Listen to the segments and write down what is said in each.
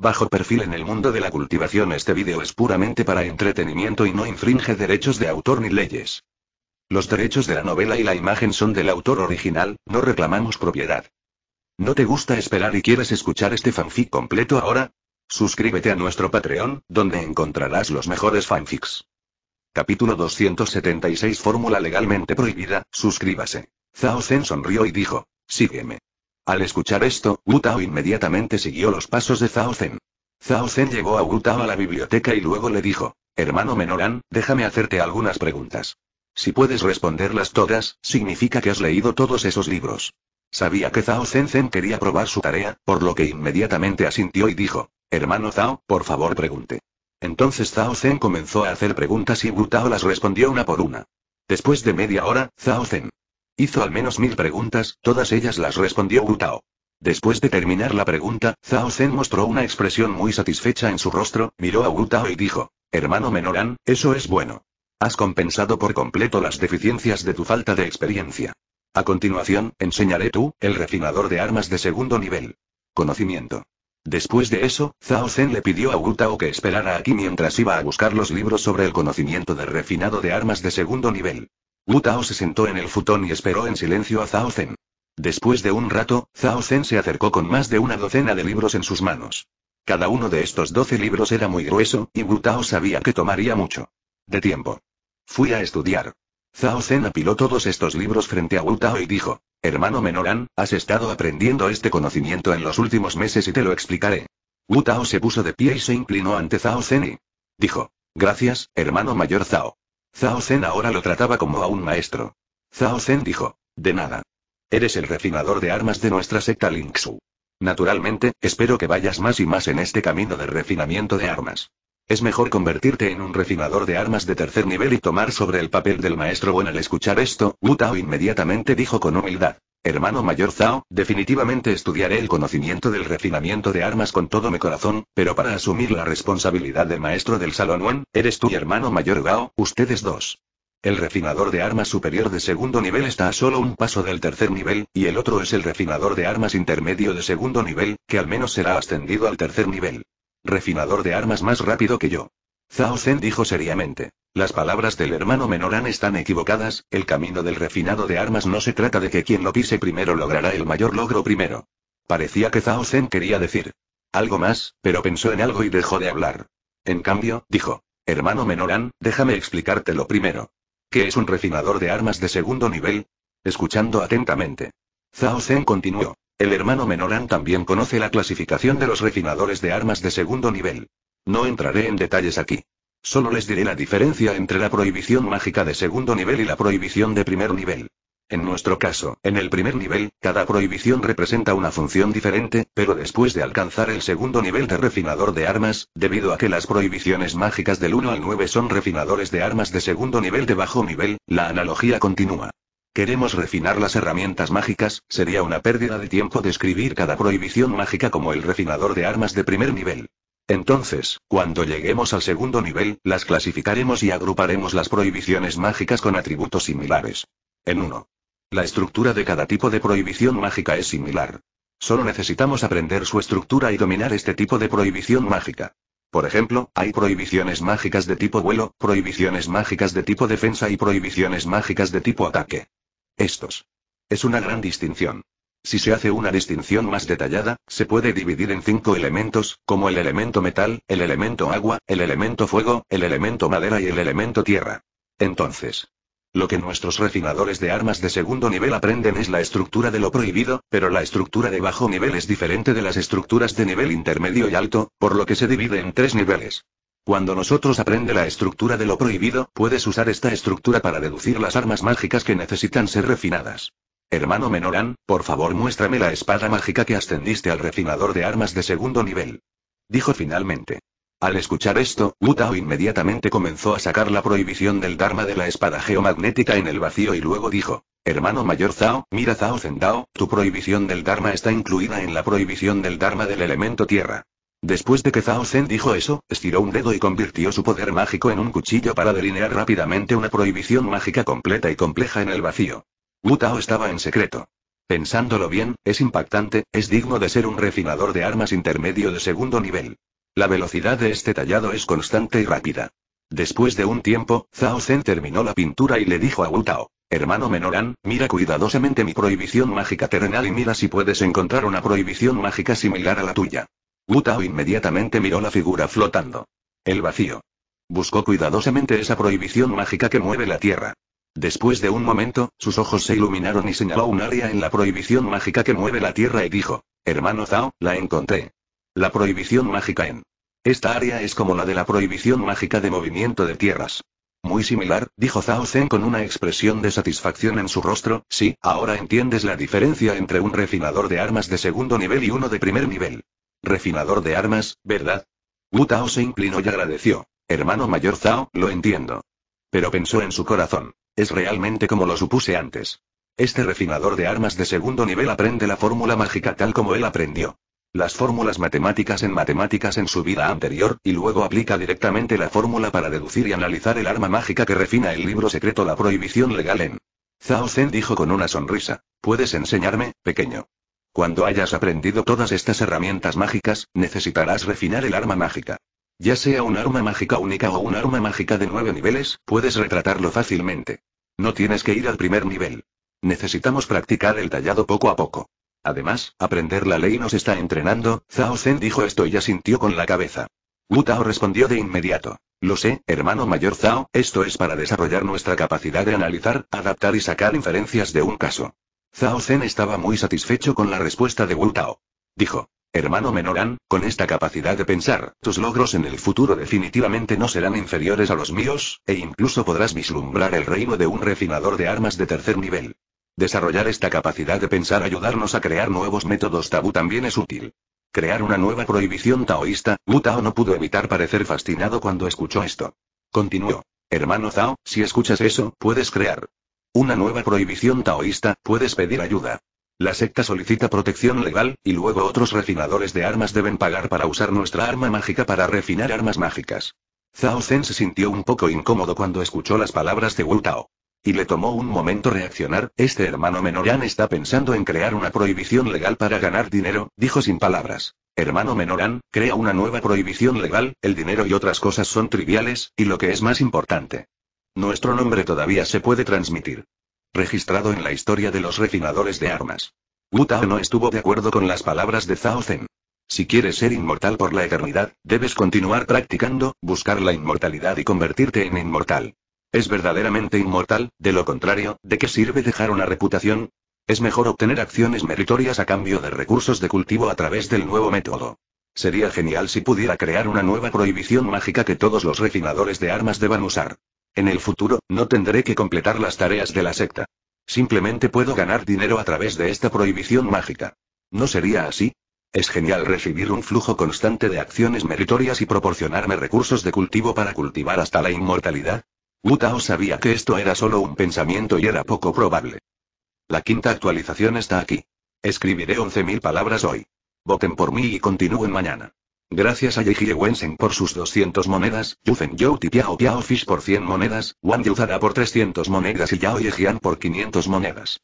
Bajo perfil en el mundo de la cultivación este video es puramente para entretenimiento y no infringe derechos de autor ni leyes. Los derechos de la novela y la imagen son del autor original, no reclamamos propiedad. ¿No te gusta esperar y quieres escuchar este fanfic completo ahora? Suscríbete a nuestro Patreon, donde encontrarás los mejores fanfics. Capítulo 276 Fórmula legalmente prohibida, suscríbase. Zhao Zen sonrió y dijo, sígueme. Al escuchar esto, Wu Tao inmediatamente siguió los pasos de Zhao Zen. Zhao Zen llegó a Wu Tao a la biblioteca y luego le dijo, hermano Menoran, déjame hacerte algunas preguntas. Si puedes responderlas todas, significa que has leído todos esos libros. Sabía que Zhao Zen Zen quería probar su tarea, por lo que inmediatamente asintió y dijo, hermano Zhao, por favor pregunte. Entonces Zhao Zen comenzó a hacer preguntas y Wu Tao las respondió una por una. Después de media hora, Zhao Zen Hizo al menos mil preguntas, todas ellas las respondió Gutao. Después de terminar la pregunta, Zhao Zen mostró una expresión muy satisfecha en su rostro, miró a Gutao y dijo, Hermano Menoran, eso es bueno. Has compensado por completo las deficiencias de tu falta de experiencia. A continuación, enseñaré tú, el refinador de armas de segundo nivel. Conocimiento. Después de eso, Zhao Zen le pidió a Gutao que esperara aquí mientras iba a buscar los libros sobre el conocimiento del refinado de armas de segundo nivel. Wu Tao se sentó en el futón y esperó en silencio a Zhao Zen. Después de un rato, Zhao Zen se acercó con más de una docena de libros en sus manos. Cada uno de estos doce libros era muy grueso, y Wu Tao sabía que tomaría mucho. De tiempo. Fui a estudiar. Zhao Zen apiló todos estos libros frente a Wu Tao y dijo, Hermano Menoran, has estado aprendiendo este conocimiento en los últimos meses y te lo explicaré. Wu Tao se puso de pie y se inclinó ante Zhao Zen y dijo, Gracias, hermano mayor Zhao. Zhao Zen ahora lo trataba como a un maestro. Zhao Zen dijo. De nada. Eres el refinador de armas de nuestra secta Lingxu. Naturalmente, espero que vayas más y más en este camino de refinamiento de armas. Es mejor convertirte en un refinador de armas de tercer nivel y tomar sobre el papel del maestro Bueno, al escuchar esto, Wu Tao inmediatamente dijo con humildad. Hermano mayor Zhao, definitivamente estudiaré el conocimiento del refinamiento de armas con todo mi corazón, pero para asumir la responsabilidad de maestro del Salón Wen, eres tú y hermano mayor Gao, ustedes dos. El refinador de armas superior de segundo nivel está a solo un paso del tercer nivel, y el otro es el refinador de armas intermedio de segundo nivel, que al menos será ascendido al tercer nivel. Refinador de armas más rápido que yo. Zhao Zen dijo seriamente. Las palabras del hermano Menoran están equivocadas, el camino del refinado de armas no se trata de que quien lo pise primero logrará el mayor logro primero. Parecía que Zhao Zen quería decir algo más, pero pensó en algo y dejó de hablar. En cambio, dijo, hermano Menoran, déjame explicártelo primero. ¿Qué es un refinador de armas de segundo nivel? Escuchando atentamente. Zhao Zen continuó. El hermano Menoran también conoce la clasificación de los refinadores de armas de segundo nivel. No entraré en detalles aquí. Solo les diré la diferencia entre la prohibición mágica de segundo nivel y la prohibición de primer nivel. En nuestro caso, en el primer nivel, cada prohibición representa una función diferente, pero después de alcanzar el segundo nivel de refinador de armas, debido a que las prohibiciones mágicas del 1 al 9 son refinadores de armas de segundo nivel de bajo nivel, la analogía continúa. Queremos refinar las herramientas mágicas, sería una pérdida de tiempo describir cada prohibición mágica como el refinador de armas de primer nivel. Entonces, cuando lleguemos al segundo nivel, las clasificaremos y agruparemos las prohibiciones mágicas con atributos similares. En 1. La estructura de cada tipo de prohibición mágica es similar. Solo necesitamos aprender su estructura y dominar este tipo de prohibición mágica. Por ejemplo, hay prohibiciones mágicas de tipo vuelo, prohibiciones mágicas de tipo defensa y prohibiciones mágicas de tipo ataque. Estos. Es una gran distinción. Si se hace una distinción más detallada, se puede dividir en cinco elementos, como el elemento metal, el elemento agua, el elemento fuego, el elemento madera y el elemento tierra. Entonces, lo que nuestros refinadores de armas de segundo nivel aprenden es la estructura de lo prohibido, pero la estructura de bajo nivel es diferente de las estructuras de nivel intermedio y alto, por lo que se divide en tres niveles. Cuando nosotros aprende la estructura de lo prohibido, puedes usar esta estructura para deducir las armas mágicas que necesitan ser refinadas. Hermano Menoran, por favor muéstrame la espada mágica que ascendiste al refinador de armas de segundo nivel. Dijo finalmente. Al escuchar esto, Wu inmediatamente comenzó a sacar la prohibición del Dharma de la espada geomagnética en el vacío y luego dijo: Hermano mayor Zhao, mira Zhao Zendao, tu prohibición del Dharma está incluida en la prohibición del Dharma del elemento tierra. Después de que Zhao Zen dijo eso, estiró un dedo y convirtió su poder mágico en un cuchillo para delinear rápidamente una prohibición mágica completa y compleja en el vacío. Wu estaba en secreto. Pensándolo bien, es impactante, es digno de ser un refinador de armas intermedio de segundo nivel. La velocidad de este tallado es constante y rápida. Después de un tiempo, Zhao Zhen terminó la pintura y le dijo a Wu Tao, hermano Menoran, mira cuidadosamente mi prohibición mágica terrenal y mira si puedes encontrar una prohibición mágica similar a la tuya. Wu Tao inmediatamente miró la figura flotando. El vacío. Buscó cuidadosamente esa prohibición mágica que mueve la tierra. Después de un momento, sus ojos se iluminaron y señaló un área en la prohibición mágica que mueve la tierra y dijo, hermano Zhao, la encontré. La prohibición mágica en. Esta área es como la de la prohibición mágica de movimiento de tierras. Muy similar, dijo Zhao Zen con una expresión de satisfacción en su rostro, sí, ahora entiendes la diferencia entre un refinador de armas de segundo nivel y uno de primer nivel. Refinador de armas, ¿verdad? Wu Tao se inclinó y agradeció. Hermano mayor Zhao, lo entiendo. Pero pensó en su corazón. Es realmente como lo supuse antes. Este refinador de armas de segundo nivel aprende la fórmula mágica tal como él aprendió las fórmulas matemáticas en matemáticas en su vida anterior, y luego aplica directamente la fórmula para deducir y analizar el arma mágica que refina el libro secreto La prohibición legal en. Zhao dijo con una sonrisa, puedes enseñarme, pequeño. Cuando hayas aprendido todas estas herramientas mágicas, necesitarás refinar el arma mágica. Ya sea un arma mágica única o un arma mágica de nueve niveles, puedes retratarlo fácilmente. No tienes que ir al primer nivel. Necesitamos practicar el tallado poco a poco. Además, aprender la ley nos está entrenando, Zhao Zen dijo esto y asintió con la cabeza. Wu Tao respondió de inmediato. Lo sé, hermano mayor Zhao, esto es para desarrollar nuestra capacidad de analizar, adaptar y sacar inferencias de un caso. Zhao Zen estaba muy satisfecho con la respuesta de Wu Tao. Dijo. Hermano Menoran, con esta capacidad de pensar, tus logros en el futuro definitivamente no serán inferiores a los míos, e incluso podrás vislumbrar el reino de un refinador de armas de tercer nivel. Desarrollar esta capacidad de pensar ayudarnos a crear nuevos métodos tabú también es útil. Crear una nueva prohibición taoísta, Wu Tao no pudo evitar parecer fascinado cuando escuchó esto. Continuó. Hermano Zhao, si escuchas eso, puedes crear. Una nueva prohibición taoísta, puedes pedir ayuda. La secta solicita protección legal, y luego otros refinadores de armas deben pagar para usar nuestra arma mágica para refinar armas mágicas. Zhao Zen se sintió un poco incómodo cuando escuchó las palabras de Wu Tao. Y le tomó un momento reaccionar, este hermano Menorán está pensando en crear una prohibición legal para ganar dinero, dijo sin palabras. Hermano Menorán, crea una nueva prohibición legal, el dinero y otras cosas son triviales, y lo que es más importante. Nuestro nombre todavía se puede transmitir. Registrado en la historia de los refinadores de armas. Wu no estuvo de acuerdo con las palabras de Zhao Zen. Si quieres ser inmortal por la eternidad, debes continuar practicando, buscar la inmortalidad y convertirte en inmortal. Es verdaderamente inmortal, de lo contrario, ¿de qué sirve dejar una reputación? Es mejor obtener acciones meritorias a cambio de recursos de cultivo a través del nuevo método. Sería genial si pudiera crear una nueva prohibición mágica que todos los refinadores de armas deban usar. En el futuro, no tendré que completar las tareas de la secta. Simplemente puedo ganar dinero a través de esta prohibición mágica. ¿No sería así? Es genial recibir un flujo constante de acciones meritorias y proporcionarme recursos de cultivo para cultivar hasta la inmortalidad. Gutao sabía que esto era solo un pensamiento y era poco probable. La quinta actualización está aquí. Escribiré 11.000 palabras hoy. Voten por mí y continúen mañana. Gracias a Yehye Wensen por sus 200 monedas, Yufen Youti Piao Piao Fish por 100 monedas, Wang Yuzara por 300 monedas y Yao Yehian por 500 monedas.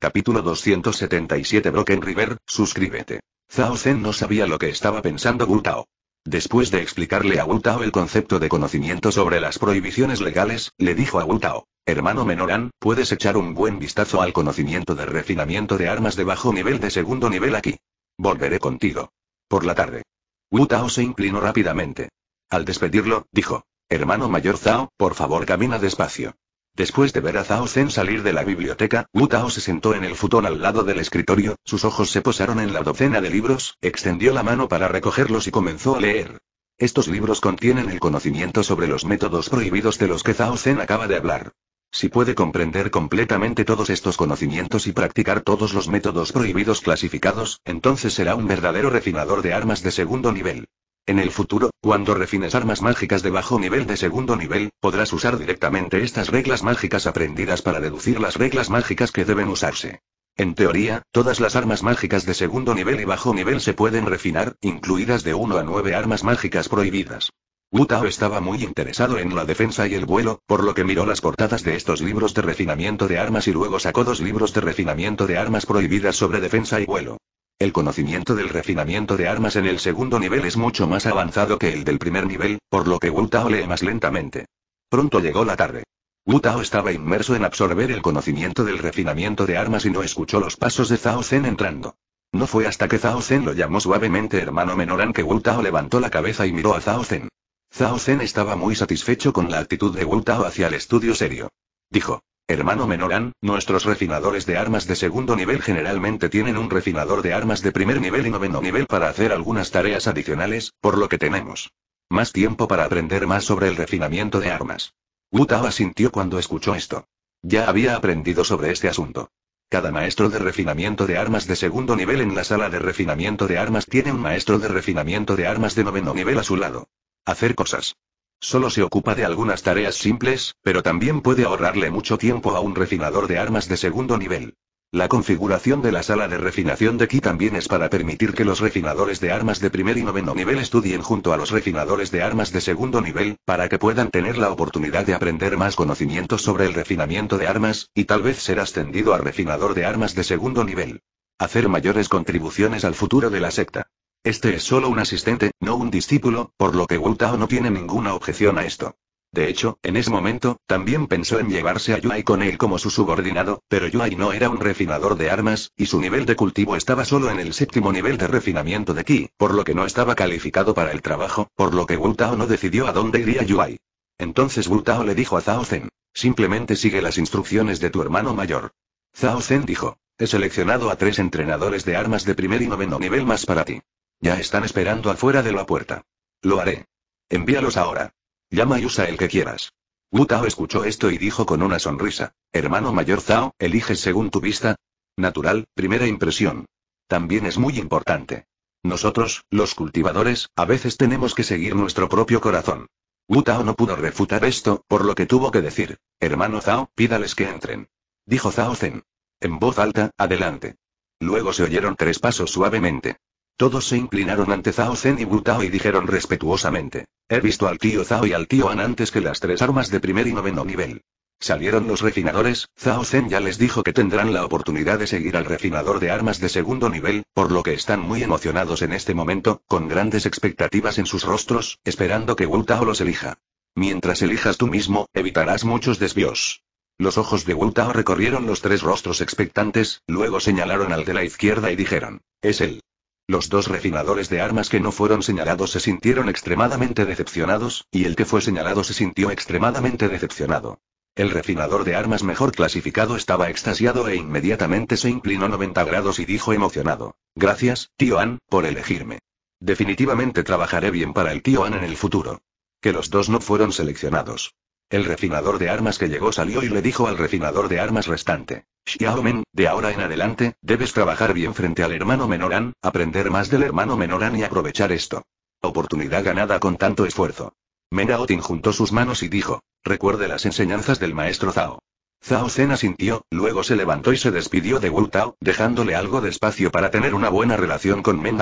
Capítulo 277 Broken River, suscríbete. Zhao Zen no sabía lo que estaba pensando Gutao. Después de explicarle a Wu Tao el concepto de conocimiento sobre las prohibiciones legales, le dijo a Wu Tao, hermano Menoran, puedes echar un buen vistazo al conocimiento de refinamiento de armas de bajo nivel de segundo nivel aquí. Volveré contigo. Por la tarde. Wu Tao se inclinó rápidamente. Al despedirlo, dijo, hermano mayor Zhao, por favor camina despacio. Después de ver a Zhao Zen salir de la biblioteca, Wu Tao se sentó en el futón al lado del escritorio, sus ojos se posaron en la docena de libros, extendió la mano para recogerlos y comenzó a leer. Estos libros contienen el conocimiento sobre los métodos prohibidos de los que Zhao Zen acaba de hablar. Si puede comprender completamente todos estos conocimientos y practicar todos los métodos prohibidos clasificados, entonces será un verdadero refinador de armas de segundo nivel. En el futuro, cuando refines armas mágicas de bajo nivel de segundo nivel, podrás usar directamente estas reglas mágicas aprendidas para deducir las reglas mágicas que deben usarse. En teoría, todas las armas mágicas de segundo nivel y bajo nivel se pueden refinar, incluidas de 1 a 9 armas mágicas prohibidas. Wu estaba muy interesado en la defensa y el vuelo, por lo que miró las portadas de estos libros de refinamiento de armas y luego sacó dos libros de refinamiento de armas prohibidas sobre defensa y vuelo. El conocimiento del refinamiento de armas en el segundo nivel es mucho más avanzado que el del primer nivel, por lo que Wu Tao lee más lentamente. Pronto llegó la tarde. Wu Tao estaba inmerso en absorber el conocimiento del refinamiento de armas y no escuchó los pasos de Zhao Zen entrando. No fue hasta que Zhao Zen lo llamó suavemente hermano Menoran que Wu Tao levantó la cabeza y miró a Zhao Zen. Zhao Zen estaba muy satisfecho con la actitud de Wu Tao hacia el estudio serio. Dijo. Hermano Menoran, nuestros refinadores de armas de segundo nivel generalmente tienen un refinador de armas de primer nivel y noveno nivel para hacer algunas tareas adicionales, por lo que tenemos más tiempo para aprender más sobre el refinamiento de armas. Utah asintió cuando escuchó esto. Ya había aprendido sobre este asunto. Cada maestro de refinamiento de armas de segundo nivel en la sala de refinamiento de armas tiene un maestro de refinamiento de armas de noveno nivel a su lado. Hacer cosas Solo se ocupa de algunas tareas simples, pero también puede ahorrarle mucho tiempo a un refinador de armas de segundo nivel. La configuración de la sala de refinación de aquí también es para permitir que los refinadores de armas de primer y noveno nivel estudien junto a los refinadores de armas de segundo nivel, para que puedan tener la oportunidad de aprender más conocimientos sobre el refinamiento de armas, y tal vez ser ascendido a refinador de armas de segundo nivel. Hacer mayores contribuciones al futuro de la secta. Este es solo un asistente, no un discípulo, por lo que Wu Tao no tiene ninguna objeción a esto. De hecho, en ese momento, también pensó en llevarse a Yuai con él como su subordinado, pero Yuai no era un refinador de armas, y su nivel de cultivo estaba solo en el séptimo nivel de refinamiento de Qi, por lo que no estaba calificado para el trabajo, por lo que Wu Tao no decidió a dónde iría Yuai. Entonces Wu Tao le dijo a Zhao Zen, simplemente sigue las instrucciones de tu hermano mayor. Zhao Zen dijo, he seleccionado a tres entrenadores de armas de primer y noveno nivel más para ti. Ya están esperando afuera de la puerta. Lo haré. Envíalos ahora. Llama y usa el que quieras. Wu Tao escuchó esto y dijo con una sonrisa: Hermano mayor Zhao, eliges según tu vista. Natural, primera impresión. También es muy importante. Nosotros, los cultivadores, a veces tenemos que seguir nuestro propio corazón. Wu Tao no pudo refutar esto, por lo que tuvo que decir: Hermano Zhao, pídales que entren. Dijo Zhao Zen. En voz alta, adelante. Luego se oyeron tres pasos suavemente. Todos se inclinaron ante Zhao Zen y Wu Tao y dijeron respetuosamente. He visto al tío Zhao y al tío An antes que las tres armas de primer y noveno nivel. Salieron los refinadores, Zhao Zen ya les dijo que tendrán la oportunidad de seguir al refinador de armas de segundo nivel, por lo que están muy emocionados en este momento, con grandes expectativas en sus rostros, esperando que Wu Tao los elija. Mientras elijas tú mismo, evitarás muchos desvíos. Los ojos de Wu Tao recorrieron los tres rostros expectantes, luego señalaron al de la izquierda y dijeron, es él. Los dos refinadores de armas que no fueron señalados se sintieron extremadamente decepcionados, y el que fue señalado se sintió extremadamente decepcionado. El refinador de armas mejor clasificado estaba extasiado e inmediatamente se inclinó 90 grados y dijo emocionado. Gracias, tío An, por elegirme. Definitivamente trabajaré bien para el tío An en el futuro. Que los dos no fueron seleccionados. El refinador de armas que llegó salió y le dijo al refinador de armas restante. Xiaomen, de ahora en adelante, debes trabajar bien frente al hermano Menoran, aprender más del hermano Menoran y aprovechar esto. Oportunidad ganada con tanto esfuerzo. Men juntó sus manos y dijo, recuerde las enseñanzas del maestro Zhao. Zhao Zen asintió, luego se levantó y se despidió de Wu Tao, dejándole algo de espacio para tener una buena relación con Men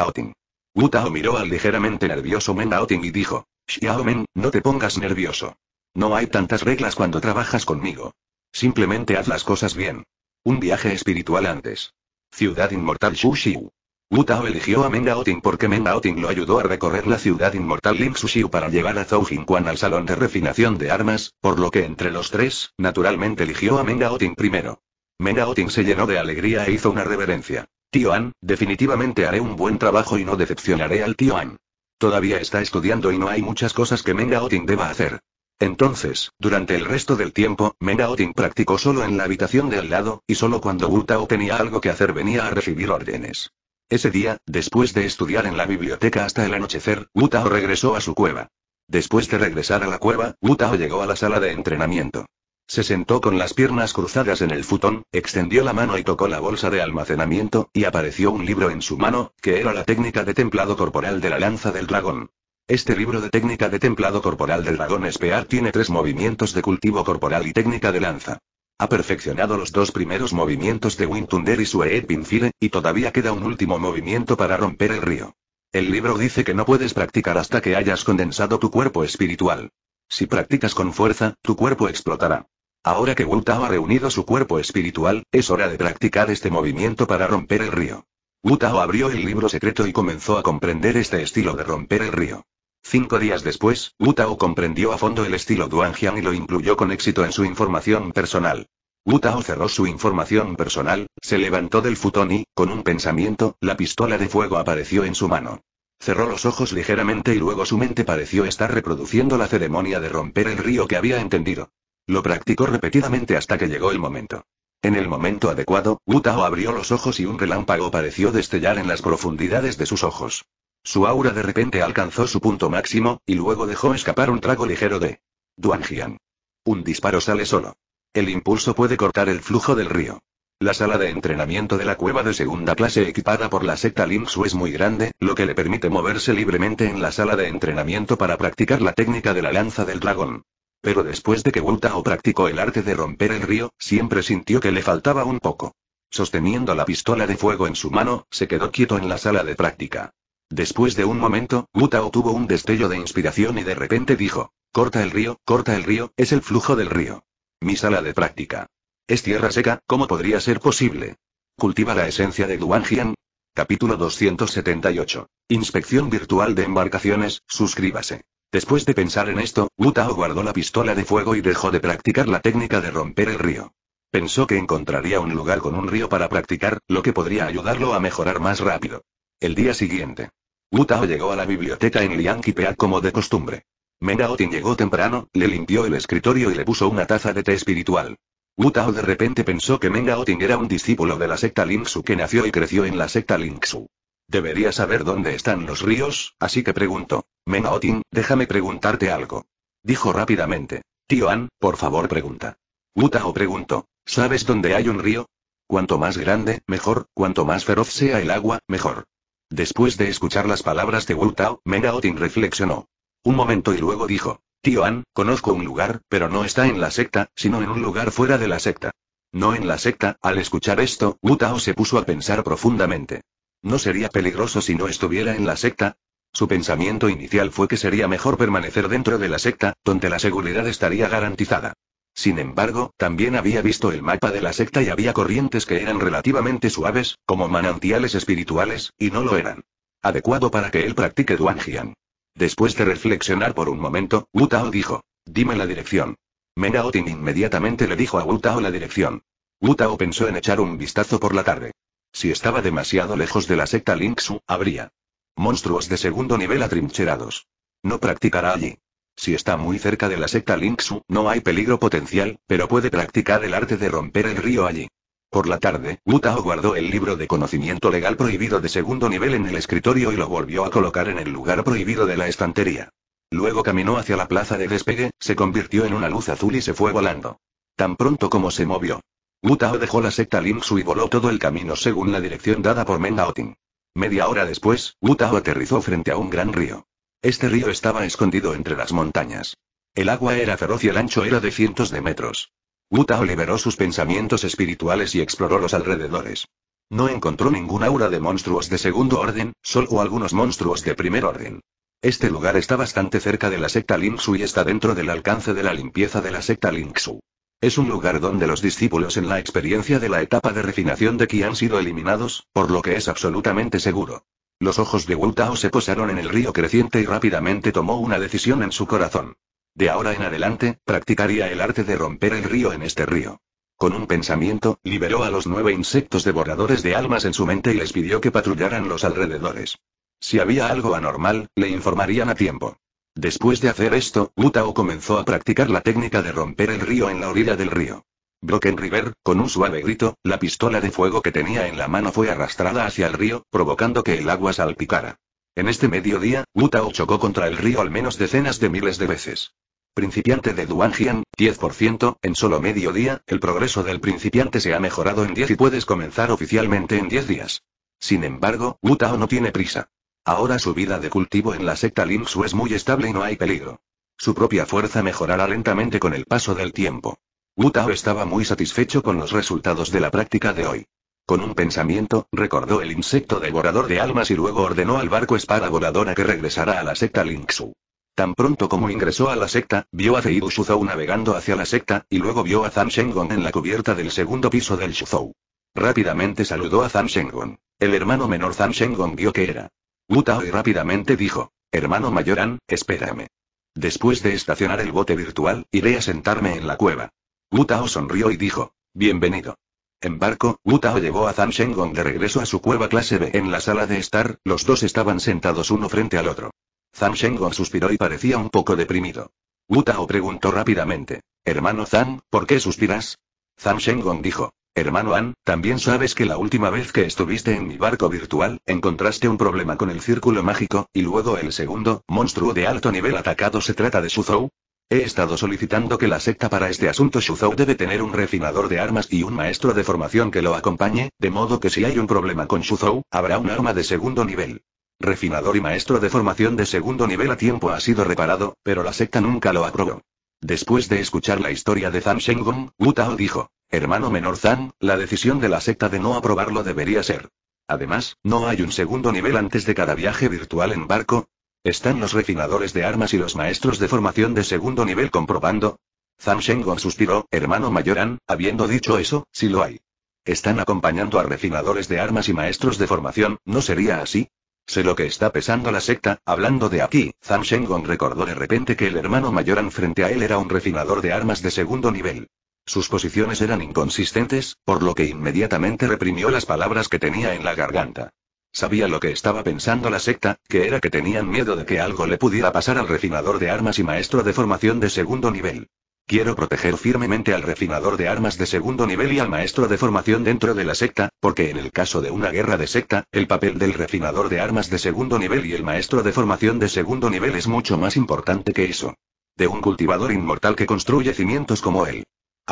Wu Tao miró al ligeramente nervioso Men y dijo, Xiaomen, no te pongas nervioso. No hay tantas reglas cuando trabajas conmigo. Simplemente haz las cosas bien. Un viaje espiritual antes. Ciudad Inmortal Shushiu. Wu Tao eligió a Meng porque Meng lo ayudó a recorrer la ciudad inmortal Lim para llevar a Zhou Jinquan al salón de refinación de armas, por lo que entre los tres, naturalmente eligió a Meng Aoting primero. Meng se llenó de alegría e hizo una reverencia. Tío An, definitivamente haré un buen trabajo y no decepcionaré al tío An. Todavía está estudiando y no hay muchas cosas que Meng Aoting deba hacer. Entonces, durante el resto del tiempo, Menaotin practicó solo en la habitación de al lado, y solo cuando Wu tenía algo que hacer venía a recibir órdenes. Ese día, después de estudiar en la biblioteca hasta el anochecer, Wu regresó a su cueva. Después de regresar a la cueva, Wu llegó a la sala de entrenamiento. Se sentó con las piernas cruzadas en el futón, extendió la mano y tocó la bolsa de almacenamiento, y apareció un libro en su mano, que era la técnica de templado corporal de la lanza del dragón. Este libro de técnica de templado corporal del dragón Spear tiene tres movimientos de cultivo corporal y técnica de lanza. Ha perfeccionado los dos primeros movimientos de Wintunder y Suet Pinfile, y todavía queda un último movimiento para romper el río. El libro dice que no puedes practicar hasta que hayas condensado tu cuerpo espiritual. Si practicas con fuerza, tu cuerpo explotará. Ahora que Wutao ha reunido su cuerpo espiritual, es hora de practicar este movimiento para romper el río. Wutao abrió el libro secreto y comenzó a comprender este estilo de romper el río. Cinco días después, Wu comprendió a fondo el estilo Duanjian y lo incluyó con éxito en su información personal. Wu cerró su información personal, se levantó del futón y, con un pensamiento, la pistola de fuego apareció en su mano. Cerró los ojos ligeramente y luego su mente pareció estar reproduciendo la ceremonia de romper el río que había entendido. Lo practicó repetidamente hasta que llegó el momento. En el momento adecuado, Wu abrió los ojos y un relámpago pareció destellar en las profundidades de sus ojos. Su aura de repente alcanzó su punto máximo, y luego dejó escapar un trago ligero de Duanjian. Un disparo sale solo. El impulso puede cortar el flujo del río. La sala de entrenamiento de la cueva de segunda clase equipada por la secta Linxu es muy grande, lo que le permite moverse libremente en la sala de entrenamiento para practicar la técnica de la lanza del dragón. Pero después de que Wu Tao practicó el arte de romper el río, siempre sintió que le faltaba un poco. Sosteniendo la pistola de fuego en su mano, se quedó quieto en la sala de práctica. Después de un momento, Tao tuvo un destello de inspiración y de repente dijo, corta el río, corta el río, es el flujo del río. Mi sala de práctica. Es tierra seca, ¿cómo podría ser posible? Cultiva la esencia de Duanjian. Capítulo 278. Inspección virtual de embarcaciones, suscríbase. Después de pensar en esto, Tao guardó la pistola de fuego y dejó de practicar la técnica de romper el río. Pensó que encontraría un lugar con un río para practicar, lo que podría ayudarlo a mejorar más rápido. El día siguiente. Wu llegó a la biblioteca en Peak como de costumbre. Mengaoting llegó temprano, le limpió el escritorio y le puso una taza de té espiritual. Wu de repente pensó que Mengaotin era un discípulo de la secta Lingxu que nació y creció en la secta Lingxu. Debería saber dónde están los ríos, así que preguntó. Mengaoting, déjame preguntarte algo. Dijo rápidamente. Tío An, por favor pregunta. Wu preguntó. ¿Sabes dónde hay un río? Cuanto más grande, mejor, cuanto más feroz sea el agua, mejor. Después de escuchar las palabras de Wu Tao, Aotin reflexionó. Un momento y luego dijo. Tío An, conozco un lugar, pero no está en la secta, sino en un lugar fuera de la secta. No en la secta, al escuchar esto, Wu Tao se puso a pensar profundamente. ¿No sería peligroso si no estuviera en la secta? Su pensamiento inicial fue que sería mejor permanecer dentro de la secta, donde la seguridad estaría garantizada. Sin embargo, también había visto el mapa de la secta y había corrientes que eran relativamente suaves, como manantiales espirituales, y no lo eran. Adecuado para que él practique Duanjian. Después de reflexionar por un momento, Wu Tao dijo. Dime la dirección. Menaotin inmediatamente le dijo a Wu Tao la dirección. Wu Tao pensó en echar un vistazo por la tarde. Si estaba demasiado lejos de la secta Lingxu, habría monstruos de segundo nivel atrincherados. No practicará allí. Si está muy cerca de la secta Linksu, no hay peligro potencial, pero puede practicar el arte de romper el río allí. Por la tarde, Wu guardó el libro de conocimiento legal prohibido de segundo nivel en el escritorio y lo volvió a colocar en el lugar prohibido de la estantería. Luego caminó hacia la plaza de despegue, se convirtió en una luz azul y se fue volando. Tan pronto como se movió. Wu dejó la secta Linksu y voló todo el camino según la dirección dada por Aotin. Media hora después, Wu aterrizó frente a un gran río. Este río estaba escondido entre las montañas. El agua era feroz y el ancho era de cientos de metros. Wu Tao liberó sus pensamientos espirituales y exploró los alrededores. No encontró ningún aura de monstruos de segundo orden, solo algunos monstruos de primer orden. Este lugar está bastante cerca de la secta Lingxu y está dentro del alcance de la limpieza de la secta Lingxu. Es un lugar donde los discípulos en la experiencia de la etapa de refinación de Qi han sido eliminados, por lo que es absolutamente seguro. Los ojos de Wu se posaron en el río creciente y rápidamente tomó una decisión en su corazón. De ahora en adelante, practicaría el arte de romper el río en este río. Con un pensamiento, liberó a los nueve insectos devoradores de almas en su mente y les pidió que patrullaran los alrededores. Si había algo anormal, le informarían a tiempo. Después de hacer esto, Wutao comenzó a practicar la técnica de romper el río en la orilla del río. Broken River, con un suave grito, la pistola de fuego que tenía en la mano fue arrastrada hacia el río, provocando que el agua salpicara. En este mediodía, Wu chocó contra el río al menos decenas de miles de veces. Principiante de Duanjian, 10%, en solo mediodía, el progreso del principiante se ha mejorado en 10 y puedes comenzar oficialmente en 10 días. Sin embargo, Wu no tiene prisa. Ahora su vida de cultivo en la secta Lingxu es muy estable y no hay peligro. Su propia fuerza mejorará lentamente con el paso del tiempo. Wutao estaba muy satisfecho con los resultados de la práctica de hoy. Con un pensamiento, recordó el insecto devorador de almas y luego ordenó al barco espada Voladora que regresara a la secta Lingxu. Tan pronto como ingresó a la secta, vio a Feiru Shuzhou navegando hacia la secta, y luego vio a Zhang Shengong en la cubierta del segundo piso del Shuzhou. Rápidamente saludó a Zhang Shengong. El hermano menor Zhang Shengong vio que era. Wutao y rápidamente dijo, hermano mayoran, espérame. Después de estacionar el bote virtual, iré a sentarme en la cueva. Gutao sonrió y dijo. Bienvenido. En barco, Gutao llevó a Zhang Shengong de regreso a su cueva clase B. En la sala de estar, los dos estaban sentados uno frente al otro. Zhang Shengong suspiró y parecía un poco deprimido. Gutao preguntó rápidamente. Hermano Zhang, ¿por qué suspiras? Zhang Shengong dijo. Hermano An, también sabes que la última vez que estuviste en mi barco virtual, encontraste un problema con el círculo mágico, y luego el segundo, monstruo de alto nivel atacado se trata de Suzhou. He estado solicitando que la secta para este asunto Shuzhou debe tener un refinador de armas y un maestro de formación que lo acompañe, de modo que si hay un problema con Shuzhou, habrá un arma de segundo nivel. Refinador y maestro de formación de segundo nivel a tiempo ha sido reparado, pero la secta nunca lo aprobó. Después de escuchar la historia de Zhang Shengong, Wu Tao dijo, hermano menor Zhang, la decisión de la secta de no aprobarlo debería ser. Además, ¿no hay un segundo nivel antes de cada viaje virtual en barco? ¿Están los refinadores de armas y los maestros de formación de segundo nivel comprobando? Zhang Shengong suspiró, hermano Mayoran, habiendo dicho eso, si lo hay. Están acompañando a refinadores de armas y maestros de formación, ¿no sería así? Sé lo que está pesando la secta, hablando de aquí, Zhang Shengong recordó de repente que el hermano Mayoran frente a él era un refinador de armas de segundo nivel. Sus posiciones eran inconsistentes, por lo que inmediatamente reprimió las palabras que tenía en la garganta. Sabía lo que estaba pensando la secta, que era que tenían miedo de que algo le pudiera pasar al refinador de armas y maestro de formación de segundo nivel. Quiero proteger firmemente al refinador de armas de segundo nivel y al maestro de formación dentro de la secta, porque en el caso de una guerra de secta, el papel del refinador de armas de segundo nivel y el maestro de formación de segundo nivel es mucho más importante que eso. De un cultivador inmortal que construye cimientos como él.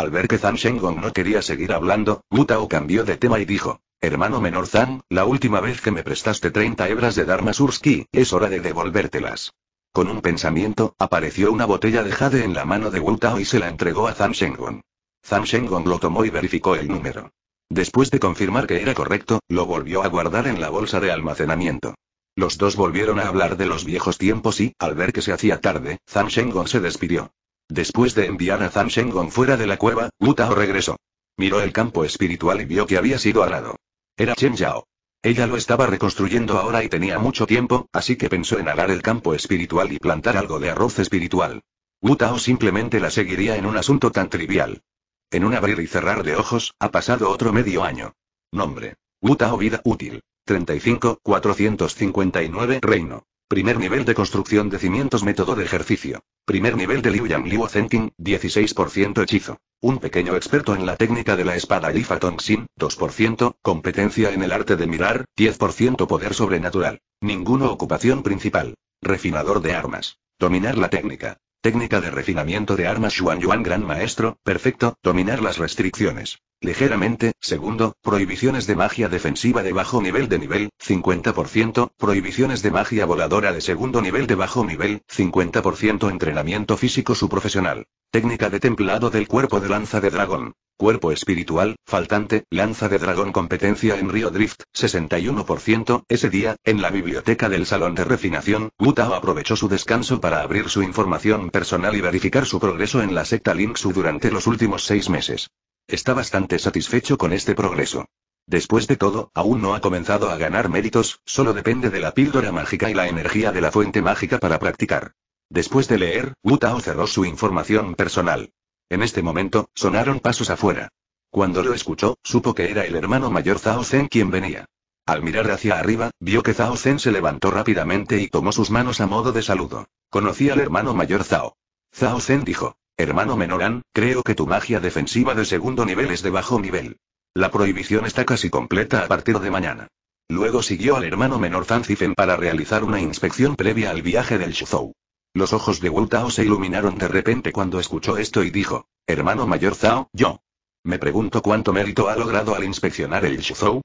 Al ver que Zhang Shengong no quería seguir hablando, Wu Tao cambió de tema y dijo, Hermano menor Zhang, la última vez que me prestaste 30 hebras de Dharma Surski, es hora de devolvértelas. Con un pensamiento, apareció una botella de jade en la mano de Wu Tao y se la entregó a Zhang Shengong. Zhang Shengong lo tomó y verificó el número. Después de confirmar que era correcto, lo volvió a guardar en la bolsa de almacenamiento. Los dos volvieron a hablar de los viejos tiempos y, al ver que se hacía tarde, Zhang Shengong se despidió. Después de enviar a Zhang Shengong fuera de la cueva, Wu regresó. Miró el campo espiritual y vio que había sido arado. Era Chen Yao. Ella lo estaba reconstruyendo ahora y tenía mucho tiempo, así que pensó en arar el campo espiritual y plantar algo de arroz espiritual. Wu simplemente la seguiría en un asunto tan trivial. En un abrir y cerrar de ojos, ha pasado otro medio año. Nombre. Wu Vida Útil. 35, 459 Reino. Primer nivel de construcción de cimientos método de ejercicio. Primer nivel de Liu Yang Liu 16% hechizo. Un pequeño experto en la técnica de la espada Lifa Tongxin, 2%, competencia en el arte de mirar, 10% poder sobrenatural. Ninguno ocupación principal. Refinador de armas. Dominar la técnica. Técnica de refinamiento de armas Xuan Yuan Gran Maestro, perfecto, dominar las restricciones. Ligeramente, segundo, prohibiciones de magia defensiva de bajo nivel de nivel, 50%, prohibiciones de magia voladora de segundo nivel de bajo nivel, 50% entrenamiento físico su profesional. Técnica de templado del cuerpo de lanza de dragón. Cuerpo espiritual, faltante, lanza de dragón competencia en río Drift, 61%, ese día, en la biblioteca del Salón de Refinación, Mutao aprovechó su descanso para abrir su información personal y verificar su progreso en la secta Linksu durante los últimos seis meses. Está bastante satisfecho con este progreso. Después de todo, aún no ha comenzado a ganar méritos, solo depende de la píldora mágica y la energía de la fuente mágica para practicar. Después de leer, Wu Tao cerró su información personal. En este momento, sonaron pasos afuera. Cuando lo escuchó, supo que era el hermano mayor Zhao Zen quien venía. Al mirar hacia arriba, vio que Zhao Zen se levantó rápidamente y tomó sus manos a modo de saludo. Conocía al hermano mayor Zhao. Zhao Zen dijo. Hermano Menoran, creo que tu magia defensiva de segundo nivel es de bajo nivel. La prohibición está casi completa a partir de mañana. Luego siguió al hermano menor Zancifen para realizar una inspección previa al viaje del Shuzhou. Los ojos de Wu Tao se iluminaron de repente cuando escuchó esto y dijo, Hermano mayor Zhao, yo. Me pregunto cuánto mérito ha logrado al inspeccionar el Shuzhou.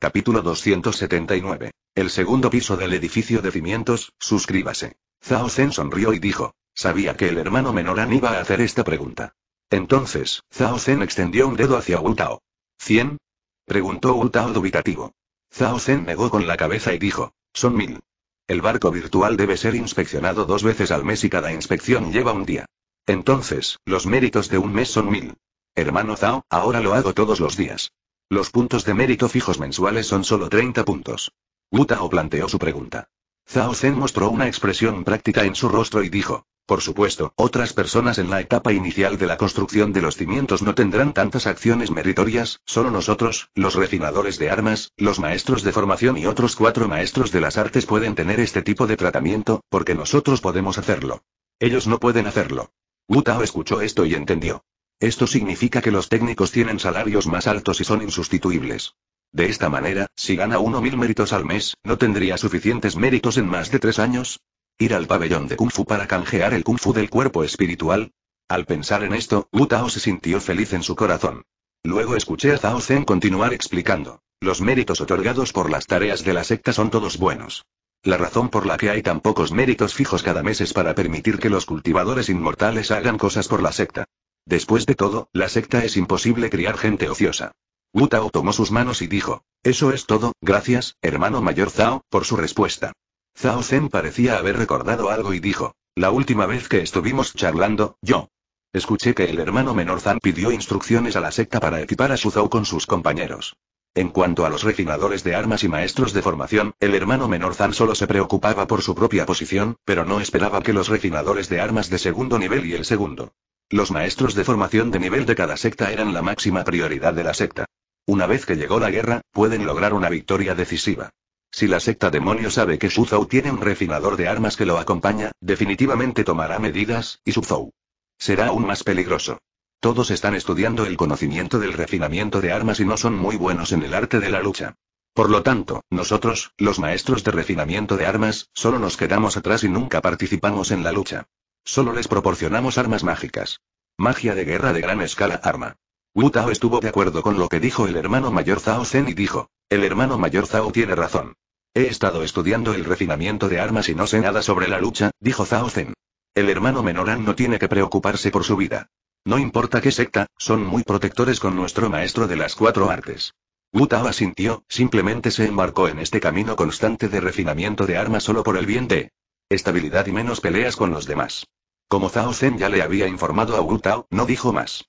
Capítulo 279. El segundo piso del edificio de cimientos, suscríbase. Zhao Zen sonrió y dijo, Sabía que el hermano menoran iba a hacer esta pregunta. Entonces, Zhao Zen extendió un dedo hacia Wu Tao. ¿Cien? Preguntó Wu Tao dubitativo. Zhao Zen negó con la cabeza y dijo, son mil. El barco virtual debe ser inspeccionado dos veces al mes y cada inspección lleva un día. Entonces, los méritos de un mes son mil. Hermano Zhao, ahora lo hago todos los días. Los puntos de mérito fijos mensuales son solo 30 puntos. Wu Tao planteó su pregunta. Zhao Zen mostró una expresión práctica en su rostro y dijo. Por supuesto, otras personas en la etapa inicial de la construcción de los cimientos no tendrán tantas acciones meritorias, solo nosotros, los refinadores de armas, los maestros de formación y otros cuatro maestros de las artes pueden tener este tipo de tratamiento, porque nosotros podemos hacerlo. Ellos no pueden hacerlo. Wu Tao escuchó esto y entendió. Esto significa que los técnicos tienen salarios más altos y son insustituibles. De esta manera, si gana uno mil méritos al mes, no tendría suficientes méritos en más de tres años. Ir al pabellón de Kung Fu para canjear el Kung Fu del cuerpo espiritual. Al pensar en esto, Wu Tao se sintió feliz en su corazón. Luego escuché a Zhao Zen continuar explicando. Los méritos otorgados por las tareas de la secta son todos buenos. La razón por la que hay tan pocos méritos fijos cada mes es para permitir que los cultivadores inmortales hagan cosas por la secta. Después de todo, la secta es imposible criar gente ociosa. Wu Tao tomó sus manos y dijo, Eso es todo, gracias, hermano mayor Zhao, por su respuesta. Zhao Zen parecía haber recordado algo y dijo, La última vez que estuvimos charlando, yo. Escuché que el hermano menor Zhan pidió instrucciones a la secta para equipar a su Zhao con sus compañeros. En cuanto a los refinadores de armas y maestros de formación, el hermano menor Zhan solo se preocupaba por su propia posición, pero no esperaba que los refinadores de armas de segundo nivel y el segundo. Los maestros de formación de nivel de cada secta eran la máxima prioridad de la secta. Una vez que llegó la guerra, pueden lograr una victoria decisiva. Si la secta demonio sabe que Shuzhou tiene un refinador de armas que lo acompaña, definitivamente tomará medidas, y Suzhou será aún más peligroso. Todos están estudiando el conocimiento del refinamiento de armas y no son muy buenos en el arte de la lucha. Por lo tanto, nosotros, los maestros de refinamiento de armas, solo nos quedamos atrás y nunca participamos en la lucha. Solo les proporcionamos armas mágicas. Magia de guerra de gran escala arma. Wu Tao estuvo de acuerdo con lo que dijo el hermano mayor Zhao Zen y dijo, el hermano mayor Zhao tiene razón. He estado estudiando el refinamiento de armas y no sé nada sobre la lucha, dijo Zhao Zen. El hermano menorán no tiene que preocuparse por su vida. No importa qué secta, son muy protectores con nuestro maestro de las cuatro artes. Wu Tao asintió, simplemente se embarcó en este camino constante de refinamiento de armas solo por el bien de estabilidad y menos peleas con los demás. Como Zhao Zen ya le había informado a Wu Tao, no dijo más.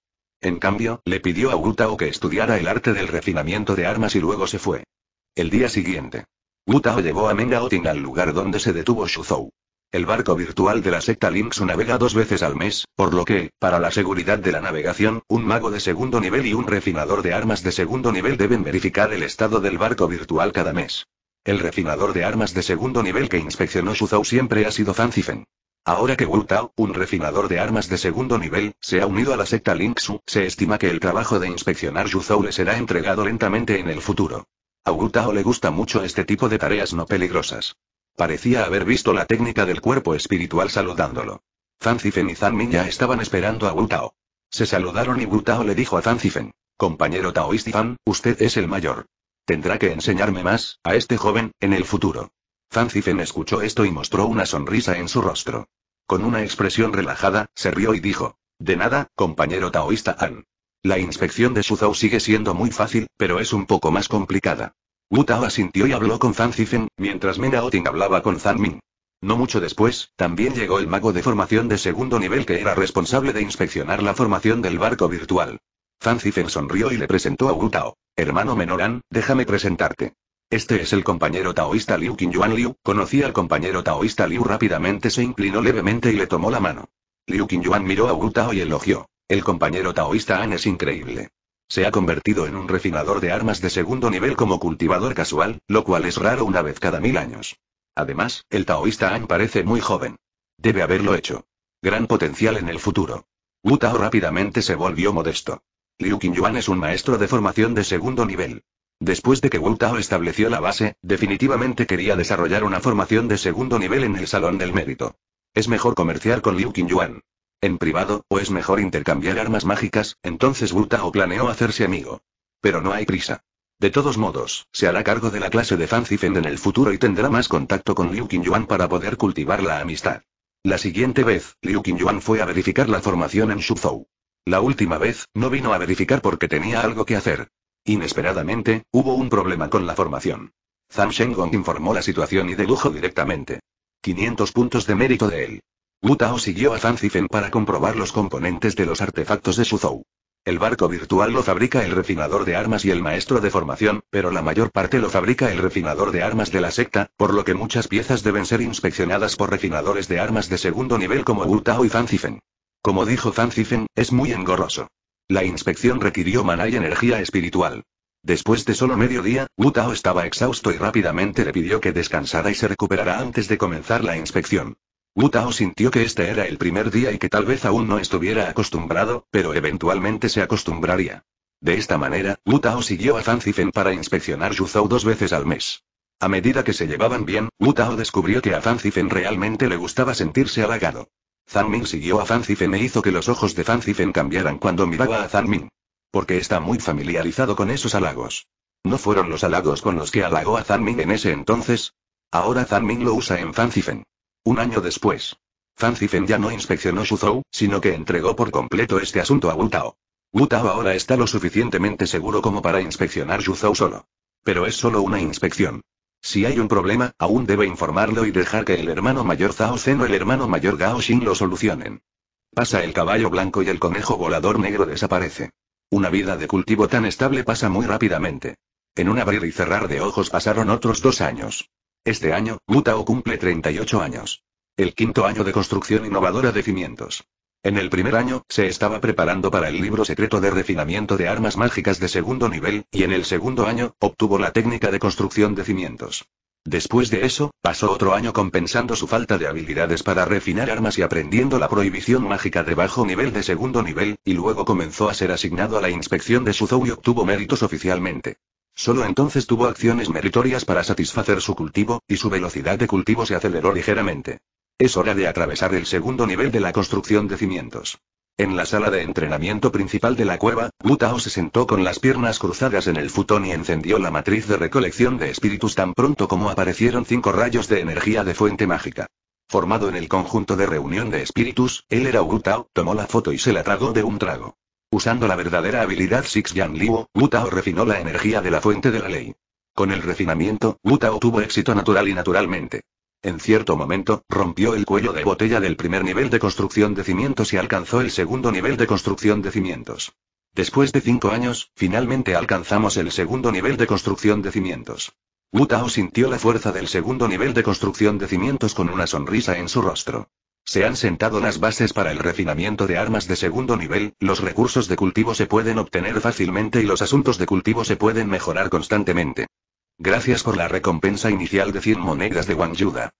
En cambio, le pidió a Gutao que estudiara el arte del refinamiento de armas y luego se fue. El día siguiente. Gutao llevó a Mengaoting al lugar donde se detuvo Shuzhou. El barco virtual de la secta Lynx navega dos veces al mes, por lo que, para la seguridad de la navegación, un mago de segundo nivel y un refinador de armas de segundo nivel deben verificar el estado del barco virtual cada mes. El refinador de armas de segundo nivel que inspeccionó Shuzhou siempre ha sido Fanzifen. Ahora que Wu Tao, un refinador de armas de segundo nivel, se ha unido a la secta Linksu, se estima que el trabajo de inspeccionar Zhou le será entregado lentamente en el futuro. A Wu Tao le gusta mucho este tipo de tareas no peligrosas. Parecía haber visto la técnica del cuerpo espiritual saludándolo. Zanzifen y Zan ya estaban esperando a Wu Tao. Se saludaron y Wu Tao le dijo a Zifen: compañero taoísta Fan, usted es el mayor. Tendrá que enseñarme más, a este joven, en el futuro. Fanzifen escuchó esto y mostró una sonrisa en su rostro. Con una expresión relajada, se rió y dijo: De nada, compañero taoísta An. La inspección de Suzhou sigue siendo muy fácil, pero es un poco más complicada. Wu Tao asintió y habló con Cifen, mientras Mena Oting hablaba con Zan No mucho después, también llegó el mago de formación de segundo nivel que era responsable de inspeccionar la formación del barco virtual. Cifen sonrió y le presentó a Wu Tao. Hermano An, déjame presentarte. Este es el compañero taoísta Liu Qingyuan Liu, conocí al compañero taoísta Liu rápidamente se inclinó levemente y le tomó la mano. Liu Qingyuan miró a Wu Tao y elogió. El compañero taoísta An es increíble. Se ha convertido en un refinador de armas de segundo nivel como cultivador casual, lo cual es raro una vez cada mil años. Además, el taoísta An parece muy joven. Debe haberlo hecho. Gran potencial en el futuro. Wu Tao rápidamente se volvió modesto. Liu Qingyuan es un maestro de formación de segundo nivel. Después de que Wu Tao estableció la base, definitivamente quería desarrollar una formación de segundo nivel en el Salón del Mérito. Es mejor comerciar con Liu Qingyuan. En privado, o es mejor intercambiar armas mágicas, entonces Wu Tao planeó hacerse amigo. Pero no hay prisa. De todos modos, se hará cargo de la clase de Fan Zifeng en el futuro y tendrá más contacto con Liu Qingyuan para poder cultivar la amistad. La siguiente vez, Liu Qingyuan fue a verificar la formación en Shuzhou. La última vez, no vino a verificar porque tenía algo que hacer. Inesperadamente, hubo un problema con la formación. Zhang Shengong informó la situación y dedujo directamente. 500 puntos de mérito de él. Wu Tao siguió a Zhang Zifen para comprobar los componentes de los artefactos de Suzhou. El barco virtual lo fabrica el refinador de armas y el maestro de formación, pero la mayor parte lo fabrica el refinador de armas de la secta, por lo que muchas piezas deben ser inspeccionadas por refinadores de armas de segundo nivel como Wu Tao y zifen Como dijo zifen es muy engorroso. La inspección requirió maná y energía espiritual. Después de solo día, Wu Tao estaba exhausto y rápidamente le pidió que descansara y se recuperara antes de comenzar la inspección. Wu Tao sintió que este era el primer día y que tal vez aún no estuviera acostumbrado, pero eventualmente se acostumbraría. De esta manera, Wu Tao siguió a Fanzifen para inspeccionar Yuzhou dos veces al mes. A medida que se llevaban bien, Wu Tao descubrió que a Fanzifen realmente le gustaba sentirse halagado. Zanmin siguió a Fanzifen e hizo que los ojos de Fanzifen cambiaran cuando miraba a Zanmin. Porque está muy familiarizado con esos halagos. ¿No fueron los halagos con los que halagó a Zanmin en ese entonces? Ahora Zanmin lo usa en Fanzifen. Un año después. Fanzifen ya no inspeccionó Shuzhou, sino que entregó por completo este asunto a Wu Tao. Tao ahora está lo suficientemente seguro como para inspeccionar Shuzhou solo. Pero es solo una inspección. Si hay un problema, aún debe informarlo y dejar que el hermano mayor Zhao Zen o el hermano mayor Gao Xin lo solucionen. Pasa el caballo blanco y el conejo volador negro desaparece. Una vida de cultivo tan estable pasa muy rápidamente. En un abrir y cerrar de ojos pasaron otros dos años. Este año, Mutao cumple 38 años. El quinto año de construcción innovadora de cimientos. En el primer año, se estaba preparando para el libro secreto de refinamiento de armas mágicas de segundo nivel, y en el segundo año, obtuvo la técnica de construcción de cimientos. Después de eso, pasó otro año compensando su falta de habilidades para refinar armas y aprendiendo la prohibición mágica de bajo nivel de segundo nivel, y luego comenzó a ser asignado a la inspección de su zoo y obtuvo méritos oficialmente. Solo entonces tuvo acciones meritorias para satisfacer su cultivo, y su velocidad de cultivo se aceleró ligeramente. Es hora de atravesar el segundo nivel de la construcción de cimientos. En la sala de entrenamiento principal de la cueva, Butao se sentó con las piernas cruzadas en el futón y encendió la matriz de recolección de espíritus tan pronto como aparecieron cinco rayos de energía de fuente mágica. Formado en el conjunto de reunión de espíritus, él era Butao, tomó la foto y se la tragó de un trago. Usando la verdadera habilidad Six Yan Liu, Butao refinó la energía de la fuente de la ley. Con el refinamiento, Butao tuvo éxito natural y naturalmente. En cierto momento, rompió el cuello de botella del primer nivel de construcción de cimientos y alcanzó el segundo nivel de construcción de cimientos. Después de cinco años, finalmente alcanzamos el segundo nivel de construcción de cimientos. Wu Tao sintió la fuerza del segundo nivel de construcción de cimientos con una sonrisa en su rostro. Se han sentado las bases para el refinamiento de armas de segundo nivel, los recursos de cultivo se pueden obtener fácilmente y los asuntos de cultivo se pueden mejorar constantemente. Gracias por la recompensa inicial de 100 monedas de Wang Yuda.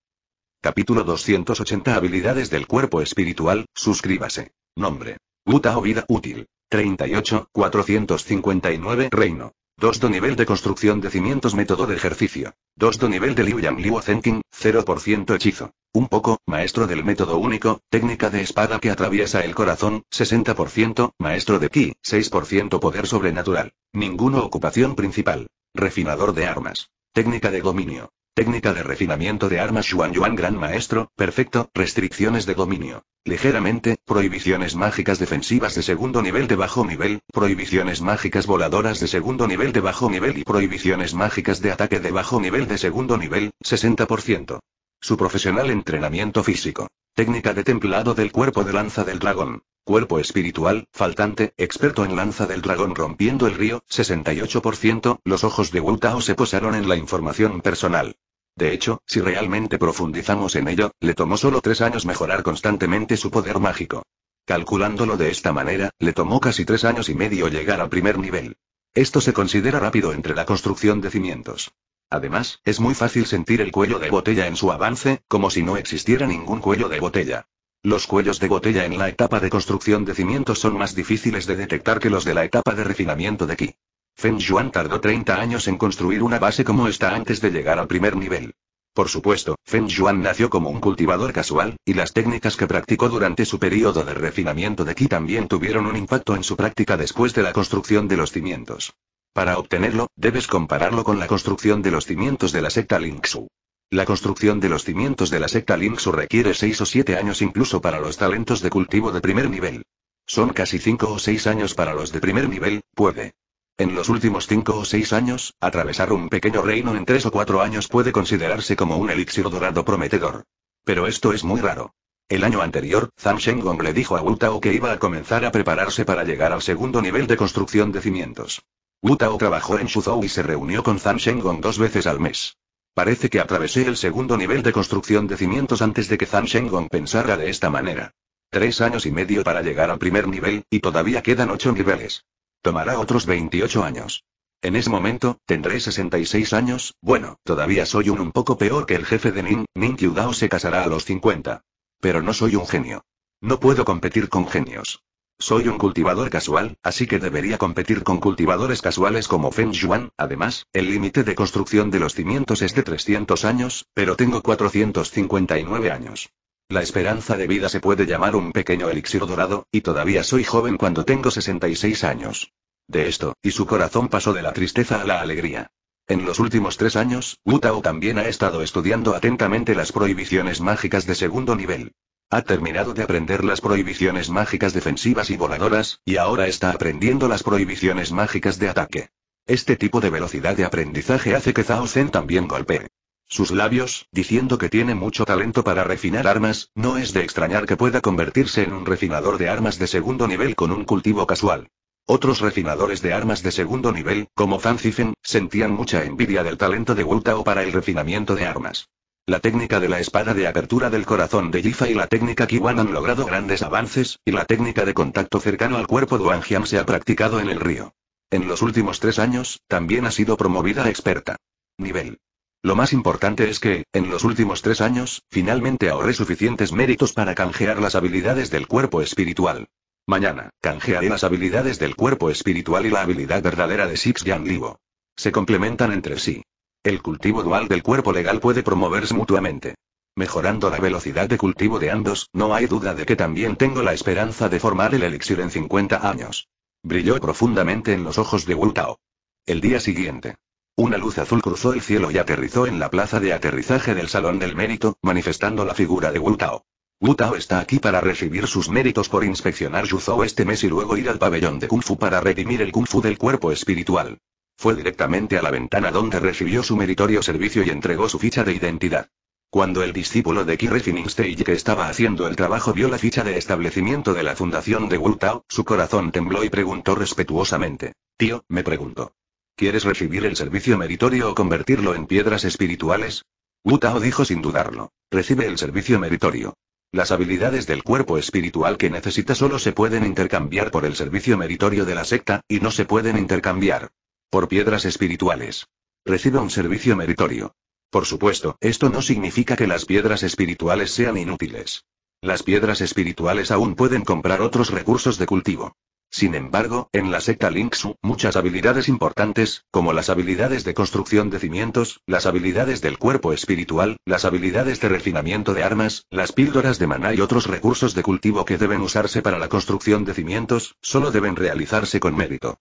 Capítulo 280 Habilidades del cuerpo espiritual, suscríbase. Nombre. o vida útil. 38, 459 Reino. 2 do nivel de construcción de cimientos método de ejercicio. 2 do nivel de Liu Yang Liu Zenking, 0% hechizo. Un poco, maestro del método único, técnica de espada que atraviesa el corazón, 60%, maestro de ki, 6% poder sobrenatural. Ninguna ocupación principal. Refinador de armas. Técnica de dominio. Técnica de refinamiento de armas Yuan Yuan Gran Maestro, perfecto, restricciones de dominio. Ligeramente, prohibiciones mágicas defensivas de segundo nivel de bajo nivel, prohibiciones mágicas voladoras de segundo nivel de bajo nivel y prohibiciones mágicas de ataque de bajo nivel de segundo nivel, 60%. Su profesional entrenamiento físico. Técnica de templado del cuerpo de lanza del dragón. Cuerpo espiritual, faltante, experto en lanza del dragón rompiendo el río, 68%, los ojos de Wu Tao se posaron en la información personal. De hecho, si realmente profundizamos en ello, le tomó solo tres años mejorar constantemente su poder mágico. Calculándolo de esta manera, le tomó casi tres años y medio llegar al primer nivel. Esto se considera rápido entre la construcción de cimientos. Además, es muy fácil sentir el cuello de botella en su avance, como si no existiera ningún cuello de botella. Los cuellos de botella en la etapa de construcción de cimientos son más difíciles de detectar que los de la etapa de refinamiento de Qi. Feng Yuan tardó 30 años en construir una base como esta antes de llegar al primer nivel. Por supuesto, Feng Yuan nació como un cultivador casual, y las técnicas que practicó durante su periodo de refinamiento de Qi también tuvieron un impacto en su práctica después de la construcción de los cimientos. Para obtenerlo, debes compararlo con la construcción de los cimientos de la secta Lingxu. La construcción de los cimientos de la secta Linxu requiere seis o siete años incluso para los talentos de cultivo de primer nivel. Son casi cinco o seis años para los de primer nivel, puede. En los últimos 5 o 6 años, atravesar un pequeño reino en 3 o 4 años puede considerarse como un elixir dorado prometedor. Pero esto es muy raro. El año anterior, Zhang Shengong le dijo a Wu Tao que iba a comenzar a prepararse para llegar al segundo nivel de construcción de cimientos. Wu Tao trabajó en Shuzhou y se reunió con Zhang Shengong dos veces al mes. Parece que atravesé el segundo nivel de construcción de cimientos antes de que Zhang Shengong pensara de esta manera. Tres años y medio para llegar al primer nivel, y todavía quedan ocho niveles. Tomará otros 28 años. En ese momento, tendré 66 años, bueno, todavía soy un un poco peor que el jefe de Ning, Ning Yudao se casará a los 50. Pero no soy un genio. No puedo competir con genios. Soy un cultivador casual, así que debería competir con cultivadores casuales como Feng Yuan. Además, el límite de construcción de los cimientos es de 300 años, pero tengo 459 años. La esperanza de vida se puede llamar un pequeño elixir dorado, y todavía soy joven cuando tengo 66 años. De esto, y su corazón pasó de la tristeza a la alegría. En los últimos tres años, Wu Tao también ha estado estudiando atentamente las prohibiciones mágicas de segundo nivel. Ha terminado de aprender las prohibiciones mágicas defensivas y voladoras, y ahora está aprendiendo las prohibiciones mágicas de ataque. Este tipo de velocidad de aprendizaje hace que Zhao también golpee. Sus labios, diciendo que tiene mucho talento para refinar armas, no es de extrañar que pueda convertirse en un refinador de armas de segundo nivel con un cultivo casual. Otros refinadores de armas de segundo nivel, como Fan sentían mucha envidia del talento de Wu Tao para el refinamiento de armas. La técnica de la espada de apertura del corazón de Jifa y la técnica Kiwan han logrado grandes avances, y la técnica de contacto cercano al cuerpo de Duanjian se ha practicado en el río. En los últimos tres años, también ha sido promovida experta. Nivel. Lo más importante es que, en los últimos tres años, finalmente ahorré suficientes méritos para canjear las habilidades del cuerpo espiritual. Mañana, canjearé las habilidades del cuerpo espiritual y la habilidad verdadera de Six Yan Liwo. Se complementan entre sí. El cultivo dual del cuerpo legal puede promoverse mutuamente. Mejorando la velocidad de cultivo de ambos, no hay duda de que también tengo la esperanza de formar el elixir en 50 años. Brilló profundamente en los ojos de Wu Tao. El día siguiente. Una luz azul cruzó el cielo y aterrizó en la plaza de aterrizaje del Salón del Mérito, manifestando la figura de Wu Tao. Wu Tao está aquí para recibir sus méritos por inspeccionar Yuzhou este mes y luego ir al pabellón de Kung Fu para redimir el Kung Fu del cuerpo espiritual. Fue directamente a la ventana donde recibió su meritorio servicio y entregó su ficha de identidad. Cuando el discípulo de Refining stage que estaba haciendo el trabajo vio la ficha de establecimiento de la fundación de Wutao, su corazón tembló y preguntó respetuosamente. Tío, me pregunto. ¿Quieres recibir el servicio meritorio o convertirlo en piedras espirituales? Wutao dijo sin dudarlo. Recibe el servicio meritorio. Las habilidades del cuerpo espiritual que necesita solo se pueden intercambiar por el servicio meritorio de la secta, y no se pueden intercambiar por piedras espirituales. Reciba un servicio meritorio. Por supuesto, esto no significa que las piedras espirituales sean inútiles. Las piedras espirituales aún pueden comprar otros recursos de cultivo. Sin embargo, en la secta Linksu, muchas habilidades importantes, como las habilidades de construcción de cimientos, las habilidades del cuerpo espiritual, las habilidades de refinamiento de armas, las píldoras de maná y otros recursos de cultivo que deben usarse para la construcción de cimientos, solo deben realizarse con mérito.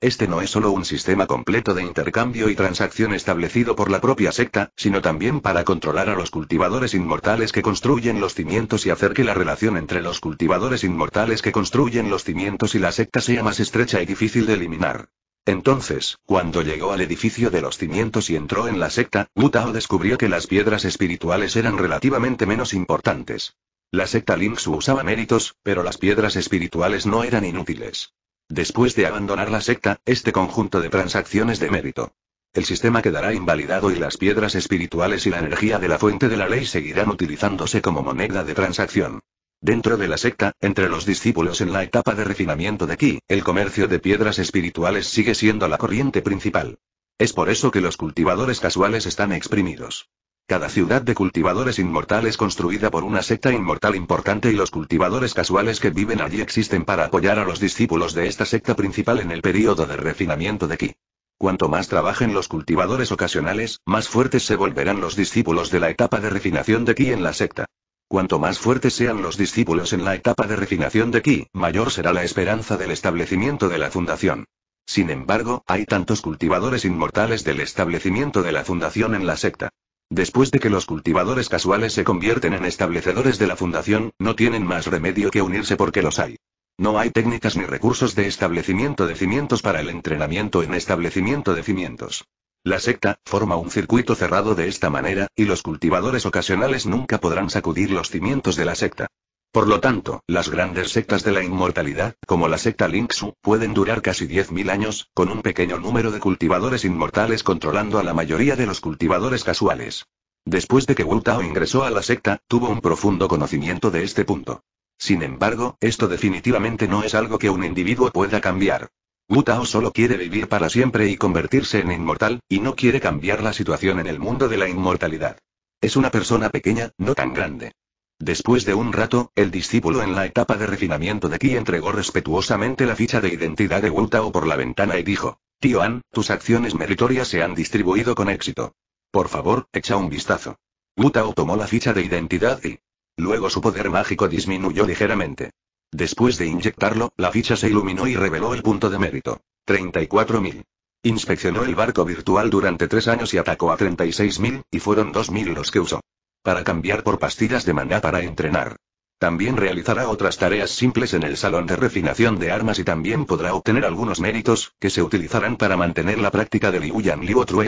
Este no es solo un sistema completo de intercambio y transacción establecido por la propia secta, sino también para controlar a los cultivadores inmortales que construyen los cimientos y hacer que la relación entre los cultivadores inmortales que construyen los cimientos y la secta sea más estrecha y difícil de eliminar. Entonces, cuando llegó al edificio de los cimientos y entró en la secta, Wu descubrió que las piedras espirituales eran relativamente menos importantes. La secta Lingxu usaba méritos, pero las piedras espirituales no eran inútiles. Después de abandonar la secta, este conjunto de transacciones de mérito. El sistema quedará invalidado y las piedras espirituales y la energía de la fuente de la ley seguirán utilizándose como moneda de transacción. Dentro de la secta, entre los discípulos en la etapa de refinamiento de aquí, el comercio de piedras espirituales sigue siendo la corriente principal. Es por eso que los cultivadores casuales están exprimidos. Cada ciudad de cultivadores inmortales construida por una secta inmortal importante y los cultivadores casuales que viven allí existen para apoyar a los discípulos de esta secta principal en el período de refinamiento de Ki. Cuanto más trabajen los cultivadores ocasionales, más fuertes se volverán los discípulos de la etapa de refinación de Ki en la secta. Cuanto más fuertes sean los discípulos en la etapa de refinación de Ki, mayor será la esperanza del establecimiento de la fundación. Sin embargo, hay tantos cultivadores inmortales del establecimiento de la fundación en la secta. Después de que los cultivadores casuales se convierten en establecedores de la fundación, no tienen más remedio que unirse porque los hay. No hay técnicas ni recursos de establecimiento de cimientos para el entrenamiento en establecimiento de cimientos. La secta forma un circuito cerrado de esta manera, y los cultivadores ocasionales nunca podrán sacudir los cimientos de la secta. Por lo tanto, las grandes sectas de la inmortalidad, como la secta Linksu, pueden durar casi 10.000 años, con un pequeño número de cultivadores inmortales controlando a la mayoría de los cultivadores casuales. Después de que Wu Tao ingresó a la secta, tuvo un profundo conocimiento de este punto. Sin embargo, esto definitivamente no es algo que un individuo pueda cambiar. Wu Tao solo quiere vivir para siempre y convertirse en inmortal, y no quiere cambiar la situación en el mundo de la inmortalidad. Es una persona pequeña, no tan grande. Después de un rato, el discípulo en la etapa de refinamiento de Qi entregó respetuosamente la ficha de identidad de Wu Tao por la ventana y dijo: Tío An, tus acciones meritorias se han distribuido con éxito. Por favor, echa un vistazo. Wu Tao tomó la ficha de identidad y. Luego su poder mágico disminuyó ligeramente. Después de inyectarlo, la ficha se iluminó y reveló el punto de mérito. 34.000. Inspeccionó el barco virtual durante tres años y atacó a 36.000, y fueron 2.000 los que usó para cambiar por pastillas de maná para entrenar. También realizará otras tareas simples en el salón de refinación de armas y también podrá obtener algunos méritos, que se utilizarán para mantener la práctica de Liu Yan Liu True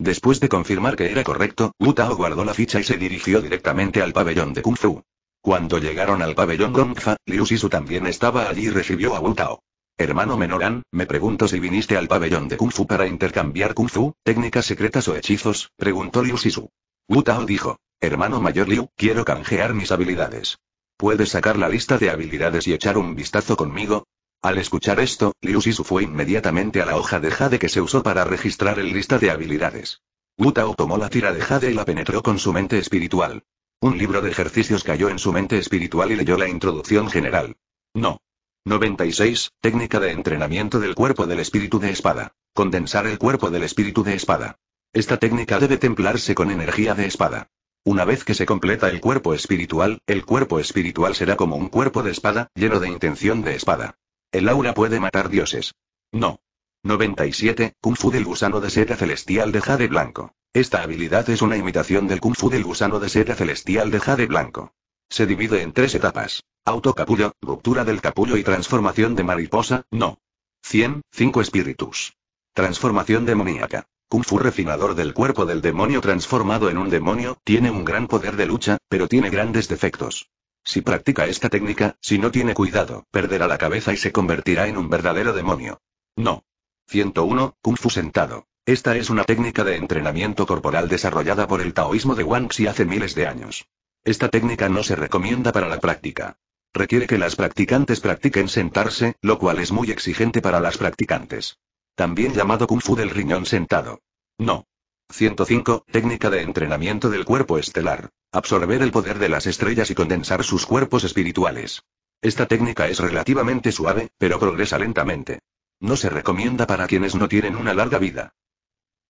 Después de confirmar que era correcto, Wu Tao guardó la ficha y se dirigió directamente al pabellón de Kung Fu. Cuando llegaron al pabellón Gongfa, Liu Sisu también estaba allí y recibió a Wu Tao. Hermano Menoran, me pregunto si viniste al pabellón de Kung Fu para intercambiar Kung Fu, técnicas secretas o hechizos, preguntó Liu Sisu. Wu dijo. Hermano mayor Liu, quiero canjear mis habilidades. ¿Puedes sacar la lista de habilidades y echar un vistazo conmigo? Al escuchar esto, Liu Sisu fue inmediatamente a la hoja de jade que se usó para registrar el lista de habilidades. Wu Tao tomó la tira de jade y la penetró con su mente espiritual. Un libro de ejercicios cayó en su mente espiritual y leyó la introducción general. No. 96. Técnica de entrenamiento del cuerpo del espíritu de espada. Condensar el cuerpo del espíritu de espada. Esta técnica debe templarse con energía de espada. Una vez que se completa el cuerpo espiritual, el cuerpo espiritual será como un cuerpo de espada, lleno de intención de espada. El aura puede matar dioses. No. 97. Kung Fu del gusano de seda celestial de jade blanco. Esta habilidad es una imitación del Kung Fu del gusano de seda celestial de jade blanco. Se divide en tres etapas. Autocapullo, ruptura del capullo y transformación de mariposa, no. 100. 5 espíritus. Transformación demoníaca. Kung Fu refinador del cuerpo del demonio transformado en un demonio, tiene un gran poder de lucha, pero tiene grandes defectos. Si practica esta técnica, si no tiene cuidado, perderá la cabeza y se convertirá en un verdadero demonio. No. 101. Kung Fu sentado. Esta es una técnica de entrenamiento corporal desarrollada por el taoísmo de Wangxi hace miles de años. Esta técnica no se recomienda para la práctica. Requiere que las practicantes practiquen sentarse, lo cual es muy exigente para las practicantes. También llamado Kung Fu del riñón sentado. No. 105. Técnica de entrenamiento del cuerpo estelar. Absorber el poder de las estrellas y condensar sus cuerpos espirituales. Esta técnica es relativamente suave, pero progresa lentamente. No se recomienda para quienes no tienen una larga vida.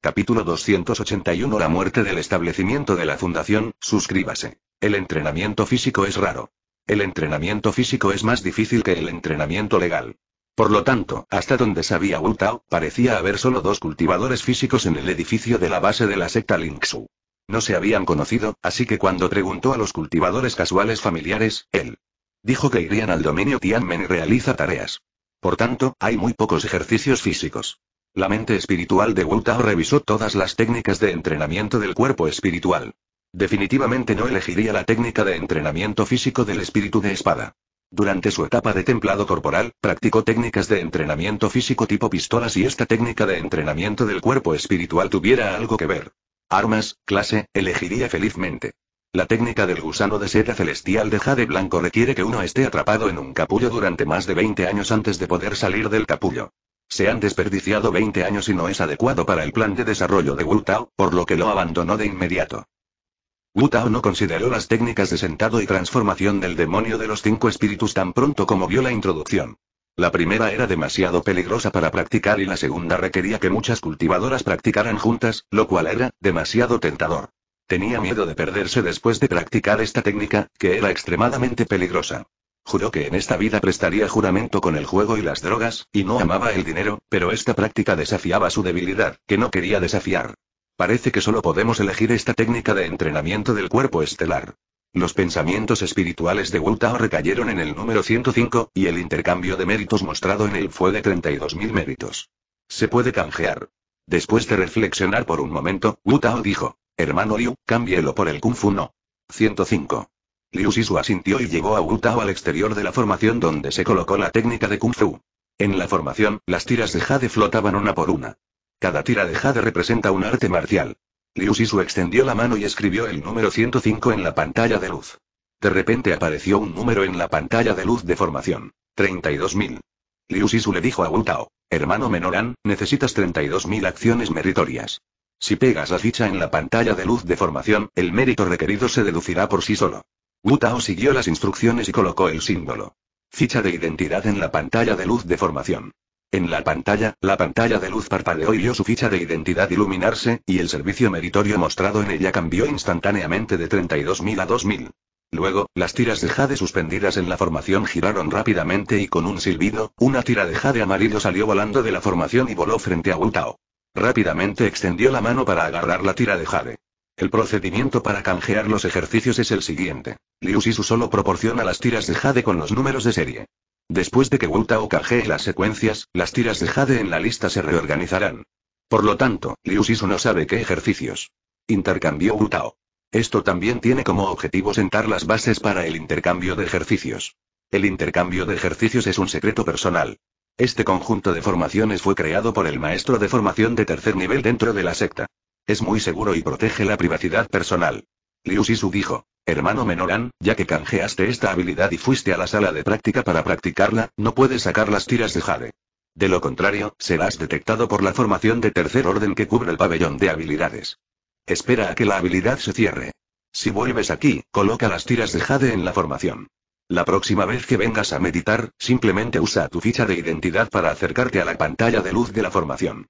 Capítulo 281 La muerte del establecimiento de la fundación, suscríbase. El entrenamiento físico es raro. El entrenamiento físico es más difícil que el entrenamiento legal. Por lo tanto, hasta donde sabía Wu Tao, parecía haber solo dos cultivadores físicos en el edificio de la base de la secta Lingxu. No se habían conocido, así que cuando preguntó a los cultivadores casuales familiares, él dijo que irían al dominio Tianmen y realiza tareas. Por tanto, hay muy pocos ejercicios físicos. La mente espiritual de Wu Tao revisó todas las técnicas de entrenamiento del cuerpo espiritual. Definitivamente no elegiría la técnica de entrenamiento físico del espíritu de espada. Durante su etapa de templado corporal, practicó técnicas de entrenamiento físico tipo pistolas y esta técnica de entrenamiento del cuerpo espiritual tuviera algo que ver. Armas, clase, elegiría felizmente. La técnica del gusano de seda celestial de jade blanco requiere que uno esté atrapado en un capullo durante más de 20 años antes de poder salir del capullo. Se han desperdiciado 20 años y no es adecuado para el plan de desarrollo de Wu Tao, por lo que lo abandonó de inmediato. Wu no consideró las técnicas de sentado y transformación del demonio de los cinco espíritus tan pronto como vio la introducción. La primera era demasiado peligrosa para practicar y la segunda requería que muchas cultivadoras practicaran juntas, lo cual era demasiado tentador. Tenía miedo de perderse después de practicar esta técnica, que era extremadamente peligrosa. Juró que en esta vida prestaría juramento con el juego y las drogas, y no amaba el dinero, pero esta práctica desafiaba su debilidad, que no quería desafiar. Parece que solo podemos elegir esta técnica de entrenamiento del cuerpo estelar. Los pensamientos espirituales de Wu recayeron en el número 105, y el intercambio de méritos mostrado en él fue de 32.000 méritos. Se puede canjear. Después de reflexionar por un momento, Wu dijo, hermano Liu, cámbielo por el Kung Fu no. 105. Liu Shizu asintió y llevó a Wu al exterior de la formación donde se colocó la técnica de Kung Fu. En la formación, las tiras de jade flotaban una por una. Cada tira de jade representa un arte marcial. Liu Shisu extendió la mano y escribió el número 105 en la pantalla de luz. De repente apareció un número en la pantalla de luz de formación. 32.000. Liu Shisu le dijo a Wu Tao, hermano Menoran, necesitas 32.000 acciones meritorias. Si pegas la ficha en la pantalla de luz de formación, el mérito requerido se deducirá por sí solo. Wu Tao siguió las instrucciones y colocó el símbolo. Ficha de identidad en la pantalla de luz de formación. En la pantalla, la pantalla de luz parpadeó y vio su ficha de identidad iluminarse, y el servicio meritorio mostrado en ella cambió instantáneamente de 32.000 a 2.000. Luego, las tiras de jade suspendidas en la formación giraron rápidamente y con un silbido, una tira de jade amarillo salió volando de la formación y voló frente a Wu Tao. Rápidamente extendió la mano para agarrar la tira de jade. El procedimiento para canjear los ejercicios es el siguiente. Liu Su solo proporciona las tiras de jade con los números de serie. Después de que Wutao Tao las secuencias, las tiras de Jade en la lista se reorganizarán. Por lo tanto, Liu Sisu no sabe qué ejercicios. Intercambió Wutao. Esto también tiene como objetivo sentar las bases para el intercambio de ejercicios. El intercambio de ejercicios es un secreto personal. Este conjunto de formaciones fue creado por el maestro de formación de tercer nivel dentro de la secta. Es muy seguro y protege la privacidad personal. Liu su dijo. Hermano Menoran, ya que canjeaste esta habilidad y fuiste a la sala de práctica para practicarla, no puedes sacar las tiras de Jade. De lo contrario, serás detectado por la formación de tercer orden que cubre el pabellón de habilidades. Espera a que la habilidad se cierre. Si vuelves aquí, coloca las tiras de Jade en la formación. La próxima vez que vengas a meditar, simplemente usa tu ficha de identidad para acercarte a la pantalla de luz de la formación.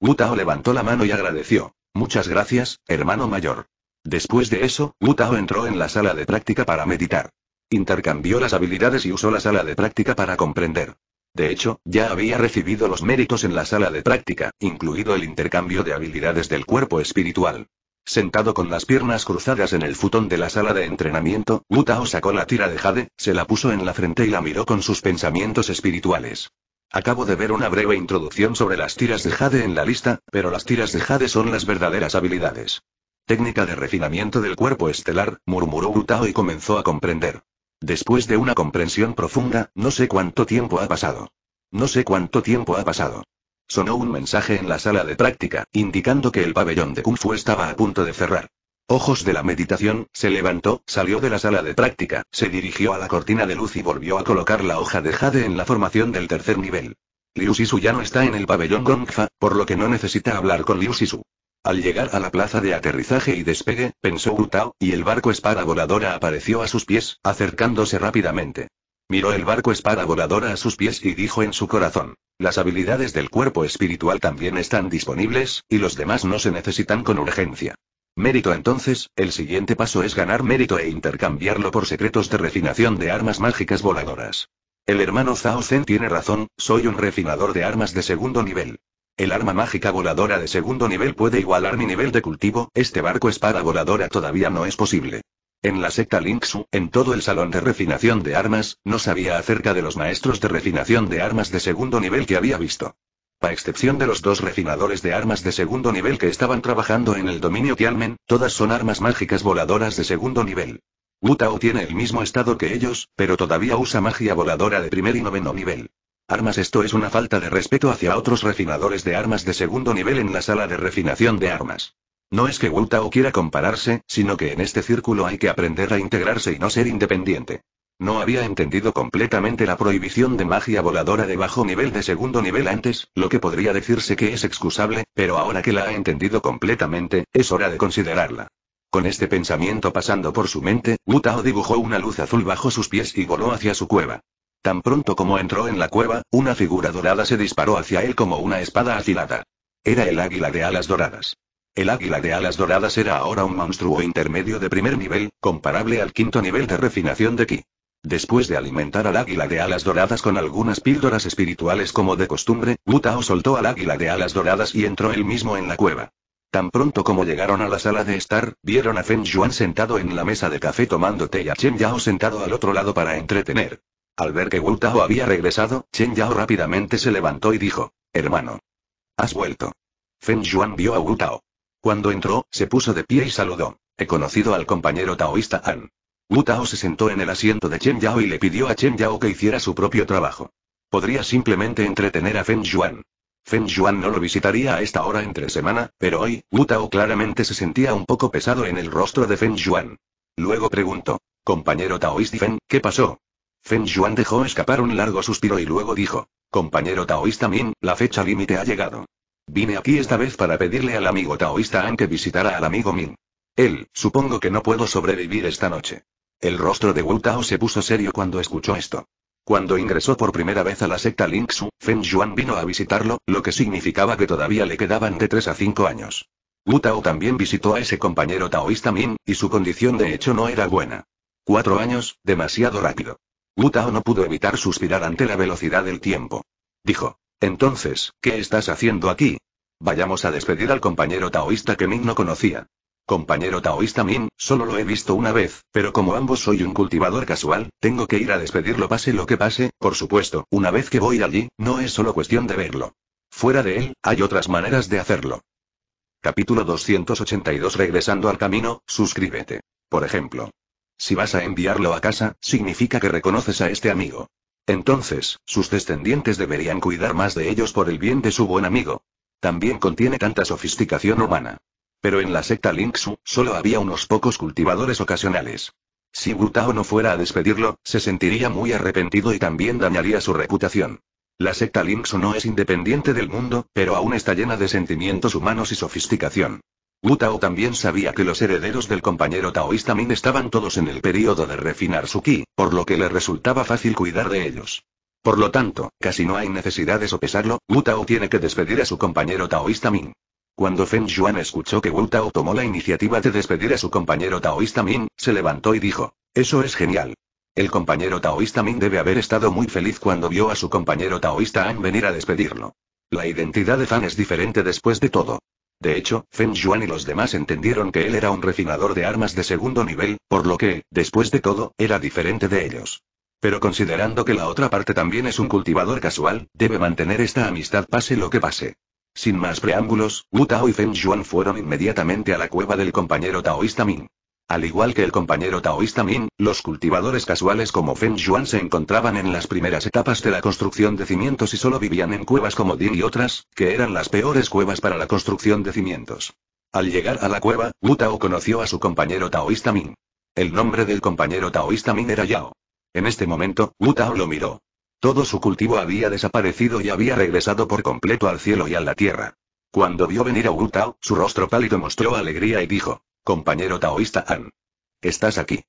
Wu levantó la mano y agradeció. Muchas gracias, hermano mayor. Después de eso, Wu entró en la sala de práctica para meditar. Intercambió las habilidades y usó la sala de práctica para comprender. De hecho, ya había recibido los méritos en la sala de práctica, incluido el intercambio de habilidades del cuerpo espiritual. Sentado con las piernas cruzadas en el futón de la sala de entrenamiento, Wu sacó la tira de jade, se la puso en la frente y la miró con sus pensamientos espirituales. Acabo de ver una breve introducción sobre las tiras de jade en la lista, pero las tiras de jade son las verdaderas habilidades. Técnica de refinamiento del cuerpo estelar, murmuró Utao y comenzó a comprender. Después de una comprensión profunda, no sé cuánto tiempo ha pasado. No sé cuánto tiempo ha pasado. Sonó un mensaje en la sala de práctica, indicando que el pabellón de Kung Fu estaba a punto de cerrar. Ojos de la meditación, se levantó, salió de la sala de práctica, se dirigió a la cortina de luz y volvió a colocar la hoja de jade en la formación del tercer nivel. Liu Sisu ya no está en el pabellón Gongfa, por lo que no necesita hablar con Liu su al llegar a la plaza de aterrizaje y despegue, pensó Utao, y el barco espada voladora apareció a sus pies, acercándose rápidamente. Miró el barco espada voladora a sus pies y dijo en su corazón, las habilidades del cuerpo espiritual también están disponibles, y los demás no se necesitan con urgencia. Mérito entonces, el siguiente paso es ganar mérito e intercambiarlo por secretos de refinación de armas mágicas voladoras. El hermano Zhao Zen tiene razón, soy un refinador de armas de segundo nivel. El arma mágica voladora de segundo nivel puede igualar mi nivel de cultivo, este barco espada voladora todavía no es posible. En la secta Linksu, en todo el salón de refinación de armas, no sabía acerca de los maestros de refinación de armas de segundo nivel que había visto. A excepción de los dos refinadores de armas de segundo nivel que estaban trabajando en el dominio Tialmen, todas son armas mágicas voladoras de segundo nivel. Wu tiene el mismo estado que ellos, pero todavía usa magia voladora de primer y noveno nivel. Armas Esto es una falta de respeto hacia otros refinadores de armas de segundo nivel en la sala de refinación de armas. No es que Wutao quiera compararse, sino que en este círculo hay que aprender a integrarse y no ser independiente. No había entendido completamente la prohibición de magia voladora de bajo nivel de segundo nivel antes, lo que podría decirse que es excusable, pero ahora que la ha entendido completamente, es hora de considerarla. Con este pensamiento pasando por su mente, Wutao dibujó una luz azul bajo sus pies y voló hacia su cueva. Tan pronto como entró en la cueva, una figura dorada se disparó hacia él como una espada afilada. Era el águila de alas doradas. El águila de alas doradas era ahora un monstruo intermedio de primer nivel, comparable al quinto nivel de refinación de Qi. Después de alimentar al águila de alas doradas con algunas píldoras espirituales como de costumbre, Wu Tao soltó al águila de alas doradas y entró él mismo en la cueva. Tan pronto como llegaron a la sala de estar, vieron a Feng Yuan sentado en la mesa de café tomando té y a Chen Yao sentado al otro lado para entretener. Al ver que Wu Tao había regresado, Chen Yao rápidamente se levantó y dijo, hermano. Has vuelto. Feng Yuan vio a Wu Tao. Cuando entró, se puso de pie y saludó. He conocido al compañero taoísta An. Wu Tao se sentó en el asiento de Chen Yao y le pidió a Chen Yao que hiciera su propio trabajo. Podría simplemente entretener a Feng Yuan. Feng Yuan no lo visitaría a esta hora entre semana, pero hoy, Wu Tao claramente se sentía un poco pesado en el rostro de Feng Yuan. Luego preguntó, compañero taoísta Feng, ¿qué pasó? Feng Yuan dejó escapar un largo suspiro y luego dijo. Compañero taoísta Min, la fecha límite ha llegado. Vine aquí esta vez para pedirle al amigo taoísta An que visitara al amigo Min. Él, supongo que no puedo sobrevivir esta noche. El rostro de Wu Tao se puso serio cuando escuchó esto. Cuando ingresó por primera vez a la secta Lingxu, Feng Yuan vino a visitarlo, lo que significaba que todavía le quedaban de 3 a 5 años. Wu Tao también visitó a ese compañero taoísta Min, y su condición de hecho no era buena. Cuatro años, demasiado rápido. Wu Tao no pudo evitar suspirar ante la velocidad del tiempo. Dijo. Entonces, ¿qué estás haciendo aquí? Vayamos a despedir al compañero taoísta que Ming no conocía. Compañero taoísta Ming, solo lo he visto una vez, pero como ambos soy un cultivador casual, tengo que ir a despedirlo pase lo que pase, por supuesto, una vez que voy allí, no es solo cuestión de verlo. Fuera de él, hay otras maneras de hacerlo. Capítulo 282 Regresando al camino, suscríbete. Por ejemplo. Si vas a enviarlo a casa, significa que reconoces a este amigo. Entonces, sus descendientes deberían cuidar más de ellos por el bien de su buen amigo. También contiene tanta sofisticación humana. Pero en la secta Linksu, solo había unos pocos cultivadores ocasionales. Si Butao no fuera a despedirlo, se sentiría muy arrepentido y también dañaría su reputación. La secta Linksu no es independiente del mundo, pero aún está llena de sentimientos humanos y sofisticación. Wu Tao también sabía que los herederos del compañero taoísta Min estaban todos en el período de refinar su ki, por lo que le resultaba fácil cuidar de ellos. Por lo tanto, casi no hay necesidad de sopesarlo, Wu Tao tiene que despedir a su compañero taoísta Min. Cuando Feng Yuan escuchó que Wu Tao tomó la iniciativa de despedir a su compañero taoísta Min, se levantó y dijo, eso es genial. El compañero taoísta Min debe haber estado muy feliz cuando vio a su compañero taoísta An venir a despedirlo. La identidad de Fan es diferente después de todo. De hecho, Feng Yuan y los demás entendieron que él era un refinador de armas de segundo nivel, por lo que, después de todo, era diferente de ellos. Pero considerando que la otra parte también es un cultivador casual, debe mantener esta amistad pase lo que pase. Sin más preámbulos, Wu Tao y Feng Yuan fueron inmediatamente a la cueva del compañero taoísta Ming. Al igual que el compañero taoísta Min, los cultivadores casuales como Feng Yuan se encontraban en las primeras etapas de la construcción de cimientos y solo vivían en cuevas como Din y otras, que eran las peores cuevas para la construcción de cimientos. Al llegar a la cueva, Wu Tao conoció a su compañero taoísta Min. El nombre del compañero taoísta Min era Yao. En este momento, Wu Tao lo miró. Todo su cultivo había desaparecido y había regresado por completo al cielo y a la tierra. Cuando vio venir a Wu Tao, su rostro pálido mostró alegría y dijo, Compañero taoísta An, Estás aquí.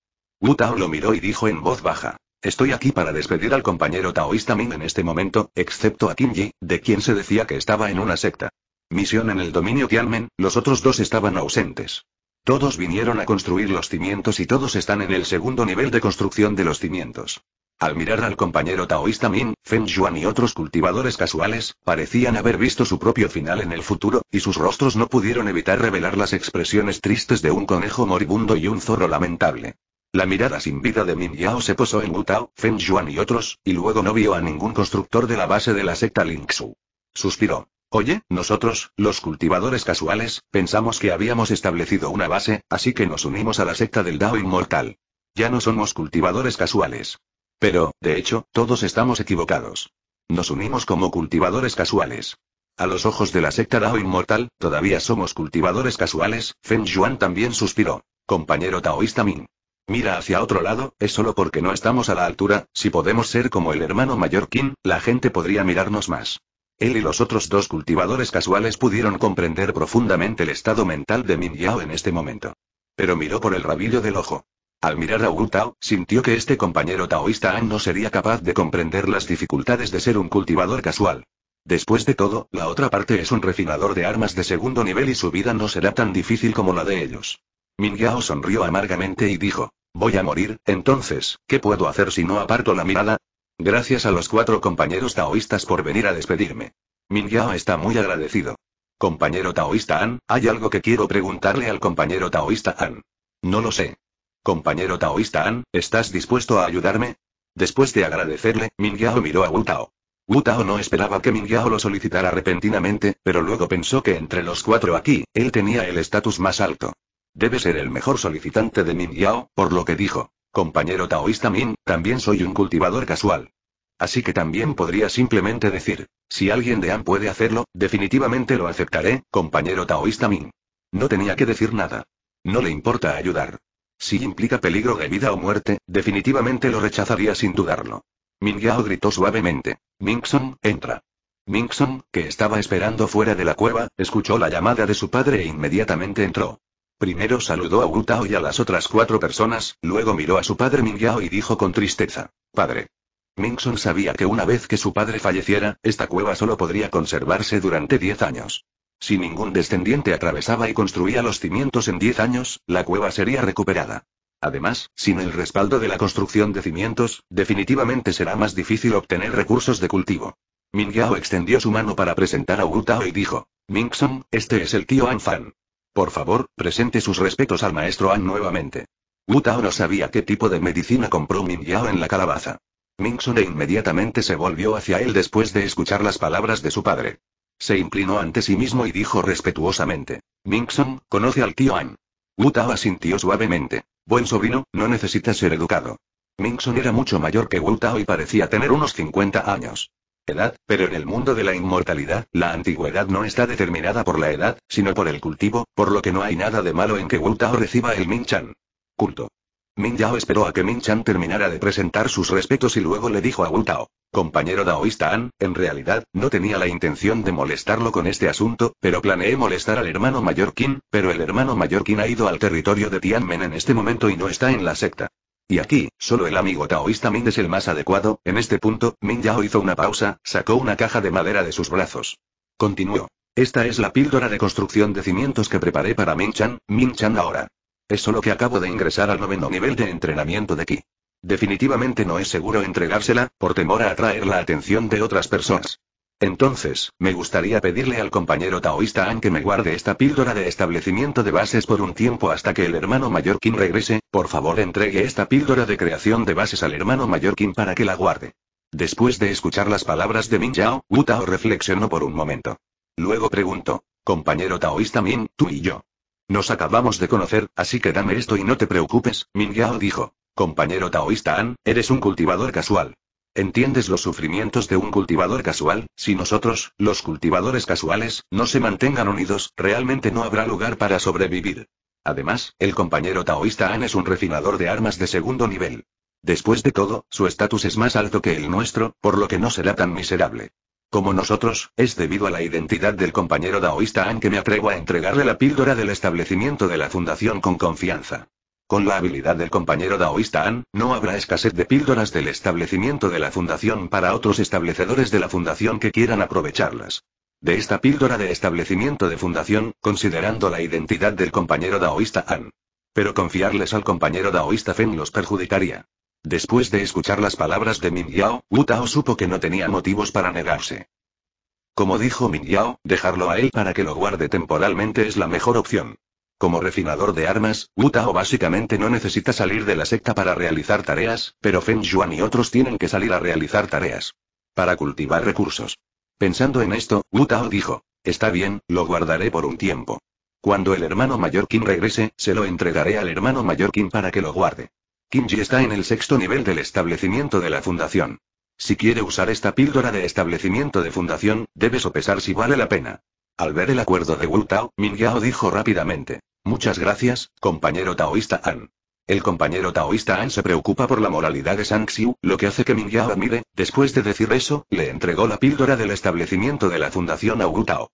Wu Tao lo miró y dijo en voz baja. Estoy aquí para despedir al compañero taoísta Ming en este momento, excepto a Qin Yi, de quien se decía que estaba en una secta. Misión en el dominio Tianmen, los otros dos estaban ausentes. Todos vinieron a construir los cimientos y todos están en el segundo nivel de construcción de los cimientos. Al mirar al compañero taoísta Min, Feng Yuan y otros cultivadores casuales, parecían haber visto su propio final en el futuro, y sus rostros no pudieron evitar revelar las expresiones tristes de un conejo moribundo y un zorro lamentable. La mirada sin vida de Min Yao se posó en Wu Tao, Feng Yuan y otros, y luego no vio a ningún constructor de la base de la secta Lingxu. Suspiró. Oye, nosotros, los cultivadores casuales, pensamos que habíamos establecido una base, así que nos unimos a la secta del Dao Inmortal. Ya no somos cultivadores casuales. Pero, de hecho, todos estamos equivocados. Nos unimos como cultivadores casuales. A los ojos de la secta Dao Inmortal, todavía somos cultivadores casuales, Feng Yuan también suspiró. Compañero taoísta Min. Mira hacia otro lado, es solo porque no estamos a la altura, si podemos ser como el hermano mayor Kim, la gente podría mirarnos más. Él y los otros dos cultivadores casuales pudieron comprender profundamente el estado mental de Ming Yao en este momento. Pero miró por el rabillo del ojo. Al mirar a Wu Tao, sintió que este compañero taoísta no sería capaz de comprender las dificultades de ser un cultivador casual. Después de todo, la otra parte es un refinador de armas de segundo nivel y su vida no será tan difícil como la de ellos. Ming Yao sonrió amargamente y dijo, voy a morir, entonces, ¿qué puedo hacer si no aparto la mirada? Gracias a los cuatro compañeros taoístas por venir a despedirme. Yao está muy agradecido. Compañero taoísta An, hay algo que quiero preguntarle al compañero taoísta An. No lo sé. Compañero taoísta An, ¿estás dispuesto a ayudarme? Después de agradecerle, Yao miró a Wu Tao. Wu Tao no esperaba que Yao lo solicitara repentinamente, pero luego pensó que entre los cuatro aquí, él tenía el estatus más alto. Debe ser el mejor solicitante de Yao, por lo que dijo. Compañero taoísta Min, también soy un cultivador casual. Así que también podría simplemente decir, si alguien de An puede hacerlo, definitivamente lo aceptaré, compañero taoísta Min. No tenía que decir nada. No le importa ayudar. Si implica peligro de vida o muerte, definitivamente lo rechazaría sin dudarlo. Min Yao gritó suavemente. Minxon, entra. Minxon, que estaba esperando fuera de la cueva, escuchó la llamada de su padre e inmediatamente entró. Primero saludó a Wu y a las otras cuatro personas, luego miró a su padre Mingyao y dijo con tristeza: Padre. Mingson sabía que una vez que su padre falleciera, esta cueva solo podría conservarse durante diez años. Si ningún descendiente atravesaba y construía los cimientos en diez años, la cueva sería recuperada. Además, sin el respaldo de la construcción de cimientos, definitivamente será más difícil obtener recursos de cultivo. Mingyao extendió su mano para presentar a Wu Tao y dijo: Mingson, este es el tío Anfan. Por favor, presente sus respetos al maestro An nuevamente. Wu Tao no sabía qué tipo de medicina compró Ming Yao en la calabaza. Ming e inmediatamente se volvió hacia él después de escuchar las palabras de su padre. Se inclinó ante sí mismo y dijo respetuosamente. Mingson, conoce al tío An. Wu Tao asintió suavemente. Buen sobrino, no necesitas ser educado. Mingson era mucho mayor que Wu Tao y parecía tener unos 50 años edad, pero en el mundo de la inmortalidad, la antigüedad no está determinada por la edad, sino por el cultivo, por lo que no hay nada de malo en que Wu Tao reciba el Chan. Culto. Min Yao esperó a que Min Chan terminara de presentar sus respetos y luego le dijo a Wu Tao. Compañero daoísta An, en realidad, no tenía la intención de molestarlo con este asunto, pero planeé molestar al hermano mayor Qin, pero el hermano mayor Qin ha ido al territorio de Tianmen en este momento y no está en la secta. Y aquí, solo el amigo taoísta Ming es el más adecuado, en este punto, Min Yao hizo una pausa, sacó una caja de madera de sus brazos. Continuó. Esta es la píldora de construcción de cimientos que preparé para Min Chan, Min Chan ahora. Es solo que acabo de ingresar al noveno nivel de entrenamiento de Qi. Definitivamente no es seguro entregársela, por temor a atraer la atención de otras personas. Entonces, me gustaría pedirle al compañero taoísta An que me guarde esta píldora de establecimiento de bases por un tiempo hasta que el hermano mayor Kim regrese, por favor entregue esta píldora de creación de bases al hermano mayor Kim para que la guarde. Después de escuchar las palabras de Min Yao, Wu Tao reflexionó por un momento. Luego preguntó, compañero taoísta Min, tú y yo. Nos acabamos de conocer, así que dame esto y no te preocupes, Min Yao dijo. Compañero taoísta An, eres un cultivador casual. ¿Entiendes los sufrimientos de un cultivador casual? Si nosotros, los cultivadores casuales, no se mantengan unidos, realmente no habrá lugar para sobrevivir. Además, el compañero taoísta An es un refinador de armas de segundo nivel. Después de todo, su estatus es más alto que el nuestro, por lo que no será tan miserable. Como nosotros, es debido a la identidad del compañero taoísta An que me atrevo a entregarle la píldora del establecimiento de la fundación con confianza. Con la habilidad del compañero daoísta An, no habrá escasez de píldoras del establecimiento de la fundación para otros establecedores de la fundación que quieran aprovecharlas. De esta píldora de establecimiento de fundación, considerando la identidad del compañero daoísta An. Pero confiarles al compañero daoísta Fen los perjudicaría. Después de escuchar las palabras de Min Yao, Wu Tao supo que no tenía motivos para negarse. Como dijo Min Yao, dejarlo a él para que lo guarde temporalmente es la mejor opción. Como refinador de armas, Wu básicamente no necesita salir de la secta para realizar tareas, pero Feng Yuan y otros tienen que salir a realizar tareas. Para cultivar recursos. Pensando en esto, Wu dijo, está bien, lo guardaré por un tiempo. Cuando el hermano mayor Kim regrese, se lo entregaré al hermano mayor Kim para que lo guarde. Kim Ji está en el sexto nivel del establecimiento de la fundación. Si quiere usar esta píldora de establecimiento de fundación, debe sopesar si vale la pena. Al ver el acuerdo de Wu Tao, Mingyao dijo rápidamente. Muchas gracias, compañero taoísta An. El compañero taoísta An se preocupa por la moralidad de Sang Xiu, lo que hace que Mingyao admire, después de decir eso, le entregó la píldora del establecimiento de la fundación a Wu Tao.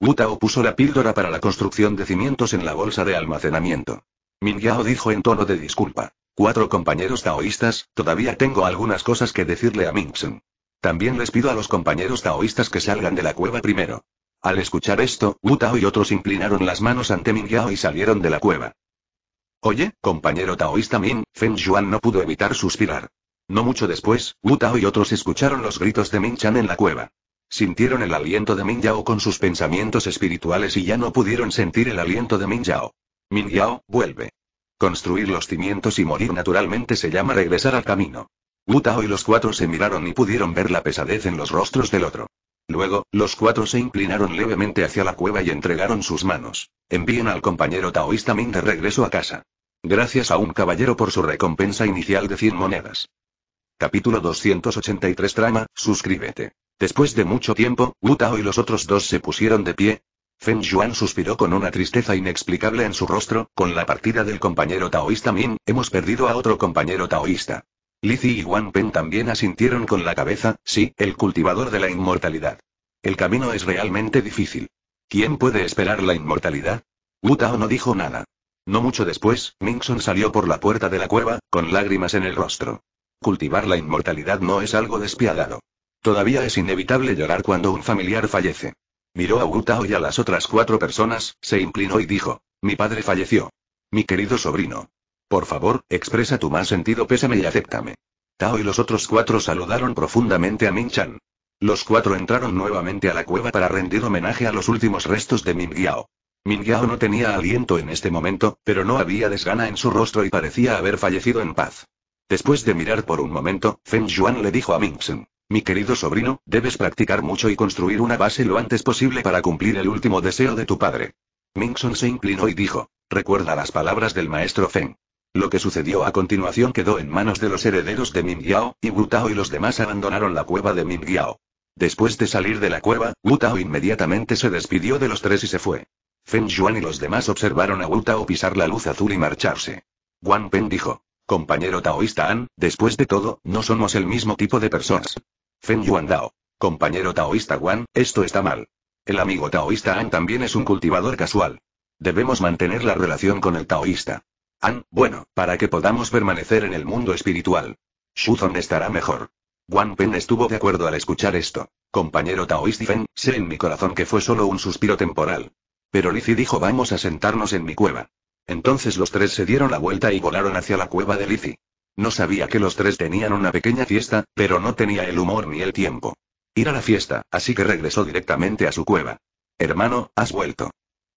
Wu Tao puso la píldora para la construcción de cimientos en la bolsa de almacenamiento. Mingyao dijo en tono de disculpa. Cuatro compañeros taoístas, todavía tengo algunas cosas que decirle a Mingxun. También les pido a los compañeros taoístas que salgan de la cueva primero. Al escuchar esto, Wu Tao y otros inclinaron las manos ante Ming Yao y salieron de la cueva. Oye, compañero taoísta Ming, Feng Yuan no pudo evitar suspirar. No mucho después, Wu Tao y otros escucharon los gritos de Ming Chan en la cueva. Sintieron el aliento de Ming Yao con sus pensamientos espirituales y ya no pudieron sentir el aliento de Ming Yao. Ming Yao, vuelve. Construir los cimientos y morir naturalmente se llama regresar al camino. Wu Tao y los cuatro se miraron y pudieron ver la pesadez en los rostros del otro. Luego, los cuatro se inclinaron levemente hacia la cueva y entregaron sus manos. Envíen al compañero taoísta Ming de regreso a casa. Gracias a un caballero por su recompensa inicial de 100 monedas. Capítulo 283 Trama, suscríbete. Después de mucho tiempo, Wu Tao y los otros dos se pusieron de pie. Feng Yuan suspiró con una tristeza inexplicable en su rostro, con la partida del compañero taoísta Min, hemos perdido a otro compañero taoísta. Lizzie y Wanpen Pen también asintieron con la cabeza, sí, el cultivador de la inmortalidad. El camino es realmente difícil. ¿Quién puede esperar la inmortalidad? Wu no dijo nada. No mucho después, Minxon salió por la puerta de la cueva, con lágrimas en el rostro. Cultivar la inmortalidad no es algo despiadado. Todavía es inevitable llorar cuando un familiar fallece. Miró a Wu y a las otras cuatro personas, se inclinó y dijo, mi padre falleció. Mi querido sobrino. Por favor, expresa tu más sentido pésame y acéptame. Tao y los otros cuatro saludaron profundamente a Ming-chan. Los cuatro entraron nuevamente a la cueva para rendir homenaje a los últimos restos de Ming Mingyao no tenía aliento en este momento, pero no había desgana en su rostro y parecía haber fallecido en paz. Después de mirar por un momento, Feng Yuan le dijo a Chan. Mi querido sobrino, debes practicar mucho y construir una base lo antes posible para cumplir el último deseo de tu padre. Mingson se inclinó y dijo. Recuerda las palabras del maestro Feng. Lo que sucedió a continuación quedó en manos de los herederos de Mingyao, y Wu Tao y los demás abandonaron la cueva de Mingyao. Después de salir de la cueva, Wu Tao inmediatamente se despidió de los tres y se fue. Feng Yuan y los demás observaron a Wu Tao pisar la luz azul y marcharse. Guan Pen dijo. Compañero taoísta An, después de todo, no somos el mismo tipo de personas. Feng Yuan Dao. Compañero taoísta Guan, esto está mal. El amigo taoísta An también es un cultivador casual. Debemos mantener la relación con el taoísta. An, bueno, para que podamos permanecer en el mundo espiritual. Shuzon estará mejor. Wang Pen estuvo de acuerdo al escuchar esto. Compañero Taoistifen, sé en mi corazón que fue solo un suspiro temporal. Pero Lizzie dijo vamos a sentarnos en mi cueva. Entonces los tres se dieron la vuelta y volaron hacia la cueva de Lizzie. No sabía que los tres tenían una pequeña fiesta, pero no tenía el humor ni el tiempo. Ir a la fiesta, así que regresó directamente a su cueva. Hermano, has vuelto.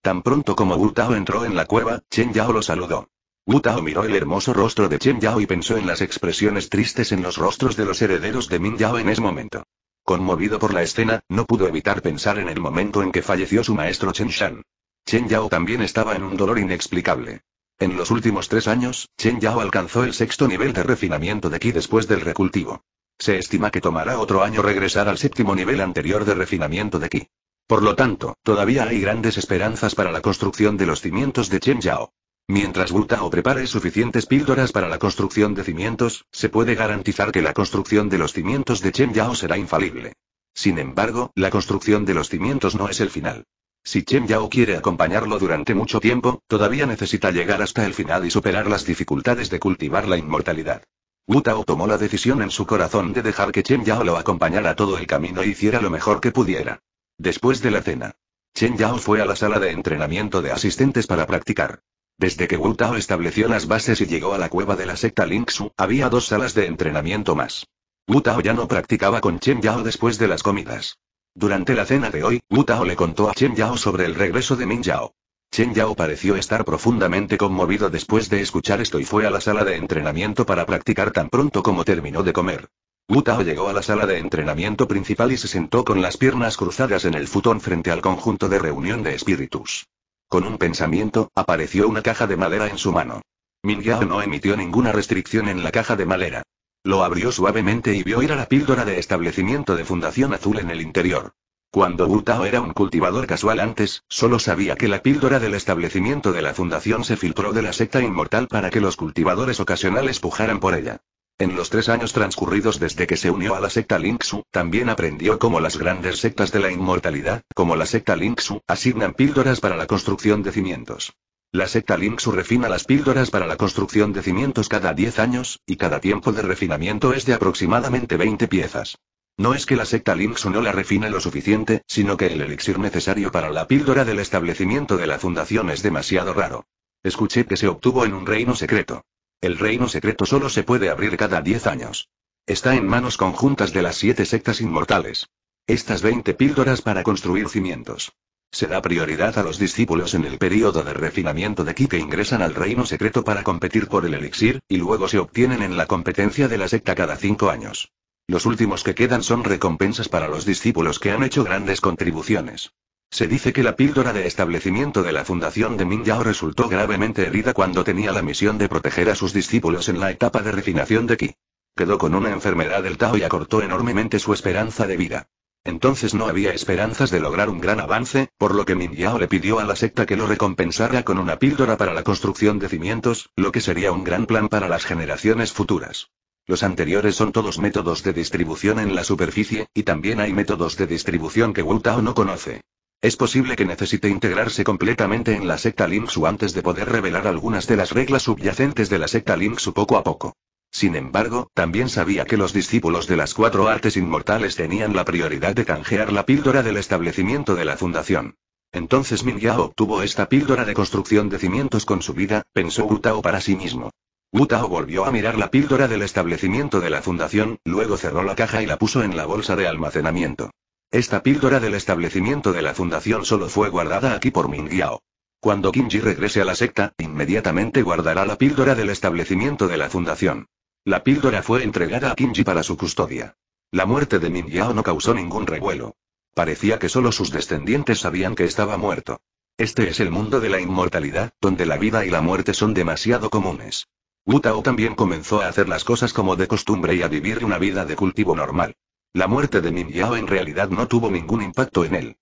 Tan pronto como Wu Tao entró en la cueva, Chen Yao lo saludó. Wu Tao miró el hermoso rostro de Chen Yao y pensó en las expresiones tristes en los rostros de los herederos de Min Yao en ese momento. Conmovido por la escena, no pudo evitar pensar en el momento en que falleció su maestro Chen Shan. Chen Yao también estaba en un dolor inexplicable. En los últimos tres años, Chen Yao alcanzó el sexto nivel de refinamiento de Qi después del recultivo. Se estima que tomará otro año regresar al séptimo nivel anterior de refinamiento de Qi. Por lo tanto, todavía hay grandes esperanzas para la construcción de los cimientos de Chen Yao. Mientras Butao prepare suficientes píldoras para la construcción de cimientos, se puede garantizar que la construcción de los cimientos de Chen Yao será infalible. Sin embargo, la construcción de los cimientos no es el final. Si Chen Yao quiere acompañarlo durante mucho tiempo, todavía necesita llegar hasta el final y superar las dificultades de cultivar la inmortalidad. Wu Tao tomó la decisión en su corazón de dejar que Chen Yao lo acompañara todo el camino e hiciera lo mejor que pudiera. Después de la cena, Chen Yao fue a la sala de entrenamiento de asistentes para practicar. Desde que Wu Tao estableció las bases y llegó a la cueva de la secta Lingxu, había dos salas de entrenamiento más. Wu Tao ya no practicaba con Chen Yao después de las comidas. Durante la cena de hoy, Wu Tao le contó a Chen Yao sobre el regreso de Min Yao. Chen Yao pareció estar profundamente conmovido después de escuchar esto y fue a la sala de entrenamiento para practicar tan pronto como terminó de comer. Wu Tao llegó a la sala de entrenamiento principal y se sentó con las piernas cruzadas en el futón frente al conjunto de reunión de espíritus. Con un pensamiento, apareció una caja de madera en su mano. Min Yao no emitió ninguna restricción en la caja de madera. Lo abrió suavemente y vio ir a la píldora de establecimiento de Fundación Azul en el interior. Cuando Wu Tao era un cultivador casual antes, solo sabía que la píldora del establecimiento de la Fundación se filtró de la secta inmortal para que los cultivadores ocasionales pujaran por ella. En los tres años transcurridos desde que se unió a la secta Linksu, también aprendió cómo las grandes sectas de la inmortalidad, como la secta Linksu, asignan píldoras para la construcción de cimientos. La secta Linksu refina las píldoras para la construcción de cimientos cada diez años, y cada tiempo de refinamiento es de aproximadamente 20 piezas. No es que la secta Linksu no la refine lo suficiente, sino que el elixir necesario para la píldora del establecimiento de la fundación es demasiado raro. Escuché que se obtuvo en un reino secreto. El reino secreto solo se puede abrir cada 10 años. Está en manos conjuntas de las siete sectas inmortales. Estas 20 píldoras para construir cimientos. Se da prioridad a los discípulos en el período de refinamiento de aquí que ingresan al reino secreto para competir por el elixir, y luego se obtienen en la competencia de la secta cada cinco años. Los últimos que quedan son recompensas para los discípulos que han hecho grandes contribuciones. Se dice que la píldora de establecimiento de la fundación de Yao resultó gravemente herida cuando tenía la misión de proteger a sus discípulos en la etapa de refinación de Qi. Quedó con una enfermedad del Tao y acortó enormemente su esperanza de vida. Entonces no había esperanzas de lograr un gran avance, por lo que Yao le pidió a la secta que lo recompensara con una píldora para la construcción de cimientos, lo que sería un gran plan para las generaciones futuras. Los anteriores son todos métodos de distribución en la superficie, y también hay métodos de distribución que Wu Tao no conoce. Es posible que necesite integrarse completamente en la secta Linksu antes de poder revelar algunas de las reglas subyacentes de la secta Linksu poco a poco. Sin embargo, también sabía que los discípulos de las cuatro artes inmortales tenían la prioridad de canjear la píldora del establecimiento de la fundación. Entonces Yao obtuvo esta píldora de construcción de cimientos con su vida, pensó Utao para sí mismo. Utao volvió a mirar la píldora del establecimiento de la fundación, luego cerró la caja y la puso en la bolsa de almacenamiento. Esta píldora del establecimiento de la fundación solo fue guardada aquí por Mingyao. Cuando Kinji regrese a la secta, inmediatamente guardará la píldora del establecimiento de la fundación. La píldora fue entregada a Kinji para su custodia. La muerte de Mingyao no causó ningún revuelo. Parecía que solo sus descendientes sabían que estaba muerto. Este es el mundo de la inmortalidad, donde la vida y la muerte son demasiado comunes. Wu también comenzó a hacer las cosas como de costumbre y a vivir una vida de cultivo normal. La muerte de Yao en realidad no tuvo ningún impacto en él.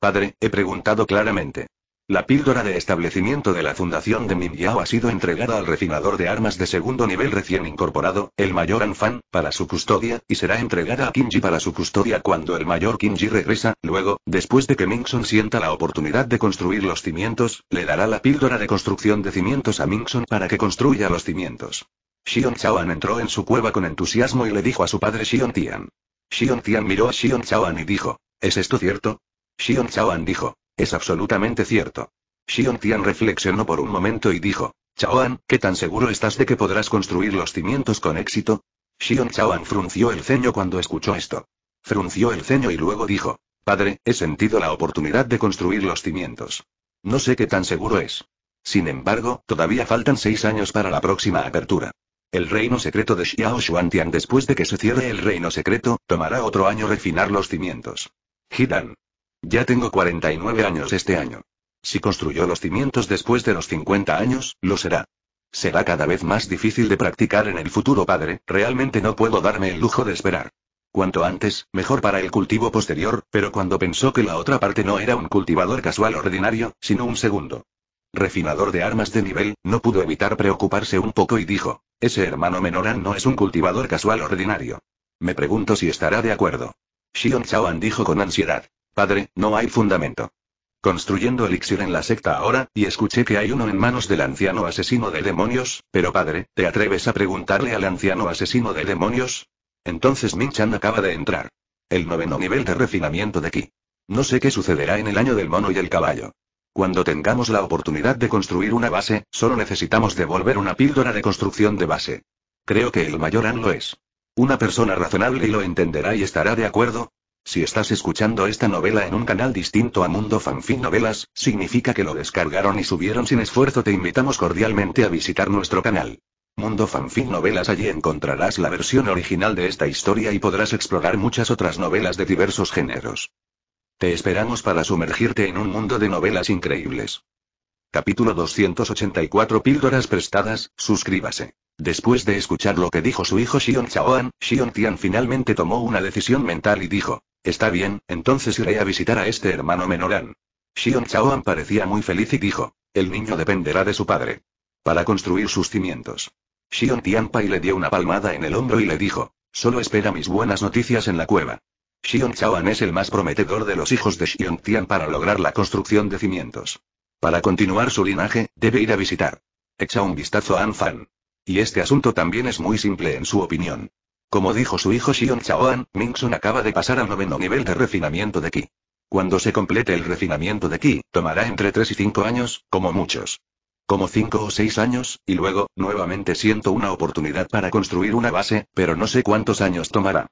Padre, he preguntado claramente. La píldora de establecimiento de la fundación de Yao ha sido entregada al refinador de armas de segundo nivel recién incorporado, el mayor Anfan, para su custodia, y será entregada a Kinji para su custodia cuando el mayor Kinji regresa, luego, después de que Mingson sienta la oportunidad de construir los cimientos, le dará la píldora de construcción de cimientos a Mingson para que construya los cimientos. Xion An entró en su cueva con entusiasmo y le dijo a su padre Xion Tian. Xion Tian miró a Xion Chaoan y dijo, ¿es esto cierto? Xion Chaoan dijo, es absolutamente cierto. Xion Tian reflexionó por un momento y dijo, Chaoan, ¿qué tan seguro estás de que podrás construir los cimientos con éxito? Xion Chaoan frunció el ceño cuando escuchó esto. Frunció el ceño y luego dijo, Padre, he sentido la oportunidad de construir los cimientos. No sé qué tan seguro es. Sin embargo, todavía faltan seis años para la próxima apertura. El reino secreto de Xiao Xuantian después de que se cierre el reino secreto, tomará otro año refinar los cimientos. Jidan. Ya tengo 49 años este año. Si construyó los cimientos después de los 50 años, lo será. Será cada vez más difícil de practicar en el futuro padre, realmente no puedo darme el lujo de esperar. Cuanto antes, mejor para el cultivo posterior, pero cuando pensó que la otra parte no era un cultivador casual ordinario, sino un segundo refinador de armas de nivel, no pudo evitar preocuparse un poco y dijo, ese hermano Menoran no es un cultivador casual ordinario. Me pregunto si estará de acuerdo. Xion Chaoan dijo con ansiedad. Padre, no hay fundamento. Construyendo elixir en la secta ahora, y escuché que hay uno en manos del anciano asesino de demonios, pero padre, ¿te atreves a preguntarle al anciano asesino de demonios? Entonces Min-chan acaba de entrar. El noveno nivel de refinamiento de Ki. No sé qué sucederá en el año del mono y el caballo. Cuando tengamos la oportunidad de construir una base, solo necesitamos devolver una píldora de construcción de base. Creo que el mayor lo es. Una persona razonable lo entenderá y estará de acuerdo. Si estás escuchando esta novela en un canal distinto a Mundo Fanfin Novelas, significa que lo descargaron y subieron sin esfuerzo. Te invitamos cordialmente a visitar nuestro canal. Mundo Fanfin Novelas allí encontrarás la versión original de esta historia y podrás explorar muchas otras novelas de diversos géneros. Te esperamos para sumergirte en un mundo de novelas increíbles. Capítulo 284 Píldoras prestadas, suscríbase. Después de escuchar lo que dijo su hijo Xion Chaoan, Xion Tian finalmente tomó una decisión mental y dijo, Está bien, entonces iré a visitar a este hermano menorán. Xion Chaoan parecía muy feliz y dijo, El niño dependerá de su padre. Para construir sus cimientos. Xion Tian Pai le dio una palmada en el hombro y le dijo, Solo espera mis buenas noticias en la cueva. Xion Chaoan es el más prometedor de los hijos de Xiong Tian para lograr la construcción de cimientos. Para continuar su linaje, debe ir a visitar. Echa un vistazo a Anfan. Y este asunto también es muy simple en su opinión. Como dijo su hijo Xion Chaoan, Sun acaba de pasar al noveno nivel de refinamiento de Qi. Cuando se complete el refinamiento de Qi, tomará entre 3 y 5 años, como muchos. Como 5 o 6 años, y luego, nuevamente siento una oportunidad para construir una base, pero no sé cuántos años tomará.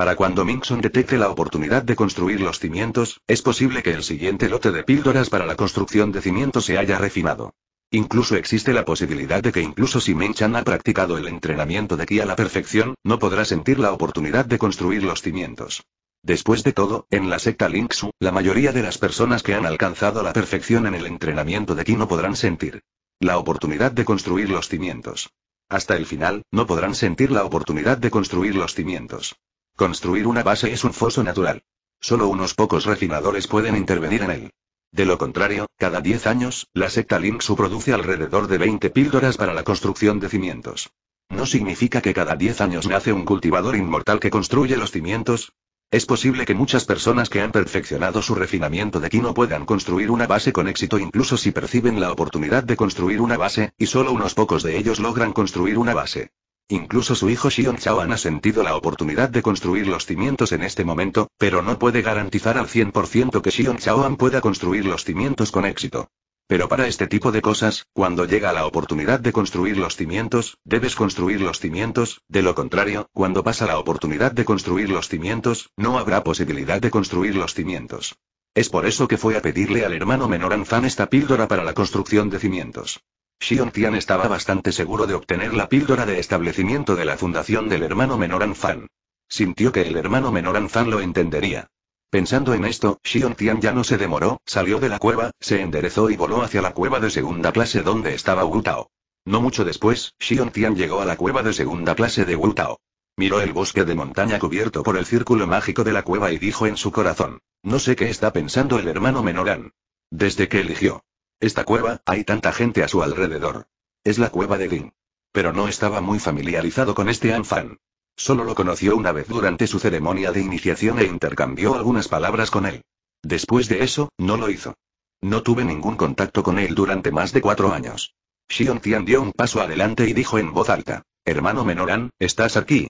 Para cuando Minxon detecte la oportunidad de construir los cimientos, es posible que el siguiente lote de píldoras para la construcción de cimientos se haya refinado. Incluso existe la posibilidad de que incluso si Menchan ha practicado el entrenamiento de Ki a la perfección, no podrá sentir la oportunidad de construir los cimientos. Después de todo, en la secta Linxu, la mayoría de las personas que han alcanzado la perfección en el entrenamiento de Ki no podrán sentir la oportunidad de construir los cimientos. Hasta el final, no podrán sentir la oportunidad de construir los cimientos. Construir una base es un foso natural. Solo unos pocos refinadores pueden intervenir en él. De lo contrario, cada 10 años, la secta Linksu produce alrededor de 20 píldoras para la construcción de cimientos. No significa que cada 10 años nace un cultivador inmortal que construye los cimientos. Es posible que muchas personas que han perfeccionado su refinamiento de quino puedan construir una base con éxito incluso si perciben la oportunidad de construir una base, y solo unos pocos de ellos logran construir una base. Incluso su hijo Xion Chaoan ha sentido la oportunidad de construir los cimientos en este momento, pero no puede garantizar al 100% que Xion Chaoan pueda construir los cimientos con éxito. Pero para este tipo de cosas, cuando llega la oportunidad de construir los cimientos, debes construir los cimientos, de lo contrario, cuando pasa la oportunidad de construir los cimientos, no habrá posibilidad de construir los cimientos. Es por eso que fue a pedirle al hermano menor Anfan esta píldora para la construcción de cimientos. Xion Tian estaba bastante seguro de obtener la píldora de establecimiento de la fundación del hermano menor Anfan. Sintió que el hermano menor Anfan lo entendería. Pensando en esto, Xion Tian ya no se demoró, salió de la cueva, se enderezó y voló hacia la cueva de segunda clase donde estaba Wu Tao. No mucho después, Xion Tian llegó a la cueva de segunda clase de Wu Tao. Miró el bosque de montaña cubierto por el círculo mágico de la cueva y dijo en su corazón. No sé qué está pensando el hermano Menorán. Desde que eligió esta cueva, hay tanta gente a su alrededor. Es la cueva de Din. Pero no estaba muy familiarizado con este Anfan. Solo lo conoció una vez durante su ceremonia de iniciación e intercambió algunas palabras con él. Después de eso, no lo hizo. No tuve ningún contacto con él durante más de cuatro años. Xion Tian dio un paso adelante y dijo en voz alta. Hermano Menorán, ¿estás aquí?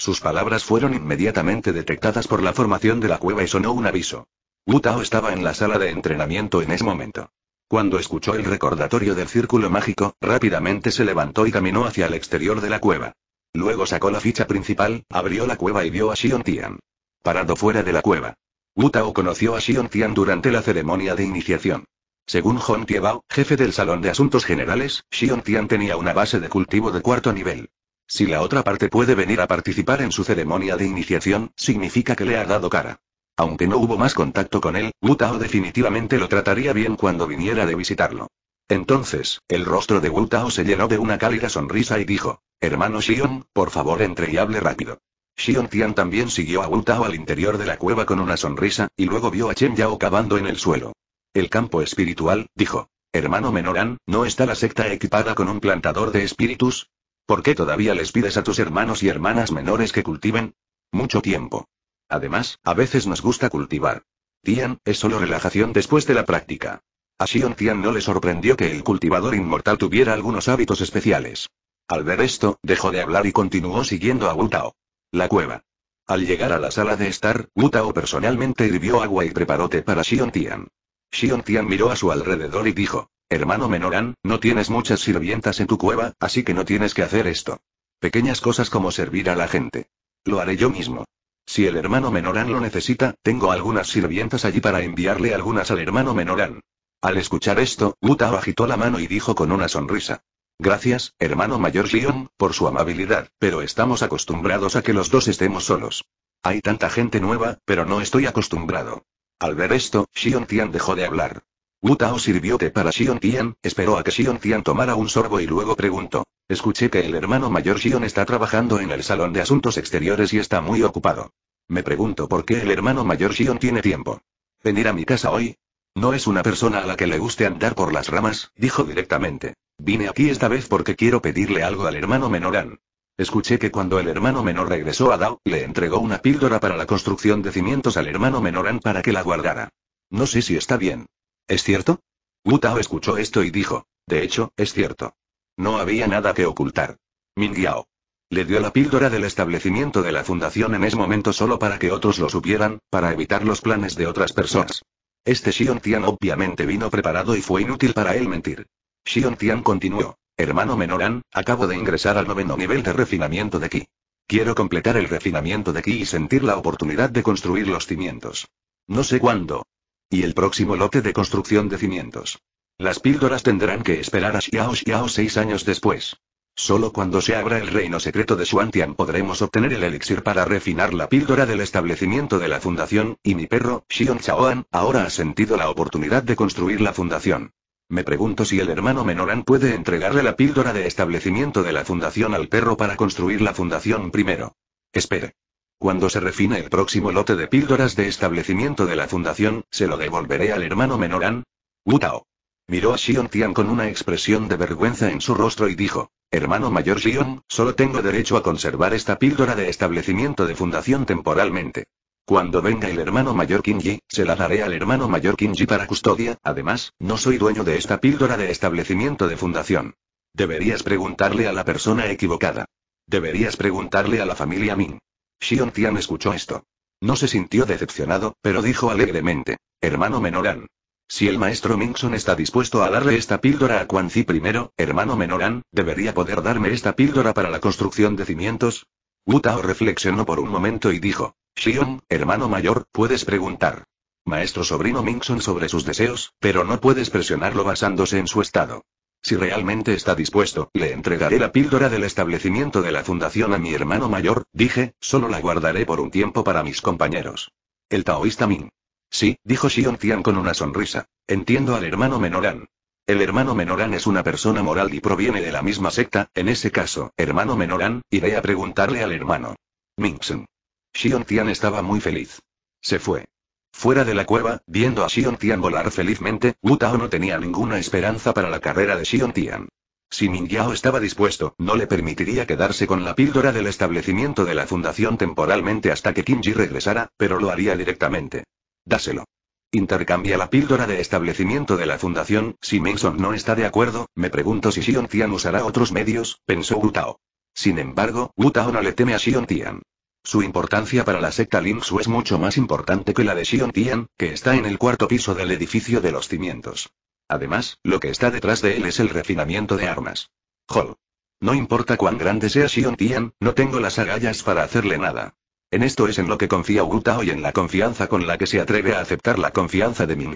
Sus palabras fueron inmediatamente detectadas por la formación de la cueva y sonó un aviso. Wu Tao estaba en la sala de entrenamiento en ese momento. Cuando escuchó el recordatorio del círculo mágico, rápidamente se levantó y caminó hacia el exterior de la cueva. Luego sacó la ficha principal, abrió la cueva y vio a Xion Tian. Parado fuera de la cueva. Wu Tao conoció a Xion Tian durante la ceremonia de iniciación. Según Hong Tiebao, jefe del Salón de Asuntos Generales, Xion Tian tenía una base de cultivo de cuarto nivel. Si la otra parte puede venir a participar en su ceremonia de iniciación, significa que le ha dado cara. Aunque no hubo más contacto con él, Wu Tao definitivamente lo trataría bien cuando viniera de visitarlo. Entonces, el rostro de Wu Tao se llenó de una cálida sonrisa y dijo, Hermano Xion, por favor entre y hable rápido. Xion Tian también siguió a Wu Tao al interior de la cueva con una sonrisa, y luego vio a Chen Yao cavando en el suelo. El campo espiritual, dijo. Hermano Menoran, ¿no está la secta equipada con un plantador de espíritus? ¿Por qué todavía les pides a tus hermanos y hermanas menores que cultiven? Mucho tiempo. Además, a veces nos gusta cultivar. Tian, es solo relajación después de la práctica. A Xion Tian no le sorprendió que el cultivador inmortal tuviera algunos hábitos especiales. Al ver esto, dejó de hablar y continuó siguiendo a Wu Tao. La cueva. Al llegar a la sala de estar, Wu Tao personalmente hirvió agua y preparó té para Xion Tian. Xion Tian miró a su alrededor y dijo. Hermano Menorán, no tienes muchas sirvientas en tu cueva, así que no tienes que hacer esto. Pequeñas cosas como servir a la gente. Lo haré yo mismo. Si el hermano Menorán lo necesita, tengo algunas sirvientas allí para enviarle algunas al hermano Menorán. Al escuchar esto, Utah agitó la mano y dijo con una sonrisa. Gracias, hermano mayor Leon, por su amabilidad, pero estamos acostumbrados a que los dos estemos solos. Hay tanta gente nueva, pero no estoy acostumbrado. Al ver esto, Xion Tian dejó de hablar. Wu Tao sirvió té para Xion Tian, esperó a que Xion Tian tomara un sorbo y luego preguntó. Escuché que el hermano mayor Xion está trabajando en el salón de asuntos exteriores y está muy ocupado. Me pregunto por qué el hermano mayor Xion tiene tiempo. ¿Venir a mi casa hoy? No es una persona a la que le guste andar por las ramas, dijo directamente. Vine aquí esta vez porque quiero pedirle algo al hermano menor Escuché que cuando el hermano menor regresó a Dao, le entregó una píldora para la construcción de cimientos al hermano menor para que la guardara. No sé si está bien. ¿Es cierto? Wu Tao escuchó esto y dijo, de hecho, es cierto. No había nada que ocultar. Ming Yao. Le dio la píldora del establecimiento de la fundación en ese momento solo para que otros lo supieran, para evitar los planes de otras personas. Este Xion Tian obviamente vino preparado y fue inútil para él mentir. Xion Tian continuó. Hermano Menoran, acabo de ingresar al noveno nivel de refinamiento de Qi. Quiero completar el refinamiento de Qi y sentir la oportunidad de construir los cimientos. No sé cuándo, y el próximo lote de construcción de cimientos. Las píldoras tendrán que esperar a Xiao Xiao seis años después. Solo cuando se abra el reino secreto de Xuantian podremos obtener el elixir para refinar la píldora del establecimiento de la fundación, y mi perro, Xion Chaoan, ahora ha sentido la oportunidad de construir la fundación. Me pregunto si el hermano Menoran puede entregarle la píldora de establecimiento de la fundación al perro para construir la fundación primero. Espere. Cuando se refina el próximo lote de píldoras de establecimiento de la fundación, se lo devolveré al hermano An. Wutao. Miró a Xion Tian con una expresión de vergüenza en su rostro y dijo: Hermano mayor Xion, solo tengo derecho a conservar esta píldora de establecimiento de fundación temporalmente. Cuando venga el hermano mayor Kinji, se la daré al hermano mayor Kinji para custodia, además, no soy dueño de esta píldora de establecimiento de fundación. Deberías preguntarle a la persona equivocada. Deberías preguntarle a la familia Ming. Xion Tian escuchó esto. No se sintió decepcionado, pero dijo alegremente. Hermano Menoran. Si el maestro Minxon está dispuesto a darle esta píldora a Quan primero, hermano Menoran, ¿debería poder darme esta píldora para la construcción de cimientos? Wu Tao reflexionó por un momento y dijo. Xion, hermano mayor, puedes preguntar. Maestro sobrino Minxon sobre sus deseos, pero no puedes presionarlo basándose en su estado. Si realmente está dispuesto, le entregaré la píldora del establecimiento de la fundación a mi hermano mayor, dije, solo la guardaré por un tiempo para mis compañeros. El taoísta Ming. Sí, dijo Xion Tian con una sonrisa. Entiendo al hermano Menoran. El hermano Menoran es una persona moral y proviene de la misma secta, en ese caso, hermano Menoran, iré a preguntarle al hermano. xun Xion Tian estaba muy feliz. Se fue. Fuera de la cueva, viendo a Xion Tian volar felizmente, Wu Tao no tenía ninguna esperanza para la carrera de Xion Tian. Si Yao estaba dispuesto, no le permitiría quedarse con la píldora del establecimiento de la fundación temporalmente hasta que Kim Ji regresara, pero lo haría directamente. Dáselo. Intercambia la píldora de establecimiento de la fundación, si Mason no está de acuerdo, me pregunto si Xion Tian usará otros medios, pensó Wu Tao. Sin embargo, Wu Tao no le teme a Xion Tian. Su importancia para la secta Linxu es mucho más importante que la de Xion Tian, que está en el cuarto piso del edificio de los cimientos. Además, lo que está detrás de él es el refinamiento de armas. Hall. No importa cuán grande sea Xion Tian, no tengo las agallas para hacerle nada. En esto es en lo que confía Wu Tao y en la confianza con la que se atreve a aceptar la confianza de Ming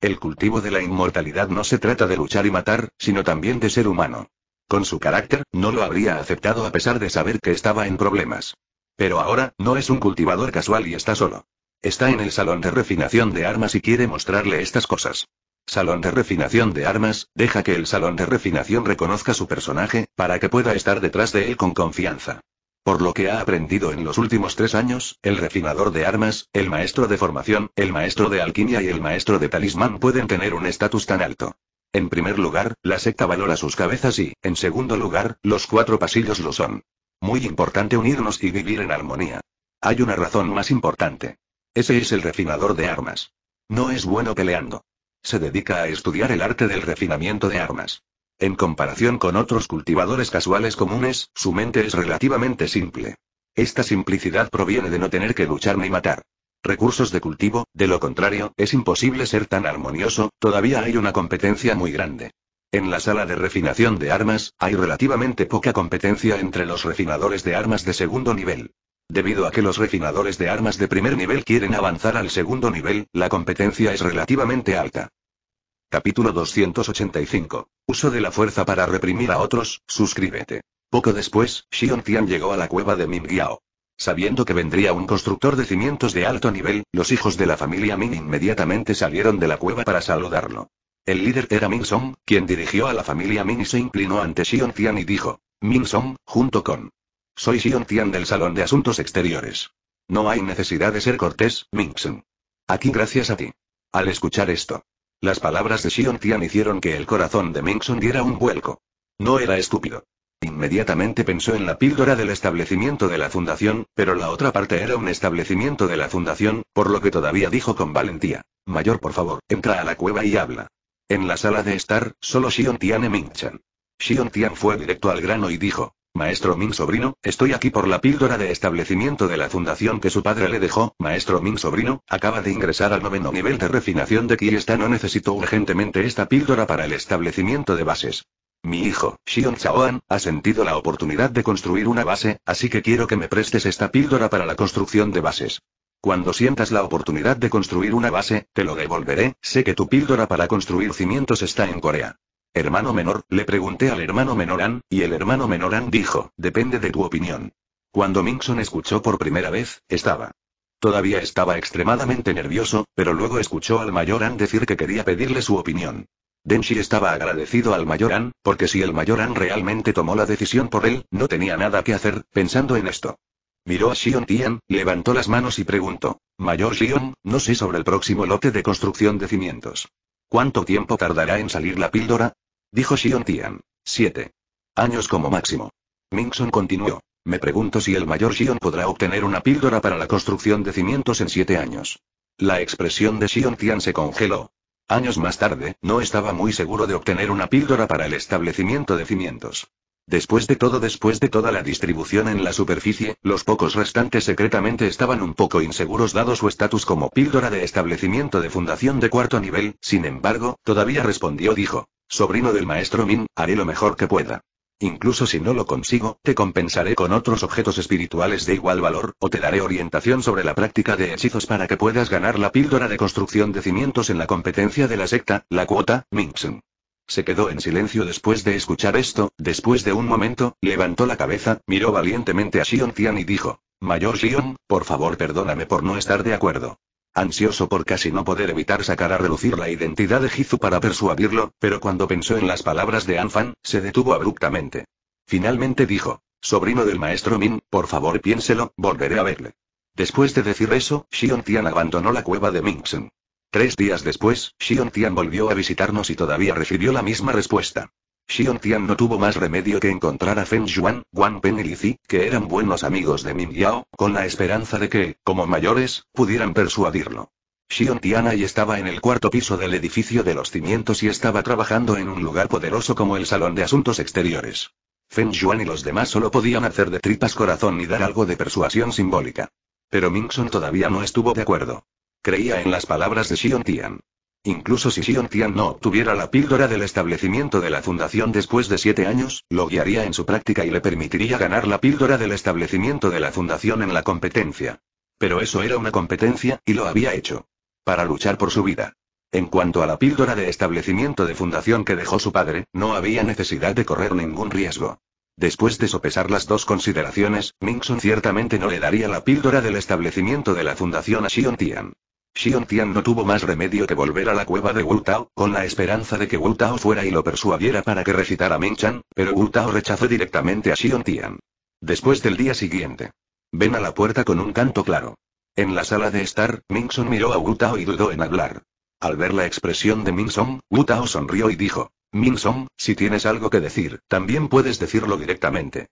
El cultivo de la inmortalidad no se trata de luchar y matar, sino también de ser humano. Con su carácter, no lo habría aceptado a pesar de saber que estaba en problemas. Pero ahora, no es un cultivador casual y está solo. Está en el salón de refinación de armas y quiere mostrarle estas cosas. Salón de refinación de armas, deja que el salón de refinación reconozca su personaje, para que pueda estar detrás de él con confianza. Por lo que ha aprendido en los últimos tres años, el refinador de armas, el maestro de formación, el maestro de alquimia y el maestro de talismán pueden tener un estatus tan alto. En primer lugar, la secta valora sus cabezas y, en segundo lugar, los cuatro pasillos lo son. Muy importante unirnos y vivir en armonía. Hay una razón más importante. Ese es el refinador de armas. No es bueno peleando. Se dedica a estudiar el arte del refinamiento de armas. En comparación con otros cultivadores casuales comunes, su mente es relativamente simple. Esta simplicidad proviene de no tener que luchar ni matar. Recursos de cultivo, de lo contrario, es imposible ser tan armonioso, todavía hay una competencia muy grande. En la sala de refinación de armas, hay relativamente poca competencia entre los refinadores de armas de segundo nivel. Debido a que los refinadores de armas de primer nivel quieren avanzar al segundo nivel, la competencia es relativamente alta. Capítulo 285. Uso de la fuerza para reprimir a otros, suscríbete. Poco después, Xion Tian llegó a la cueva de Yao. Sabiendo que vendría un constructor de cimientos de alto nivel, los hijos de la familia Ming inmediatamente salieron de la cueva para saludarlo. El líder era Min Song, quien dirigió a la familia Min y se inclinó ante Xion Tian y dijo, Min Song, junto con... Soy Xion Tian del Salón de Asuntos Exteriores. No hay necesidad de ser cortés, Min Song. Aquí gracias a ti. Al escuchar esto, las palabras de Xion Tian hicieron que el corazón de Min Song diera un vuelco. No era estúpido. Inmediatamente pensó en la píldora del establecimiento de la fundación, pero la otra parte era un establecimiento de la fundación, por lo que todavía dijo con valentía. Mayor por favor, entra a la cueva y habla. En la sala de estar, solo Xion Tian y e Ming-chan. Xion Tian fue directo al grano y dijo, Maestro Min sobrino, estoy aquí por la píldora de establecimiento de la fundación que su padre le dejó, Maestro Min sobrino, acaba de ingresar al noveno nivel de refinación de Ki esta no necesito urgentemente esta píldora para el establecimiento de bases. Mi hijo, Xion Chaoan, ha sentido la oportunidad de construir una base, así que quiero que me prestes esta píldora para la construcción de bases. Cuando sientas la oportunidad de construir una base, te lo devolveré, sé que tu píldora para construir cimientos está en Corea. Hermano menor, le pregunté al hermano menor An, y el hermano menor An dijo, depende de tu opinión. Cuando Minson escuchó por primera vez, estaba. Todavía estaba extremadamente nervioso, pero luego escuchó al mayor An decir que quería pedirle su opinión. Denshi estaba agradecido al mayor An, porque si el mayor An realmente tomó la decisión por él, no tenía nada que hacer, pensando en esto. Miró a Xion Tian, levantó las manos y preguntó. Mayor Xion, no sé sobre el próximo lote de construcción de cimientos. ¿Cuánto tiempo tardará en salir la píldora? Dijo Xion Tian. Siete. Años como máximo. Mingson continuó. Me pregunto si el mayor Xion podrá obtener una píldora para la construcción de cimientos en siete años. La expresión de Xion Tian se congeló. Años más tarde, no estaba muy seguro de obtener una píldora para el establecimiento de cimientos. Después de todo, después de toda la distribución en la superficie, los pocos restantes secretamente estaban un poco inseguros dado su estatus como píldora de establecimiento de fundación de cuarto nivel, sin embargo, todavía respondió dijo. Sobrino del maestro Min, haré lo mejor que pueda. Incluso si no lo consigo, te compensaré con otros objetos espirituales de igual valor, o te daré orientación sobre la práctica de hechizos para que puedas ganar la píldora de construcción de cimientos en la competencia de la secta, la cuota, Minxun. Se quedó en silencio después de escuchar esto, después de un momento, levantó la cabeza, miró valientemente a Xion Tian y dijo, Mayor Xion, por favor perdóname por no estar de acuerdo. Ansioso por casi no poder evitar sacar a relucir la identidad de Jizu para persuadirlo, pero cuando pensó en las palabras de Anfan, se detuvo abruptamente. Finalmente dijo, Sobrino del maestro Min, por favor piénselo, volveré a verle. Después de decir eso, Xion Tian abandonó la cueva de Minxin. Tres días después, Xion Tian volvió a visitarnos y todavía recibió la misma respuesta. Xion Tian no tuvo más remedio que encontrar a Feng Yuan, Wang Pen y Zi, que eran buenos amigos de Ming Yao, con la esperanza de que, como mayores, pudieran persuadirlo. Xion Tian ahí estaba en el cuarto piso del edificio de los cimientos y estaba trabajando en un lugar poderoso como el Salón de Asuntos Exteriores. Feng Yuan y los demás solo podían hacer de tripas corazón y dar algo de persuasión simbólica. Pero Mingson todavía no estuvo de acuerdo. Creía en las palabras de Xion Tian. Incluso si Xion Tian no obtuviera la píldora del establecimiento de la fundación después de siete años, lo guiaría en su práctica y le permitiría ganar la píldora del establecimiento de la fundación en la competencia. Pero eso era una competencia, y lo había hecho. Para luchar por su vida. En cuanto a la píldora de establecimiento de fundación que dejó su padre, no había necesidad de correr ningún riesgo. Después de sopesar las dos consideraciones, Sun ciertamente no le daría la píldora del establecimiento de la fundación a Xion Tian. Xion Tian no tuvo más remedio que volver a la cueva de Wu Tao, con la esperanza de que Wu Tao fuera y lo persuadiera para que recitara Chan, pero Wu Tao rechazó directamente a Xion Tian. Después del día siguiente. Ven a la puerta con un canto claro. En la sala de estar, Song miró a Wu Tao y dudó en hablar. Al ver la expresión de Song, Wu Tao sonrió y dijo, Song, si tienes algo que decir, también puedes decirlo directamente.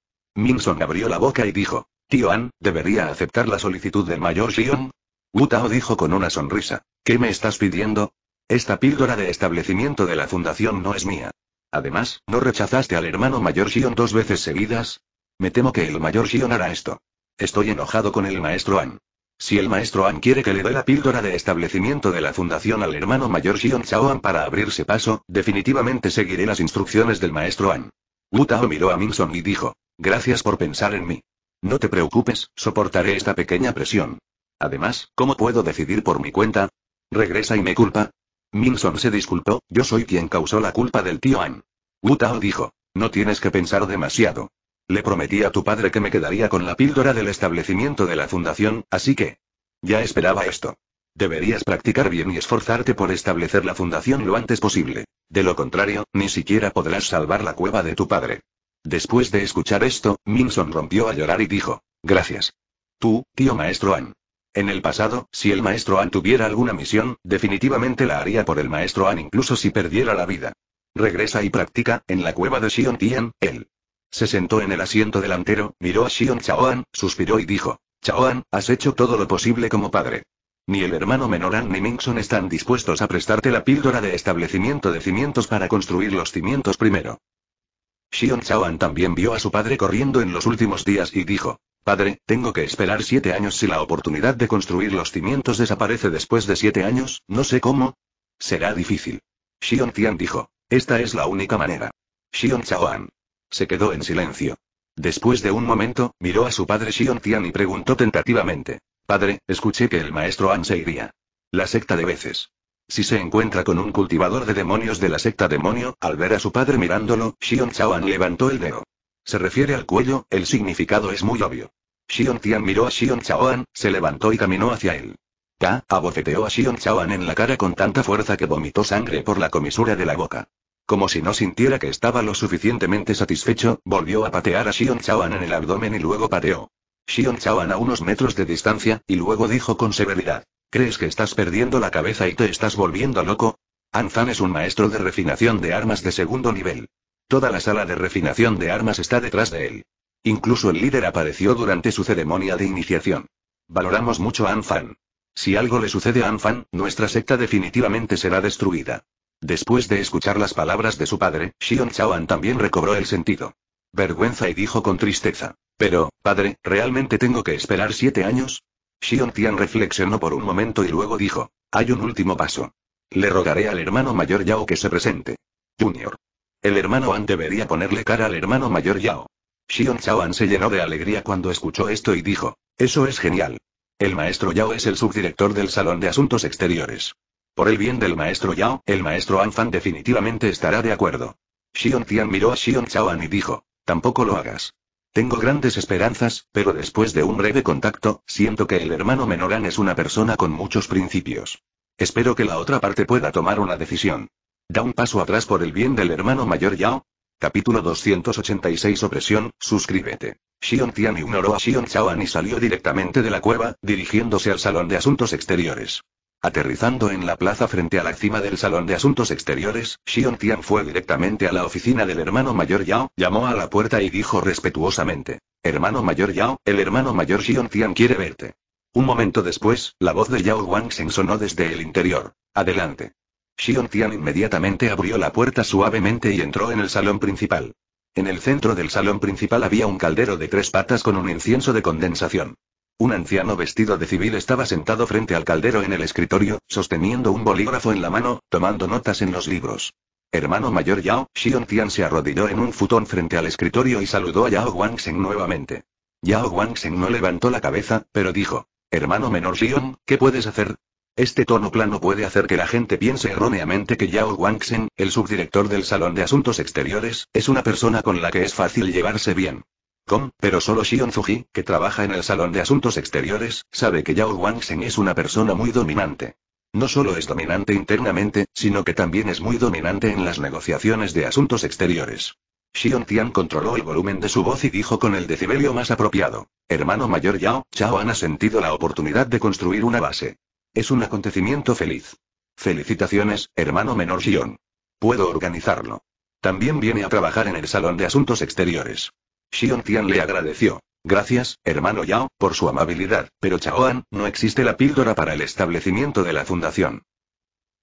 Song abrió la boca y dijo, Tío An, debería aceptar la solicitud del mayor Xion, Wu dijo con una sonrisa. ¿Qué me estás pidiendo? Esta píldora de establecimiento de la fundación no es mía. Además, ¿no rechazaste al hermano mayor Xion dos veces seguidas? Me temo que el mayor Xion hará esto. Estoy enojado con el maestro An. Si el maestro An quiere que le dé la píldora de establecimiento de la fundación al hermano mayor Xion Chaoan para abrirse paso, definitivamente seguiré las instrucciones del maestro An. Gutao miró a Minson y dijo, gracias por pensar en mí. No te preocupes, soportaré esta pequeña presión. Además, ¿cómo puedo decidir por mi cuenta? ¿Regresa y me culpa? Minson se disculpó, yo soy quien causó la culpa del tío An. Wu dijo, no tienes que pensar demasiado. Le prometí a tu padre que me quedaría con la píldora del establecimiento de la fundación, así que... Ya esperaba esto. Deberías practicar bien y esforzarte por establecer la fundación lo antes posible. De lo contrario, ni siquiera podrás salvar la cueva de tu padre. Después de escuchar esto, Minson rompió a llorar y dijo, gracias. Tú, tío maestro An. En el pasado, si el maestro An tuviera alguna misión, definitivamente la haría por el maestro An incluso si perdiera la vida. Regresa y practica, en la cueva de Xion Tian, él. Se sentó en el asiento delantero, miró a Xion Chaoan, suspiró y dijo, Chaoan, has hecho todo lo posible como padre. Ni el hermano menor An ni Minxon están dispuestos a prestarte la píldora de establecimiento de cimientos para construir los cimientos primero. Xion Chaoan también vio a su padre corriendo en los últimos días y dijo, Padre, tengo que esperar siete años si la oportunidad de construir los cimientos desaparece después de siete años, no sé cómo. Será difícil. Xion Tian dijo. Esta es la única manera. Xion Chaoan. Se quedó en silencio. Después de un momento, miró a su padre Xion Tian y preguntó tentativamente. Padre, escuché que el maestro An se iría. La secta de veces. Si se encuentra con un cultivador de demonios de la secta demonio, al ver a su padre mirándolo, Xion Chaoan levantó el dedo. Se refiere al cuello, el significado es muy obvio. Xion Tian miró a Xion Chaoan, se levantó y caminó hacia él. Ta, abofeteó a Xion Chaoan en la cara con tanta fuerza que vomitó sangre por la comisura de la boca. Como si no sintiera que estaba lo suficientemente satisfecho, volvió a patear a Xion Chaoan en el abdomen y luego pateó. Xion Chaoan a unos metros de distancia, y luego dijo con severidad. ¿Crees que estás perdiendo la cabeza y te estás volviendo loco? Anzan es un maestro de refinación de armas de segundo nivel. Toda la sala de refinación de armas está detrás de él. Incluso el líder apareció durante su ceremonia de iniciación. Valoramos mucho a Anfan. Si algo le sucede a Anfan, nuestra secta definitivamente será destruida. Después de escuchar las palabras de su padre, Xion Chaoan también recobró el sentido. Vergüenza y dijo con tristeza. Pero, padre, ¿realmente tengo que esperar siete años? Xion Tian reflexionó por un momento y luego dijo, hay un último paso. Le rogaré al hermano mayor Yao que se presente. Junior. El hermano An debería ponerle cara al hermano mayor Yao. Xion An se llenó de alegría cuando escuchó esto y dijo, eso es genial. El maestro Yao es el subdirector del Salón de Asuntos Exteriores. Por el bien del maestro Yao, el maestro Fan definitivamente estará de acuerdo. Xion Tian miró a Xion An y dijo, tampoco lo hagas. Tengo grandes esperanzas, pero después de un breve contacto, siento que el hermano menor An es una persona con muchos principios. Espero que la otra parte pueda tomar una decisión. Da un paso atrás por el bien del hermano mayor Yao. Capítulo 286 Opresión, suscríbete. Xion Tian ignoró a Xion Chaoan y salió directamente de la cueva, dirigiéndose al salón de asuntos exteriores. Aterrizando en la plaza frente a la cima del Salón de Asuntos Exteriores, Xion Tian fue directamente a la oficina del hermano mayor Yao, llamó a la puerta y dijo respetuosamente. Hermano mayor Yao, el hermano mayor Xion Tian quiere verte. Un momento después, la voz de Yao Wang sonó desde el interior. Adelante. Xion Tian inmediatamente abrió la puerta suavemente y entró en el salón principal. En el centro del salón principal había un caldero de tres patas con un incienso de condensación. Un anciano vestido de civil estaba sentado frente al caldero en el escritorio, sosteniendo un bolígrafo en la mano, tomando notas en los libros. Hermano mayor Yao, Xion Tian se arrodilló en un futón frente al escritorio y saludó a Yao Wangseng nuevamente. Yao Wangseng no levantó la cabeza, pero dijo, Hermano menor Xion, ¿qué puedes hacer? Este tono plano puede hacer que la gente piense erróneamente que Yao Wangsen, el subdirector del Salón de Asuntos Exteriores, es una persona con la que es fácil llevarse bien. Com, pero solo Xion Fuji, que trabaja en el Salón de Asuntos Exteriores, sabe que Yao Wangsen es una persona muy dominante. No solo es dominante internamente, sino que también es muy dominante en las negociaciones de asuntos exteriores. Xion Tian controló el volumen de su voz y dijo con el decibelio más apropiado. Hermano mayor Yao, Chao ha sentido la oportunidad de construir una base. Es un acontecimiento feliz. Felicitaciones, hermano menor Xion. Puedo organizarlo. También viene a trabajar en el Salón de Asuntos Exteriores. Xion Tian le agradeció. Gracias, hermano Yao, por su amabilidad, pero Chaoan, no existe la píldora para el establecimiento de la fundación.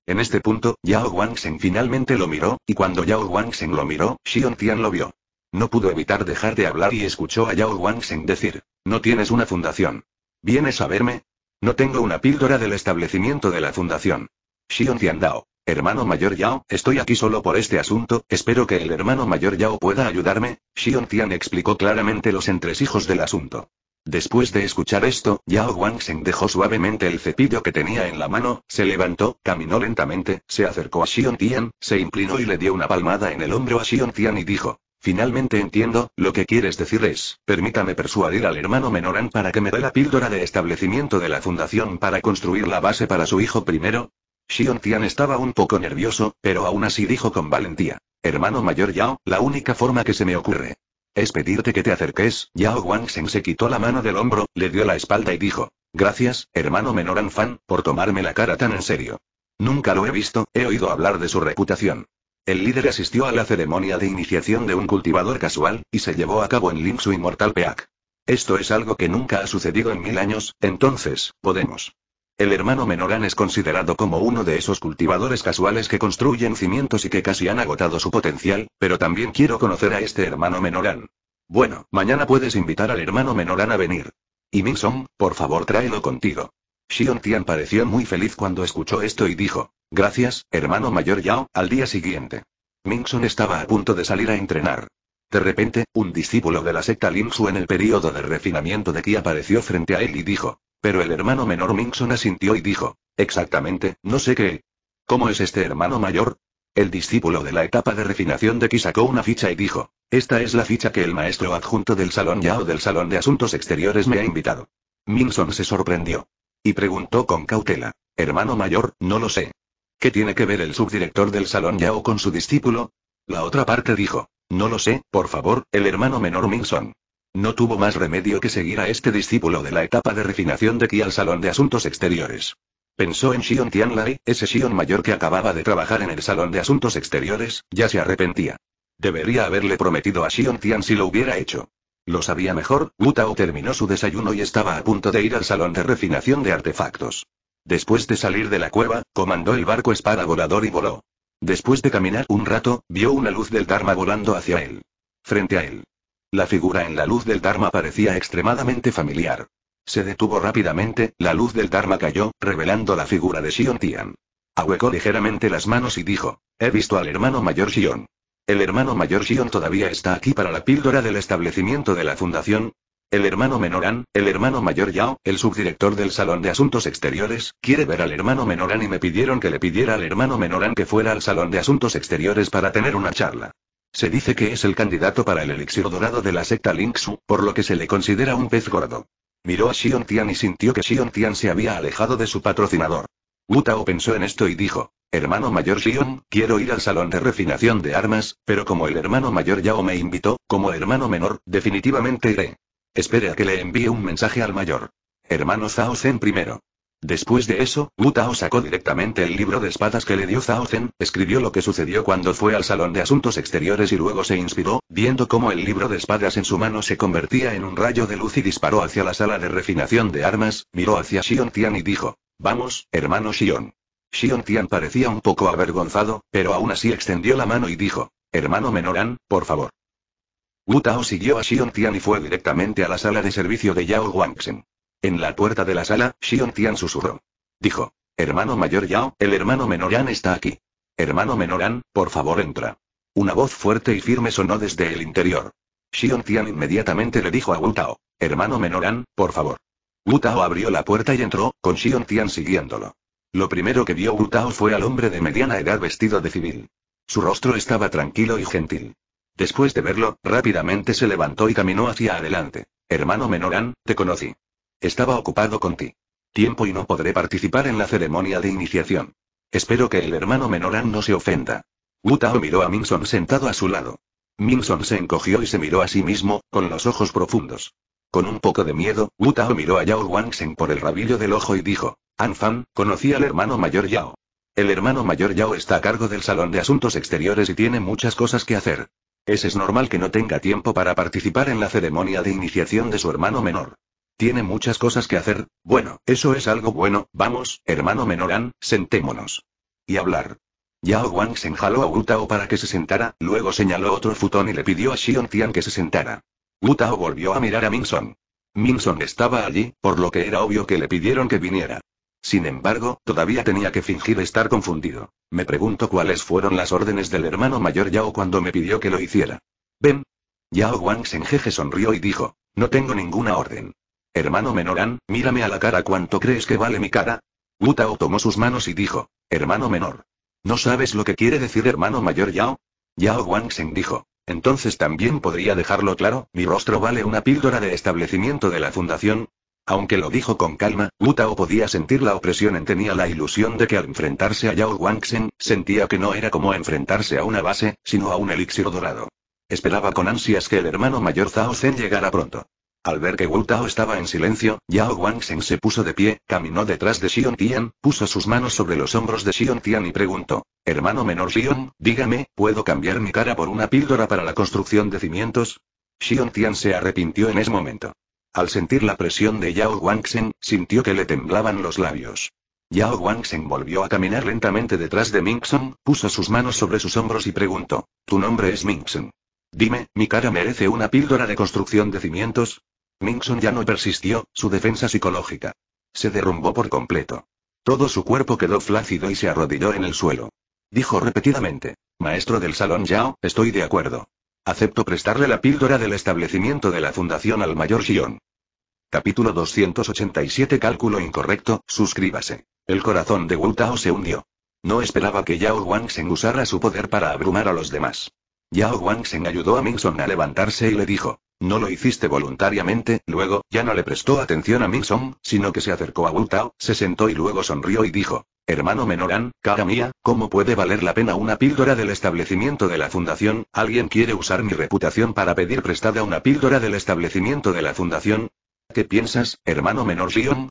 En este punto, Yao Wangsen finalmente lo miró, y cuando Yao Wangsen lo miró, Xion Tian lo vio. No pudo evitar dejar de hablar y escuchó a Yao Wangsen decir, no tienes una fundación. ¿Vienes a verme? No tengo una píldora del establecimiento de la fundación. Xion Dao, Hermano mayor Yao, estoy aquí solo por este asunto, espero que el hermano mayor Yao pueda ayudarme, Xion Tian explicó claramente los entresijos del asunto. Después de escuchar esto, Yao Wangsheng dejó suavemente el cepillo que tenía en la mano, se levantó, caminó lentamente, se acercó a Xion Tian, se inclinó y le dio una palmada en el hombro a Xion Tian y dijo, Finalmente entiendo, lo que quieres decir es, permítame persuadir al hermano Menoran para que me dé la píldora de establecimiento de la fundación para construir la base para su hijo primero. Xion Tian estaba un poco nervioso, pero aún así dijo con valentía. Hermano mayor Yao, la única forma que se me ocurre. Es pedirte que te acerques, Yao Wangsen se quitó la mano del hombro, le dio la espalda y dijo. Gracias, hermano Menoran Fan, por tomarme la cara tan en serio. Nunca lo he visto, he oído hablar de su reputación. El líder asistió a la ceremonia de iniciación de un cultivador casual, y se llevó a cabo en Link su inmortal Peak. Esto es algo que nunca ha sucedido en mil años, entonces, podemos. El hermano Menoran es considerado como uno de esos cultivadores casuales que construyen cimientos y que casi han agotado su potencial, pero también quiero conocer a este hermano Menoran. Bueno, mañana puedes invitar al hermano Menoran a venir. Y Song, por favor tráelo contigo. Xion Tian pareció muy feliz cuando escuchó esto y dijo. Gracias, hermano mayor Yao, al día siguiente. Mingson estaba a punto de salir a entrenar. De repente, un discípulo de la secta Lin en el período de refinamiento de Qi apareció frente a él y dijo. Pero el hermano menor Mingson asintió y dijo. Exactamente, no sé qué. ¿Cómo es este hermano mayor? El discípulo de la etapa de refinación de Qi sacó una ficha y dijo. Esta es la ficha que el maestro adjunto del Salón Yao del Salón de Asuntos Exteriores me ha invitado. Mingson se sorprendió. Y preguntó con cautela. Hermano mayor, no lo sé. ¿Qué tiene que ver el subdirector del Salón Yao con su discípulo? La otra parte dijo, no lo sé, por favor, el hermano menor Mingson. No tuvo más remedio que seguir a este discípulo de la etapa de refinación de Qi al Salón de Asuntos Exteriores. Pensó en Xion Tianlai, ese Xion mayor que acababa de trabajar en el Salón de Asuntos Exteriores, ya se arrepentía. Debería haberle prometido a Xion Tian si lo hubiera hecho. Lo sabía mejor, Wu Tao terminó su desayuno y estaba a punto de ir al Salón de Refinación de Artefactos. Después de salir de la cueva, comandó el barco espada volador y voló. Después de caminar un rato, vio una luz del Dharma volando hacia él. Frente a él. La figura en la luz del Dharma parecía extremadamente familiar. Se detuvo rápidamente, la luz del Dharma cayó, revelando la figura de Xion Tian. Ahuecó ligeramente las manos y dijo, he visto al hermano mayor Xion. El hermano mayor Xion todavía está aquí para la píldora del establecimiento de la fundación, el hermano Menorán, el hermano mayor Yao, el subdirector del Salón de Asuntos Exteriores, quiere ver al hermano Menorán y me pidieron que le pidiera al hermano Menorán que fuera al Salón de Asuntos Exteriores para tener una charla. Se dice que es el candidato para el elixir dorado de la secta Lingxu, por lo que se le considera un pez gordo. Miró a Xion Tian y sintió que Xion Tian se había alejado de su patrocinador. Wu Tao pensó en esto y dijo, Hermano mayor Xion, quiero ir al salón de refinación de armas, pero como el hermano mayor Yao me invitó, como hermano menor, definitivamente iré. Espere a que le envíe un mensaje al mayor. Hermano Zhao primero. Después de eso, Wu Tao sacó directamente el libro de espadas que le dio Zhao escribió lo que sucedió cuando fue al salón de asuntos exteriores y luego se inspiró, viendo cómo el libro de espadas en su mano se convertía en un rayo de luz y disparó hacia la sala de refinación de armas, miró hacia Xion Tian y dijo, vamos, hermano Xion. Xion Tian parecía un poco avergonzado, pero aún así extendió la mano y dijo, hermano Menoran, por favor. Wu Tao siguió a Xion Tian y fue directamente a la sala de servicio de Yao Guangxen. En la puerta de la sala, Xion Tian susurró. Dijo, hermano mayor Yao, el hermano menoran está aquí. Hermano menoran, por favor entra. Una voz fuerte y firme sonó desde el interior. Xion Tian inmediatamente le dijo a Wu Tao, hermano menoran, por favor. Wu Tao abrió la puerta y entró, con Xion Tian siguiéndolo. Lo primero que vio Wu Tao fue al hombre de mediana edad vestido de civil. Su rostro estaba tranquilo y gentil. Después de verlo, rápidamente se levantó y caminó hacia adelante. Hermano Menorán, te conocí. Estaba ocupado con ti. Tiempo y no podré participar en la ceremonia de iniciación. Espero que el hermano Menorán no se ofenda. Wu Tao miró a Minson sentado a su lado. Minson se encogió y se miró a sí mismo, con los ojos profundos. Con un poco de miedo, Wu Tao miró a Yao Wangsen por el rabillo del ojo y dijo, Anfan, conocí al hermano mayor Yao. El hermano mayor Yao está a cargo del Salón de Asuntos Exteriores y tiene muchas cosas que hacer. Es es normal que no tenga tiempo para participar en la ceremonia de iniciación de su hermano menor. Tiene muchas cosas que hacer, bueno, eso es algo bueno, vamos, hermano menor An, sentémonos. Y hablar. Yao Wang se enjaló a Wu Tao para que se sentara, luego señaló otro futón y le pidió a Xion Tian que se sentara. Wu Tao volvió a mirar a Minson. Minson estaba allí, por lo que era obvio que le pidieron que viniera. Sin embargo, todavía tenía que fingir estar confundido. Me pregunto cuáles fueron las órdenes del hermano mayor Yao cuando me pidió que lo hiciera. Ven. Yao Wang jeje sonrió y dijo, no tengo ninguna orden. Hermano Menoran, mírame a la cara cuánto crees que vale mi cara. Wu Tao tomó sus manos y dijo, hermano menor. ¿No sabes lo que quiere decir hermano mayor Yao? Yao Wang dijo, entonces también podría dejarlo claro, mi rostro vale una píldora de establecimiento de la fundación, aunque lo dijo con calma, Wu Tao podía sentir la opresión en tenía la ilusión de que al enfrentarse a Yao Wangsen, sentía que no era como enfrentarse a una base, sino a un elixir dorado. Esperaba con ansias que el hermano mayor Zhao Zen llegara pronto. Al ver que Wu Tao estaba en silencio, Yao Wangsen se puso de pie, caminó detrás de Xion Tian, puso sus manos sobre los hombros de Xion Tian y preguntó: Hermano menor Xion, dígame, ¿puedo cambiar mi cara por una píldora para la construcción de cimientos? Xion Tian se arrepintió en ese momento. Al sentir la presión de Yao Wangsen, sintió que le temblaban los labios. Yao Wangsen volvió a caminar lentamente detrás de Minxon, puso sus manos sobre sus hombros y preguntó: ¿Tu nombre es Minxon? Dime, ¿mi cara merece una píldora de construcción de cimientos? Minxon ya no persistió, su defensa psicológica. Se derrumbó por completo. Todo su cuerpo quedó flácido y se arrodilló en el suelo. Dijo repetidamente: Maestro del salón Yao, estoy de acuerdo. Acepto prestarle la píldora del establecimiento de la fundación al mayor Xion. Capítulo 287 Cálculo incorrecto, suscríbase. El corazón de Wu Tao se hundió. No esperaba que Yao Wangsen usara su poder para abrumar a los demás. Yao Wangsen ayudó a Son a levantarse y le dijo. No lo hiciste voluntariamente, luego, ya no le prestó atención a Song, sino que se acercó a Wu Tao, se sentó y luego sonrió y dijo, Hermano menor An, cara mía, ¿cómo puede valer la pena una píldora del establecimiento de la fundación? ¿Alguien quiere usar mi reputación para pedir prestada una píldora del establecimiento de la fundación? ¿Qué piensas, hermano menor Xion?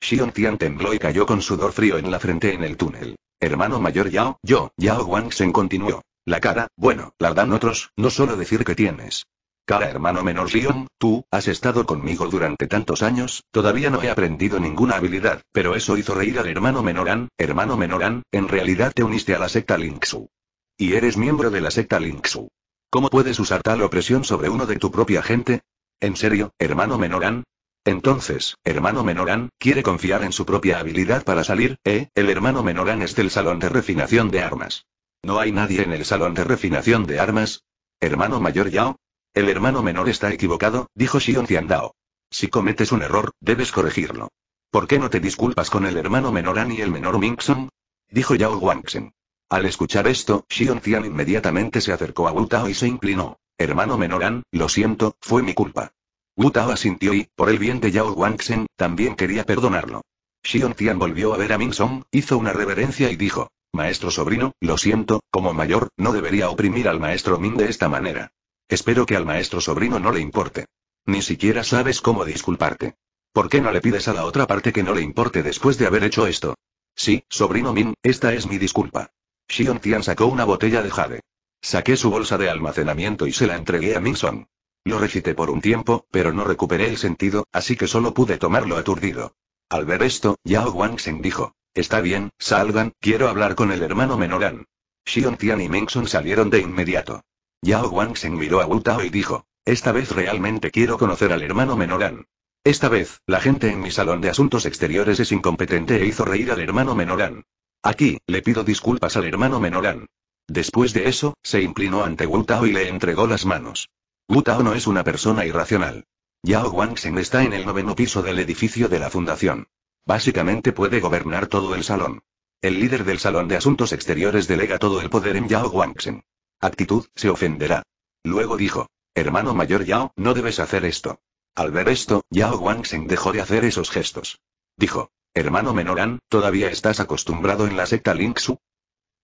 Xion Tian tembló y cayó con sudor frío en la frente en el túnel. Hermano mayor Yao, yo, Yao Wang sen continuó. La cara, bueno, la dan otros, no solo decir que tienes. Cara hermano menor Rion, tú, has estado conmigo durante tantos años, todavía no he aprendido ninguna habilidad, pero eso hizo reír al hermano menor An, hermano menor An, en realidad te uniste a la secta Linksu. Y eres miembro de la secta Linksu. ¿Cómo puedes usar tal opresión sobre uno de tu propia gente? ¿En serio, hermano menor An? Entonces, hermano An quiere confiar en su propia habilidad para salir, ¿eh? El hermano An es del salón de refinación de armas. ¿No hay nadie en el salón de refinación de armas? Hermano mayor Yao, el hermano menor está equivocado, dijo Xion Dao. Si cometes un error, debes corregirlo. ¿Por qué no te disculpas con el hermano menor An y el menor Song?», Dijo Yao Wangxen. Al escuchar esto, Xion Tian inmediatamente se acercó a Wu Tao y se inclinó. Hermano menor An, lo siento, fue mi culpa. Wu Tao asintió y, por el bien de Yao Wangxen, también quería perdonarlo. Xion Tian volvió a ver a Song, hizo una reverencia y dijo, Maestro sobrino, lo siento, como mayor, no debería oprimir al maestro Ming de esta manera. Espero que al maestro sobrino no le importe. Ni siquiera sabes cómo disculparte. ¿Por qué no le pides a la otra parte que no le importe después de haber hecho esto? Sí, sobrino Min, esta es mi disculpa. Xion Tian sacó una botella de jade. Saqué su bolsa de almacenamiento y se la entregué a Minson. Lo recité por un tiempo, pero no recuperé el sentido, así que solo pude tomarlo aturdido. Al ver esto, Yao Wangsen dijo, Está bien, salgan, quiero hablar con el hermano Menoran. Xion Tian y Minson salieron de inmediato. Yao Wangsen miró a Wu Tao y dijo, esta vez realmente quiero conocer al hermano Menoran. Esta vez, la gente en mi salón de asuntos exteriores es incompetente e hizo reír al hermano Menoran. Aquí, le pido disculpas al hermano Menoran. Después de eso, se inclinó ante Wu Tao y le entregó las manos. Wu Tao no es una persona irracional. Yao Wangsen está en el noveno piso del edificio de la fundación. Básicamente puede gobernar todo el salón. El líder del salón de asuntos exteriores delega todo el poder en Yao Wangsen actitud, se ofenderá. Luego dijo, hermano mayor Yao, no debes hacer esto. Al ver esto, Yao sen dejó de hacer esos gestos. Dijo, hermano menor ¿todavía estás acostumbrado en la secta su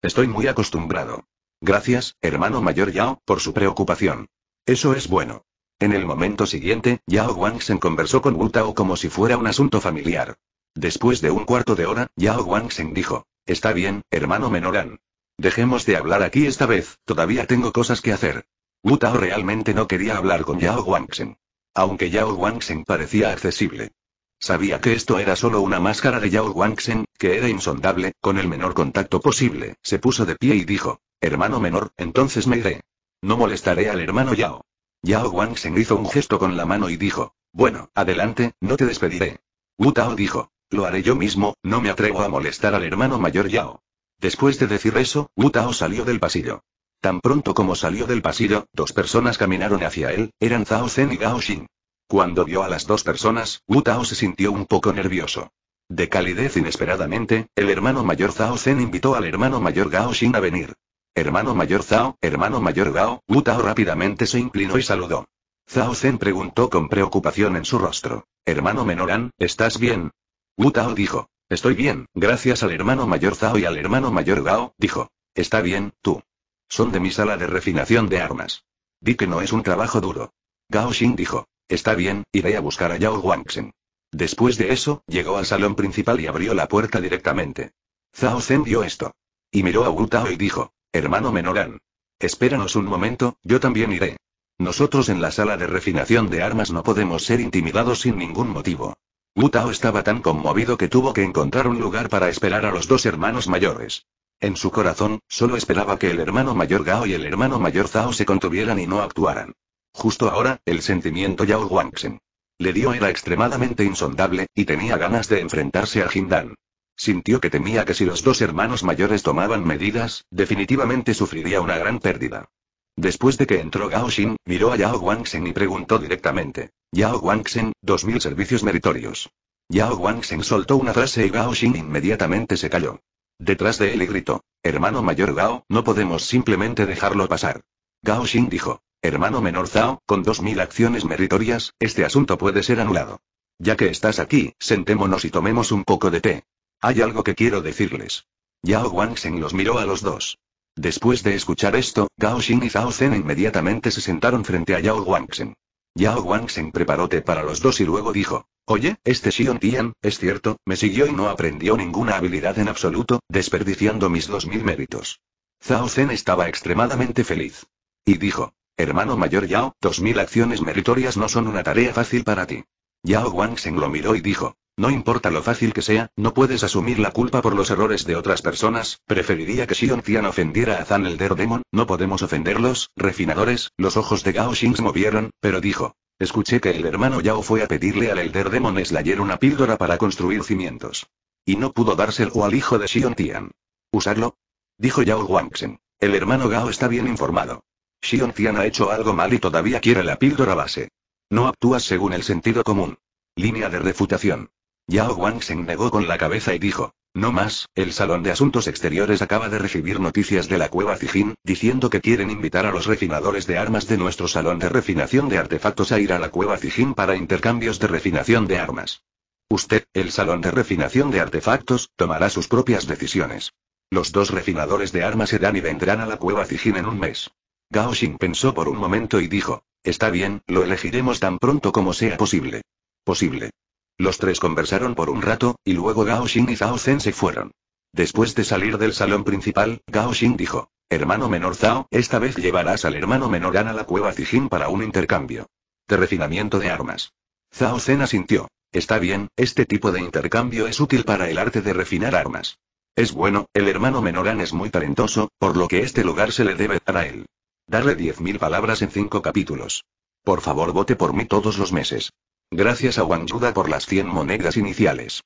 Estoy muy acostumbrado. Gracias, hermano mayor Yao, por su preocupación. Eso es bueno. En el momento siguiente, Yao Wangsen conversó con Wu Tao como si fuera un asunto familiar. Después de un cuarto de hora, Yao sen dijo, Está bien, hermano Menoran. Dejemos de hablar aquí esta vez, todavía tengo cosas que hacer. Wu Tao realmente no quería hablar con Yao Wangsen. Aunque Yao Wangsen parecía accesible. Sabía que esto era solo una máscara de Yao Wangsen, que era insondable, con el menor contacto posible, se puso de pie y dijo, hermano menor, entonces me iré. No molestaré al hermano Yao. Yao Wangsen hizo un gesto con la mano y dijo, bueno, adelante, no te despediré. Wu Tao dijo, lo haré yo mismo, no me atrevo a molestar al hermano mayor Yao. Después de decir eso, Wu Tao salió del pasillo. Tan pronto como salió del pasillo, dos personas caminaron hacia él, eran Zhao Zhen y Gao Xin. Cuando vio a las dos personas, Wu Tao se sintió un poco nervioso. De calidez inesperadamente, el hermano mayor Zhao Zhen invitó al hermano mayor Gao Xin a venir. Hermano mayor Zhao, hermano mayor Gao, Wu Tao rápidamente se inclinó y saludó. Zhao Zhen preguntó con preocupación en su rostro. Hermano Menoran, ¿estás bien? Wu Tao dijo. Estoy bien, gracias al hermano mayor Zhao y al hermano mayor Gao, dijo. Está bien, tú. Son de mi sala de refinación de armas. Di que no es un trabajo duro. Gao Xing dijo. Está bien, iré a buscar a Yao Wangxen. Después de eso, llegó al salón principal y abrió la puerta directamente. Zhao Zen vio esto. Y miró a Wu Tao y dijo. Hermano Menoran. Espéranos un momento, yo también iré. Nosotros en la sala de refinación de armas no podemos ser intimidados sin ningún motivo. Wu Tao estaba tan conmovido que tuvo que encontrar un lugar para esperar a los dos hermanos mayores. En su corazón, solo esperaba que el hermano mayor Gao y el hermano mayor Zhao se contuvieran y no actuaran. Justo ahora, el sentimiento Yao Wangsen. Le dio era extremadamente insondable, y tenía ganas de enfrentarse a Jindan. Sintió que temía que si los dos hermanos mayores tomaban medidas, definitivamente sufriría una gran pérdida. Después de que entró Gao Xin, miró a Yao Wangsen y preguntó directamente. Yao dos 2000 servicios meritorios. Yao Wangsen soltó una frase y Gao Xin inmediatamente se calló. Detrás de él y gritó. Hermano mayor Gao, no podemos simplemente dejarlo pasar. Gao Xin dijo. Hermano menor Zhao, con dos mil acciones meritorias, este asunto puede ser anulado. Ya que estás aquí, sentémonos y tomemos un poco de té. Hay algo que quiero decirles. Yao Wangsen los miró a los dos. Después de escuchar esto, Gao Xing y Zhao Zhen inmediatamente se sentaron frente a Yao Wangsen. Yao Wangsen preparó para los dos y luego dijo, Oye, este Xion Tian, es cierto, me siguió y no aprendió ninguna habilidad en absoluto, desperdiciando mis dos mil méritos. Zhao Zhen estaba extremadamente feliz. Y dijo, Hermano mayor Yao, dos mil acciones meritorias no son una tarea fácil para ti. Yao Wangsen lo miró y dijo, no importa lo fácil que sea, no puedes asumir la culpa por los errores de otras personas, preferiría que Xion Tian ofendiera a Zan el Demon, no podemos ofenderlos, refinadores, los ojos de Gao Xing se movieron, pero dijo. Escuché que el hermano Yao fue a pedirle al Elder Demon Slayer una píldora para construir cimientos. Y no pudo dárselo al hijo de Xion Tian. ¿Usarlo? Dijo Yao Wangxen. El hermano Gao está bien informado. Xion Tian ha hecho algo mal y todavía quiere la píldora base. No actúas según el sentido común. Línea de refutación. Yao Wang se negó con la cabeza y dijo, no más, el Salón de Asuntos Exteriores acaba de recibir noticias de la cueva Zijin, diciendo que quieren invitar a los refinadores de armas de nuestro Salón de Refinación de Artefactos a ir a la cueva Zijin para intercambios de refinación de armas. Usted, el Salón de Refinación de Artefactos, tomará sus propias decisiones. Los dos refinadores de armas serán y vendrán a la cueva Zijin en un mes. Gao Xing pensó por un momento y dijo, está bien, lo elegiremos tan pronto como sea posible. Posible. Los tres conversaron por un rato, y luego Gao Xing y Zhao Zhen se fueron. Después de salir del salón principal, Gao Xing dijo, Hermano menor Zhao, esta vez llevarás al hermano menor An a la cueva Zijin para un intercambio. De refinamiento de armas. Zhao Zhen asintió. Está bien, este tipo de intercambio es útil para el arte de refinar armas. Es bueno, el hermano menor An es muy talentoso, por lo que este lugar se le debe dar a él. Darle mil palabras en cinco capítulos. Por favor vote por mí todos los meses. Gracias a Wang Yuda por las 100 monedas iniciales.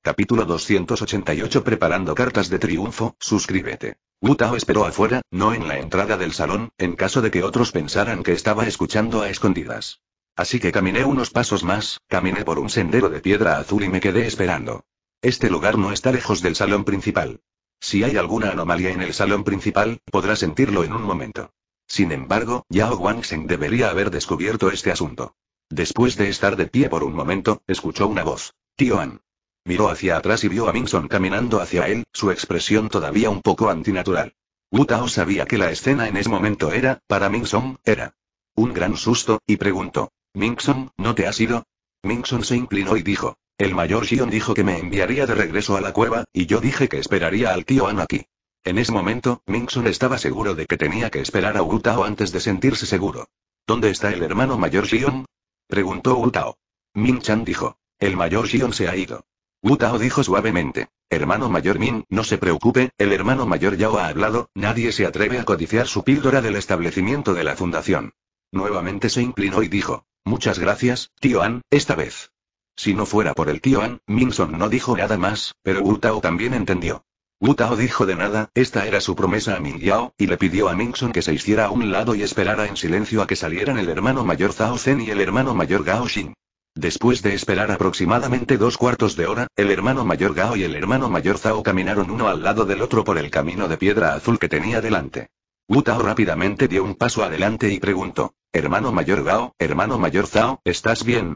Capítulo 288 Preparando cartas de triunfo, suscríbete. Wu Tao esperó afuera, no en la entrada del salón, en caso de que otros pensaran que estaba escuchando a escondidas. Así que caminé unos pasos más, caminé por un sendero de piedra azul y me quedé esperando. Este lugar no está lejos del salón principal. Si hay alguna anomalía en el salón principal, podrá sentirlo en un momento. Sin embargo, Yao Wangsheng debería haber descubierto este asunto. Después de estar de pie por un momento, escuchó una voz. Tío An. Miró hacia atrás y vio a Minson caminando hacia él, su expresión todavía un poco antinatural. Wu Tao sabía que la escena en ese momento era, para Minson, era un gran susto, y preguntó. Minson, ¿no te has ido? Minson se inclinó y dijo. El mayor Xion dijo que me enviaría de regreso a la cueva, y yo dije que esperaría al tío An aquí. En ese momento, Minson estaba seguro de que tenía que esperar a Wu Tao antes de sentirse seguro. ¿Dónde está el hermano mayor Xion? Preguntó Wu Tao. Min Chan dijo. El mayor Xion se ha ido. Wu Tao dijo suavemente. Hermano mayor Min, no se preocupe, el hermano mayor Yao ha hablado, nadie se atreve a codiciar su píldora del establecimiento de la fundación. Nuevamente se inclinó y dijo. Muchas gracias, tío An, esta vez. Si no fuera por el tío An, Son no dijo nada más, pero Wu Tao también entendió. Gutao dijo de nada, esta era su promesa a Ming Yao, y le pidió a Mingson que se hiciera a un lado y esperara en silencio a que salieran el hermano mayor Zhao Zen y el hermano mayor Gao Xin. Después de esperar aproximadamente dos cuartos de hora, el hermano mayor Gao y el hermano mayor Zhao caminaron uno al lado del otro por el camino de piedra azul que tenía delante. Gutao rápidamente dio un paso adelante y preguntó, Hermano mayor Gao, hermano mayor Zhao, ¿estás bien?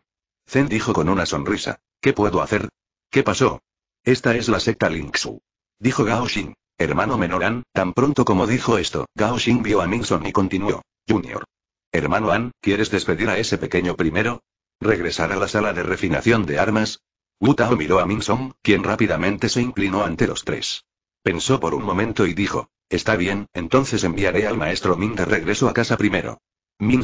Zen dijo con una sonrisa, ¿qué puedo hacer? ¿Qué pasó? Esta es la secta Lingxu. Dijo Gao Xing. Hermano An, tan pronto como dijo esto, Gao Xing vio a Song y continuó. Junior. Hermano An, ¿quieres despedir a ese pequeño primero? ¿Regresar a la sala de refinación de armas? Wu Tao miró a Song, quien rápidamente se inclinó ante los tres. Pensó por un momento y dijo. Está bien, entonces enviaré al maestro Ming de regreso a casa primero.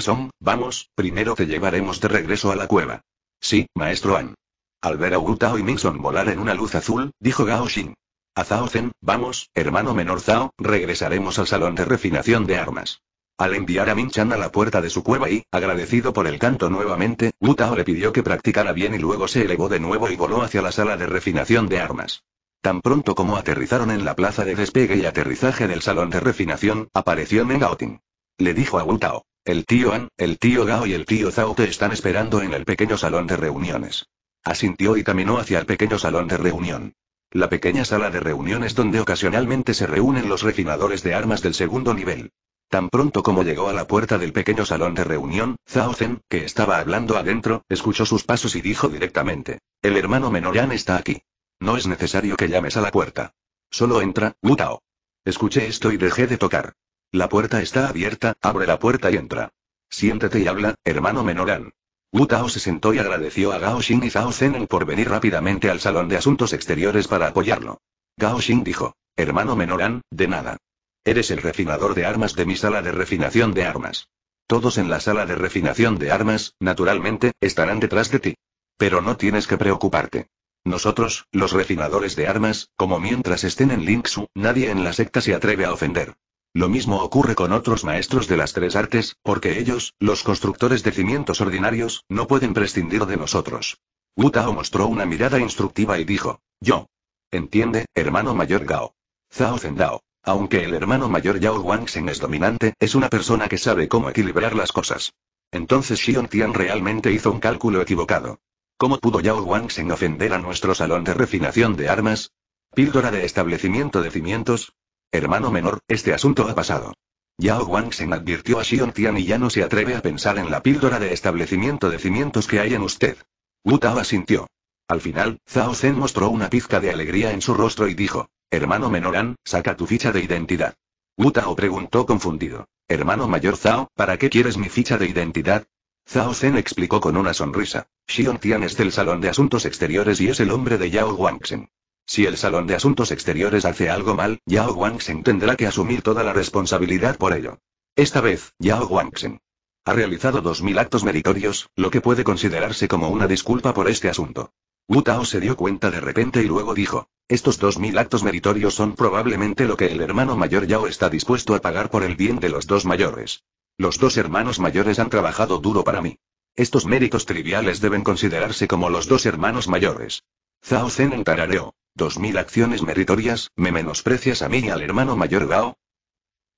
Song, vamos, primero te llevaremos de regreso a la cueva. Sí, maestro An. Al ver a Wu Tao y Song volar en una luz azul, dijo Gao Xing. A Zhao Zen, vamos, hermano menor Zhao, regresaremos al salón de refinación de armas. Al enviar a Minchan a la puerta de su cueva y, agradecido por el canto nuevamente, Wu Tao le pidió que practicara bien y luego se elevó de nuevo y voló hacia la sala de refinación de armas. Tan pronto como aterrizaron en la plaza de despegue y aterrizaje del salón de refinación, apareció Mengaotin. Le dijo a Wu Tao. El tío An, el tío Gao y el tío Zhao te están esperando en el pequeño salón de reuniones. Asintió y caminó hacia el pequeño salón de reunión la pequeña sala de reuniones donde ocasionalmente se reúnen los refinadores de armas del segundo nivel. Tan pronto como llegó a la puerta del pequeño salón de reunión, Zhao Zen, que estaba hablando adentro, escuchó sus pasos y dijo directamente: El hermano Menorán está aquí. No es necesario que llames a la puerta. Solo entra, Mutao. Escuché esto y dejé de tocar. La puerta está abierta, abre la puerta y entra. Siéntete y habla, hermano Menorán." Wu Tao se sentó y agradeció a Gao Xing y Zhao Zenen por venir rápidamente al salón de asuntos exteriores para apoyarlo. Gao Xing dijo, hermano Menoran, de nada. Eres el refinador de armas de mi sala de refinación de armas. Todos en la sala de refinación de armas, naturalmente, estarán detrás de ti. Pero no tienes que preocuparte. Nosotros, los refinadores de armas, como mientras estén en Lingxu, nadie en la secta se atreve a ofender. Lo mismo ocurre con otros maestros de las tres artes, porque ellos, los constructores de cimientos ordinarios, no pueden prescindir de nosotros. Wu Tao mostró una mirada instructiva y dijo: Yo. Entiende, hermano mayor Gao. Zhao Zendao. Aunque el hermano mayor Yao Wangsen es dominante, es una persona que sabe cómo equilibrar las cosas. Entonces Xion Tian realmente hizo un cálculo equivocado. ¿Cómo pudo Yao Wangsen ofender a nuestro salón de refinación de armas? Píldora de establecimiento de cimientos, Hermano menor, este asunto ha pasado. Yao Guangsen advirtió a Xion Tian y ya no se atreve a pensar en la píldora de establecimiento de cimientos que hay en usted. Wu Tao asintió. Al final, Zhao Zen mostró una pizca de alegría en su rostro y dijo, hermano menor An, saca tu ficha de identidad. Wu Tao preguntó confundido, hermano mayor Zhao, ¿para qué quieres mi ficha de identidad? Zhao Zen explicó con una sonrisa, Xion Tian es del Salón de Asuntos Exteriores y es el hombre de Yao Guangsen. Si el Salón de Asuntos Exteriores hace algo mal, Yao se tendrá que asumir toda la responsabilidad por ello. Esta vez, Yao Guangsen ha realizado 2.000 actos meritorios, lo que puede considerarse como una disculpa por este asunto. Wu Tao se dio cuenta de repente y luego dijo, estos 2.000 actos meritorios son probablemente lo que el hermano mayor Yao está dispuesto a pagar por el bien de los dos mayores. Los dos hermanos mayores han trabajado duro para mí. Estos méritos triviales deben considerarse como los dos hermanos mayores. Zhao Zen Tarareo. Dos mil acciones meritorias, ¿me menosprecias a mí y al hermano mayor Gao?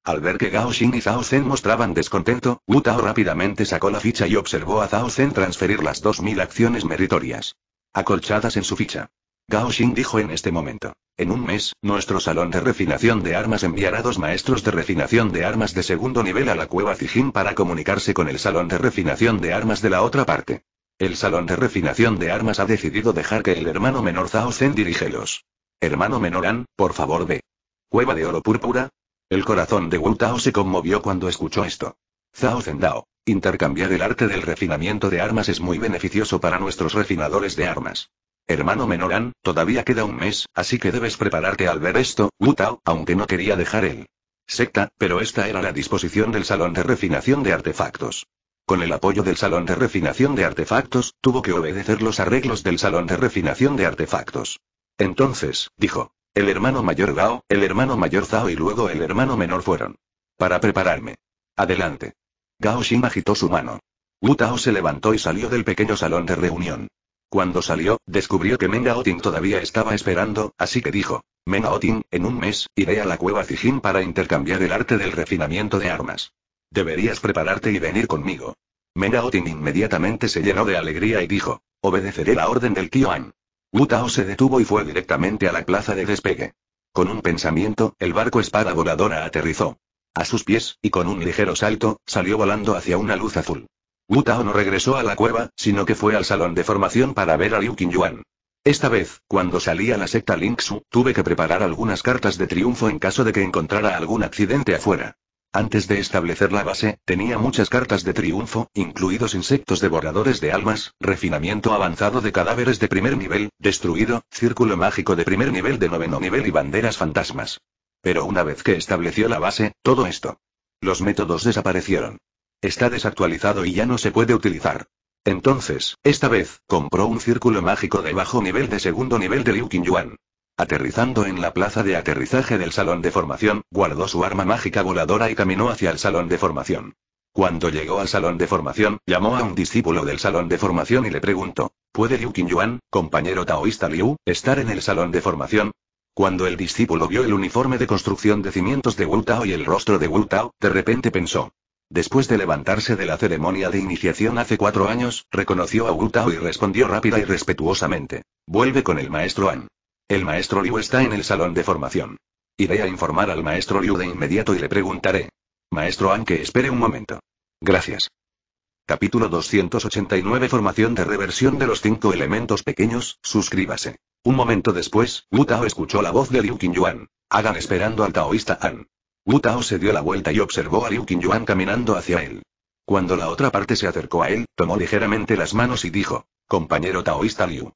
Al ver que Gao Xing y Zhao Zhen mostraban descontento, Wu Tao rápidamente sacó la ficha y observó a Zhao Zhen transferir las dos mil acciones meritorias. Acolchadas en su ficha. Gao Xing dijo en este momento. En un mes, nuestro salón de refinación de armas enviará dos maestros de refinación de armas de segundo nivel a la cueva Zijin para comunicarse con el salón de refinación de armas de la otra parte. El Salón de Refinación de Armas ha decidido dejar que el hermano menor Zhao Zen dirígelos. Hermano menor An, por favor ve. Cueva de oro púrpura. El corazón de Wu Tao se conmovió cuando escuchó esto. Zhao Zen Dao. Intercambiar el arte del refinamiento de armas es muy beneficioso para nuestros refinadores de armas. Hermano An, todavía queda un mes, así que debes prepararte al ver esto, Wu Tao, aunque no quería dejar el secta, pero esta era la disposición del Salón de Refinación de Artefactos. Con el apoyo del Salón de Refinación de Artefactos, tuvo que obedecer los arreglos del Salón de Refinación de Artefactos. Entonces, dijo. El hermano mayor Gao, el hermano mayor Zhao y luego el hermano menor fueron. Para prepararme. Adelante. Gao Xin agitó su mano. Wu Tao se levantó y salió del pequeño salón de reunión. Cuando salió, descubrió que Meng todavía estaba esperando, así que dijo, Meng en un mes, iré a la cueva Zijin para intercambiar el arte del refinamiento de armas. Deberías prepararte y venir conmigo. Menaotin inmediatamente se llenó de alegría y dijo, obedeceré la orden del Kioan. Wu Tao se detuvo y fue directamente a la plaza de despegue. Con un pensamiento, el barco espada voladora aterrizó. A sus pies, y con un ligero salto, salió volando hacia una luz azul. Wu no regresó a la cueva, sino que fue al salón de formación para ver a Liu Qingyuan. Esta vez, cuando salí a la secta Lingxu, tuve que preparar algunas cartas de triunfo en caso de que encontrara algún accidente afuera. Antes de establecer la base, tenía muchas cartas de triunfo, incluidos insectos devoradores de almas, refinamiento avanzado de cadáveres de primer nivel, destruido, círculo mágico de primer nivel de noveno nivel y banderas fantasmas. Pero una vez que estableció la base, todo esto. Los métodos desaparecieron. Está desactualizado y ya no se puede utilizar. Entonces, esta vez, compró un círculo mágico de bajo nivel de segundo nivel de Liu Qingyuan. Aterrizando en la plaza de aterrizaje del salón de formación, guardó su arma mágica voladora y caminó hacia el salón de formación. Cuando llegó al salón de formación, llamó a un discípulo del salón de formación y le preguntó, ¿puede Liu Yuan, compañero taoísta Liu, estar en el salón de formación? Cuando el discípulo vio el uniforme de construcción de cimientos de Wu Tao y el rostro de Wu Tao, de repente pensó. Después de levantarse de la ceremonia de iniciación hace cuatro años, reconoció a Wu Tao y respondió rápida y respetuosamente. Vuelve con el maestro An. El maestro Liu está en el salón de formación. Iré a informar al maestro Liu de inmediato y le preguntaré. Maestro An, que espere un momento. Gracias. Capítulo 289 Formación de reversión de los cinco elementos pequeños, suscríbase. Un momento después, Wu Tao escuchó la voz de Liu Yuan. Hagan esperando al taoísta An. Wu Tao se dio la vuelta y observó a Liu Yuan caminando hacia él. Cuando la otra parte se acercó a él, tomó ligeramente las manos y dijo, compañero taoísta Liu.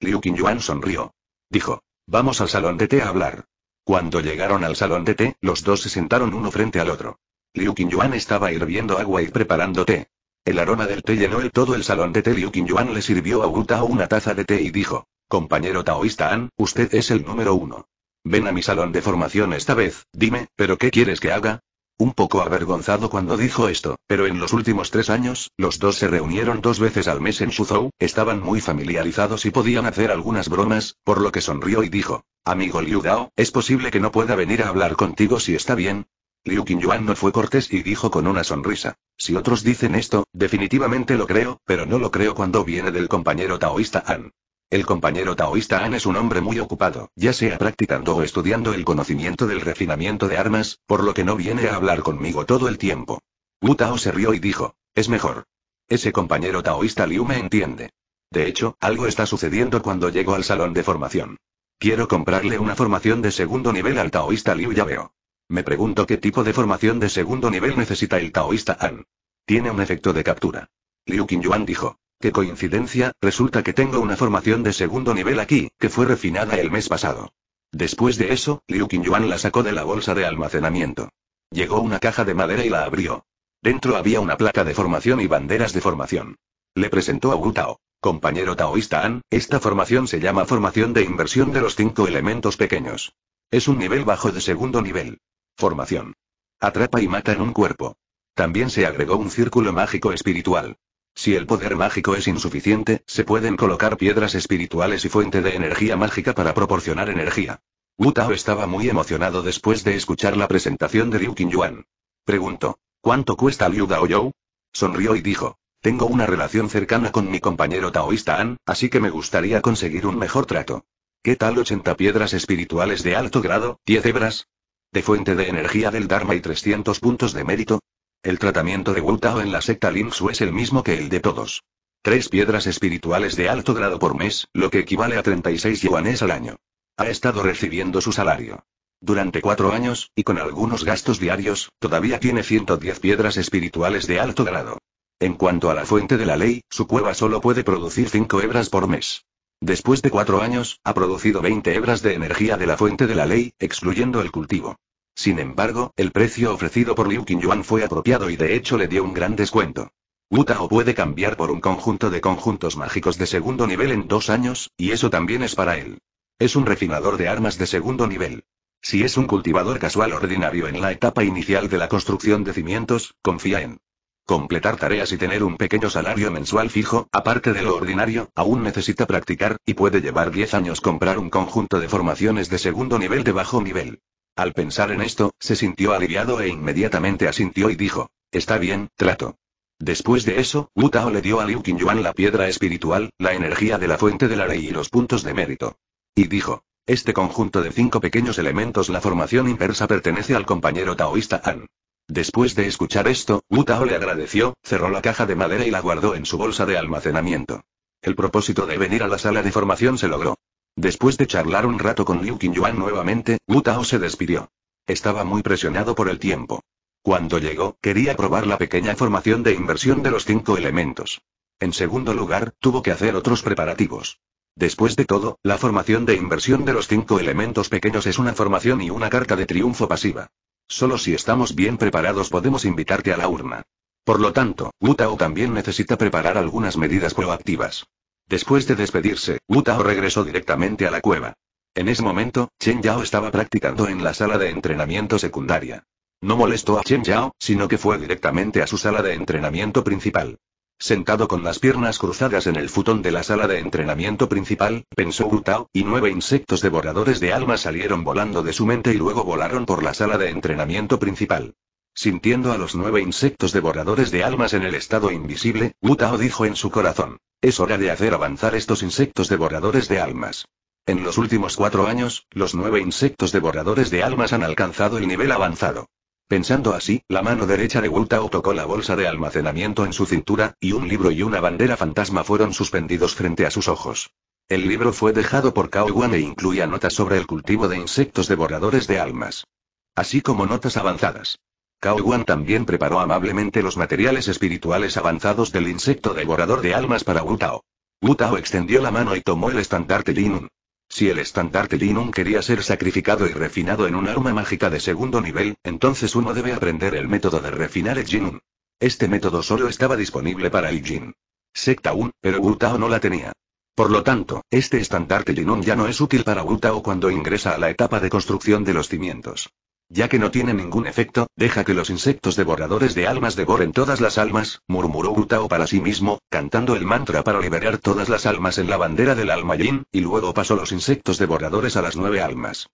Liu Yuan sonrió dijo. Vamos al salón de té a hablar. Cuando llegaron al salón de té, los dos se sentaron uno frente al otro. Liu Qingyuan estaba hirviendo agua y preparando té. El aroma del té llenó el todo el salón de té. Liu Qingyuan le sirvió a Wu Tao una taza de té y dijo: Compañero taoísta An, usted es el número uno. Ven a mi salón de formación esta vez, dime, ¿pero qué quieres que haga? Un poco avergonzado cuando dijo esto, pero en los últimos tres años, los dos se reunieron dos veces al mes en Suzhou, estaban muy familiarizados y podían hacer algunas bromas, por lo que sonrió y dijo, Amigo Liu Dao, es posible que no pueda venir a hablar contigo si está bien, Liu Yuan no fue cortés y dijo con una sonrisa. Si otros dicen esto, definitivamente lo creo, pero no lo creo cuando viene del compañero taoísta An. El compañero taoísta An es un hombre muy ocupado, ya sea practicando o estudiando el conocimiento del refinamiento de armas, por lo que no viene a hablar conmigo todo el tiempo. Wu Tao se rió y dijo, es mejor. Ese compañero taoísta Liu me entiende. De hecho, algo está sucediendo cuando llego al salón de formación. Quiero comprarle una formación de segundo nivel al taoísta Liu ya veo. Me pregunto qué tipo de formación de segundo nivel necesita el taoísta An. Tiene un efecto de captura. Liu Qingyuan dijo. ¡Qué coincidencia! Resulta que tengo una formación de segundo nivel aquí, que fue refinada el mes pasado. Después de eso, Liu Qingyuan la sacó de la bolsa de almacenamiento. Llegó una caja de madera y la abrió. Dentro había una placa de formación y banderas de formación. Le presentó a Wu Tao. Compañero taoísta An, esta formación se llama formación de inversión de los cinco elementos pequeños. Es un nivel bajo de segundo nivel. Formación. Atrapa y mata en un cuerpo. También se agregó un círculo mágico espiritual. Si el poder mágico es insuficiente, se pueden colocar piedras espirituales y fuente de energía mágica para proporcionar energía. Wu Tao estaba muy emocionado después de escuchar la presentación de Liu Qingyuan. Preguntó, ¿cuánto cuesta Liu Daoyou? Sonrió y dijo, tengo una relación cercana con mi compañero taoísta An, así que me gustaría conseguir un mejor trato. ¿Qué tal 80 piedras espirituales de alto grado, 10 hebras? De fuente de energía del Dharma y 300 puntos de mérito, el tratamiento de Wu Tao en la secta Linxu es el mismo que el de todos. Tres piedras espirituales de alto grado por mes, lo que equivale a 36 yuanes al año. Ha estado recibiendo su salario. Durante cuatro años, y con algunos gastos diarios, todavía tiene 110 piedras espirituales de alto grado. En cuanto a la fuente de la ley, su cueva solo puede producir cinco hebras por mes. Después de cuatro años, ha producido 20 hebras de energía de la fuente de la ley, excluyendo el cultivo. Sin embargo, el precio ofrecido por Liu Qingyuan fue apropiado y de hecho le dio un gran descuento. Wu Tao puede cambiar por un conjunto de conjuntos mágicos de segundo nivel en dos años, y eso también es para él. Es un refinador de armas de segundo nivel. Si es un cultivador casual ordinario en la etapa inicial de la construcción de cimientos, confía en completar tareas y tener un pequeño salario mensual fijo, aparte de lo ordinario, aún necesita practicar, y puede llevar 10 años comprar un conjunto de formaciones de segundo nivel de bajo nivel. Al pensar en esto, se sintió aliviado e inmediatamente asintió y dijo, Está bien, trato. Después de eso, Wu Tao le dio a Liu Qingyuan la piedra espiritual, la energía de la fuente de la ley y los puntos de mérito. Y dijo, este conjunto de cinco pequeños elementos la formación inversa pertenece al compañero taoísta An. Después de escuchar esto, Wu Tao le agradeció, cerró la caja de madera y la guardó en su bolsa de almacenamiento. El propósito de venir a la sala de formación se logró. Después de charlar un rato con Liu Qingyuan nuevamente, Wu Tao se despidió. Estaba muy presionado por el tiempo. Cuando llegó, quería probar la pequeña formación de inversión de los cinco elementos. En segundo lugar, tuvo que hacer otros preparativos. Después de todo, la formación de inversión de los cinco elementos pequeños es una formación y una carta de triunfo pasiva. Solo si estamos bien preparados podemos invitarte a la urna. Por lo tanto, Wu Tao también necesita preparar algunas medidas proactivas. Después de despedirse, Wu Tao regresó directamente a la cueva. En ese momento, Chen Yao estaba practicando en la sala de entrenamiento secundaria. No molestó a Chen Yao, sino que fue directamente a su sala de entrenamiento principal. Sentado con las piernas cruzadas en el futón de la sala de entrenamiento principal, pensó Wu Tao, y nueve insectos devoradores de alma salieron volando de su mente y luego volaron por la sala de entrenamiento principal. Sintiendo a los nueve insectos devoradores de almas en el estado invisible, Wu Tao dijo en su corazón. Es hora de hacer avanzar estos insectos devoradores de almas. En los últimos cuatro años, los nueve insectos devoradores de almas han alcanzado el nivel avanzado. Pensando así, la mano derecha de Wu Tao tocó la bolsa de almacenamiento en su cintura, y un libro y una bandera fantasma fueron suspendidos frente a sus ojos. El libro fue dejado por Cao Wan e incluía notas sobre el cultivo de insectos devoradores de almas. Así como notas avanzadas. Cao Guan también preparó amablemente los materiales espirituales avanzados del insecto devorador de almas para Wu Tao. Wu Tao extendió la mano y tomó el estandarte Linun. Si el estandarte Linun quería ser sacrificado y refinado en un arma mágica de segundo nivel, entonces uno debe aprender el método de refinar el Jinun. Este método solo estaba disponible para el Jin. Secta Un, pero Wu Tao no la tenía. Por lo tanto, este estandarte Linun ya no es útil para Wu Tao cuando ingresa a la etapa de construcción de los cimientos. Ya que no tiene ningún efecto, deja que los insectos devoradores de almas devoren todas las almas, murmuró Utao para sí mismo, cantando el mantra para liberar todas las almas en la bandera del alma yin, y luego pasó los insectos devoradores a las nueve almas.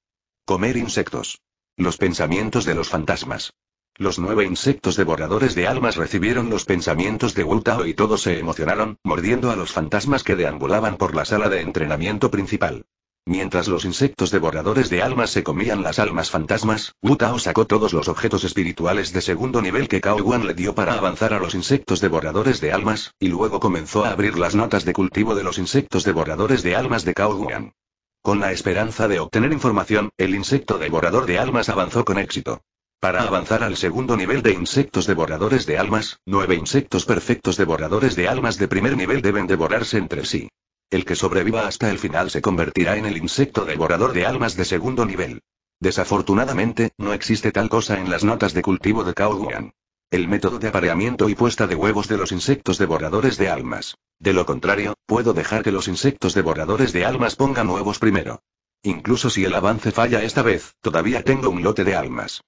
Comer insectos. Los pensamientos de los fantasmas. Los nueve insectos devoradores de almas recibieron los pensamientos de Wutao y todos se emocionaron, mordiendo a los fantasmas que deambulaban por la sala de entrenamiento principal. Mientras los insectos devoradores de almas se comían las almas fantasmas, Wu Tao sacó todos los objetos espirituales de segundo nivel que Cao Guan le dio para avanzar a los insectos devoradores de almas, y luego comenzó a abrir las notas de cultivo de los insectos devoradores de almas de Cao Guan. Con la esperanza de obtener información, el insecto devorador de almas avanzó con éxito. Para avanzar al segundo nivel de insectos devoradores de almas, nueve insectos perfectos devoradores de almas de primer nivel deben devorarse entre sí. El que sobreviva hasta el final se convertirá en el insecto devorador de almas de segundo nivel. Desafortunadamente, no existe tal cosa en las notas de cultivo de Kaoguan. El método de apareamiento y puesta de huevos de los insectos devoradores de almas. De lo contrario, puedo dejar que los insectos devoradores de almas pongan huevos primero. Incluso si el avance falla esta vez, todavía tengo un lote de almas.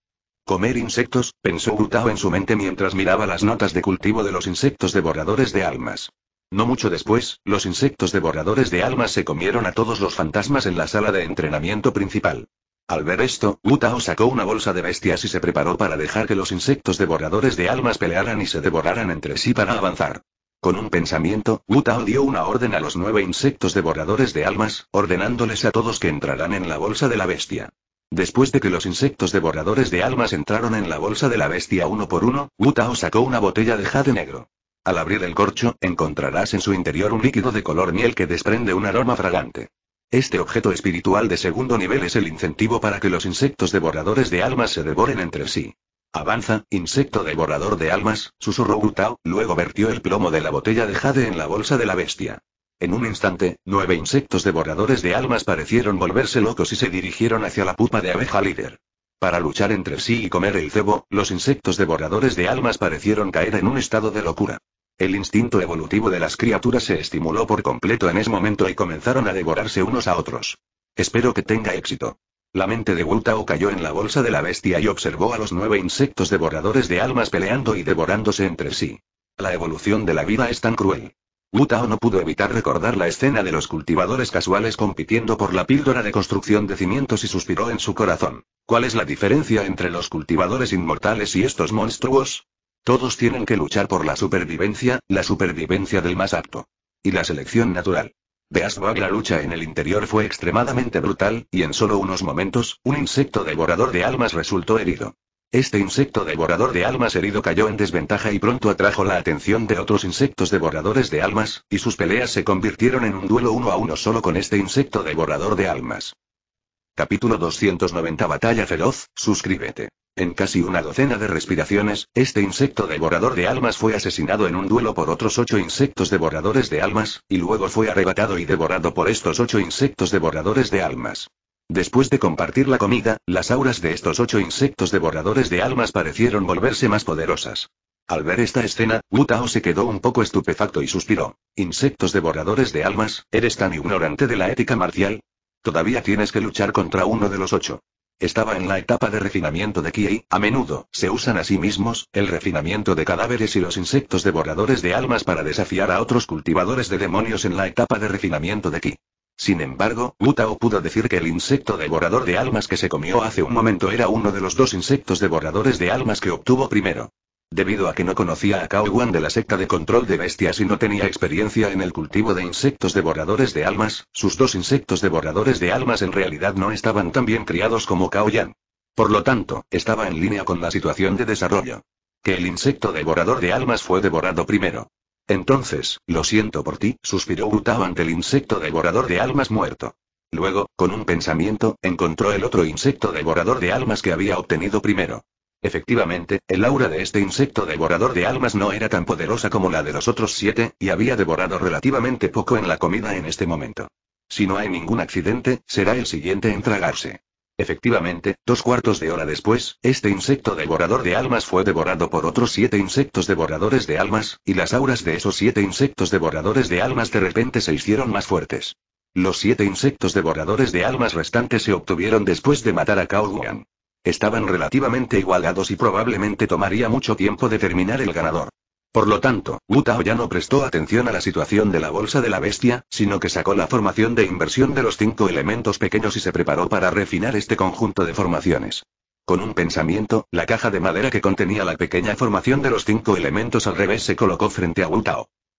Comer insectos, pensó Gutao en su mente mientras miraba las notas de cultivo de los insectos devoradores de almas. No mucho después, los insectos devoradores de almas se comieron a todos los fantasmas en la sala de entrenamiento principal. Al ver esto, Utao sacó una bolsa de bestias y se preparó para dejar que los insectos devoradores de almas pelearan y se devoraran entre sí para avanzar. Con un pensamiento, Utao dio una orden a los nueve insectos devoradores de almas, ordenándoles a todos que entraran en la bolsa de la bestia. Después de que los insectos devoradores de almas entraron en la bolsa de la bestia uno por uno, Utao sacó una botella de jade negro. Al abrir el corcho, encontrarás en su interior un líquido de color miel que desprende un aroma fragante. Este objeto espiritual de segundo nivel es el incentivo para que los insectos devoradores de almas se devoren entre sí. Avanza, insecto devorador de almas, susurró Gutao, luego vertió el plomo de la botella de jade en la bolsa de la bestia. En un instante, nueve insectos devoradores de almas parecieron volverse locos y se dirigieron hacia la pupa de abeja líder. Para luchar entre sí y comer el cebo, los insectos devoradores de almas parecieron caer en un estado de locura. El instinto evolutivo de las criaturas se estimuló por completo en ese momento y comenzaron a devorarse unos a otros. Espero que tenga éxito. La mente de Wutao cayó en la bolsa de la bestia y observó a los nueve insectos devoradores de almas peleando y devorándose entre sí. La evolución de la vida es tan cruel. Wu no pudo evitar recordar la escena de los cultivadores casuales compitiendo por la píldora de construcción de cimientos y suspiró en su corazón. ¿Cuál es la diferencia entre los cultivadores inmortales y estos monstruos? Todos tienen que luchar por la supervivencia, la supervivencia del más apto. Y la selección natural. De la lucha en el interior fue extremadamente brutal, y en solo unos momentos, un insecto devorador de almas resultó herido. Este insecto devorador de almas herido cayó en desventaja y pronto atrajo la atención de otros insectos devoradores de almas, y sus peleas se convirtieron en un duelo uno a uno solo con este insecto devorador de almas. Capítulo 290 Batalla Feroz, suscríbete. En casi una docena de respiraciones, este insecto devorador de almas fue asesinado en un duelo por otros ocho insectos devoradores de almas, y luego fue arrebatado y devorado por estos ocho insectos devoradores de almas. Después de compartir la comida, las auras de estos ocho insectos devoradores de almas parecieron volverse más poderosas. Al ver esta escena, Wu se quedó un poco estupefacto y suspiró. Insectos devoradores de almas, ¿eres tan ignorante de la ética marcial? Todavía tienes que luchar contra uno de los ocho. Estaba en la etapa de refinamiento de y, a menudo se usan a sí mismos, el refinamiento de cadáveres y los insectos devoradores de almas para desafiar a otros cultivadores de demonios en la etapa de refinamiento de Ki. Sin embargo, Utao pudo decir que el insecto devorador de almas que se comió hace un momento era uno de los dos insectos devoradores de almas que obtuvo primero. Debido a que no conocía a Cao Wan de la secta de control de bestias y no tenía experiencia en el cultivo de insectos devoradores de almas, sus dos insectos devoradores de almas en realidad no estaban tan bien criados como Cao Yan. Por lo tanto, estaba en línea con la situación de desarrollo. Que el insecto devorador de almas fue devorado primero. Entonces, lo siento por ti, suspiró Utao ante el insecto devorador de almas muerto. Luego, con un pensamiento, encontró el otro insecto devorador de almas que había obtenido primero. Efectivamente, el aura de este insecto devorador de almas no era tan poderosa como la de los otros siete, y había devorado relativamente poco en la comida en este momento. Si no hay ningún accidente, será el siguiente en tragarse. Efectivamente, dos cuartos de hora después, este insecto devorador de almas fue devorado por otros siete insectos devoradores de almas, y las auras de esos siete insectos devoradores de almas de repente se hicieron más fuertes. Los siete insectos devoradores de almas restantes se obtuvieron después de matar a Kaoguan. Estaban relativamente igualados y probablemente tomaría mucho tiempo determinar el ganador. Por lo tanto, Wu ya no prestó atención a la situación de la bolsa de la bestia, sino que sacó la formación de inversión de los cinco elementos pequeños y se preparó para refinar este conjunto de formaciones. Con un pensamiento, la caja de madera que contenía la pequeña formación de los cinco elementos al revés se colocó frente a Wu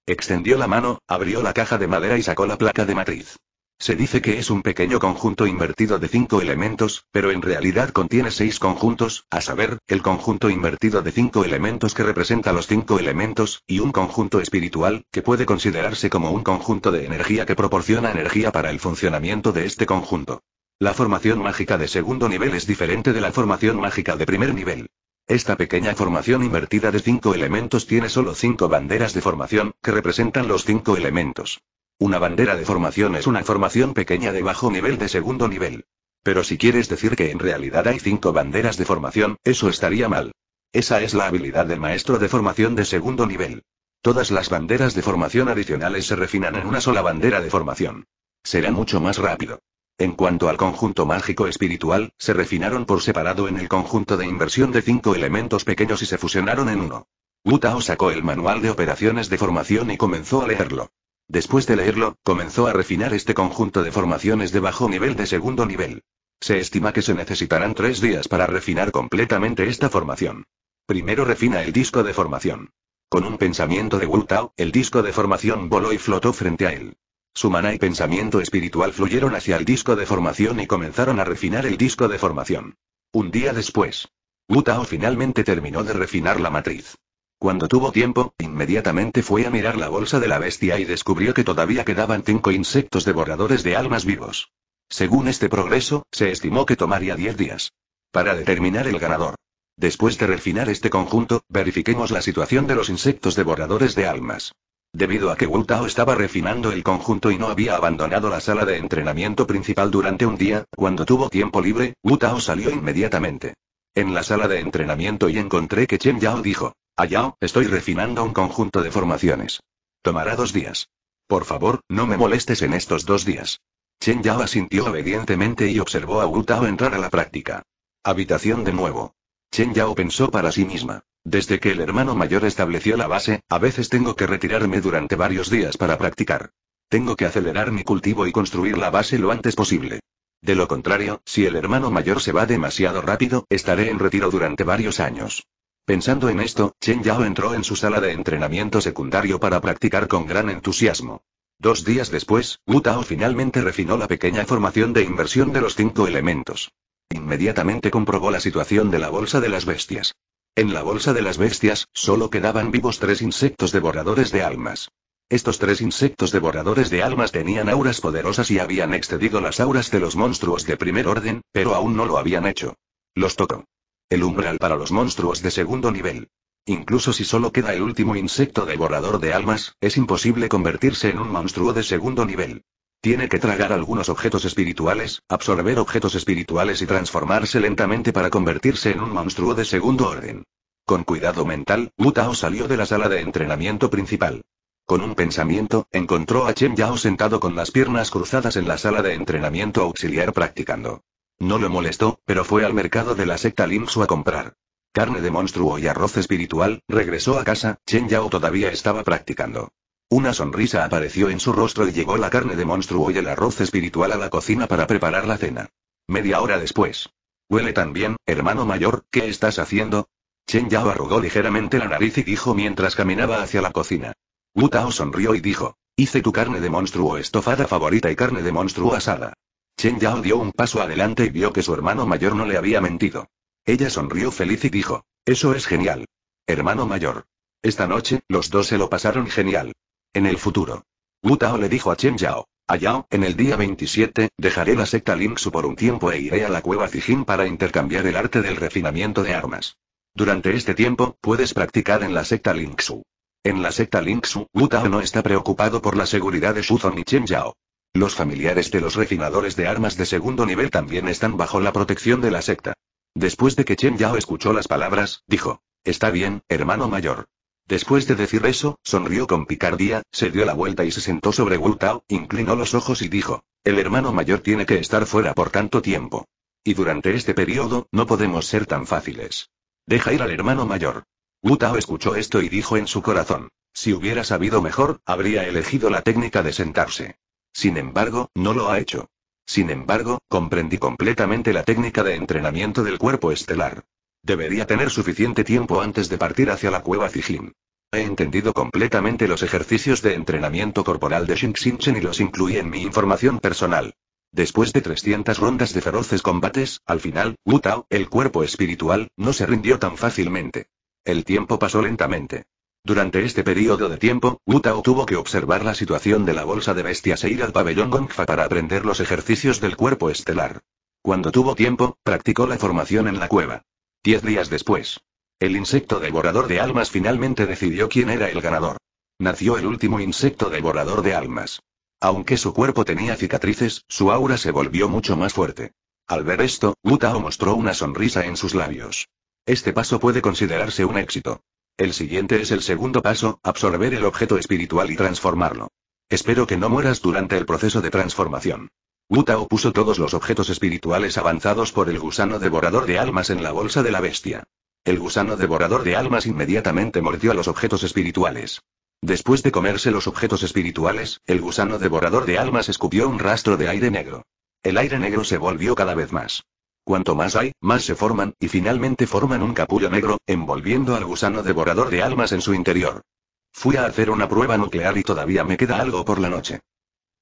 Extendió la mano, abrió la caja de madera y sacó la placa de matriz. Se dice que es un pequeño conjunto invertido de cinco elementos, pero en realidad contiene seis conjuntos, a saber, el conjunto invertido de cinco elementos que representa los cinco elementos, y un conjunto espiritual, que puede considerarse como un conjunto de energía que proporciona energía para el funcionamiento de este conjunto. La formación mágica de segundo nivel es diferente de la formación mágica de primer nivel. Esta pequeña formación invertida de cinco elementos tiene solo cinco banderas de formación, que representan los cinco elementos. Una bandera de formación es una formación pequeña de bajo nivel de segundo nivel. Pero si quieres decir que en realidad hay cinco banderas de formación, eso estaría mal. Esa es la habilidad del maestro de formación de segundo nivel. Todas las banderas de formación adicionales se refinan en una sola bandera de formación. Será mucho más rápido. En cuanto al conjunto mágico espiritual, se refinaron por separado en el conjunto de inversión de cinco elementos pequeños y se fusionaron en uno. Butao sacó el manual de operaciones de formación y comenzó a leerlo. Después de leerlo, comenzó a refinar este conjunto de formaciones de bajo nivel de segundo nivel. Se estima que se necesitarán tres días para refinar completamente esta formación. Primero refina el disco de formación. Con un pensamiento de Wu Tao, el disco de formación voló y flotó frente a él. Su maná y pensamiento espiritual fluyeron hacia el disco de formación y comenzaron a refinar el disco de formación. Un día después, Wu Tao finalmente terminó de refinar la matriz. Cuando tuvo tiempo, inmediatamente fue a mirar la bolsa de la bestia y descubrió que todavía quedaban cinco insectos devoradores de almas vivos. Según este progreso, se estimó que tomaría 10 días. Para determinar el ganador. Después de refinar este conjunto, verifiquemos la situación de los insectos devoradores de almas. Debido a que Wu Tao estaba refinando el conjunto y no había abandonado la sala de entrenamiento principal durante un día, cuando tuvo tiempo libre, Wu Tao salió inmediatamente. En la sala de entrenamiento y encontré que Chen Yao dijo. Allá, estoy refinando un conjunto de formaciones. Tomará dos días. Por favor, no me molestes en estos dos días. Chen Yao asintió obedientemente y observó a Wu Tao entrar a la práctica. Habitación de nuevo. Chen Yao pensó para sí misma. Desde que el hermano mayor estableció la base, a veces tengo que retirarme durante varios días para practicar. Tengo que acelerar mi cultivo y construir la base lo antes posible. De lo contrario, si el hermano mayor se va demasiado rápido, estaré en retiro durante varios años. Pensando en esto, Chen Yao entró en su sala de entrenamiento secundario para practicar con gran entusiasmo. Dos días después, Wu Tao finalmente refinó la pequeña formación de inversión de los cinco elementos. Inmediatamente comprobó la situación de la bolsa de las bestias. En la bolsa de las bestias, solo quedaban vivos tres insectos devoradores de almas. Estos tres insectos devoradores de almas tenían auras poderosas y habían excedido las auras de los monstruos de primer orden, pero aún no lo habían hecho. Los tocó. El umbral para los monstruos de segundo nivel. Incluso si solo queda el último insecto devorador de almas, es imposible convertirse en un monstruo de segundo nivel. Tiene que tragar algunos objetos espirituales, absorber objetos espirituales y transformarse lentamente para convertirse en un monstruo de segundo orden. Con cuidado mental, Wu Tao salió de la sala de entrenamiento principal. Con un pensamiento, encontró a Chen Yao sentado con las piernas cruzadas en la sala de entrenamiento auxiliar practicando. No lo molestó, pero fue al mercado de la secta Linsu a comprar. Carne de monstruo y arroz espiritual, regresó a casa, Chen Yao todavía estaba practicando. Una sonrisa apareció en su rostro y llegó la carne de monstruo y el arroz espiritual a la cocina para preparar la cena. Media hora después. Huele tan bien, hermano mayor, ¿qué estás haciendo? Chen Yao arrugó ligeramente la nariz y dijo mientras caminaba hacia la cocina. Wu Tao sonrió y dijo, hice tu carne de monstruo estofada favorita y carne de monstruo asada. Chen Yao dio un paso adelante y vio que su hermano mayor no le había mentido. Ella sonrió feliz y dijo, eso es genial. Hermano mayor. Esta noche, los dos se lo pasaron genial. En el futuro. Wu Tao le dijo a Chen Yao, a Yao, en el día 27, dejaré la secta Lingxu por un tiempo e iré a la cueva Zijin para intercambiar el arte del refinamiento de armas. Durante este tiempo, puedes practicar en la secta Lingxu. En la secta Lingxu, Wu Tao no está preocupado por la seguridad de Zong y Chen Yao. Los familiares de los refinadores de armas de segundo nivel también están bajo la protección de la secta. Después de que Chen Yao escuchó las palabras, dijo, Está bien, hermano mayor. Después de decir eso, sonrió con picardía, se dio la vuelta y se sentó sobre Wu Tao, inclinó los ojos y dijo, El hermano mayor tiene que estar fuera por tanto tiempo. Y durante este periodo, no podemos ser tan fáciles. Deja ir al hermano mayor. Wu Tao escuchó esto y dijo en su corazón, Si hubiera sabido mejor, habría elegido la técnica de sentarse. Sin embargo, no lo ha hecho. Sin embargo, comprendí completamente la técnica de entrenamiento del cuerpo estelar. Debería tener suficiente tiempo antes de partir hacia la cueva Zijin. He entendido completamente los ejercicios de entrenamiento corporal de Shinxinchen y los incluí en mi información personal. Después de 300 rondas de feroces combates, al final, Wu Tao, el cuerpo espiritual, no se rindió tan fácilmente. El tiempo pasó lentamente. Durante este periodo de tiempo, Wu tuvo que observar la situación de la bolsa de bestias e ir al pabellón Gongfa para aprender los ejercicios del cuerpo estelar. Cuando tuvo tiempo, practicó la formación en la cueva. Diez días después, el insecto devorador de almas finalmente decidió quién era el ganador. Nació el último insecto devorador de almas. Aunque su cuerpo tenía cicatrices, su aura se volvió mucho más fuerte. Al ver esto, Wu mostró una sonrisa en sus labios. Este paso puede considerarse un éxito. El siguiente es el segundo paso, absorber el objeto espiritual y transformarlo. Espero que no mueras durante el proceso de transformación. Utao puso todos los objetos espirituales avanzados por el gusano devorador de almas en la bolsa de la bestia. El gusano devorador de almas inmediatamente mordió a los objetos espirituales. Después de comerse los objetos espirituales, el gusano devorador de almas escupió un rastro de aire negro. El aire negro se volvió cada vez más Cuanto más hay, más se forman, y finalmente forman un capullo negro, envolviendo al gusano devorador de almas en su interior. Fui a hacer una prueba nuclear y todavía me queda algo por la noche.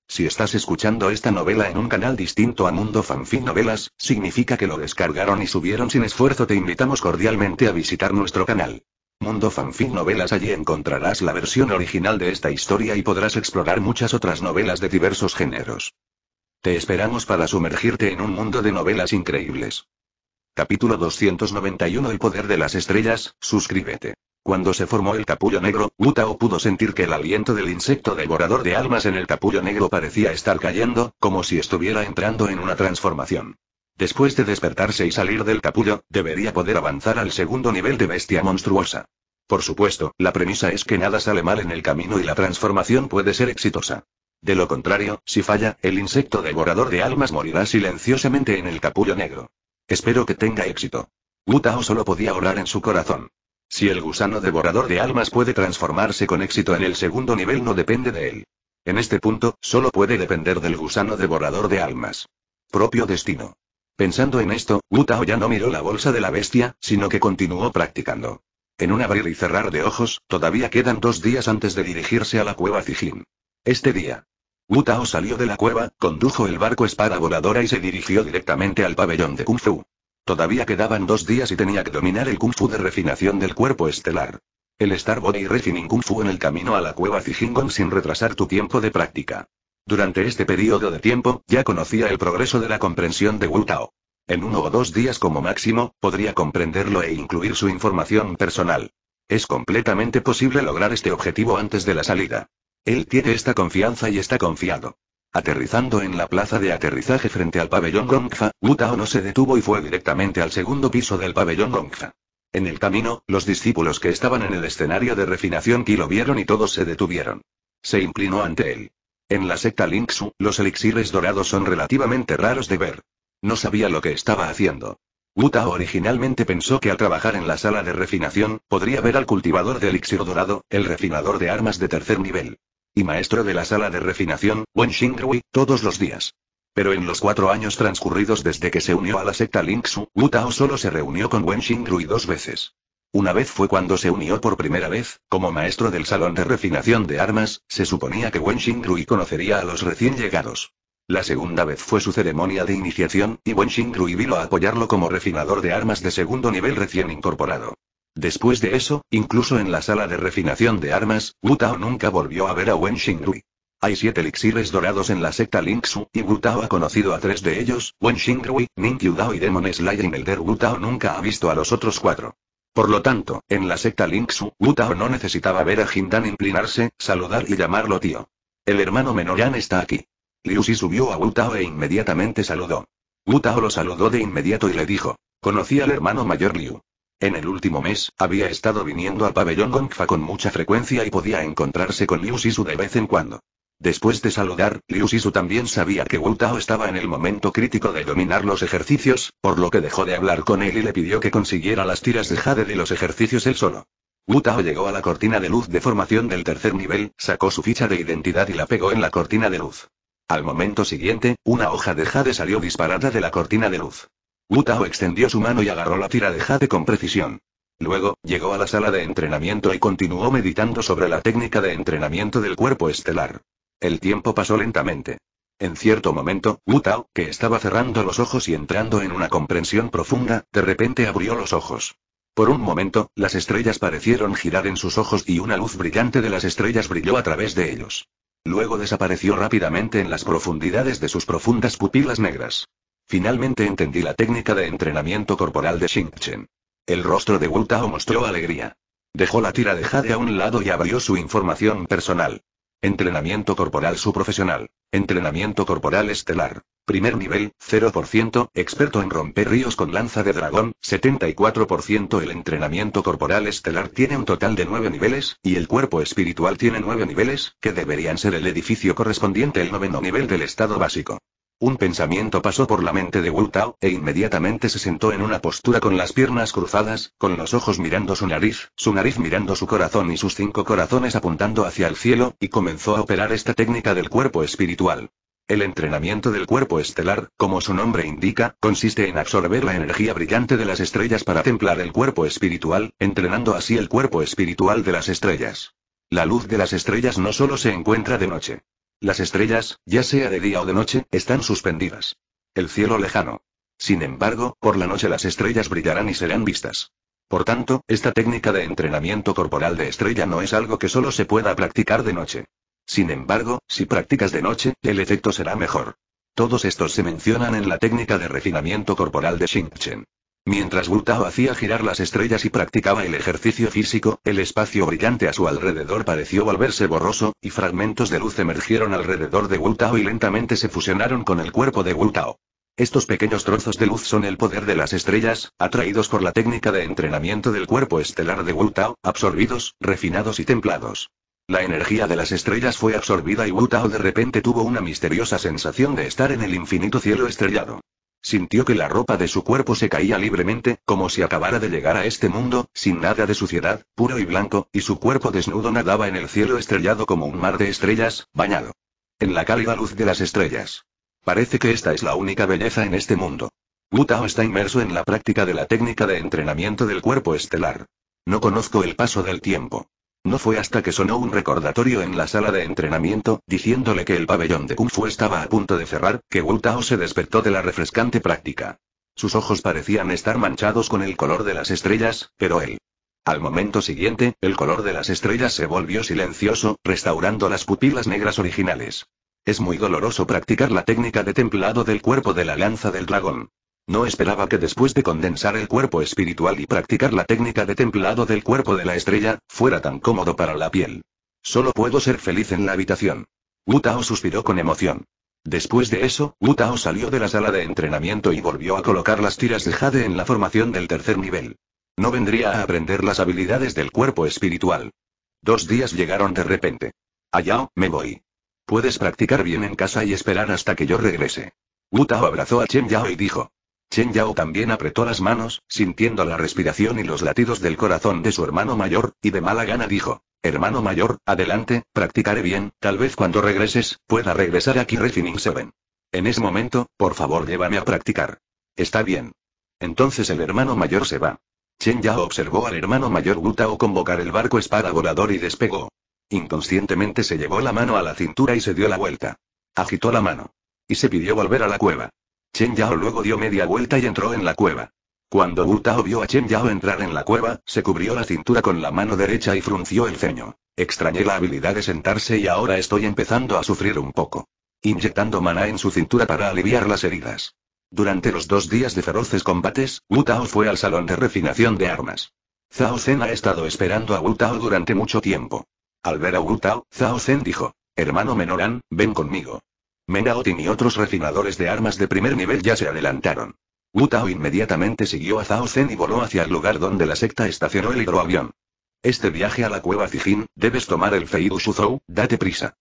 Si estás escuchando esta novela en un canal distinto a Mundo Fanfic Novelas, significa que lo descargaron y subieron sin esfuerzo. Te invitamos cordialmente a visitar nuestro canal. Mundo Fanfic Novelas allí encontrarás la versión original de esta historia y podrás explorar muchas otras novelas de diversos géneros. Te esperamos para sumergirte en un mundo de novelas increíbles. Capítulo 291 El poder de las estrellas, suscríbete. Cuando se formó el capullo negro, Utao pudo sentir que el aliento del insecto devorador de almas en el capullo negro parecía estar cayendo, como si estuviera entrando en una transformación. Después de despertarse y salir del capullo, debería poder avanzar al segundo nivel de bestia monstruosa. Por supuesto, la premisa es que nada sale mal en el camino y la transformación puede ser exitosa. De lo contrario, si falla, el insecto devorador de almas morirá silenciosamente en el capullo negro. Espero que tenga éxito. Wu solo podía orar en su corazón. Si el gusano devorador de almas puede transformarse con éxito en el segundo nivel no depende de él. En este punto, solo puede depender del gusano devorador de almas. Propio destino. Pensando en esto, Wu ya no miró la bolsa de la bestia, sino que continuó practicando. En un abrir y cerrar de ojos, todavía quedan dos días antes de dirigirse a la cueva Zijin. Este día. Wu salió de la cueva, condujo el barco espada voladora y se dirigió directamente al pabellón de Kung Fu. Todavía quedaban dos días y tenía que dominar el Kung Fu de refinación del cuerpo estelar. El Star Body Refining Kung Fu en el camino a la cueva Zijingon sin retrasar tu tiempo de práctica. Durante este periodo de tiempo, ya conocía el progreso de la comprensión de Wu Tao. En uno o dos días como máximo, podría comprenderlo e incluir su información personal. Es completamente posible lograr este objetivo antes de la salida. Él tiene esta confianza y está confiado. Aterrizando en la plaza de aterrizaje frente al pabellón Gongfa, Wu no se detuvo y fue directamente al segundo piso del pabellón Gongfa. En el camino, los discípulos que estaban en el escenario de refinación que lo vieron y todos se detuvieron. Se inclinó ante él. En la secta Lingxu, los elixires dorados son relativamente raros de ver. No sabía lo que estaba haciendo. Wu originalmente pensó que al trabajar en la sala de refinación, podría ver al cultivador de elixir dorado, el refinador de armas de tercer nivel y maestro de la sala de refinación, Wen Rui, todos los días. Pero en los cuatro años transcurridos desde que se unió a la secta Lingxu, Wu Tao solo se reunió con Wen Rui dos veces. Una vez fue cuando se unió por primera vez, como maestro del salón de refinación de armas, se suponía que Wen Xingrui conocería a los recién llegados. La segunda vez fue su ceremonia de iniciación, y Wen Xingrui vino a apoyarlo como refinador de armas de segundo nivel recién incorporado. Después de eso, incluso en la sala de refinación de armas, Wu nunca volvió a ver a Wen Xingrui. Hay siete elixires dorados en la secta Lingxu, y Wu ha conocido a tres de ellos, Wen Xingrui, Ning Yudao y Demon Slayer el Wu Tao nunca ha visto a los otros cuatro. Por lo tanto, en la secta Lingxu, Wu Tao no necesitaba ver a Dan inclinarse, saludar y llamarlo tío. El hermano menor Yan está aquí. Liu Xi subió a Wu e inmediatamente saludó. Wu lo saludó de inmediato y le dijo. Conocí al hermano mayor Liu. En el último mes, había estado viniendo al pabellón Gongfa con mucha frecuencia y podía encontrarse con Liu Sisu de vez en cuando. Después de saludar, Liu Sisu también sabía que Wu Tao estaba en el momento crítico de dominar los ejercicios, por lo que dejó de hablar con él y le pidió que consiguiera las tiras de jade de los ejercicios él solo. Wu Tao llegó a la cortina de luz de formación del tercer nivel, sacó su ficha de identidad y la pegó en la cortina de luz. Al momento siguiente, una hoja de jade salió disparada de la cortina de luz. Wu extendió su mano y agarró la tira de jade con precisión. Luego, llegó a la sala de entrenamiento y continuó meditando sobre la técnica de entrenamiento del cuerpo estelar. El tiempo pasó lentamente. En cierto momento, Wu que estaba cerrando los ojos y entrando en una comprensión profunda, de repente abrió los ojos. Por un momento, las estrellas parecieron girar en sus ojos y una luz brillante de las estrellas brilló a través de ellos. Luego desapareció rápidamente en las profundidades de sus profundas pupilas negras. Finalmente entendí la técnica de entrenamiento corporal de Chen. El rostro de Wu Tao mostró alegría. Dejó la tira de Jade a un lado y abrió su información personal. Entrenamiento corporal su profesional. Entrenamiento corporal estelar. Primer nivel, 0%, experto en romper ríos con lanza de dragón, 74%. El entrenamiento corporal estelar tiene un total de 9 niveles, y el cuerpo espiritual tiene 9 niveles, que deberían ser el edificio correspondiente al noveno nivel del estado básico. Un pensamiento pasó por la mente de Wu Tao, e inmediatamente se sentó en una postura con las piernas cruzadas, con los ojos mirando su nariz, su nariz mirando su corazón y sus cinco corazones apuntando hacia el cielo, y comenzó a operar esta técnica del cuerpo espiritual. El entrenamiento del cuerpo estelar, como su nombre indica, consiste en absorber la energía brillante de las estrellas para templar el cuerpo espiritual, entrenando así el cuerpo espiritual de las estrellas. La luz de las estrellas no solo se encuentra de noche. Las estrellas, ya sea de día o de noche, están suspendidas. El cielo lejano. Sin embargo, por la noche las estrellas brillarán y serán vistas. Por tanto, esta técnica de entrenamiento corporal de estrella no es algo que solo se pueda practicar de noche. Sin embargo, si practicas de noche, el efecto será mejor. Todos estos se mencionan en la técnica de refinamiento corporal de Xingchen. Mientras Wu Tao hacía girar las estrellas y practicaba el ejercicio físico, el espacio brillante a su alrededor pareció volverse borroso, y fragmentos de luz emergieron alrededor de Wu Tao y lentamente se fusionaron con el cuerpo de Wu Tao. Estos pequeños trozos de luz son el poder de las estrellas, atraídos por la técnica de entrenamiento del cuerpo estelar de Wu Tao, absorbidos, refinados y templados. La energía de las estrellas fue absorbida y Wu Tao de repente tuvo una misteriosa sensación de estar en el infinito cielo estrellado. Sintió que la ropa de su cuerpo se caía libremente, como si acabara de llegar a este mundo, sin nada de suciedad, puro y blanco, y su cuerpo desnudo nadaba en el cielo estrellado como un mar de estrellas, bañado. En la cálida luz de las estrellas. Parece que esta es la única belleza en este mundo. Gutao está inmerso en la práctica de la técnica de entrenamiento del cuerpo estelar. No conozco el paso del tiempo. No fue hasta que sonó un recordatorio en la sala de entrenamiento, diciéndole que el pabellón de Kung Fu estaba a punto de cerrar, que Wu Tao se despertó de la refrescante práctica. Sus ojos parecían estar manchados con el color de las estrellas, pero él. Al momento siguiente, el color de las estrellas se volvió silencioso, restaurando las pupilas negras originales. Es muy doloroso practicar la técnica de templado del cuerpo de la lanza del dragón. No esperaba que después de condensar el cuerpo espiritual y practicar la técnica de templado del cuerpo de la estrella, fuera tan cómodo para la piel. Solo puedo ser feliz en la habitación. Wu Tao suspiró con emoción. Después de eso, Wu Tao salió de la sala de entrenamiento y volvió a colocar las tiras de jade en la formación del tercer nivel. No vendría a aprender las habilidades del cuerpo espiritual. Dos días llegaron de repente. Yao, me voy. Puedes practicar bien en casa y esperar hasta que yo regrese. Wu Tao abrazó a Chen Yao y dijo. Chen Yao también apretó las manos, sintiendo la respiración y los latidos del corazón de su hermano mayor, y de mala gana dijo, Hermano mayor, adelante, practicaré bien, tal vez cuando regreses, pueda regresar aquí Refining Seven. En ese momento, por favor llévame a practicar. Está bien. Entonces el hermano mayor se va. Chen Yao observó al hermano mayor Wu convocar el barco espada volador y despegó. Inconscientemente se llevó la mano a la cintura y se dio la vuelta. Agitó la mano. Y se pidió volver a la cueva. Chen Yao luego dio media vuelta y entró en la cueva. Cuando Wu Tao vio a Chen Yao entrar en la cueva, se cubrió la cintura con la mano derecha y frunció el ceño. Extrañé la habilidad de sentarse y ahora estoy empezando a sufrir un poco. Inyectando maná en su cintura para aliviar las heridas. Durante los dos días de feroces combates, Wu Tao fue al salón de refinación de armas. Zhao Zhen ha estado esperando a Wu Tao durante mucho tiempo. Al ver a Wu Tao, Zhao Zhen dijo, hermano Menoran, ven conmigo. Menaotin y otros refinadores de armas de primer nivel ya se adelantaron. Wu Tao inmediatamente siguió a Zhao Zen y voló hacia el lugar donde la secta estacionó el hidroavión. Este viaje a la cueva Zijin, debes tomar el Feiyu Shuzhou, date prisa.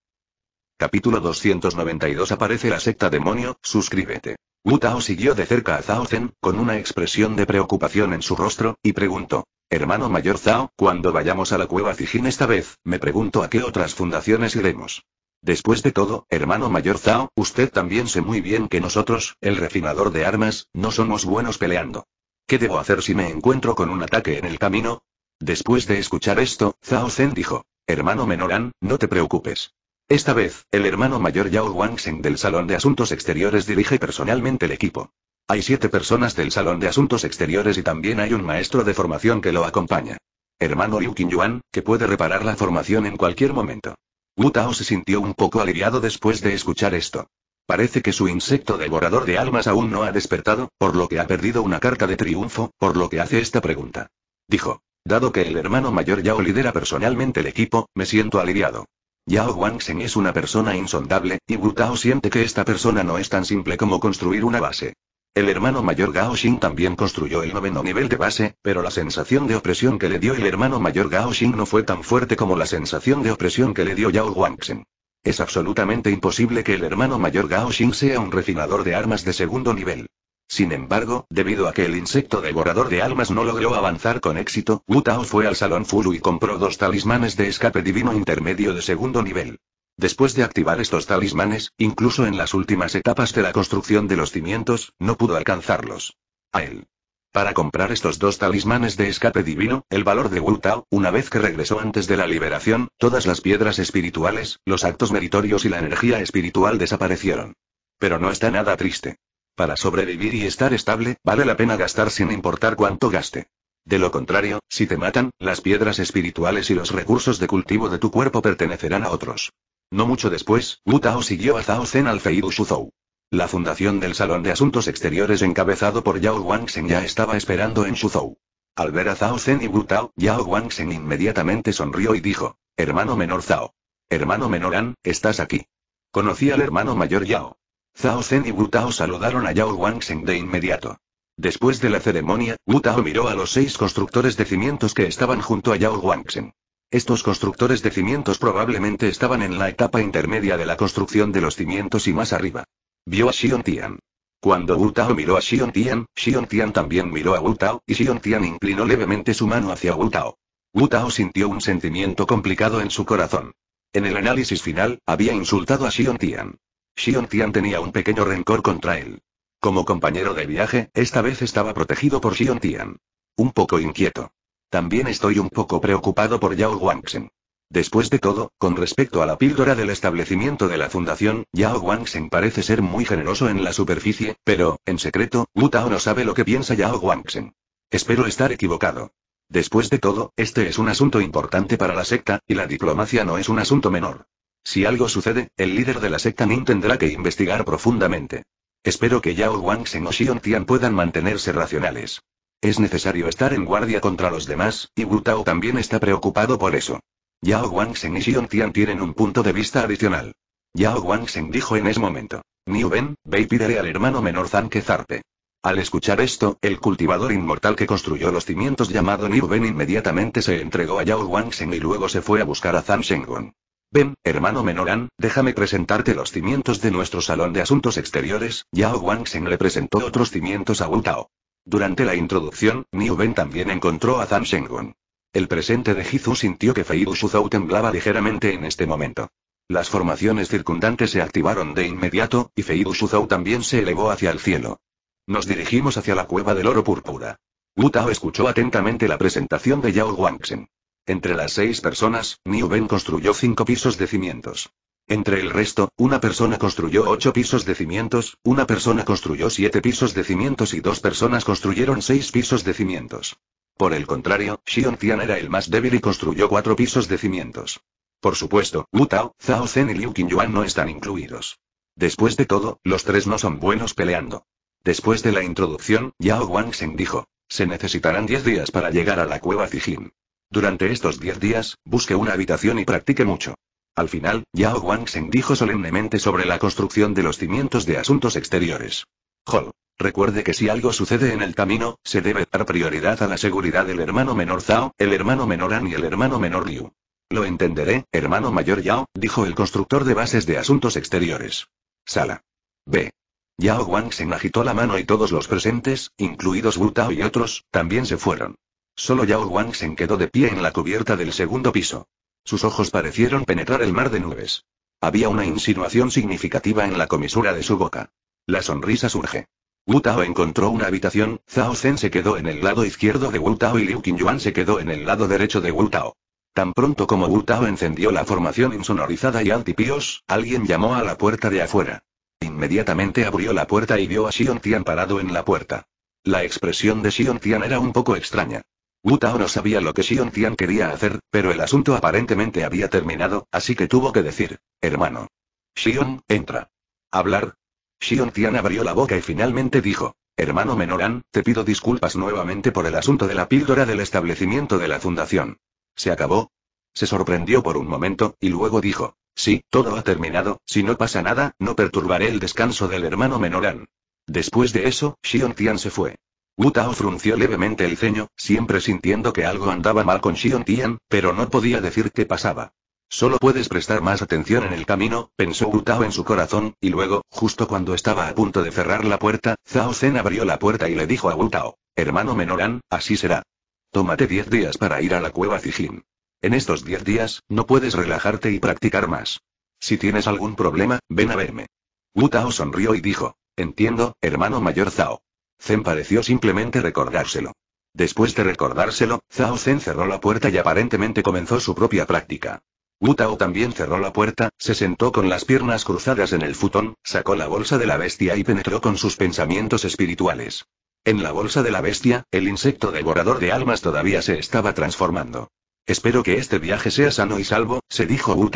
Capítulo 292 Aparece la secta demonio, suscríbete. Wu Tao siguió de cerca a Zhao Zen, con una expresión de preocupación en su rostro, y preguntó. Hermano mayor Zhao, cuando vayamos a la cueva Zijin esta vez, me pregunto a qué otras fundaciones iremos. Después de todo, hermano mayor Zhao, usted también sé muy bien que nosotros, el refinador de armas, no somos buenos peleando. ¿Qué debo hacer si me encuentro con un ataque en el camino? Después de escuchar esto, Zhao Zhen dijo, hermano menoran, no te preocupes. Esta vez, el hermano mayor Yao Wangsen del Salón de Asuntos Exteriores dirige personalmente el equipo. Hay siete personas del Salón de Asuntos Exteriores y también hay un maestro de formación que lo acompaña. Hermano Liu Qingyuan, que puede reparar la formación en cualquier momento. Wu Tao se sintió un poco aliviado después de escuchar esto. Parece que su insecto devorador de almas aún no ha despertado, por lo que ha perdido una carta de triunfo, por lo que hace esta pregunta. Dijo. Dado que el hermano mayor Yao lidera personalmente el equipo, me siento aliviado. Yao Sen es una persona insondable, y Wu Tao siente que esta persona no es tan simple como construir una base. El hermano mayor Gao Xing también construyó el noveno nivel de base, pero la sensación de opresión que le dio el hermano mayor Gao Xing no fue tan fuerte como la sensación de opresión que le dio Yao Guangxen. Es absolutamente imposible que el hermano mayor Gao Xing sea un refinador de armas de segundo nivel. Sin embargo, debido a que el insecto devorador de almas no logró avanzar con éxito, Wu Tao fue al salón Fulu y compró dos talismanes de escape divino intermedio de segundo nivel. Después de activar estos talismanes, incluso en las últimas etapas de la construcción de los cimientos, no pudo alcanzarlos. A él. Para comprar estos dos talismanes de escape divino, el valor de Wu Tao, una vez que regresó antes de la liberación, todas las piedras espirituales, los actos meritorios y la energía espiritual desaparecieron. Pero no está nada triste. Para sobrevivir y estar estable, vale la pena gastar sin importar cuánto gaste. De lo contrario, si te matan, las piedras espirituales y los recursos de cultivo de tu cuerpo pertenecerán a otros. No mucho después, Wu Tao siguió a Zhao Zen al Feidu Shuzhou. La fundación del Salón de Asuntos Exteriores encabezado por Yao Wangsen ya estaba esperando en Shuzhou. Al ver a Zhao Zen y Wu Tao, Yao Wangsen inmediatamente sonrió y dijo, Hermano menor Zhao. Hermano menor An, estás aquí. Conocí al hermano mayor Yao. Zhao Zen y Wu Tao saludaron a Yao Wangsen de inmediato. Después de la ceremonia, Wu Tao miró a los seis constructores de cimientos que estaban junto a Yao Guangxen. Estos constructores de cimientos probablemente estaban en la etapa intermedia de la construcción de los cimientos y más arriba. Vio a Xion Tian. Cuando Wu Tao miró a Xion Tian, Xion Tian también miró a Wu Tao, y Xion Tian inclinó levemente su mano hacia Wu Tao. Wu Tao sintió un sentimiento complicado en su corazón. En el análisis final, había insultado a Xion Tian. Xion Tian tenía un pequeño rencor contra él. Como compañero de viaje, esta vez estaba protegido por Xion Tian. Un poco inquieto. También estoy un poco preocupado por Yao Wangsen. Después de todo, con respecto a la píldora del establecimiento de la fundación, Yao Wangsen parece ser muy generoso en la superficie, pero, en secreto, Wu Tao no sabe lo que piensa Yao Wangsen. Espero estar equivocado. Después de todo, este es un asunto importante para la secta, y la diplomacia no es un asunto menor. Si algo sucede, el líder de la secta Ning tendrá que investigar profundamente. Espero que Yao Wang Sen o Xion Tian puedan mantenerse racionales. Es necesario estar en guardia contra los demás, y Wu Tao también está preocupado por eso. Yao Wang Sen y Xion Tian tienen un punto de vista adicional. Yao Wang Sen dijo en ese momento. Niu Ben, ve y al hermano menor Zan que zarpe. Al escuchar esto, el cultivador inmortal que construyó los cimientos llamado Niu Ben inmediatamente se entregó a Yao Wang Sen y luego se fue a buscar a Zhang Shengon. Ven, hermano Menoran, déjame presentarte los cimientos de nuestro salón de asuntos exteriores. Yao Guangsen le presentó otros cimientos a Wu Tao. Durante la introducción, Niu Ben también encontró a Zhang Shengon. El presente de Jizu sintió que Feiru Shuzhou temblaba ligeramente en este momento. Las formaciones circundantes se activaron de inmediato, y Feiru Shuzhou también se elevó hacia el cielo. Nos dirigimos hacia la cueva del oro púrpura. Wu Tao escuchó atentamente la presentación de Yao Guangsen. Entre las seis personas, Niu Ben construyó cinco pisos de cimientos. Entre el resto, una persona construyó ocho pisos de cimientos, una persona construyó siete pisos de cimientos y dos personas construyeron seis pisos de cimientos. Por el contrario, Xion Tian era el más débil y construyó cuatro pisos de cimientos. Por supuesto, Wu Tao, Zhao Zen y Liu Qingyuan no están incluidos. Después de todo, los tres no son buenos peleando. Después de la introducción, Yao Wang-sen dijo, se necesitarán diez días para llegar a la cueva Zijin. Durante estos diez días, busque una habitación y practique mucho. Al final, Yao Wangsen dijo solemnemente sobre la construcción de los cimientos de asuntos exteriores. Hall. Recuerde que si algo sucede en el camino, se debe dar prioridad a la seguridad del hermano menor Zhao, el hermano menor An y el hermano menor Liu. Lo entenderé, hermano mayor Yao, dijo el constructor de bases de asuntos exteriores. Sala. B. Yao Wangsen agitó la mano y todos los presentes, incluidos Wu Tao y otros, también se fueron. Solo Yao Wang se quedó de pie en la cubierta del segundo piso. Sus ojos parecieron penetrar el mar de nubes. Había una insinuación significativa en la comisura de su boca. La sonrisa surge. Wu Tao encontró una habitación, Zhao Zhen se quedó en el lado izquierdo de Wu Tao y Liu Qingyuan se quedó en el lado derecho de Wu Tao. Tan pronto como Wu Tao encendió la formación insonorizada y antipíos, alguien llamó a la puerta de afuera. Inmediatamente abrió la puerta y vio a Xion Tian parado en la puerta. La expresión de Xion Tian era un poco extraña. Wu no sabía lo que Xion Tian quería hacer, pero el asunto aparentemente había terminado, así que tuvo que decir, hermano. Xion, entra. ¿Hablar? Xion Tian abrió la boca y finalmente dijo, hermano Menoran, te pido disculpas nuevamente por el asunto de la píldora del establecimiento de la fundación. ¿Se acabó? Se sorprendió por un momento, y luego dijo, sí, todo ha terminado, si no pasa nada, no perturbaré el descanso del hermano Menoran. Después de eso, Xion Tian se fue. Wu Tao frunció levemente el ceño, siempre sintiendo que algo andaba mal con Xion Tian, pero no podía decir qué pasaba. Solo puedes prestar más atención en el camino, pensó Wu Tao en su corazón, y luego, justo cuando estaba a punto de cerrar la puerta, Zhao Zen abrió la puerta y le dijo a Wu Tao, hermano Menoran, así será. Tómate diez días para ir a la cueva Zijin. En estos diez días, no puedes relajarte y practicar más. Si tienes algún problema, ven a verme. Wu Tao sonrió y dijo, entiendo, hermano mayor Zhao. Zen pareció simplemente recordárselo. Después de recordárselo, Zhao Zen cerró la puerta y aparentemente comenzó su propia práctica. Wu también cerró la puerta, se sentó con las piernas cruzadas en el futón, sacó la bolsa de la bestia y penetró con sus pensamientos espirituales. En la bolsa de la bestia, el insecto devorador de almas todavía se estaba transformando. Espero que este viaje sea sano y salvo, se dijo Wu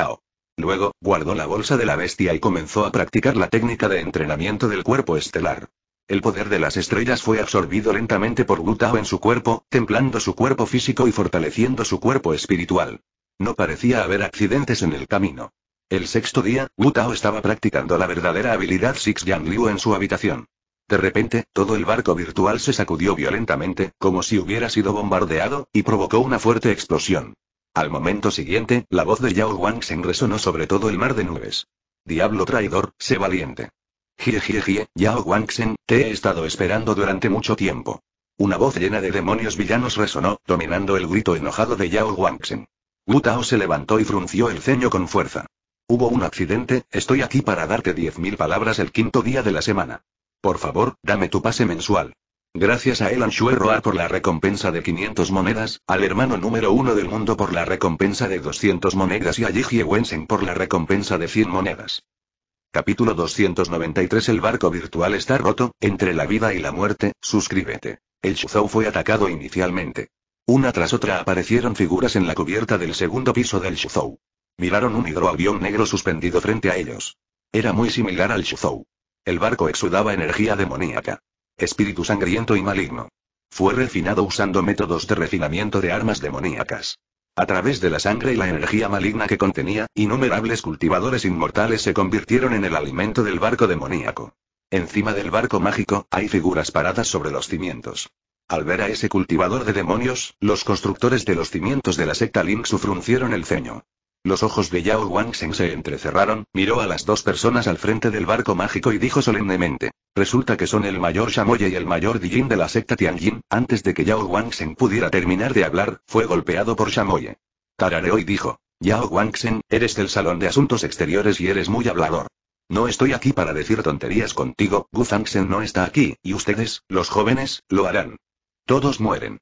Luego, guardó la bolsa de la bestia y comenzó a practicar la técnica de entrenamiento del cuerpo estelar. El poder de las estrellas fue absorbido lentamente por Wu Tao en su cuerpo, templando su cuerpo físico y fortaleciendo su cuerpo espiritual. No parecía haber accidentes en el camino. El sexto día, Wu Tao estaba practicando la verdadera habilidad Six Yang Liu en su habitación. De repente, todo el barco virtual se sacudió violentamente, como si hubiera sido bombardeado, y provocó una fuerte explosión. Al momento siguiente, la voz de Yao Wangsen resonó sobre todo el mar de nubes. Diablo traidor, sé valiente. Jie, Yao Wangsen, te he estado esperando durante mucho tiempo. Una voz llena de demonios villanos resonó, dominando el grito enojado de Yao Wangsen. Wu Tao se levantó y frunció el ceño con fuerza. Hubo un accidente, estoy aquí para darte diez mil palabras el quinto día de la semana. Por favor, dame tu pase mensual. Gracias a Elan Shue Roar por la recompensa de 500 monedas, al hermano número uno del mundo por la recompensa de 200 monedas y a Jie Wensen por la recompensa de 100 monedas. Capítulo 293 El barco virtual está roto, entre la vida y la muerte, suscríbete. El Shuzhou fue atacado inicialmente. Una tras otra aparecieron figuras en la cubierta del segundo piso del Shuzhou. Miraron un hidroavión negro suspendido frente a ellos. Era muy similar al Shuzhou. El barco exudaba energía demoníaca. Espíritu sangriento y maligno. Fue refinado usando métodos de refinamiento de armas demoníacas. A través de la sangre y la energía maligna que contenía, innumerables cultivadores inmortales se convirtieron en el alimento del barco demoníaco. Encima del barco mágico, hay figuras paradas sobre los cimientos. Al ver a ese cultivador de demonios, los constructores de los cimientos de la secta Link sufruncieron el ceño. Los ojos de Yao Wangsen se entrecerraron, miró a las dos personas al frente del barco mágico y dijo solemnemente. Resulta que son el mayor Shamoye y el mayor Dijin de la secta Tianjin. Antes de que Yao Wangsen pudiera terminar de hablar, fue golpeado por Shamoye. Tarareo y dijo. Yao Wangsen, eres del salón de asuntos exteriores y eres muy hablador. No estoy aquí para decir tonterías contigo, Gu Zangsen no está aquí, y ustedes, los jóvenes, lo harán. Todos mueren.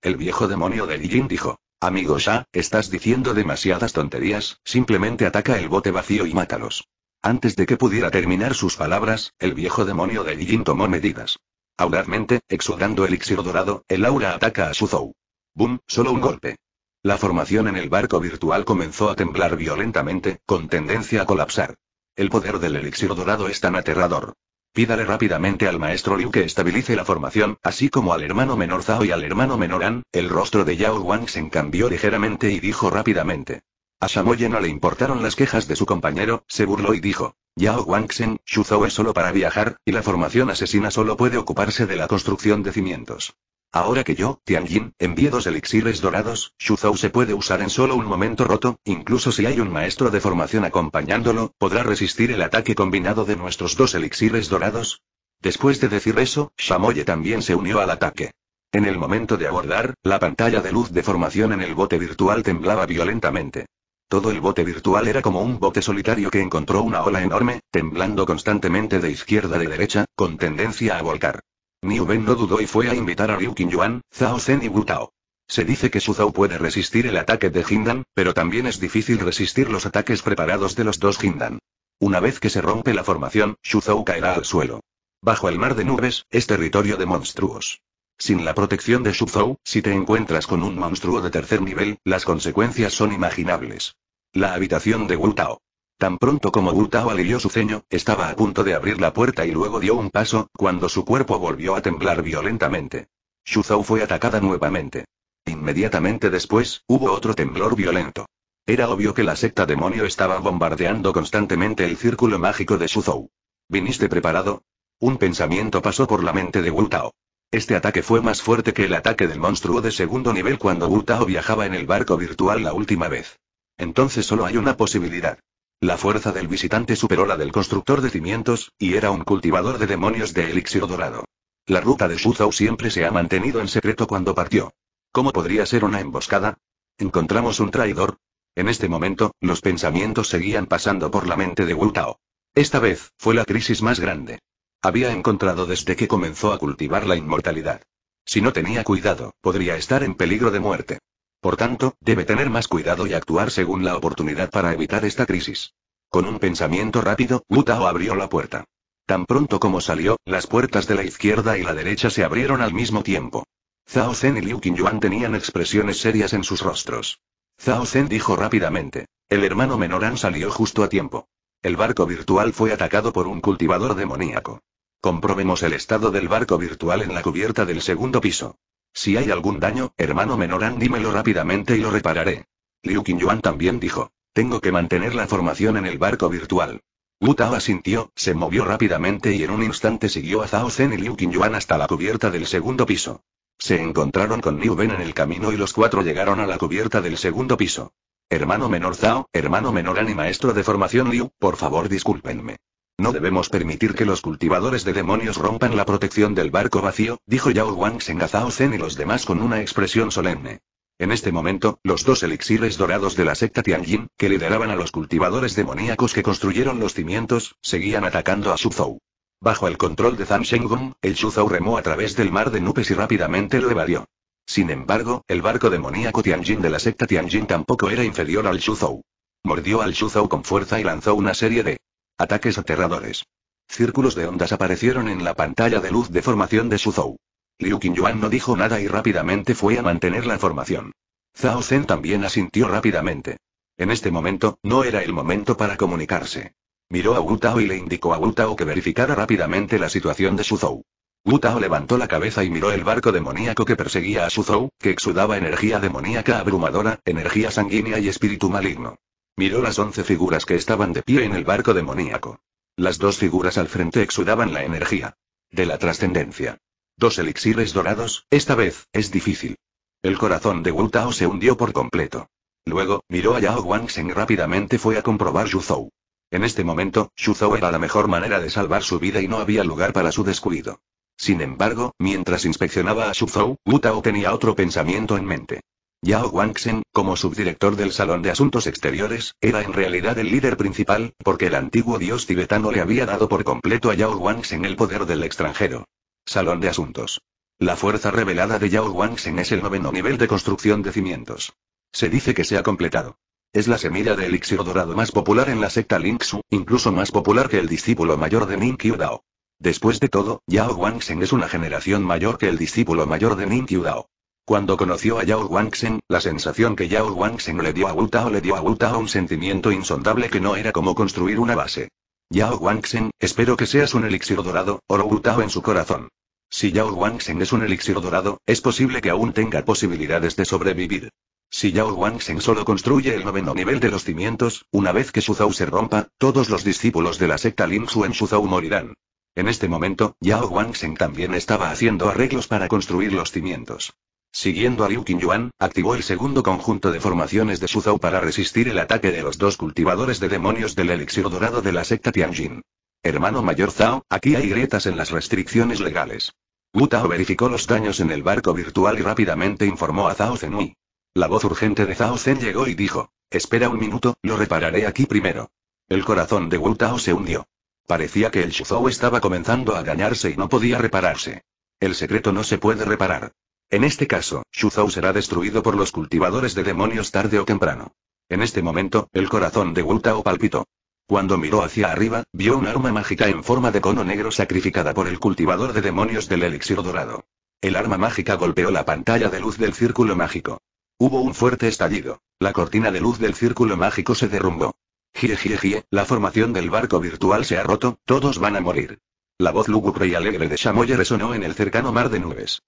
El viejo demonio de Dijin dijo. Amigo Sha, estás diciendo demasiadas tonterías, simplemente ataca el bote vacío y mátalos. Antes de que pudiera terminar sus palabras, el viejo demonio de Yijin tomó medidas. Audazmente, exudando elixir dorado, el aura ataca a Suzhou. ¡Bum! Solo un golpe. La formación en el barco virtual comenzó a temblar violentamente, con tendencia a colapsar. El poder del elixir dorado es tan aterrador. Pídale rápidamente al maestro Liu que estabilice la formación, así como al hermano menor Zhao y al hermano menor An. El rostro de Yao Wang cambió ligeramente y dijo rápidamente. A Shamoye no le importaron las quejas de su compañero, se burló y dijo. Yao Wangsen, Zhao es solo para viajar, y la formación asesina solo puede ocuparse de la construcción de cimientos. Ahora que yo, Tianjin, envié dos elixires dorados, Shuzhou se puede usar en solo un momento roto, incluso si hay un maestro de formación acompañándolo, ¿podrá resistir el ataque combinado de nuestros dos elixires dorados? Después de decir eso, Shamoye también se unió al ataque. En el momento de abordar, la pantalla de luz de formación en el bote virtual temblaba violentamente. Todo el bote virtual era como un bote solitario que encontró una ola enorme, temblando constantemente de izquierda a derecha, con tendencia a volcar. Niu Ben no dudó y fue a invitar a Ryu Qingyuan, Zhao Zen y Wu Tao. Se dice que Zhao puede resistir el ataque de Hindan, pero también es difícil resistir los ataques preparados de los dos Hindan. Una vez que se rompe la formación, Zhao caerá al suelo. Bajo el mar de nubes, es territorio de monstruos. Sin la protección de Zhao, si te encuentras con un monstruo de tercer nivel, las consecuencias son imaginables. La habitación de Wu Tao. Tan pronto como Wu Tao alivió su ceño, estaba a punto de abrir la puerta y luego dio un paso, cuando su cuerpo volvió a temblar violentamente. Zou fue atacada nuevamente. Inmediatamente después, hubo otro temblor violento. Era obvio que la secta demonio estaba bombardeando constantemente el círculo mágico de Zou. ¿Viniste preparado? Un pensamiento pasó por la mente de Wu Tao. Este ataque fue más fuerte que el ataque del monstruo de segundo nivel cuando Wu Tao viajaba en el barco virtual la última vez. Entonces solo hay una posibilidad. La fuerza del visitante superó la del constructor de cimientos, y era un cultivador de demonios de elixir dorado. La ruta de Shuzhou siempre se ha mantenido en secreto cuando partió. ¿Cómo podría ser una emboscada? ¿Encontramos un traidor? En este momento, los pensamientos seguían pasando por la mente de Wu Tao. Esta vez, fue la crisis más grande. Había encontrado desde que comenzó a cultivar la inmortalidad. Si no tenía cuidado, podría estar en peligro de muerte. Por tanto, debe tener más cuidado y actuar según la oportunidad para evitar esta crisis. Con un pensamiento rápido, Wu Tao abrió la puerta. Tan pronto como salió, las puertas de la izquierda y la derecha se abrieron al mismo tiempo. Zhao Zen y Liu Qingyuan tenían expresiones serias en sus rostros. Zhao Zen dijo rápidamente. El hermano Menoran salió justo a tiempo. El barco virtual fue atacado por un cultivador demoníaco. Comprobemos el estado del barco virtual en la cubierta del segundo piso. Si hay algún daño, hermano Menoran, dímelo rápidamente y lo repararé. Liu Qingyuan también dijo. Tengo que mantener la formación en el barco virtual. Wu Tao asintió, se movió rápidamente y en un instante siguió a Zhao Zhen y Liu Qingyuan hasta la cubierta del segundo piso. Se encontraron con Liu Ben en el camino y los cuatro llegaron a la cubierta del segundo piso. Hermano menor Zhao, hermano menor y maestro de formación Liu, por favor discúlpenme. No debemos permitir que los cultivadores de demonios rompan la protección del barco vacío, dijo Yao Wang Sengazao Zen y los demás con una expresión solemne. En este momento, los dos elixires dorados de la secta Tianjin, que lideraban a los cultivadores demoníacos que construyeron los cimientos, seguían atacando a Shuzhou. Bajo el control de Zhang Shenggong, el Shuzhou remó a través del mar de nubes y rápidamente lo evadió. Sin embargo, el barco demoníaco Tianjin de la secta Tianjin tampoco era inferior al Shuzhou. Mordió al Shuzhou con fuerza y lanzó una serie de Ataques aterradores. Círculos de ondas aparecieron en la pantalla de luz de formación de Suzhou. Liu Qingyuan no dijo nada y rápidamente fue a mantener la formación. Zhao Zen también asintió rápidamente. En este momento, no era el momento para comunicarse. Miró a Wu Tao y le indicó a Wu Tao que verificara rápidamente la situación de Suzhou. Wu Tao levantó la cabeza y miró el barco demoníaco que perseguía a Suzhou, que exudaba energía demoníaca abrumadora, energía sanguínea y espíritu maligno. Miró las once figuras que estaban de pie en el barco demoníaco. Las dos figuras al frente exudaban la energía. De la trascendencia. Dos elixires dorados, esta vez, es difícil. El corazón de Wu Tao se hundió por completo. Luego, miró a Yao y rápidamente fue a comprobar Zhou. En este momento, Zhou era la mejor manera de salvar su vida y no había lugar para su descuido. Sin embargo, mientras inspeccionaba a Zhou, Wu Tao tenía otro pensamiento en mente. Yao Wangsen, como subdirector del Salón de Asuntos Exteriores, era en realidad el líder principal, porque el antiguo dios tibetano le había dado por completo a Yao Wangsen el poder del extranjero. Salón de Asuntos. La fuerza revelada de Yao Wangsen es el noveno nivel de construcción de cimientos. Se dice que se ha completado. Es la semilla de elixir dorado más popular en la secta Lingxu, incluso más popular que el discípulo mayor de Ning Dao. Después de todo, Yao Wangsen es una generación mayor que el discípulo mayor de Ning Dao. Cuando conoció a Yao Wangsen, la sensación que Yao Wangsen le dio a Wu Tao le dio a Wu Tao un sentimiento insondable que no era como construir una base. Yao Wangsen, espero que seas un elixir dorado, oro Wu Tao en su corazón. Si Yao Wangsen es un elixir dorado, es posible que aún tenga posibilidades de sobrevivir. Si Yao Wangsen solo construye el noveno nivel de los cimientos, una vez que Zhou se rompa, todos los discípulos de la secta Lin Su en Suzhou morirán. En este momento, Yao Wangsen también estaba haciendo arreglos para construir los cimientos. Siguiendo a Liu Qingyuan, activó el segundo conjunto de formaciones de Suzhou para resistir el ataque de los dos cultivadores de demonios del elixir dorado de la secta Tianjin. Hermano mayor Zhao, aquí hay grietas en las restricciones legales. Wu Tao verificó los daños en el barco virtual y rápidamente informó a Zhao Zenui. La voz urgente de Zhao Zen llegó y dijo, espera un minuto, lo repararé aquí primero. El corazón de Wu Tao se hundió. Parecía que el Shuzhou estaba comenzando a dañarse y no podía repararse. El secreto no se puede reparar. En este caso, Shuzhou será destruido por los cultivadores de demonios tarde o temprano. En este momento, el corazón de Wu palpitó. Cuando miró hacia arriba, vio un arma mágica en forma de cono negro sacrificada por el cultivador de demonios del elixir dorado. El arma mágica golpeó la pantalla de luz del círculo mágico. Hubo un fuerte estallido. La cortina de luz del círculo mágico se derrumbó. Gie, gie, gie, la formación del barco virtual se ha roto, todos van a morir. La voz lúgubre y alegre de Shamoye resonó en el cercano mar de nubes.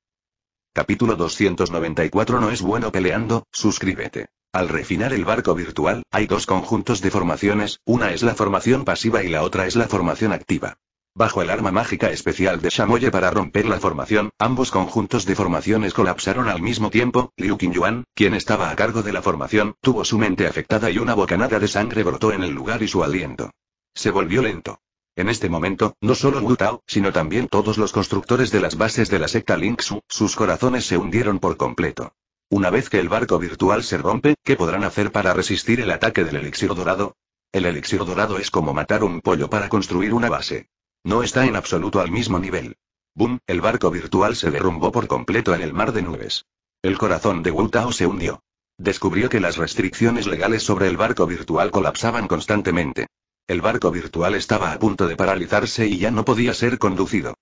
Capítulo 294 No es bueno peleando, suscríbete. Al refinar el barco virtual, hay dos conjuntos de formaciones, una es la formación pasiva y la otra es la formación activa. Bajo el arma mágica especial de Shamoye para romper la formación, ambos conjuntos de formaciones colapsaron al mismo tiempo, Liu Qingyuan, quien estaba a cargo de la formación, tuvo su mente afectada y una bocanada de sangre brotó en el lugar y su aliento. Se volvió lento. En este momento, no solo Wu Tao, sino también todos los constructores de las bases de la secta Su, sus corazones se hundieron por completo. Una vez que el barco virtual se rompe, ¿qué podrán hacer para resistir el ataque del elixir dorado? El elixir dorado es como matar un pollo para construir una base. No está en absoluto al mismo nivel. Boom, el barco virtual se derrumbó por completo en el mar de nubes. El corazón de Wu Tao se hundió. Descubrió que las restricciones legales sobre el barco virtual colapsaban constantemente. El barco virtual estaba a punto de paralizarse y ya no podía ser conducido.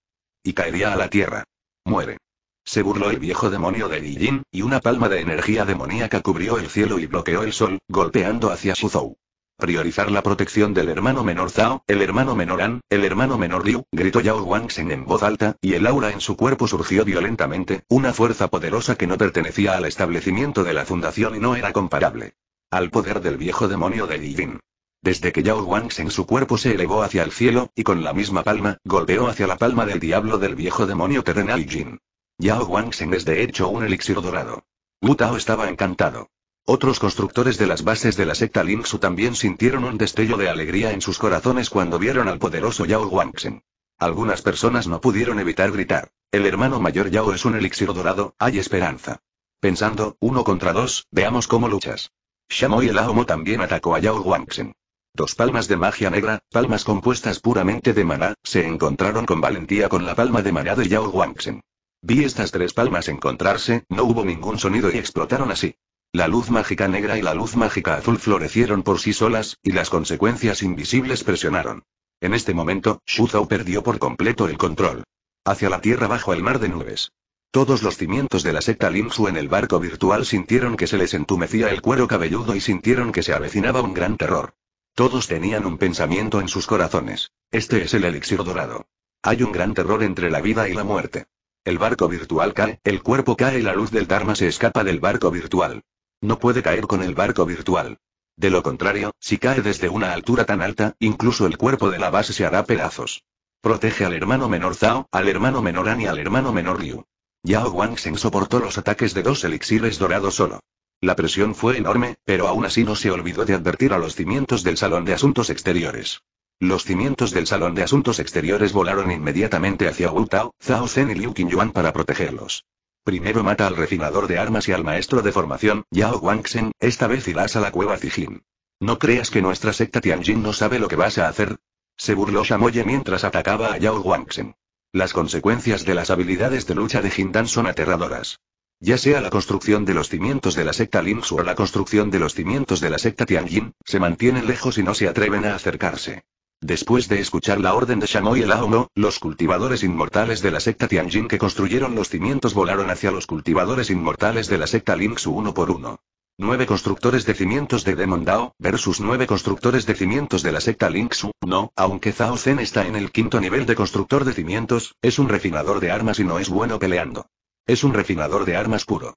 Y caería a la tierra. Muere. Se burló el viejo demonio de Yijin, y una palma de energía demoníaca cubrió el cielo y bloqueó el sol, golpeando hacia Suzhou. Priorizar la protección del hermano menor Zhao, el hermano menor An, el hermano menor Liu, gritó Yao Wangsen en voz alta, y el aura en su cuerpo surgió violentamente, una fuerza poderosa que no pertenecía al establecimiento de la fundación y no era comparable. Al poder del viejo demonio de Yijin. Desde que Yao Wang su cuerpo se elevó hacia el cielo, y con la misma palma, golpeó hacia la palma del diablo del viejo demonio terrenal Jin. Yao Wangsen es de hecho un elixir dorado. Wu Tao estaba encantado. Otros constructores de las bases de la secta Lingxu también sintieron un destello de alegría en sus corazones cuando vieron al poderoso Yao Wangsen. Algunas personas no pudieron evitar gritar. El hermano mayor Yao es un elixir dorado, hay esperanza. Pensando, uno contra dos, veamos cómo luchas. y el Aomo también atacó a Yao Wangsen. Dos palmas de magia negra, palmas compuestas puramente de maná, se encontraron con valentía con la palma de maná de Yao Wangxen. Vi estas tres palmas encontrarse, no hubo ningún sonido y explotaron así. La luz mágica negra y la luz mágica azul florecieron por sí solas, y las consecuencias invisibles presionaron. En este momento, Shu Zhao perdió por completo el control. Hacia la tierra bajo el mar de nubes. Todos los cimientos de la secta Linsu en el barco virtual sintieron que se les entumecía el cuero cabelludo y sintieron que se avecinaba un gran terror. Todos tenían un pensamiento en sus corazones. Este es el elixir dorado. Hay un gran terror entre la vida y la muerte. El barco virtual cae, el cuerpo cae y la luz del Dharma se escapa del barco virtual. No puede caer con el barco virtual. De lo contrario, si cae desde una altura tan alta, incluso el cuerpo de la base se hará pedazos. Protege al hermano menor Zhao, al hermano menor An y al hermano menor Liu. Yao Wang-seng soportó los ataques de dos elixires dorados solo. La presión fue enorme, pero aún así no se olvidó de advertir a los cimientos del Salón de Asuntos Exteriores. Los cimientos del Salón de Asuntos Exteriores volaron inmediatamente hacia Wu Tao, Zhao Zhen y Liu Qingyuan para protegerlos. Primero mata al refinador de armas y al maestro de formación, Yao Wangsen, esta vez irás a la cueva Zijin. ¿No creas que nuestra secta Tianjin no sabe lo que vas a hacer? Se burló Shamoye mientras atacaba a Yao Wangsen. Las consecuencias de las habilidades de lucha de Jindan son aterradoras. Ya sea la construcción de los cimientos de la secta Lin o la construcción de los cimientos de la secta Tianjin, se mantienen lejos y no se atreven a acercarse. Después de escuchar la orden de y el no, los cultivadores inmortales de la secta Tianjin que construyeron los cimientos volaron hacia los cultivadores inmortales de la secta Lingxu uno por uno. Nueve constructores de cimientos de Demon Dao, versus nueve constructores de cimientos de la secta Lingxu, no, aunque Zhao Zen está en el quinto nivel de constructor de cimientos, es un refinador de armas y no es bueno peleando. Es un refinador de armas puro.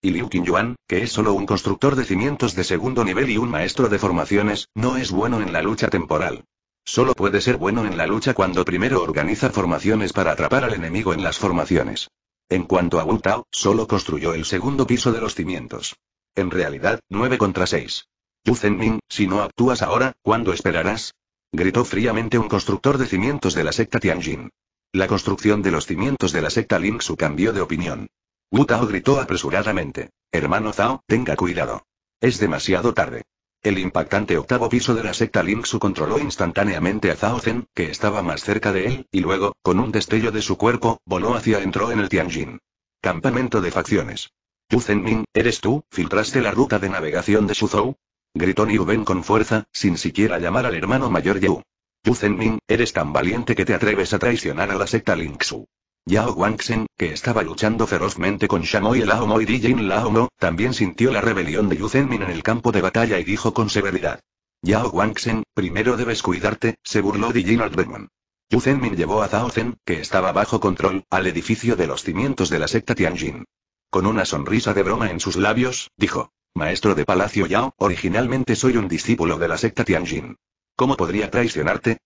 Y Liu Qingyuan, que es solo un constructor de cimientos de segundo nivel y un maestro de formaciones, no es bueno en la lucha temporal. Solo puede ser bueno en la lucha cuando primero organiza formaciones para atrapar al enemigo en las formaciones. En cuanto a Wu Tao, solo construyó el segundo piso de los cimientos. En realidad, 9 contra 6. Yu Zhenming, si no actúas ahora, ¿cuándo esperarás? Gritó fríamente un constructor de cimientos de la secta Tianjin. La construcción de los cimientos de la secta Ling Su cambió de opinión. Wu Tao gritó apresuradamente. Hermano Zhao, tenga cuidado. Es demasiado tarde. El impactante octavo piso de la secta Ling Su controló instantáneamente a Zhao Zhen, que estaba más cerca de él, y luego, con un destello de su cuerpo, voló hacia entró en el Tianjin. Campamento de facciones. Yu Zhenming, ¿eres tú? ¿Filtraste la ruta de navegación de Zhou. Gritó Niu Ben con fuerza, sin siquiera llamar al hermano mayor Yu. Yu eres tan valiente que te atreves a traicionar a la secta Lingxu. Yao Wangxen, que estaba luchando ferozmente con y Lao Mo y Dijin Laomo, también sintió la rebelión de Yu Zenmin en el campo de batalla y dijo con severidad. Yao Wangxen, primero debes cuidarte, se burló Dijin al Demon. Yu Zenmin llevó a Zhao que estaba bajo control, al edificio de los cimientos de la secta Tianjin. Con una sonrisa de broma en sus labios, dijo. Maestro de Palacio Yao, originalmente soy un discípulo de la secta Tianjin. ¿Cómo podría traicionarte?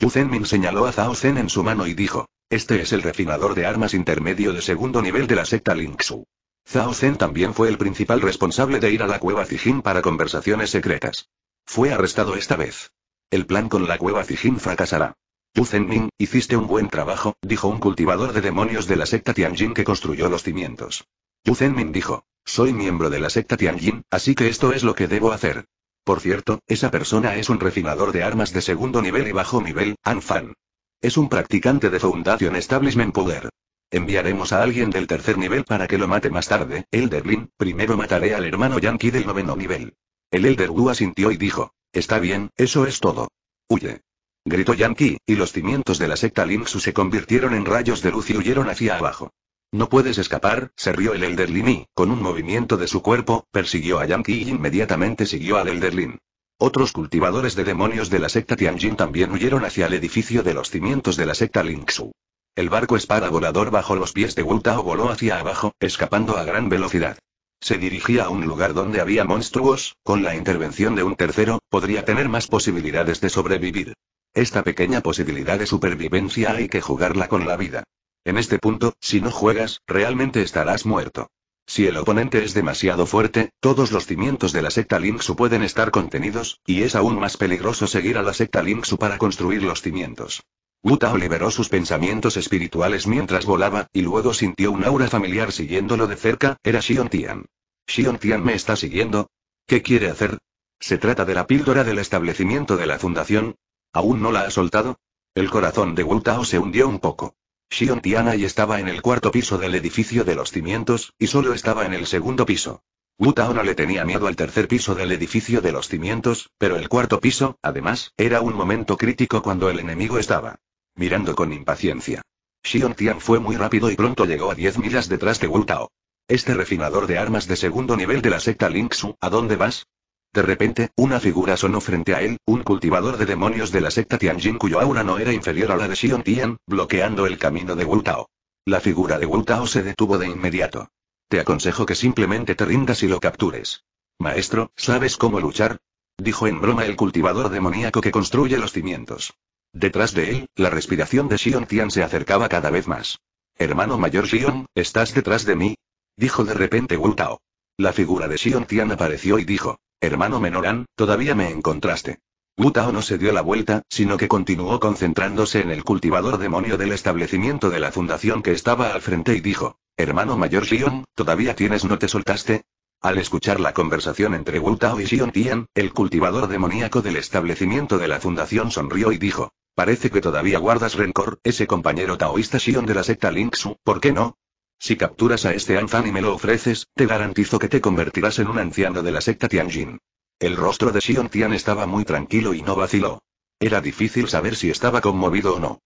Yu min señaló a Zhao Zen en su mano y dijo. Este es el refinador de armas intermedio de segundo nivel de la secta Lingxu. Zhao Zen también fue el principal responsable de ir a la cueva Zijin para conversaciones secretas. Fue arrestado esta vez. El plan con la cueva Zijin fracasará. Yu Zenmin, hiciste un buen trabajo, dijo un cultivador de demonios de la secta Tianjin que construyó los cimientos. Yu min dijo, soy miembro de la secta Tianjin, así que esto es lo que debo hacer. Por cierto, esa persona es un refinador de armas de segundo nivel y bajo nivel, Anfan. Es un practicante de fundación Establishment Poder. Enviaremos a alguien del tercer nivel para que lo mate más tarde, Elder Lin, primero mataré al hermano Yankee del noveno nivel. El Elder Wu asintió y dijo, está bien, eso es todo. Huye. Gritó Yankee, y los cimientos de la secta Linxu se convirtieron en rayos de luz y huyeron hacia abajo. No puedes escapar, se rió el Elderlin con un movimiento de su cuerpo, persiguió a Yang y e inmediatamente siguió al Elderlin. Otros cultivadores de demonios de la secta Tianjin también huyeron hacia el edificio de los cimientos de la secta Lingxu. El barco espada volador bajo los pies de Wu Tao voló hacia abajo, escapando a gran velocidad. Se dirigía a un lugar donde había monstruos, con la intervención de un tercero, podría tener más posibilidades de sobrevivir. Esta pequeña posibilidad de supervivencia hay que jugarla con la vida. En este punto, si no juegas, realmente estarás muerto. Si el oponente es demasiado fuerte, todos los cimientos de la secta Linksu pueden estar contenidos, y es aún más peligroso seguir a la secta Linksu para construir los cimientos. Wu Tao liberó sus pensamientos espirituales mientras volaba, y luego sintió un aura familiar siguiéndolo de cerca, era Xion Tian. ¿Xion Tian me está siguiendo? ¿Qué quiere hacer? ¿Se trata de la píldora del establecimiento de la fundación? ¿Aún no la ha soltado? El corazón de Wu Tao se hundió un poco. Xion Tianai estaba en el cuarto piso del edificio de los cimientos, y solo estaba en el segundo piso. Wu no le tenía miedo al tercer piso del edificio de los cimientos, pero el cuarto piso, además, era un momento crítico cuando el enemigo estaba. Mirando con impaciencia. Xion Tian fue muy rápido y pronto llegó a 10 millas detrás de Wu Tao. Este refinador de armas de segundo nivel de la secta Lingxu, ¿a dónde vas? De repente, una figura sonó frente a él, un cultivador de demonios de la secta Tianjin cuyo aura no era inferior a la de Xion Tian, bloqueando el camino de Wu Tao. La figura de Wu Tao se detuvo de inmediato. Te aconsejo que simplemente te rindas y lo captures. Maestro, ¿sabes cómo luchar? Dijo en broma el cultivador demoníaco que construye los cimientos. Detrás de él, la respiración de Xion Tian se acercaba cada vez más. Hermano mayor Xion, ¿estás detrás de mí? Dijo de repente Wu Tao. La figura de Xion Tian apareció y dijo. Hermano Menoran, todavía me encontraste. Wu Tao no se dio la vuelta, sino que continuó concentrándose en el cultivador demonio del establecimiento de la fundación que estaba al frente y dijo, Hermano mayor Xion, ¿todavía tienes no te soltaste? Al escuchar la conversación entre Wu Tao y Xion Tian, el cultivador demoníaco del establecimiento de la fundación sonrió y dijo, Parece que todavía guardas rencor, ese compañero taoísta Xion de la secta Lingxu, ¿por qué no? Si capturas a este Anfan y me lo ofreces, te garantizo que te convertirás en un anciano de la secta Tianjin. El rostro de Xion Tian estaba muy tranquilo y no vaciló. Era difícil saber si estaba conmovido o no.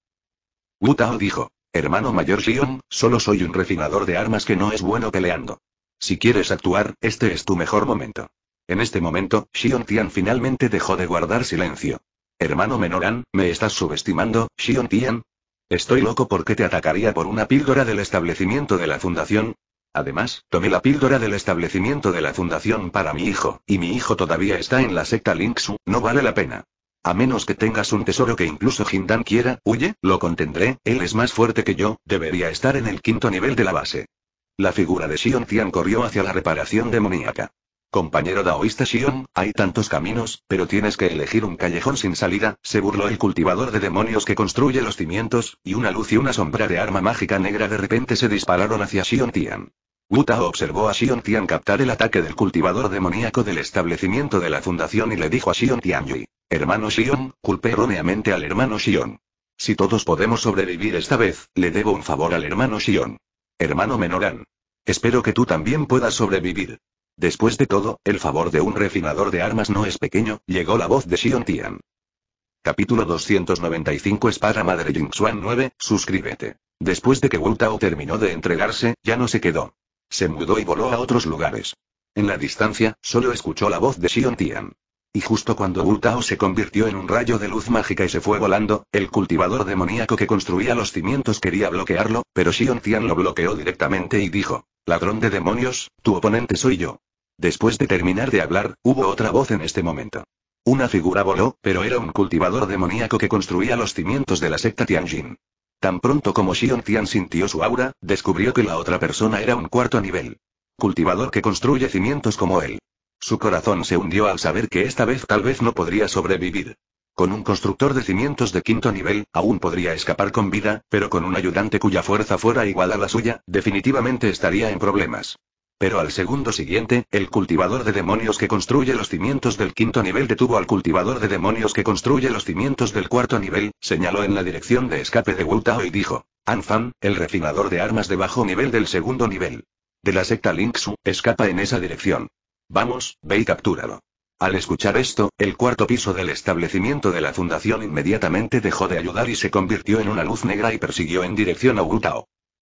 Wu Tao dijo, hermano mayor Xion, solo soy un refinador de armas que no es bueno peleando. Si quieres actuar, este es tu mejor momento. En este momento, Xion Tian finalmente dejó de guardar silencio. Hermano Menoran, ¿me estás subestimando, Xion Tian? Estoy loco porque te atacaría por una píldora del establecimiento de la fundación. Además, tomé la píldora del establecimiento de la fundación para mi hijo, y mi hijo todavía está en la secta Linksu, no vale la pena. A menos que tengas un tesoro que incluso Jindan quiera, huye, lo contendré, él es más fuerte que yo, debería estar en el quinto nivel de la base. La figura de Xion Tian corrió hacia la reparación demoníaca. Compañero daoísta Xion, hay tantos caminos, pero tienes que elegir un callejón sin salida, se burló el cultivador de demonios que construye los cimientos, y una luz y una sombra de arma mágica negra de repente se dispararon hacia Xion Tian. Wu observó a Xion Tian captar el ataque del cultivador demoníaco del establecimiento de la fundación y le dijo a Xion Tian Yui. Hermano Xion, culpe erróneamente al hermano Xion. Si todos podemos sobrevivir esta vez, le debo un favor al hermano Xion. Hermano Menoran. Espero que tú también puedas sobrevivir. Después de todo, el favor de un refinador de armas no es pequeño, llegó la voz de Xion Tian. Capítulo 295 para Madre Xuan 9, suscríbete. Después de que Wu Tao terminó de entregarse, ya no se quedó. Se mudó y voló a otros lugares. En la distancia, solo escuchó la voz de Xion Tian. Y justo cuando Wu Tao se convirtió en un rayo de luz mágica y se fue volando, el cultivador demoníaco que construía los cimientos quería bloquearlo, pero Xion Tian lo bloqueó directamente y dijo, Ladrón de demonios, tu oponente soy yo. Después de terminar de hablar, hubo otra voz en este momento. Una figura voló, pero era un cultivador demoníaco que construía los cimientos de la secta Tianjin. Tan pronto como Xion Tian sintió su aura, descubrió que la otra persona era un cuarto nivel. Cultivador que construye cimientos como él. Su corazón se hundió al saber que esta vez tal vez no podría sobrevivir. Con un constructor de cimientos de quinto nivel, aún podría escapar con vida, pero con un ayudante cuya fuerza fuera igual a la suya, definitivamente estaría en problemas. Pero al segundo siguiente, el cultivador de demonios que construye los cimientos del quinto nivel detuvo al cultivador de demonios que construye los cimientos del cuarto nivel, señaló en la dirección de escape de Wu y dijo, Anfan, el refinador de armas de bajo nivel del segundo nivel. De la secta Linksu, escapa en esa dirección. Vamos, ve y captúralo. Al escuchar esto, el cuarto piso del establecimiento de la fundación inmediatamente dejó de ayudar y se convirtió en una luz negra y persiguió en dirección a Wu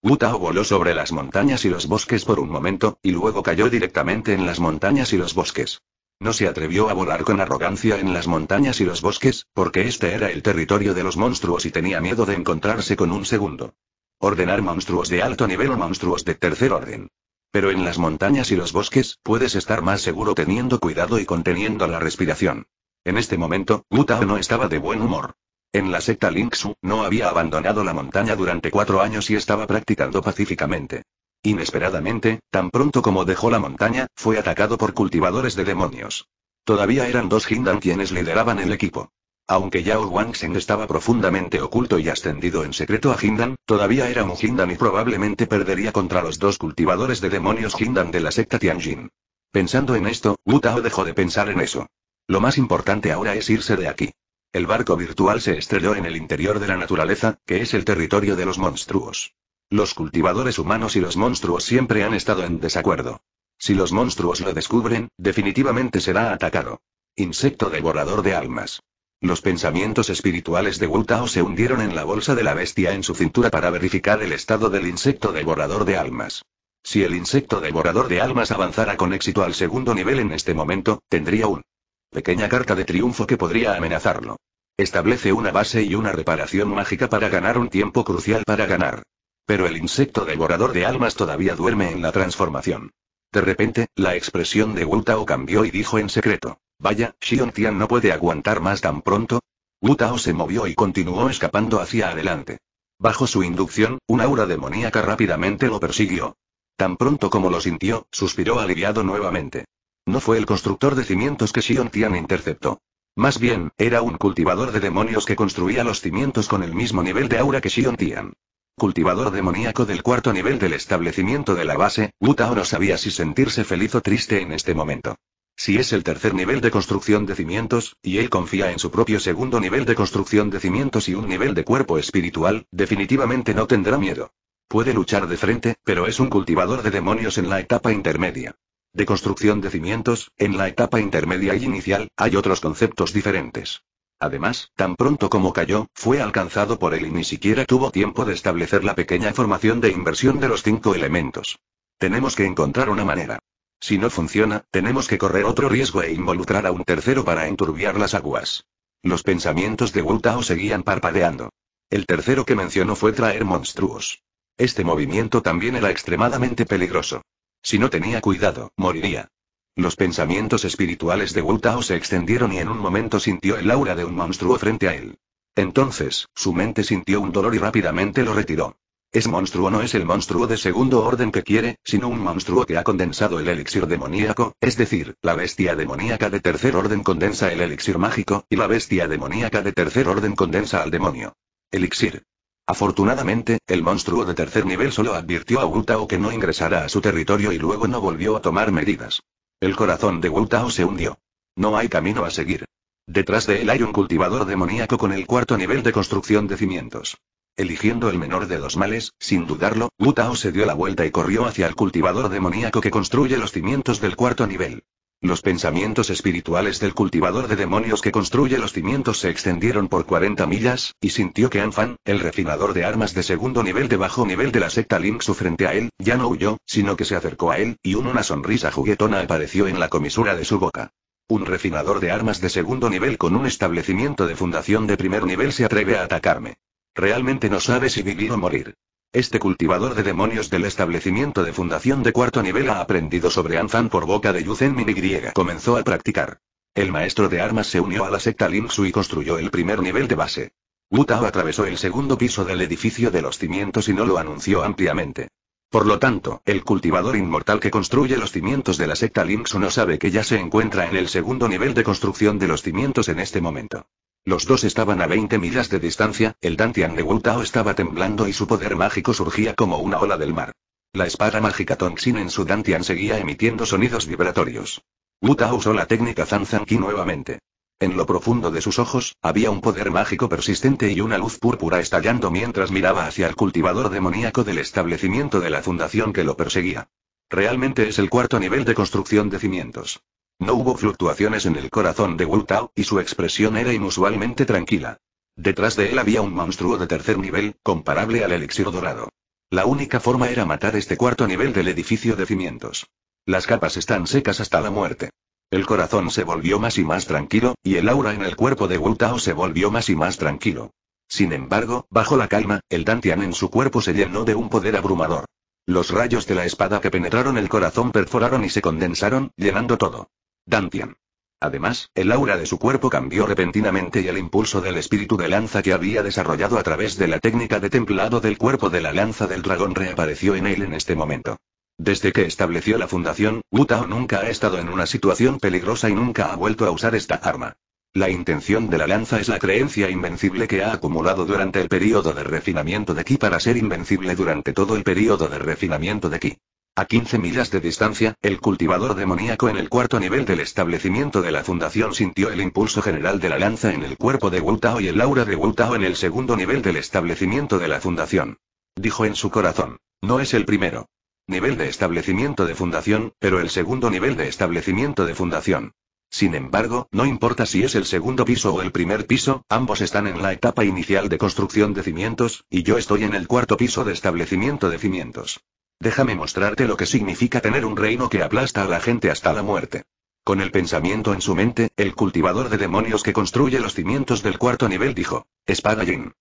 Gutao voló sobre las montañas y los bosques por un momento, y luego cayó directamente en las montañas y los bosques. No se atrevió a volar con arrogancia en las montañas y los bosques, porque este era el territorio de los monstruos y tenía miedo de encontrarse con un segundo. Ordenar monstruos de alto nivel o monstruos de tercer orden. Pero en las montañas y los bosques, puedes estar más seguro teniendo cuidado y conteniendo la respiración. En este momento, Gutao no estaba de buen humor. En la secta Lingxu, no había abandonado la montaña durante cuatro años y estaba practicando pacíficamente. Inesperadamente, tan pronto como dejó la montaña, fue atacado por cultivadores de demonios. Todavía eran dos Hindan quienes lideraban el equipo. Aunque Yao Wangsen estaba profundamente oculto y ascendido en secreto a Hindan, todavía era un Hindan y probablemente perdería contra los dos cultivadores de demonios Hindan de la secta Tianjin. Pensando en esto, Wu Tao dejó de pensar en eso. Lo más importante ahora es irse de aquí. El barco virtual se estrelló en el interior de la naturaleza, que es el territorio de los monstruos. Los cultivadores humanos y los monstruos siempre han estado en desacuerdo. Si los monstruos lo descubren, definitivamente será atacado. Insecto devorador de almas. Los pensamientos espirituales de Wu Tao se hundieron en la bolsa de la bestia en su cintura para verificar el estado del insecto devorador de almas. Si el insecto devorador de almas avanzara con éxito al segundo nivel en este momento, tendría un pequeña carta de triunfo que podría amenazarlo. Establece una base y una reparación mágica para ganar un tiempo crucial para ganar. Pero el insecto devorador de almas todavía duerme en la transformación. De repente, la expresión de Wu Tao cambió y dijo en secreto. Vaya, Xion Tian no puede aguantar más tan pronto. Wu Tao se movió y continuó escapando hacia adelante. Bajo su inducción, un aura demoníaca rápidamente lo persiguió. Tan pronto como lo sintió, suspiró aliviado nuevamente. No fue el constructor de cimientos que Xion Tian interceptó. Más bien, era un cultivador de demonios que construía los cimientos con el mismo nivel de aura que Xion Tian. Cultivador demoníaco del cuarto nivel del establecimiento de la base, Wu no sabía si sentirse feliz o triste en este momento. Si es el tercer nivel de construcción de cimientos, y él confía en su propio segundo nivel de construcción de cimientos y un nivel de cuerpo espiritual, definitivamente no tendrá miedo. Puede luchar de frente, pero es un cultivador de demonios en la etapa intermedia de construcción de cimientos, en la etapa intermedia y inicial, hay otros conceptos diferentes. Además, tan pronto como cayó, fue alcanzado por él y ni siquiera tuvo tiempo de establecer la pequeña formación de inversión de los cinco elementos. Tenemos que encontrar una manera. Si no funciona, tenemos que correr otro riesgo e involucrar a un tercero para enturbiar las aguas. Los pensamientos de Wu seguían parpadeando. El tercero que mencionó fue traer monstruos. Este movimiento también era extremadamente peligroso. Si no tenía cuidado, moriría. Los pensamientos espirituales de Wu Tao se extendieron y en un momento sintió el aura de un monstruo frente a él. Entonces, su mente sintió un dolor y rápidamente lo retiró. Ese monstruo no es el monstruo de segundo orden que quiere, sino un monstruo que ha condensado el elixir demoníaco, es decir, la bestia demoníaca de tercer orden condensa el elixir mágico, y la bestia demoníaca de tercer orden condensa al demonio. Elixir. Afortunadamente, el monstruo de tercer nivel solo advirtió a Wutao que no ingresara a su territorio y luego no volvió a tomar medidas. El corazón de Wutao se hundió. No hay camino a seguir. Detrás de él hay un cultivador demoníaco con el cuarto nivel de construcción de cimientos. Eligiendo el menor de los males, sin dudarlo, Wu se dio la vuelta y corrió hacia el cultivador demoníaco que construye los cimientos del cuarto nivel. Los pensamientos espirituales del cultivador de demonios que construye los cimientos se extendieron por 40 millas, y sintió que Anfan, el refinador de armas de segundo nivel de bajo nivel de la secta Linksu frente a él, ya no huyó, sino que se acercó a él, y una sonrisa juguetona apareció en la comisura de su boca. Un refinador de armas de segundo nivel con un establecimiento de fundación de primer nivel se atreve a atacarme. Realmente no sabe si vivir o morir. Este cultivador de demonios del establecimiento de fundación de cuarto nivel ha aprendido sobre Anzan por boca de Yuzen Minigriega. comenzó a practicar. El maestro de armas se unió a la secta Linxu y construyó el primer nivel de base. Wu atravesó el segundo piso del edificio de los cimientos y no lo anunció ampliamente. Por lo tanto, el cultivador inmortal que construye los cimientos de la secta Linksu no sabe que ya se encuentra en el segundo nivel de construcción de los cimientos en este momento. Los dos estaban a 20 millas de distancia, el Dantian de Wu Tao estaba temblando y su poder mágico surgía como una ola del mar. La espada mágica Tongxin en su Dantian seguía emitiendo sonidos vibratorios. Wu Tao usó la técnica Qi nuevamente. En lo profundo de sus ojos, había un poder mágico persistente y una luz púrpura estallando mientras miraba hacia el cultivador demoníaco del establecimiento de la fundación que lo perseguía. Realmente es el cuarto nivel de construcción de cimientos. No hubo fluctuaciones en el corazón de Wu Tao, y su expresión era inusualmente tranquila. Detrás de él había un monstruo de tercer nivel, comparable al elixir dorado. La única forma era matar este cuarto nivel del edificio de cimientos. Las capas están secas hasta la muerte. El corazón se volvió más y más tranquilo, y el aura en el cuerpo de Wu Tao se volvió más y más tranquilo. Sin embargo, bajo la calma, el Dantian en su cuerpo se llenó de un poder abrumador. Los rayos de la espada que penetraron el corazón perforaron y se condensaron, llenando todo. Dantian. Además, el aura de su cuerpo cambió repentinamente y el impulso del espíritu de lanza que había desarrollado a través de la técnica de templado del cuerpo de la lanza del dragón reapareció en él en este momento. Desde que estableció la fundación, Wu Tao nunca ha estado en una situación peligrosa y nunca ha vuelto a usar esta arma. La intención de la lanza es la creencia invencible que ha acumulado durante el período de refinamiento de Ki para ser invencible durante todo el período de refinamiento de Ki. A 15 millas de distancia, el cultivador demoníaco en el cuarto nivel del establecimiento de la fundación sintió el impulso general de la lanza en el cuerpo de Wu Tao y el aura de Wu Tao en el segundo nivel del establecimiento de la fundación. Dijo en su corazón. No es el primero. Nivel de establecimiento de fundación, pero el segundo nivel de establecimiento de fundación. Sin embargo, no importa si es el segundo piso o el primer piso, ambos están en la etapa inicial de construcción de cimientos, y yo estoy en el cuarto piso de establecimiento de cimientos. Déjame mostrarte lo que significa tener un reino que aplasta a la gente hasta la muerte. Con el pensamiento en su mente, el cultivador de demonios que construye los cimientos del cuarto nivel dijo. Espada Jin.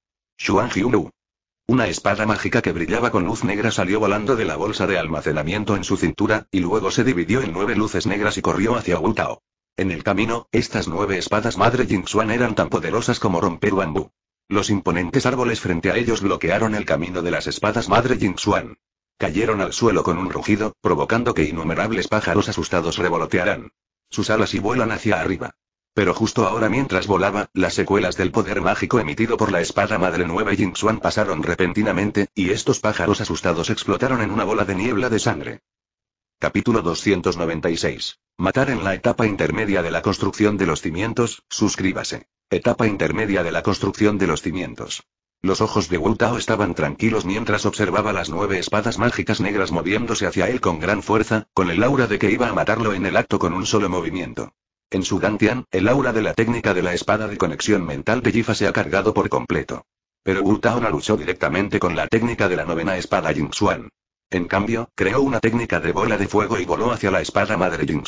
Una espada mágica que brillaba con luz negra salió volando de la bolsa de almacenamiento en su cintura, y luego se dividió en nueve luces negras y corrió hacia Wu Tao. En el camino, estas nueve espadas madre Jingxuan eran tan poderosas como romper bambú. Los imponentes árboles frente a ellos bloquearon el camino de las espadas madre Jingxuan. Cayeron al suelo con un rugido, provocando que innumerables pájaros asustados revolotearan sus alas y vuelan hacia arriba. Pero justo ahora mientras volaba, las secuelas del poder mágico emitido por la espada madre nueva y pasaron repentinamente, y estos pájaros asustados explotaron en una bola de niebla de sangre. Capítulo 296. Matar en la etapa intermedia de la construcción de los cimientos, suscríbase. Etapa intermedia de la construcción de los cimientos. Los ojos de Wu Tao estaban tranquilos mientras observaba las nueve espadas mágicas negras moviéndose hacia él con gran fuerza, con el aura de que iba a matarlo en el acto con un solo movimiento. En su Gantian, el aura de la técnica de la espada de conexión mental de Jifa se ha cargado por completo. Pero Wu no luchó directamente con la técnica de la novena espada Jing En cambio, creó una técnica de bola de fuego y voló hacia la espada madre Jing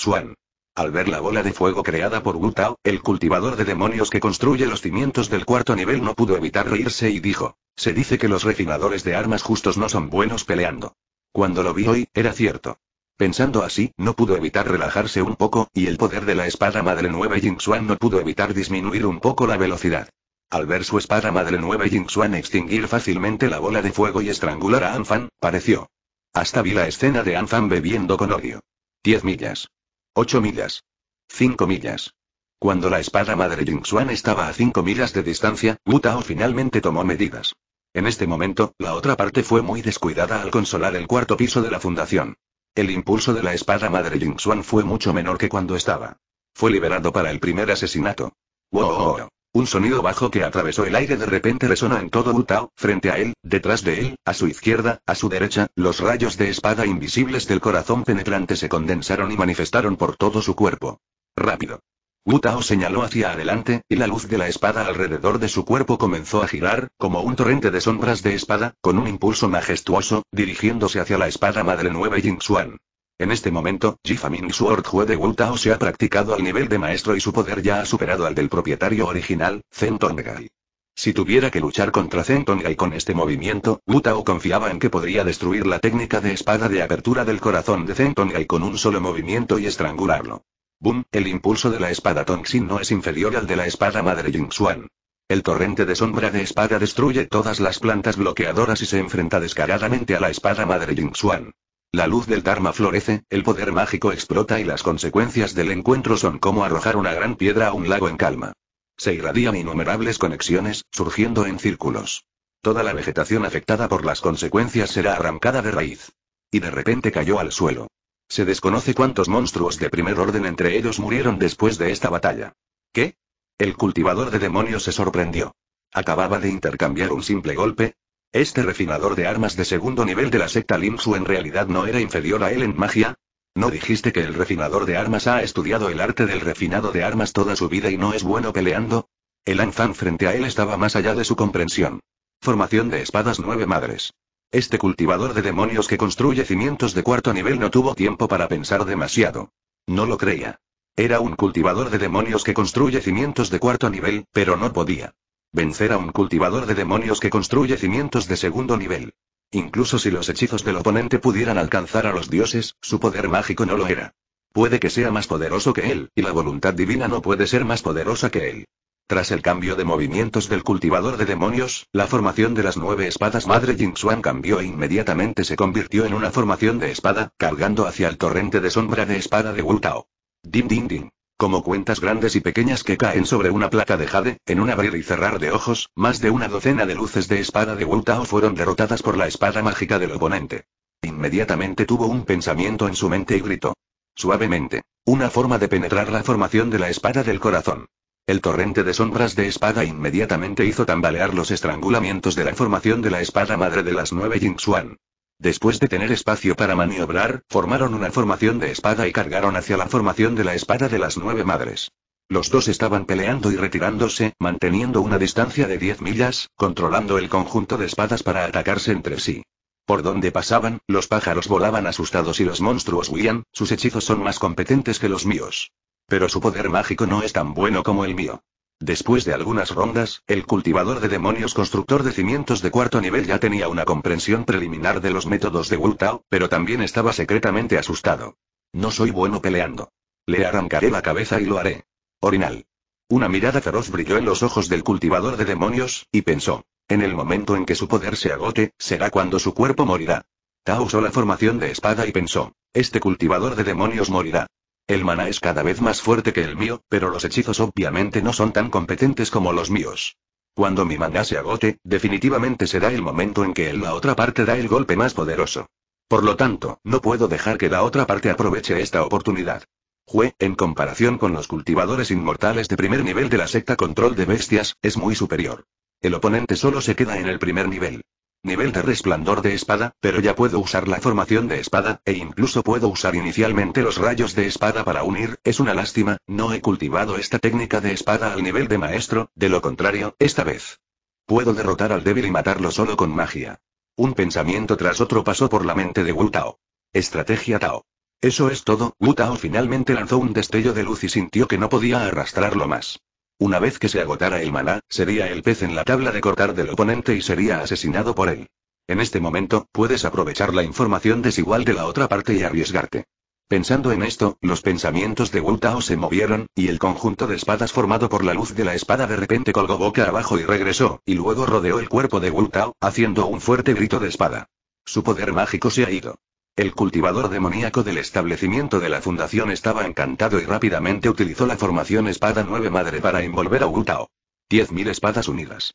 Al ver la bola de fuego creada por Wu Tao, el cultivador de demonios que construye los cimientos del cuarto nivel no pudo evitar reírse y dijo, se dice que los refinadores de armas justos no son buenos peleando. Cuando lo vi hoy, era cierto. Pensando así, no pudo evitar relajarse un poco, y el poder de la espada madre nueva Jinxuan no pudo evitar disminuir un poco la velocidad. Al ver su espada madre nueva Jinxuan extinguir fácilmente la bola de fuego y estrangular a Anfan, pareció. Hasta vi la escena de Anfan bebiendo con odio. 10 millas. 8 millas. 5 millas. Cuando la espada madre Jinxuan estaba a 5 millas de distancia, Wu finalmente tomó medidas. En este momento, la otra parte fue muy descuidada al consolar el cuarto piso de la fundación. El impulso de la espada madre Jing Xuan fue mucho menor que cuando estaba. Fue liberado para el primer asesinato. ¡Wow! Un sonido bajo que atravesó el aire de repente resonó en todo Utao, frente a él, detrás de él, a su izquierda, a su derecha, los rayos de espada invisibles del corazón penetrante se condensaron y manifestaron por todo su cuerpo. Rápido. Wu Tao señaló hacia adelante, y la luz de la espada alrededor de su cuerpo comenzó a girar, como un torrente de sombras de espada, con un impulso majestuoso, dirigiéndose hacia la espada madre nueva Jing Xuan. En este momento, Jifamin Sword Jue de Wu Tao se ha practicado al nivel de maestro y su poder ya ha superado al del propietario original, Zen Si tuviera que luchar contra Zen con este movimiento, Wu Tao confiaba en que podría destruir la técnica de espada de apertura del corazón de Zen con un solo movimiento y estrangularlo. Boom, el impulso de la espada Tongxin no es inferior al de la espada madre Jingxuan. El torrente de sombra de espada destruye todas las plantas bloqueadoras y se enfrenta descaradamente a la espada madre Jingxuan. La luz del Dharma florece, el poder mágico explota y las consecuencias del encuentro son como arrojar una gran piedra a un lago en calma. Se irradian innumerables conexiones, surgiendo en círculos. Toda la vegetación afectada por las consecuencias será arrancada de raíz. Y de repente cayó al suelo. Se desconoce cuántos monstruos de primer orden entre ellos murieron después de esta batalla. ¿Qué? El cultivador de demonios se sorprendió. Acababa de intercambiar un simple golpe. Este refinador de armas de segundo nivel de la secta Limsu en realidad no era inferior a él en magia. ¿No dijiste que el refinador de armas ha estudiado el arte del refinado de armas toda su vida y no es bueno peleando? El Anfan frente a él estaba más allá de su comprensión. Formación de espadas nueve madres. Este cultivador de demonios que construye cimientos de cuarto nivel no tuvo tiempo para pensar demasiado. No lo creía. Era un cultivador de demonios que construye cimientos de cuarto nivel, pero no podía. Vencer a un cultivador de demonios que construye cimientos de segundo nivel. Incluso si los hechizos del oponente pudieran alcanzar a los dioses, su poder mágico no lo era. Puede que sea más poderoso que él, y la voluntad divina no puede ser más poderosa que él. Tras el cambio de movimientos del cultivador de demonios, la formación de las nueve espadas madre Jingxuan cambió e inmediatamente se convirtió en una formación de espada, cargando hacia el torrente de sombra de espada de Wu Tao. Dim din din. Como cuentas grandes y pequeñas que caen sobre una placa de jade, en un abrir y cerrar de ojos, más de una docena de luces de espada de Wu Tao fueron derrotadas por la espada mágica del oponente. Inmediatamente tuvo un pensamiento en su mente y gritó. Suavemente. Una forma de penetrar la formación de la espada del corazón. El torrente de sombras de espada inmediatamente hizo tambalear los estrangulamientos de la formación de la espada madre de las nueve Xuan. Después de tener espacio para maniobrar, formaron una formación de espada y cargaron hacia la formación de la espada de las nueve madres. Los dos estaban peleando y retirándose, manteniendo una distancia de 10 millas, controlando el conjunto de espadas para atacarse entre sí. Por donde pasaban, los pájaros volaban asustados y los monstruos huían, sus hechizos son más competentes que los míos. Pero su poder mágico no es tan bueno como el mío. Después de algunas rondas, el cultivador de demonios constructor de cimientos de cuarto nivel ya tenía una comprensión preliminar de los métodos de Wu Tao, pero también estaba secretamente asustado. No soy bueno peleando. Le arrancaré la cabeza y lo haré. Orinal. Una mirada feroz brilló en los ojos del cultivador de demonios, y pensó. En el momento en que su poder se agote, será cuando su cuerpo morirá. Tao usó la formación de espada y pensó, este cultivador de demonios morirá. El maná es cada vez más fuerte que el mío, pero los hechizos obviamente no son tan competentes como los míos. Cuando mi maná se agote, definitivamente será el momento en que la otra parte da el golpe más poderoso. Por lo tanto, no puedo dejar que la otra parte aproveche esta oportunidad. Jue, en comparación con los cultivadores inmortales de primer nivel de la secta Control de Bestias, es muy superior. El oponente solo se queda en el primer nivel. Nivel de resplandor de espada, pero ya puedo usar la formación de espada, e incluso puedo usar inicialmente los rayos de espada para unir, es una lástima, no he cultivado esta técnica de espada al nivel de maestro, de lo contrario, esta vez. Puedo derrotar al débil y matarlo solo con magia. Un pensamiento tras otro pasó por la mente de Wu Tao. Estrategia Tao. Eso es todo, Wu Tao finalmente lanzó un destello de luz y sintió que no podía arrastrarlo más. Una vez que se agotara el maná, sería el pez en la tabla de cortar del oponente y sería asesinado por él. En este momento, puedes aprovechar la información desigual de la otra parte y arriesgarte. Pensando en esto, los pensamientos de Wu Tao se movieron, y el conjunto de espadas formado por la luz de la espada de repente colgó boca abajo y regresó, y luego rodeó el cuerpo de Wu Tao, haciendo un fuerte grito de espada. Su poder mágico se ha ido. El cultivador demoníaco del establecimiento de la fundación estaba encantado y rápidamente utilizó la formación espada 9 madre para envolver a Gutao. 10.000 espadas unidas.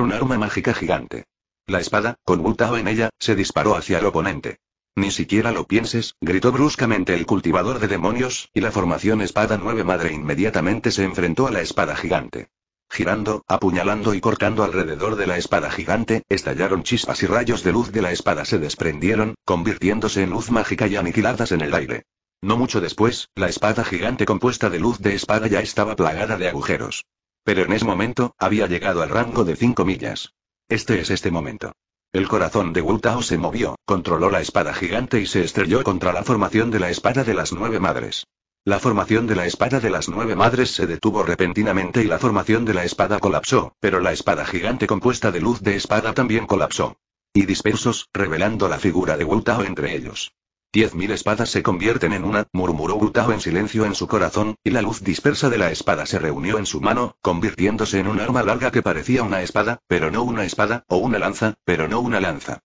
un arma mágica gigante. La espada, con butao en ella, se disparó hacia el oponente. Ni siquiera lo pienses, gritó bruscamente el cultivador de demonios, y la formación espada nueve madre inmediatamente se enfrentó a la espada gigante. Girando, apuñalando y cortando alrededor de la espada gigante, estallaron chispas y rayos de luz de la espada se desprendieron, convirtiéndose en luz mágica y aniquiladas en el aire. No mucho después, la espada gigante compuesta de luz de espada ya estaba plagada de agujeros. Pero en ese momento, había llegado al rango de 5 millas. Este es este momento. El corazón de Wu Tao se movió, controló la espada gigante y se estrelló contra la formación de la espada de las nueve madres. La formación de la espada de las nueve madres se detuvo repentinamente y la formación de la espada colapsó, pero la espada gigante compuesta de luz de espada también colapsó. Y dispersos, revelando la figura de Wu Tao entre ellos. Diez mil espadas se convierten en una, murmuró Wutao en silencio en su corazón, y la luz dispersa de la espada se reunió en su mano, convirtiéndose en un arma larga que parecía una espada, pero no una espada, o una lanza, pero no una lanza.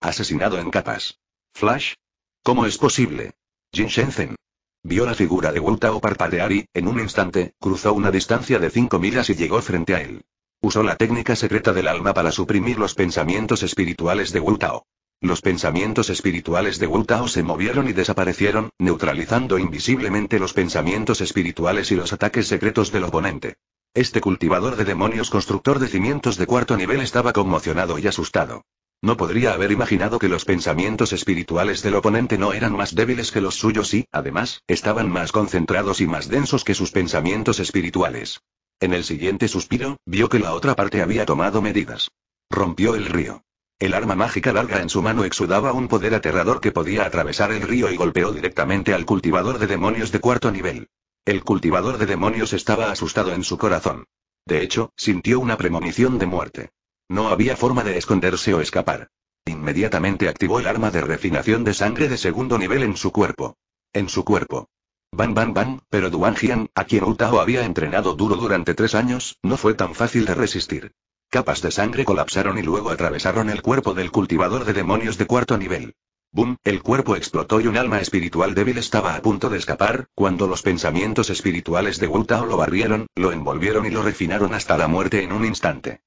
Asesinado en capas. Flash. ¿Cómo es posible? Jin Shenzhen. Vio la figura de Wutao parpadear y, en un instante, cruzó una distancia de cinco millas y llegó frente a él. Usó la técnica secreta del alma para suprimir los pensamientos espirituales de Wu los pensamientos espirituales de Wu Tao se movieron y desaparecieron, neutralizando invisiblemente los pensamientos espirituales y los ataques secretos del oponente. Este cultivador de demonios constructor de cimientos de cuarto nivel estaba conmocionado y asustado. No podría haber imaginado que los pensamientos espirituales del oponente no eran más débiles que los suyos y, además, estaban más concentrados y más densos que sus pensamientos espirituales. En el siguiente suspiro, vio que la otra parte había tomado medidas. Rompió el río. El arma mágica larga en su mano exudaba un poder aterrador que podía atravesar el río y golpeó directamente al cultivador de demonios de cuarto nivel. El cultivador de demonios estaba asustado en su corazón. De hecho, sintió una premonición de muerte. No había forma de esconderse o escapar. Inmediatamente activó el arma de refinación de sangre de segundo nivel en su cuerpo. En su cuerpo. Van ban, van, pero Duan Jian, a quien Utao había entrenado duro durante tres años, no fue tan fácil de resistir. Capas de sangre colapsaron y luego atravesaron el cuerpo del cultivador de demonios de cuarto nivel. Boom, el cuerpo explotó y un alma espiritual débil estaba a punto de escapar, cuando los pensamientos espirituales de Wu lo barrieron, lo envolvieron y lo refinaron hasta la muerte en un instante.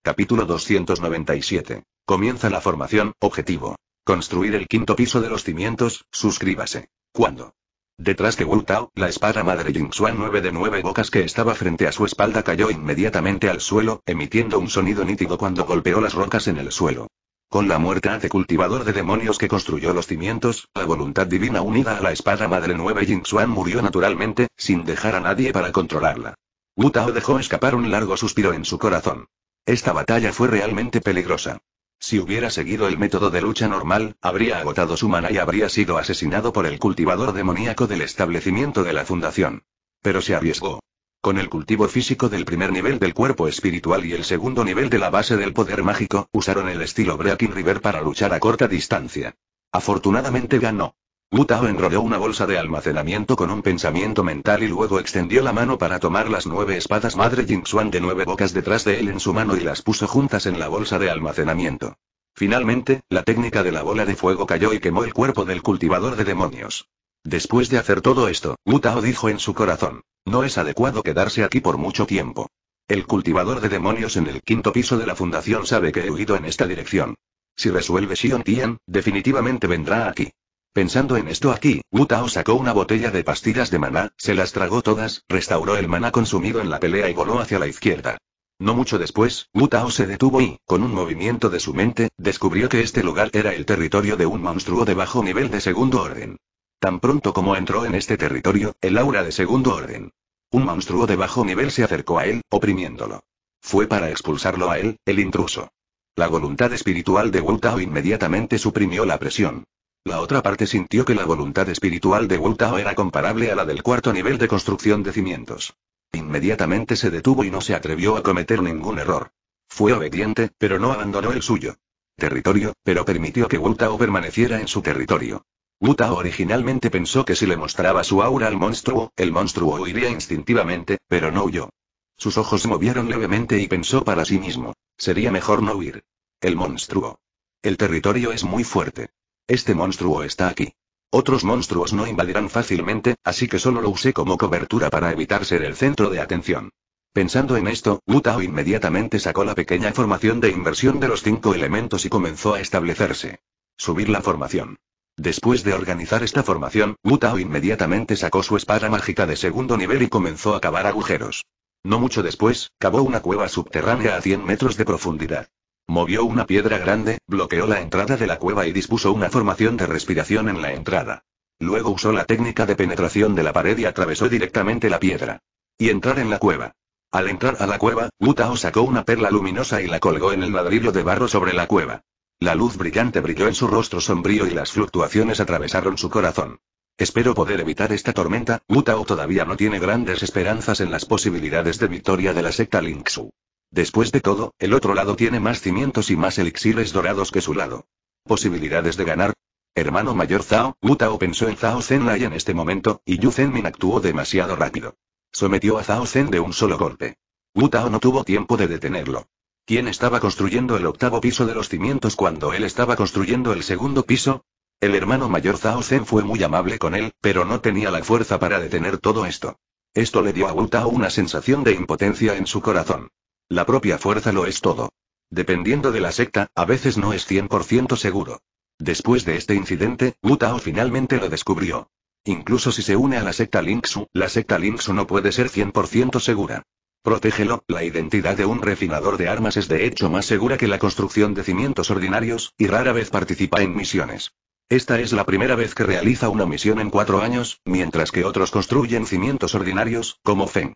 Capítulo 297. Comienza la formación, objetivo. Construir el quinto piso de los cimientos, suscríbase. ¿Cuándo? Detrás de Wu Tao, la espada madre Jing Xuan 9 de 9 bocas que estaba frente a su espalda cayó inmediatamente al suelo, emitiendo un sonido nítido cuando golpeó las rocas en el suelo. Con la muerte de cultivador de demonios que construyó los cimientos, la voluntad divina unida a la espada madre 9 Jing Xuan murió naturalmente, sin dejar a nadie para controlarla. Wu Tao dejó escapar un largo suspiro en su corazón. Esta batalla fue realmente peligrosa. Si hubiera seguido el método de lucha normal, habría agotado su mana y habría sido asesinado por el cultivador demoníaco del establecimiento de la fundación. Pero se arriesgó. Con el cultivo físico del primer nivel del cuerpo espiritual y el segundo nivel de la base del poder mágico, usaron el estilo Breaking River para luchar a corta distancia. Afortunadamente ganó. Wu Tao enrolló una bolsa de almacenamiento con un pensamiento mental y luego extendió la mano para tomar las nueve espadas madre Jinxuan de nueve bocas detrás de él en su mano y las puso juntas en la bolsa de almacenamiento. Finalmente, la técnica de la bola de fuego cayó y quemó el cuerpo del cultivador de demonios. Después de hacer todo esto, Wu dijo en su corazón, no es adecuado quedarse aquí por mucho tiempo. El cultivador de demonios en el quinto piso de la fundación sabe que he huido en esta dirección. Si resuelve Xion Tian, definitivamente vendrá aquí. Pensando en esto aquí, Wu sacó una botella de pastillas de maná, se las tragó todas, restauró el maná consumido en la pelea y voló hacia la izquierda. No mucho después, Wu se detuvo y, con un movimiento de su mente, descubrió que este lugar era el territorio de un monstruo de bajo nivel de segundo orden. Tan pronto como entró en este territorio, el aura de segundo orden. Un monstruo de bajo nivel se acercó a él, oprimiéndolo. Fue para expulsarlo a él, el intruso. La voluntad espiritual de Wu inmediatamente suprimió la presión. La otra parte sintió que la voluntad espiritual de Wutao era comparable a la del cuarto nivel de construcción de cimientos. Inmediatamente se detuvo y no se atrevió a cometer ningún error. Fue obediente, pero no abandonó el suyo. Territorio, pero permitió que Wutao permaneciera en su territorio. Wutao originalmente pensó que si le mostraba su aura al monstruo, el monstruo huiría instintivamente, pero no huyó. Sus ojos se movieron levemente y pensó para sí mismo. Sería mejor no huir. El monstruo. El territorio es muy fuerte. Este monstruo está aquí. Otros monstruos no invadirán fácilmente, así que solo lo usé como cobertura para evitar ser el centro de atención. Pensando en esto, Gutao inmediatamente sacó la pequeña formación de inversión de los cinco elementos y comenzó a establecerse. Subir la formación. Después de organizar esta formación, Gutao inmediatamente sacó su espada mágica de segundo nivel y comenzó a cavar agujeros. No mucho después, cavó una cueva subterránea a 100 metros de profundidad. Movió una piedra grande, bloqueó la entrada de la cueva y dispuso una formación de respiración en la entrada. Luego usó la técnica de penetración de la pared y atravesó directamente la piedra. Y entrar en la cueva. Al entrar a la cueva, Wu sacó una perla luminosa y la colgó en el ladrillo de barro sobre la cueva. La luz brillante brilló en su rostro sombrío y las fluctuaciones atravesaron su corazón. Espero poder evitar esta tormenta, Mutao todavía no tiene grandes esperanzas en las posibilidades de victoria de la secta Lingxu. Después de todo, el otro lado tiene más cimientos y más elixires dorados que su lado. Posibilidades de ganar. Hermano mayor Zhao, Wu Tao pensó en Zhao Zenlai en este momento, y Yu Zhenmin actuó demasiado rápido. Sometió a Zhao Zen de un solo golpe. Wu Tao no tuvo tiempo de detenerlo. ¿Quién estaba construyendo el octavo piso de los cimientos cuando él estaba construyendo el segundo piso? El hermano mayor Zhao Zhen fue muy amable con él, pero no tenía la fuerza para detener todo esto. Esto le dio a Wu Tao una sensación de impotencia en su corazón. La propia fuerza lo es todo. Dependiendo de la secta, a veces no es 100% seguro. Después de este incidente, Wu finalmente lo descubrió. Incluso si se une a la secta Linksu, la secta Linksu no puede ser 100% segura. Protégelo, la identidad de un refinador de armas es de hecho más segura que la construcción de cimientos ordinarios, y rara vez participa en misiones. Esta es la primera vez que realiza una misión en cuatro años, mientras que otros construyen cimientos ordinarios, como Feng.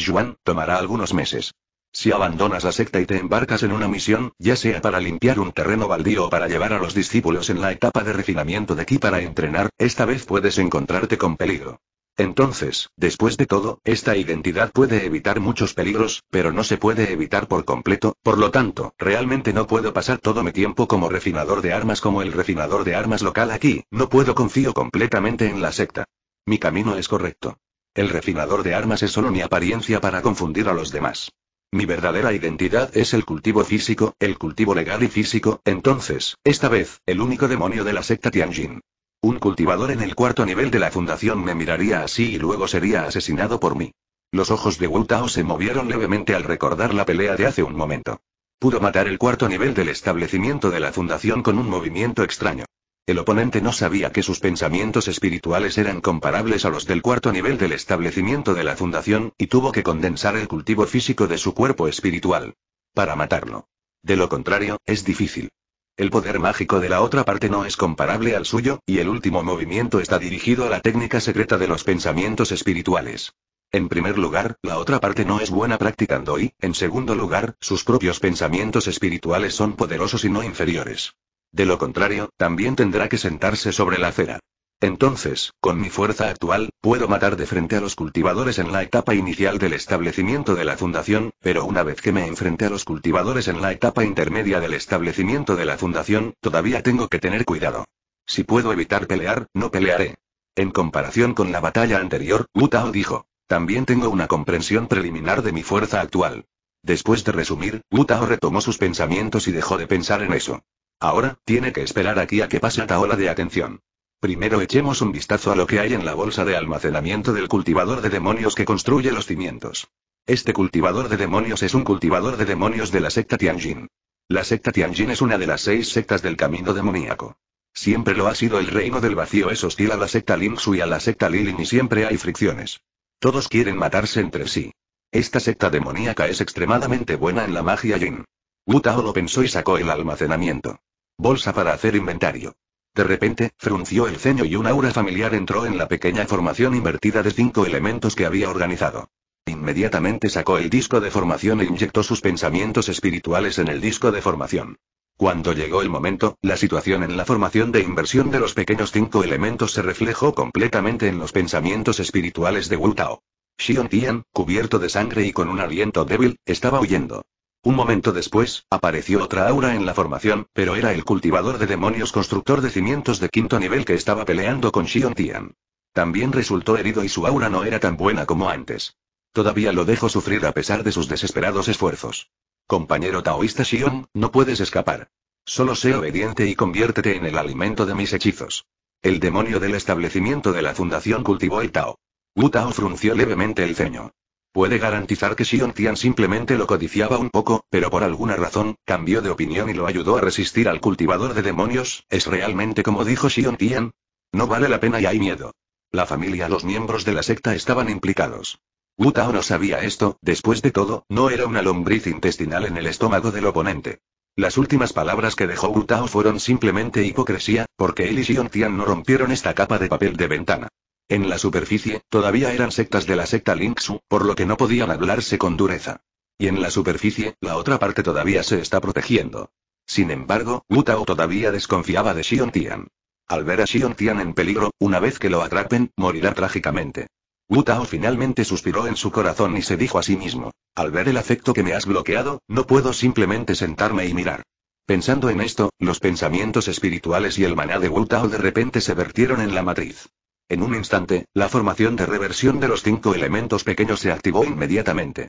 Yuan, tomará algunos meses. Si abandonas la secta y te embarcas en una misión, ya sea para limpiar un terreno baldío o para llevar a los discípulos en la etapa de refinamiento de aquí para entrenar, esta vez puedes encontrarte con peligro. Entonces, después de todo, esta identidad puede evitar muchos peligros, pero no se puede evitar por completo, por lo tanto, realmente no puedo pasar todo mi tiempo como refinador de armas como el refinador de armas local aquí, no puedo confío completamente en la secta. Mi camino es correcto. El refinador de armas es solo mi apariencia para confundir a los demás. Mi verdadera identidad es el cultivo físico, el cultivo legal y físico, entonces, esta vez, el único demonio de la secta Tianjin. Un cultivador en el cuarto nivel de la fundación me miraría así y luego sería asesinado por mí. Los ojos de Wu Tao se movieron levemente al recordar la pelea de hace un momento. Pudo matar el cuarto nivel del establecimiento de la fundación con un movimiento extraño. El oponente no sabía que sus pensamientos espirituales eran comparables a los del cuarto nivel del establecimiento de la fundación, y tuvo que condensar el cultivo físico de su cuerpo espiritual. Para matarlo. De lo contrario, es difícil. El poder mágico de la otra parte no es comparable al suyo, y el último movimiento está dirigido a la técnica secreta de los pensamientos espirituales. En primer lugar, la otra parte no es buena practicando y, en segundo lugar, sus propios pensamientos espirituales son poderosos y no inferiores. De lo contrario, también tendrá que sentarse sobre la acera. Entonces, con mi fuerza actual, puedo matar de frente a los cultivadores en la etapa inicial del establecimiento de la fundación, pero una vez que me enfrente a los cultivadores en la etapa intermedia del establecimiento de la fundación, todavía tengo que tener cuidado. Si puedo evitar pelear, no pelearé. En comparación con la batalla anterior, Butao dijo. También tengo una comprensión preliminar de mi fuerza actual. Después de resumir, Utao retomó sus pensamientos y dejó de pensar en eso. Ahora, tiene que esperar aquí a que pase esta ola de atención. Primero echemos un vistazo a lo que hay en la bolsa de almacenamiento del cultivador de demonios que construye los cimientos. Este cultivador de demonios es un cultivador de demonios de la secta Tianjin. La secta Tianjin es una de las seis sectas del camino demoníaco. Siempre lo ha sido el reino del vacío es hostil a la secta Lingxu y a la secta Lilin y siempre hay fricciones. Todos quieren matarse entre sí. Esta secta demoníaca es extremadamente buena en la magia Yin. Wu lo pensó y sacó el almacenamiento. Bolsa para hacer inventario. De repente, frunció el ceño y un aura familiar entró en la pequeña formación invertida de cinco elementos que había organizado. Inmediatamente sacó el disco de formación e inyectó sus pensamientos espirituales en el disco de formación. Cuando llegó el momento, la situación en la formación de inversión de los pequeños cinco elementos se reflejó completamente en los pensamientos espirituales de Wu Tao. Xion Tian, cubierto de sangre y con un aliento débil, estaba huyendo. Un momento después, apareció otra aura en la formación, pero era el cultivador de demonios constructor de cimientos de quinto nivel que estaba peleando con Xion Tian. También resultó herido y su aura no era tan buena como antes. Todavía lo dejó sufrir a pesar de sus desesperados esfuerzos. Compañero taoísta Xion, no puedes escapar. Solo sé obediente y conviértete en el alimento de mis hechizos. El demonio del establecimiento de la fundación cultivó el Tao. Wu Tao frunció levemente el ceño. Puede garantizar que Xion Tian simplemente lo codiciaba un poco, pero por alguna razón, cambió de opinión y lo ayudó a resistir al cultivador de demonios, ¿es realmente como dijo Xion Tian? No vale la pena y hay miedo. La familia, los miembros de la secta estaban implicados. Wu Tao no sabía esto, después de todo, no era una lombriz intestinal en el estómago del oponente. Las últimas palabras que dejó Wu Tao fueron simplemente hipocresía, porque él y Xion Tian no rompieron esta capa de papel de ventana. En la superficie, todavía eran sectas de la secta Lingxu, por lo que no podían hablarse con dureza. Y en la superficie, la otra parte todavía se está protegiendo. Sin embargo, Wu Tao todavía desconfiaba de Xion Tian. Al ver a Xion Tian en peligro, una vez que lo atrapen, morirá trágicamente. Wu Tao finalmente suspiró en su corazón y se dijo a sí mismo, al ver el afecto que me has bloqueado, no puedo simplemente sentarme y mirar. Pensando en esto, los pensamientos espirituales y el maná de Wu Tao de repente se vertieron en la matriz. En un instante, la formación de reversión de los cinco elementos pequeños se activó inmediatamente.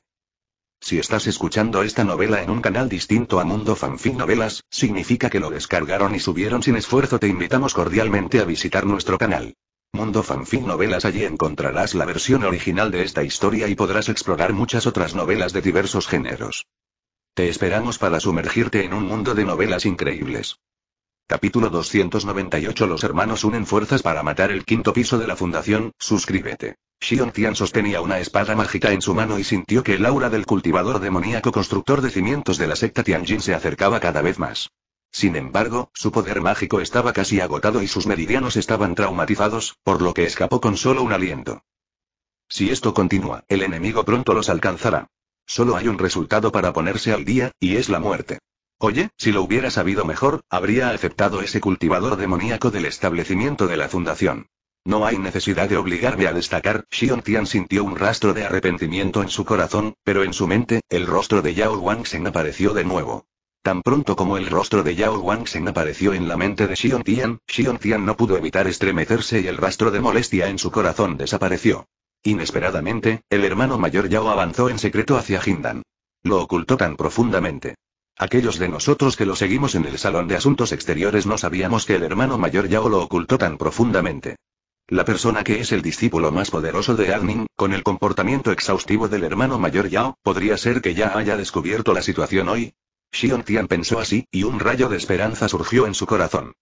Si estás escuchando esta novela en un canal distinto a Mundo Fanfic Novelas, significa que lo descargaron y subieron sin esfuerzo. Te invitamos cordialmente a visitar nuestro canal. Mundo Fanfic Novelas allí encontrarás la versión original de esta historia y podrás explorar muchas otras novelas de diversos géneros. Te esperamos para sumergirte en un mundo de novelas increíbles. Capítulo 298 Los hermanos unen fuerzas para matar el quinto piso de la fundación, suscríbete. Xion Tian sostenía una espada mágica en su mano y sintió que el aura del cultivador demoníaco constructor de cimientos de la secta Tianjin se acercaba cada vez más. Sin embargo, su poder mágico estaba casi agotado y sus meridianos estaban traumatizados, por lo que escapó con solo un aliento. Si esto continúa, el enemigo pronto los alcanzará. Solo hay un resultado para ponerse al día, y es la muerte. Oye, si lo hubiera sabido mejor, habría aceptado ese cultivador demoníaco del establecimiento de la fundación. No hay necesidad de obligarme a destacar, Xion Tian sintió un rastro de arrepentimiento en su corazón, pero en su mente, el rostro de Yao Wangsen apareció de nuevo. Tan pronto como el rostro de Yao Wangsen apareció en la mente de Xion Tian, Xion Tian no pudo evitar estremecerse y el rastro de molestia en su corazón desapareció. Inesperadamente, el hermano mayor Yao avanzó en secreto hacia Hindan. Lo ocultó tan profundamente. Aquellos de nosotros que lo seguimos en el salón de asuntos exteriores no sabíamos que el hermano mayor Yao lo ocultó tan profundamente. La persona que es el discípulo más poderoso de Agnin, con el comportamiento exhaustivo del hermano mayor Yao, podría ser que ya haya descubierto la situación hoy. Xion Tian pensó así, y un rayo de esperanza surgió en su corazón.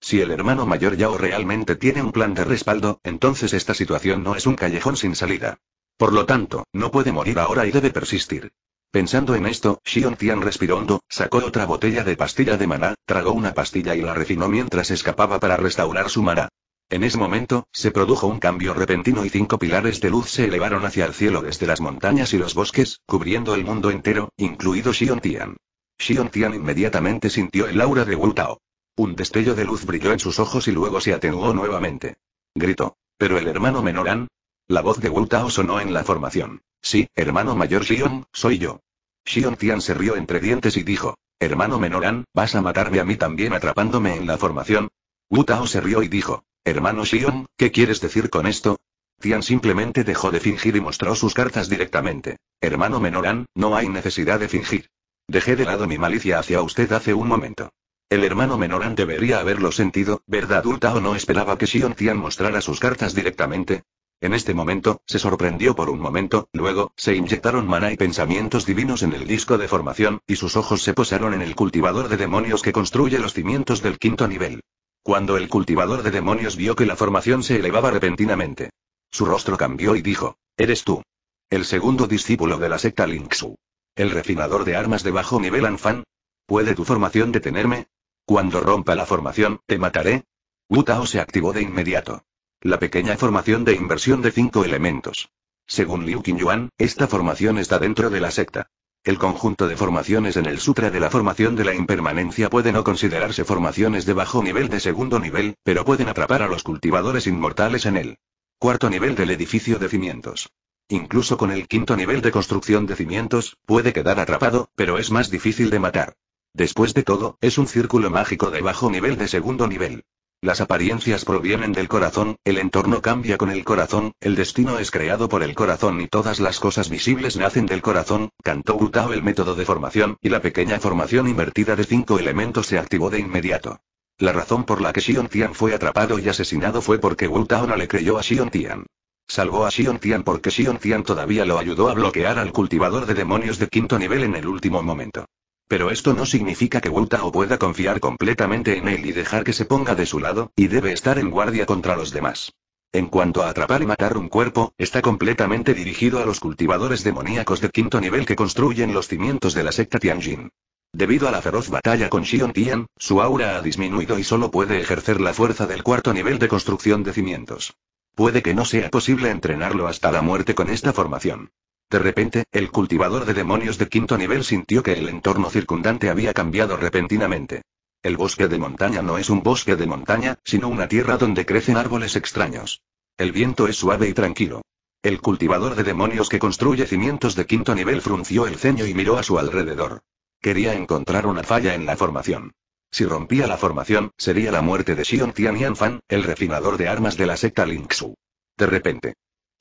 Si el hermano mayor Yao realmente tiene un plan de respaldo, entonces esta situación no es un callejón sin salida. Por lo tanto, no puede morir ahora y debe persistir. Pensando en esto, Xion Tian respiró hondo, sacó otra botella de pastilla de maná, tragó una pastilla y la refinó mientras escapaba para restaurar su maná. En ese momento, se produjo un cambio repentino y cinco pilares de luz se elevaron hacia el cielo desde las montañas y los bosques, cubriendo el mundo entero, incluido Xion Tian. Xion Tian inmediatamente sintió el aura de Wu Tao. Un destello de luz brilló en sus ojos y luego se atenuó nuevamente. Gritó. Pero el hermano Menoran, la voz de Wu Tao sonó en la formación. Sí, hermano mayor Xiong, soy yo. Xion Tian se rió entre dientes y dijo. Hermano Menoran, ¿vas a matarme a mí también atrapándome en la formación? Wu Tao se rió y dijo. Hermano Xiong, ¿qué quieres decir con esto? Tian simplemente dejó de fingir y mostró sus cartas directamente. Hermano Menoran, no hay necesidad de fingir. Dejé de lado mi malicia hacia usted hace un momento. El hermano Menoran debería haberlo sentido, ¿verdad? Tao no esperaba que Xion Tian mostrara sus cartas directamente. En este momento, se sorprendió por un momento, luego, se inyectaron mana y pensamientos divinos en el disco de formación, y sus ojos se posaron en el cultivador de demonios que construye los cimientos del quinto nivel. Cuando el cultivador de demonios vio que la formación se elevaba repentinamente. Su rostro cambió y dijo, Eres tú. El segundo discípulo de la secta Lingxu. El refinador de armas de bajo nivel Anfan. ¿Puede tu formación detenerme? Cuando rompa la formación, te mataré. Wu Tao se activó de inmediato. La pequeña formación de inversión de cinco elementos. Según Liu Qingyuan, esta formación está dentro de la secta. El conjunto de formaciones en el Sutra de la formación de la impermanencia puede no considerarse formaciones de bajo nivel de segundo nivel, pero pueden atrapar a los cultivadores inmortales en el cuarto nivel del edificio de cimientos. Incluso con el quinto nivel de construcción de cimientos, puede quedar atrapado, pero es más difícil de matar. Después de todo, es un círculo mágico de bajo nivel de segundo nivel. Las apariencias provienen del corazón, el entorno cambia con el corazón, el destino es creado por el corazón y todas las cosas visibles nacen del corazón, cantó Tao el método de formación, y la pequeña formación invertida de cinco elementos se activó de inmediato. La razón por la que Xion Tian fue atrapado y asesinado fue porque Wu Tao no le creyó a Xion Tian. Salvó a Xion Tian porque Xion Tian todavía lo ayudó a bloquear al cultivador de demonios de quinto nivel en el último momento. Pero esto no significa que Wu o pueda confiar completamente en él y dejar que se ponga de su lado, y debe estar en guardia contra los demás. En cuanto a atrapar y matar un cuerpo, está completamente dirigido a los cultivadores demoníacos de quinto nivel que construyen los cimientos de la secta Tianjin. Debido a la feroz batalla con Xion Tian, su aura ha disminuido y solo puede ejercer la fuerza del cuarto nivel de construcción de cimientos. Puede que no sea posible entrenarlo hasta la muerte con esta formación. De repente, el cultivador de demonios de quinto nivel sintió que el entorno circundante había cambiado repentinamente. El bosque de montaña no es un bosque de montaña, sino una tierra donde crecen árboles extraños. El viento es suave y tranquilo. El cultivador de demonios que construye cimientos de quinto nivel frunció el ceño y miró a su alrededor. Quería encontrar una falla en la formación. Si rompía la formación, sería la muerte de Xion Tian Fan, el refinador de armas de la secta Lingxu. De repente,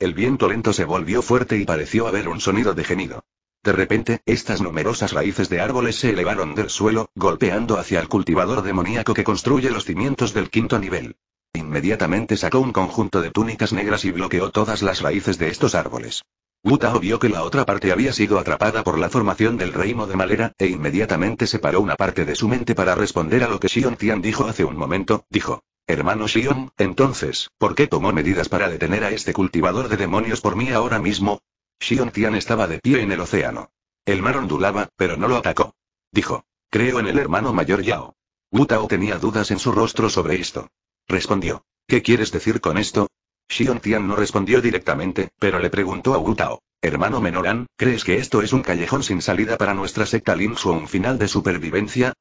el viento lento se volvió fuerte y pareció haber un sonido de gemido. De repente, estas numerosas raíces de árboles se elevaron del suelo, golpeando hacia el cultivador demoníaco que construye los cimientos del quinto nivel. Inmediatamente sacó un conjunto de túnicas negras y bloqueó todas las raíces de estos árboles. Wu vio que la otra parte había sido atrapada por la formación del reino de malera, e inmediatamente separó una parte de su mente para responder a lo que Xion Tian dijo hace un momento, dijo. Hermano Xion, entonces, ¿por qué tomó medidas para detener a este cultivador de demonios por mí ahora mismo? Shion Tian estaba de pie en el océano. El mar ondulaba, pero no lo atacó. Dijo. Creo en el hermano mayor Yao. Wu Tao tenía dudas en su rostro sobre esto. Respondió. ¿Qué quieres decir con esto? Xion Tian no respondió directamente, pero le preguntó a Wu Tao. Hermano Menoran, ¿crees que esto es un callejón sin salida para nuestra secta Lin o un final de supervivencia?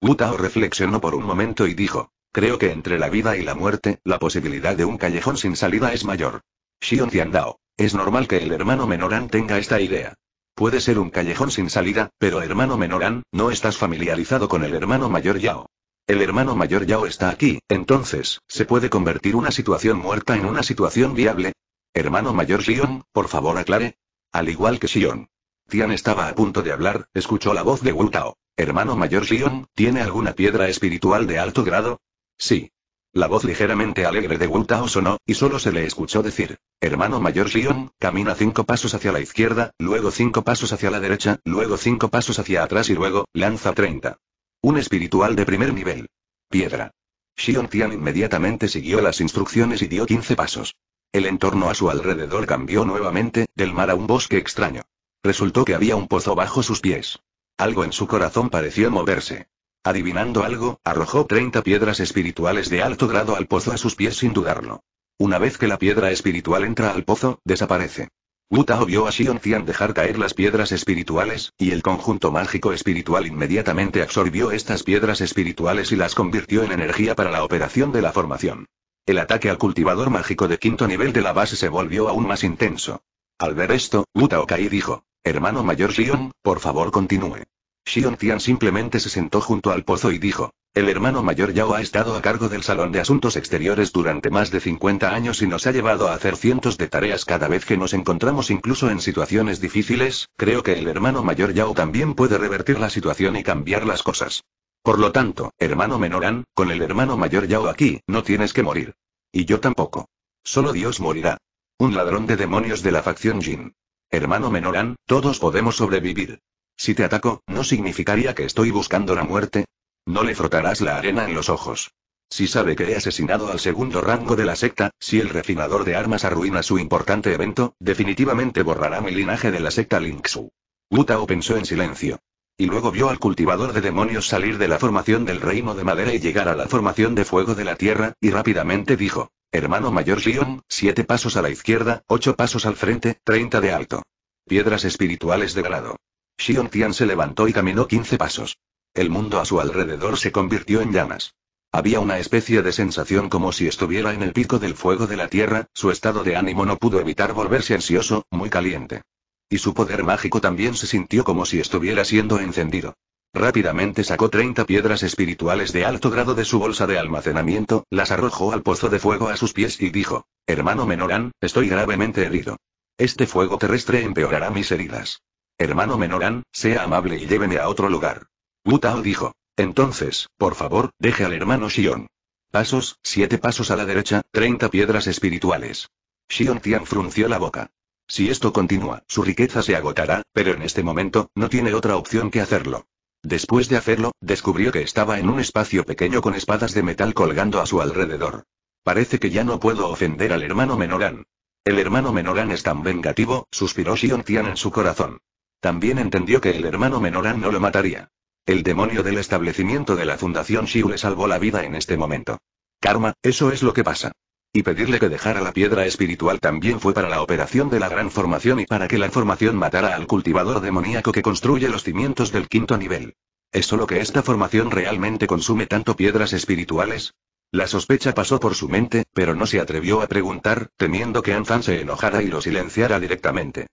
Wu Tao reflexionó por un momento y dijo. Creo que entre la vida y la muerte, la posibilidad de un callejón sin salida es mayor. Xion Dao, Es normal que el hermano Menoran tenga esta idea. Puede ser un callejón sin salida, pero hermano Menoran, no estás familiarizado con el hermano mayor Yao. El hermano mayor Yao está aquí, entonces, ¿se puede convertir una situación muerta en una situación viable? Hermano mayor Xion, por favor aclare. Al igual que Xion. Tian estaba a punto de hablar, escuchó la voz de Wu Tao. Hermano mayor Xion, ¿tiene alguna piedra espiritual de alto grado? Sí. La voz ligeramente alegre de Wu Tao sonó, y solo se le escuchó decir: Hermano mayor Xion, camina cinco pasos hacia la izquierda, luego cinco pasos hacia la derecha, luego cinco pasos hacia atrás y luego, lanza 30. Un espiritual de primer nivel. Piedra. Xion Tian inmediatamente siguió las instrucciones y dio quince pasos. El entorno a su alrededor cambió nuevamente, del mar a un bosque extraño. Resultó que había un pozo bajo sus pies. Algo en su corazón pareció moverse. Adivinando algo, arrojó 30 piedras espirituales de alto grado al pozo a sus pies sin dudarlo. Una vez que la piedra espiritual entra al pozo, desaparece. Gutao vio a Xion dejar caer las piedras espirituales, y el conjunto mágico espiritual inmediatamente absorbió estas piedras espirituales y las convirtió en energía para la operación de la formación. El ataque al cultivador mágico de quinto nivel de la base se volvió aún más intenso. Al ver esto, Wu Kai dijo, Hermano mayor Xion, por favor continúe. Xion Tian simplemente se sentó junto al pozo y dijo. El hermano mayor Yao ha estado a cargo del Salón de Asuntos Exteriores durante más de 50 años y nos ha llevado a hacer cientos de tareas cada vez que nos encontramos incluso en situaciones difíciles, creo que el hermano mayor Yao también puede revertir la situación y cambiar las cosas. Por lo tanto, hermano Menoran, con el hermano mayor Yao aquí, no tienes que morir. Y yo tampoco. Solo Dios morirá. Un ladrón de demonios de la facción Jin. Hermano Menoran, todos podemos sobrevivir. Si te ataco, ¿no significaría que estoy buscando la muerte? No le frotarás la arena en los ojos. Si sabe que he asesinado al segundo rango de la secta, si el refinador de armas arruina su importante evento, definitivamente borrará mi linaje de la secta Lingxu. Gutao pensó en silencio. Y luego vio al cultivador de demonios salir de la formación del reino de madera y llegar a la formación de fuego de la tierra, y rápidamente dijo, hermano mayor Xion, siete pasos a la izquierda, ocho pasos al frente, treinta de alto. Piedras espirituales de grado. Xion Tian se levantó y caminó 15 pasos. El mundo a su alrededor se convirtió en llamas. Había una especie de sensación como si estuviera en el pico del fuego de la tierra, su estado de ánimo no pudo evitar volverse ansioso, muy caliente. Y su poder mágico también se sintió como si estuviera siendo encendido. Rápidamente sacó 30 piedras espirituales de alto grado de su bolsa de almacenamiento, las arrojó al pozo de fuego a sus pies y dijo, Hermano Menorán, estoy gravemente herido. Este fuego terrestre empeorará mis heridas. Hermano Menorán, sea amable y lléveme a otro lugar. Wu Tao dijo. Entonces, por favor, deje al hermano Xion. Pasos, siete pasos a la derecha, treinta piedras espirituales. Xion Tian frunció la boca. Si esto continúa, su riqueza se agotará, pero en este momento, no tiene otra opción que hacerlo. Después de hacerlo, descubrió que estaba en un espacio pequeño con espadas de metal colgando a su alrededor. Parece que ya no puedo ofender al hermano Menoran. El hermano Menoran es tan vengativo, suspiró Xion Tian en su corazón. También entendió que el hermano Menoran no lo mataría. El demonio del establecimiento de la Fundación Shiu le salvó la vida en este momento. Karma, eso es lo que pasa. Y pedirle que dejara la piedra espiritual también fue para la operación de la gran formación y para que la formación matara al cultivador demoníaco que construye los cimientos del quinto nivel. ¿Es solo que esta formación realmente consume tanto piedras espirituales? La sospecha pasó por su mente, pero no se atrevió a preguntar, temiendo que Anfan se enojara y lo silenciara directamente.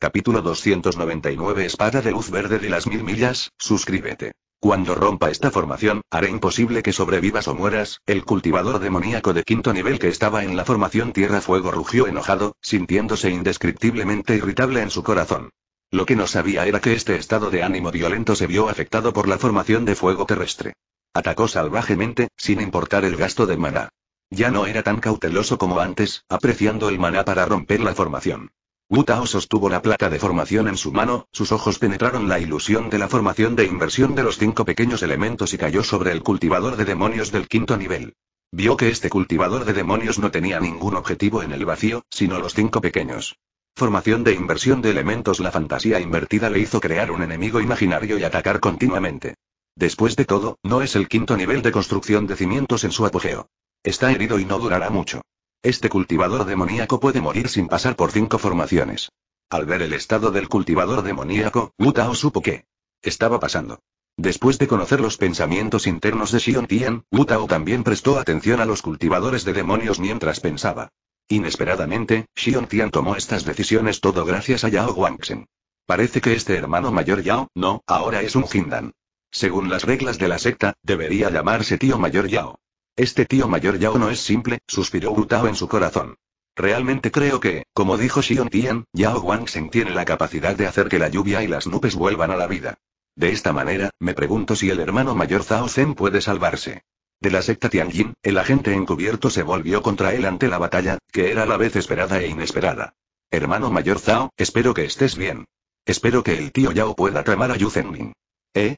Capítulo 299 Espada de luz verde de las mil millas, suscríbete. Cuando rompa esta formación, haré imposible que sobrevivas o mueras, el cultivador demoníaco de quinto nivel que estaba en la formación Tierra Fuego rugió enojado, sintiéndose indescriptiblemente irritable en su corazón. Lo que no sabía era que este estado de ánimo violento se vio afectado por la formación de fuego terrestre. Atacó salvajemente, sin importar el gasto de maná. Ya no era tan cauteloso como antes, apreciando el maná para romper la formación. Wu sostuvo la placa de formación en su mano, sus ojos penetraron la ilusión de la formación de inversión de los cinco pequeños elementos y cayó sobre el cultivador de demonios del quinto nivel. Vio que este cultivador de demonios no tenía ningún objetivo en el vacío, sino los cinco pequeños. Formación de inversión de elementos La fantasía invertida le hizo crear un enemigo imaginario y atacar continuamente. Después de todo, no es el quinto nivel de construcción de cimientos en su apogeo. Está herido y no durará mucho. Este cultivador demoníaco puede morir sin pasar por cinco formaciones. Al ver el estado del cultivador demoníaco, Wu Tao supo que estaba pasando. Después de conocer los pensamientos internos de Xion Tian, Wu Tao también prestó atención a los cultivadores de demonios mientras pensaba. Inesperadamente, Xion Tian tomó estas decisiones todo gracias a Yao Wangxen. Parece que este hermano mayor Yao, no, ahora es un Jindan. Según las reglas de la secta, debería llamarse tío mayor Yao. Este tío mayor Yao no es simple, suspiró Wu Tao en su corazón. Realmente creo que, como dijo Xion Tian, Yao Wangsheng tiene la capacidad de hacer que la lluvia y las nubes vuelvan a la vida. De esta manera, me pregunto si el hermano mayor Zhao Zen puede salvarse. De la secta Tianjin, el agente encubierto se volvió contra él ante la batalla, que era a la vez esperada e inesperada. Hermano mayor Zhao, espero que estés bien. Espero que el tío Yao pueda tramar a Yu Zhenming. ¿Eh?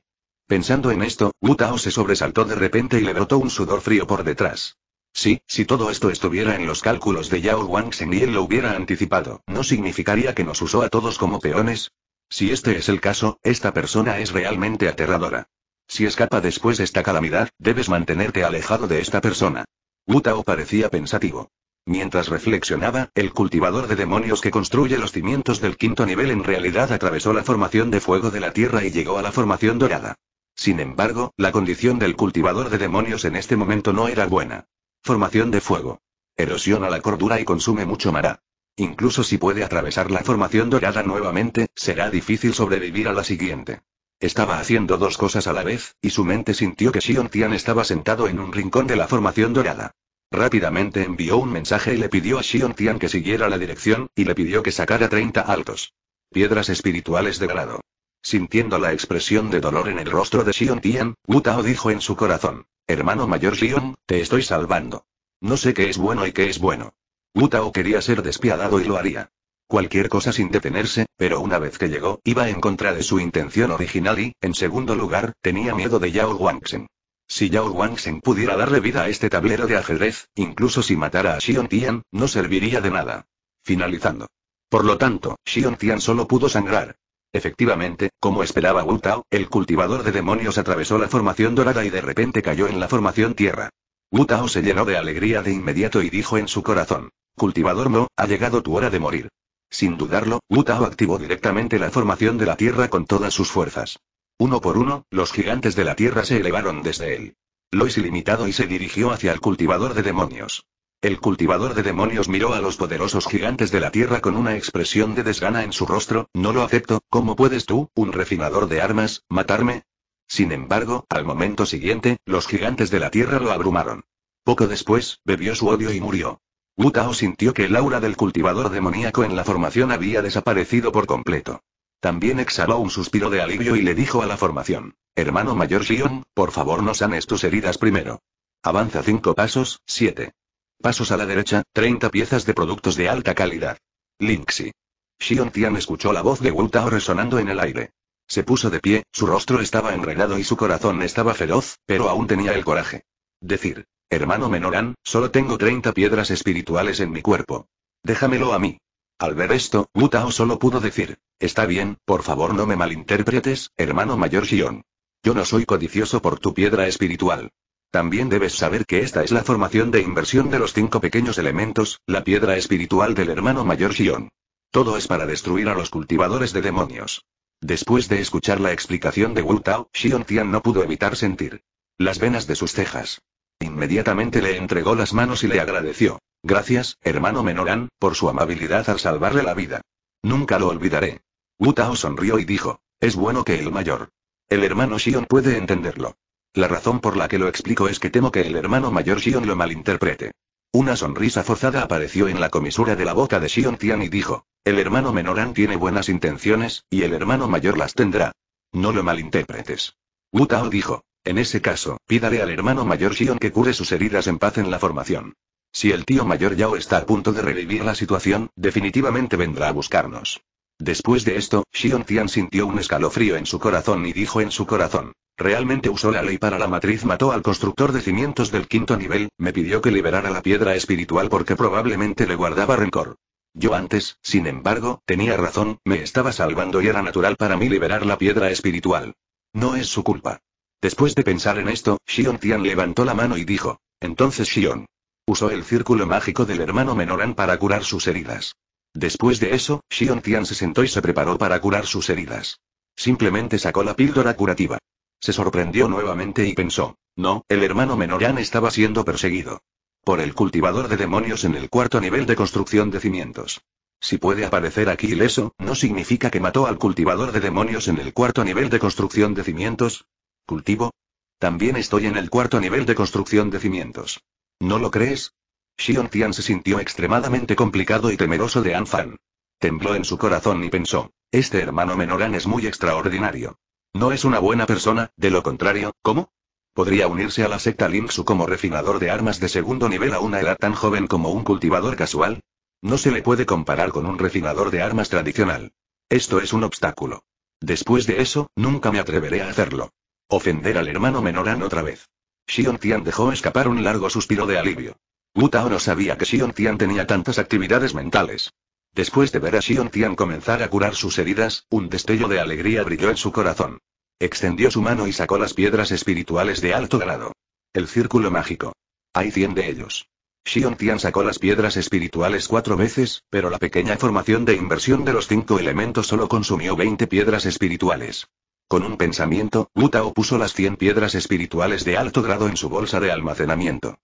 Pensando en esto, Wu Tao se sobresaltó de repente y le brotó un sudor frío por detrás. Sí, si todo esto estuviera en los cálculos de Yao Wangsen y él lo hubiera anticipado, ¿no significaría que nos usó a todos como peones? Si este es el caso, esta persona es realmente aterradora. Si escapa después de esta calamidad, debes mantenerte alejado de esta persona. Wu Tao parecía pensativo. Mientras reflexionaba, el cultivador de demonios que construye los cimientos del quinto nivel en realidad atravesó la formación de fuego de la tierra y llegó a la formación dorada. Sin embargo, la condición del cultivador de demonios en este momento no era buena. Formación de fuego. Erosiona la cordura y consume mucho mará. Incluso si puede atravesar la formación dorada nuevamente, será difícil sobrevivir a la siguiente. Estaba haciendo dos cosas a la vez, y su mente sintió que Xion Tian estaba sentado en un rincón de la formación dorada. Rápidamente envió un mensaje y le pidió a Xion Tian que siguiera la dirección, y le pidió que sacara 30 altos. Piedras espirituales de grado. Sintiendo la expresión de dolor en el rostro de Xion Tian, Wu Tao dijo en su corazón: Hermano mayor Xion, te estoy salvando. No sé qué es bueno y qué es bueno. Wu Tao quería ser despiadado y lo haría. Cualquier cosa sin detenerse, pero una vez que llegó, iba en contra de su intención original y, en segundo lugar, tenía miedo de Yao Wangsen. Si Yao Wangsen pudiera darle vida a este tablero de ajedrez, incluso si matara a Xion Tian, no serviría de nada. Finalizando. Por lo tanto, Xion Tian solo pudo sangrar. Efectivamente, como esperaba Wu Tao, el cultivador de demonios atravesó la formación dorada y de repente cayó en la formación tierra. Wu Tao se llenó de alegría de inmediato y dijo en su corazón: Cultivador no, ha llegado tu hora de morir. Sin dudarlo, Wu Tao activó directamente la formación de la tierra con todas sus fuerzas. Uno por uno, los gigantes de la tierra se elevaron desde él. Lois ilimitado y se dirigió hacia el cultivador de demonios. El cultivador de demonios miró a los poderosos gigantes de la tierra con una expresión de desgana en su rostro, no lo acepto, ¿cómo puedes tú, un refinador de armas, matarme? Sin embargo, al momento siguiente, los gigantes de la tierra lo abrumaron. Poco después, bebió su odio y murió. Wu sintió que el aura del cultivador demoníaco en la formación había desaparecido por completo. También exhaló un suspiro de alivio y le dijo a la formación, hermano mayor Xion, por favor no sanes tus heridas primero. Avanza cinco pasos, siete. Pasos a la derecha, 30 piezas de productos de alta calidad. Linxi. Xion Tian escuchó la voz de Wu Tao resonando en el aire. Se puso de pie, su rostro estaba enredado y su corazón estaba feroz, pero aún tenía el coraje. Decir, hermano Menoran, solo tengo 30 piedras espirituales en mi cuerpo. Déjamelo a mí. Al ver esto, Wu Tao solo pudo decir, está bien, por favor no me malinterpretes, hermano mayor Xion. Yo no soy codicioso por tu piedra espiritual. También debes saber que esta es la formación de inversión de los cinco pequeños elementos, la piedra espiritual del hermano mayor Xion. Todo es para destruir a los cultivadores de demonios. Después de escuchar la explicación de Wu Tao, Xion Tian no pudo evitar sentir las venas de sus cejas. Inmediatamente le entregó las manos y le agradeció. Gracias, hermano Menoran, por su amabilidad al salvarle la vida. Nunca lo olvidaré. Wu Tao sonrió y dijo, es bueno que el mayor. El hermano Xion puede entenderlo. La razón por la que lo explico es que temo que el hermano mayor Xion lo malinterprete. Una sonrisa forzada apareció en la comisura de la boca de Xion Tian y dijo, el hermano menoran tiene buenas intenciones, y el hermano mayor las tendrá. No lo malinterpretes. Wu Tao dijo, en ese caso, pídale al hermano mayor Xion que cure sus heridas en paz en la formación. Si el tío mayor Yao está a punto de revivir la situación, definitivamente vendrá a buscarnos. Después de esto, Xion Tian sintió un escalofrío en su corazón y dijo en su corazón. Realmente usó la ley para la matriz, mató al constructor de cimientos del quinto nivel, me pidió que liberara la piedra espiritual porque probablemente le guardaba rencor. Yo antes, sin embargo, tenía razón, me estaba salvando y era natural para mí liberar la piedra espiritual. No es su culpa. Después de pensar en esto, Xion Tian levantó la mano y dijo. Entonces Xion. Usó el círculo mágico del hermano Menoran para curar sus heridas. Después de eso, Xion Tian se sentó y se preparó para curar sus heridas. Simplemente sacó la píldora curativa. Se sorprendió nuevamente y pensó, no, el hermano Menoran estaba siendo perseguido. Por el cultivador de demonios en el cuarto nivel de construcción de cimientos. Si puede aparecer aquí ileso, ¿no significa que mató al cultivador de demonios en el cuarto nivel de construcción de cimientos? ¿Cultivo? También estoy en el cuarto nivel de construcción de cimientos. ¿No lo crees? Xion Tian se sintió extremadamente complicado y temeroso de Anfan. Tembló en su corazón y pensó, este hermano Menoran es muy extraordinario. No es una buena persona, de lo contrario, ¿cómo? Podría unirse a la secta Linxu como refinador de armas de segundo nivel a una edad tan joven como un cultivador casual. No se le puede comparar con un refinador de armas tradicional. Esto es un obstáculo. Después de eso, nunca me atreveré a hacerlo. Ofender al hermano Menoran otra vez. Xion Tian dejó escapar un largo suspiro de alivio. Wu no sabía que Xion Tian tenía tantas actividades mentales. Después de ver a Xion Tian comenzar a curar sus heridas, un destello de alegría brilló en su corazón. Extendió su mano y sacó las piedras espirituales de alto grado. El círculo mágico. Hay cien de ellos. Xion Tian sacó las piedras espirituales cuatro veces, pero la pequeña formación de inversión de los cinco elementos solo consumió 20 piedras espirituales. Con un pensamiento, Wu puso las 100 piedras espirituales de alto grado en su bolsa de almacenamiento.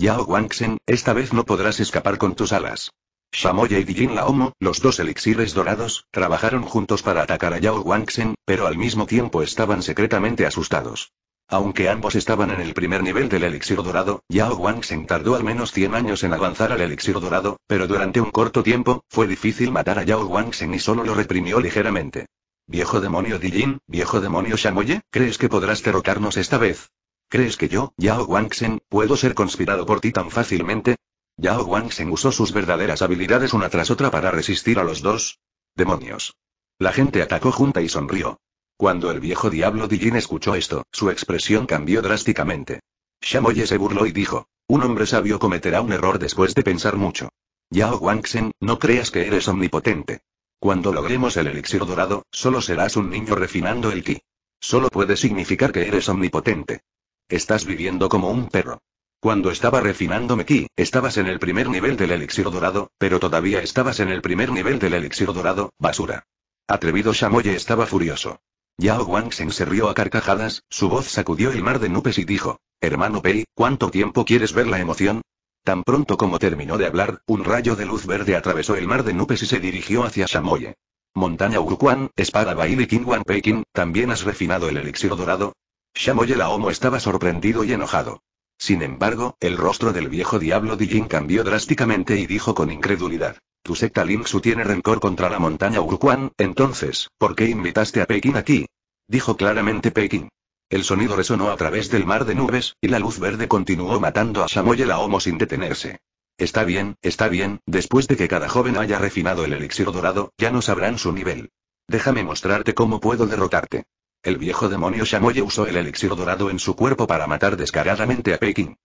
Yao Wangsen, esta vez no podrás escapar con tus alas. Shamoye y Dijin Laomo, los dos elixires dorados, trabajaron juntos para atacar a Yao Wangsen, pero al mismo tiempo estaban secretamente asustados. Aunque ambos estaban en el primer nivel del elixir dorado, Yao Wangsen tardó al menos 100 años en avanzar al elixir dorado, pero durante un corto tiempo, fue difícil matar a Yao Wangsen y solo lo reprimió ligeramente. Viejo demonio Dijin, viejo demonio Shamoye, ¿crees que podrás derrotarnos esta vez? ¿Crees que yo, Yao Wangsen, puedo ser conspirado por ti tan fácilmente? Yao Wangsen usó sus verdaderas habilidades una tras otra para resistir a los dos. Demonios. La gente atacó junta y sonrió. Cuando el viejo diablo Dijin escuchó esto, su expresión cambió drásticamente. Shamoye se burló y dijo, un hombre sabio cometerá un error después de pensar mucho. Yao Wangsen, no creas que eres omnipotente. Cuando logremos el elixir dorado, solo serás un niño refinando el ki. Solo puede significar que eres omnipotente. Estás viviendo como un perro. Cuando estaba refinándome aquí, estabas en el primer nivel del elixir dorado, pero todavía estabas en el primer nivel del elixir dorado, basura. Atrevido Shamoye estaba furioso. Yao Wangsen se rió a carcajadas, su voz sacudió el mar de nubes y dijo, Hermano Pei, ¿cuánto tiempo quieres ver la emoción? Tan pronto como terminó de hablar, un rayo de luz verde atravesó el mar de nubes y se dirigió hacia Shamoye. Montaña Urquan, espada Bail y King Wan Peking, ¿también has refinado el elixir dorado? Shamoye Laomo estaba sorprendido y enojado. Sin embargo, el rostro del viejo diablo Dijin cambió drásticamente y dijo con incredulidad. Tu secta Lingsu tiene rencor contra la montaña Urquan, entonces, ¿por qué invitaste a Pekín aquí? Dijo claramente Pekín. El sonido resonó a través del mar de nubes, y la luz verde continuó matando a Shamoye Laomo sin detenerse. Está bien, está bien, después de que cada joven haya refinado el elixir dorado, ya no sabrán su nivel. Déjame mostrarte cómo puedo derrotarte. El viejo demonio Shamoye usó el elixir dorado en su cuerpo para matar descaradamente a Peking.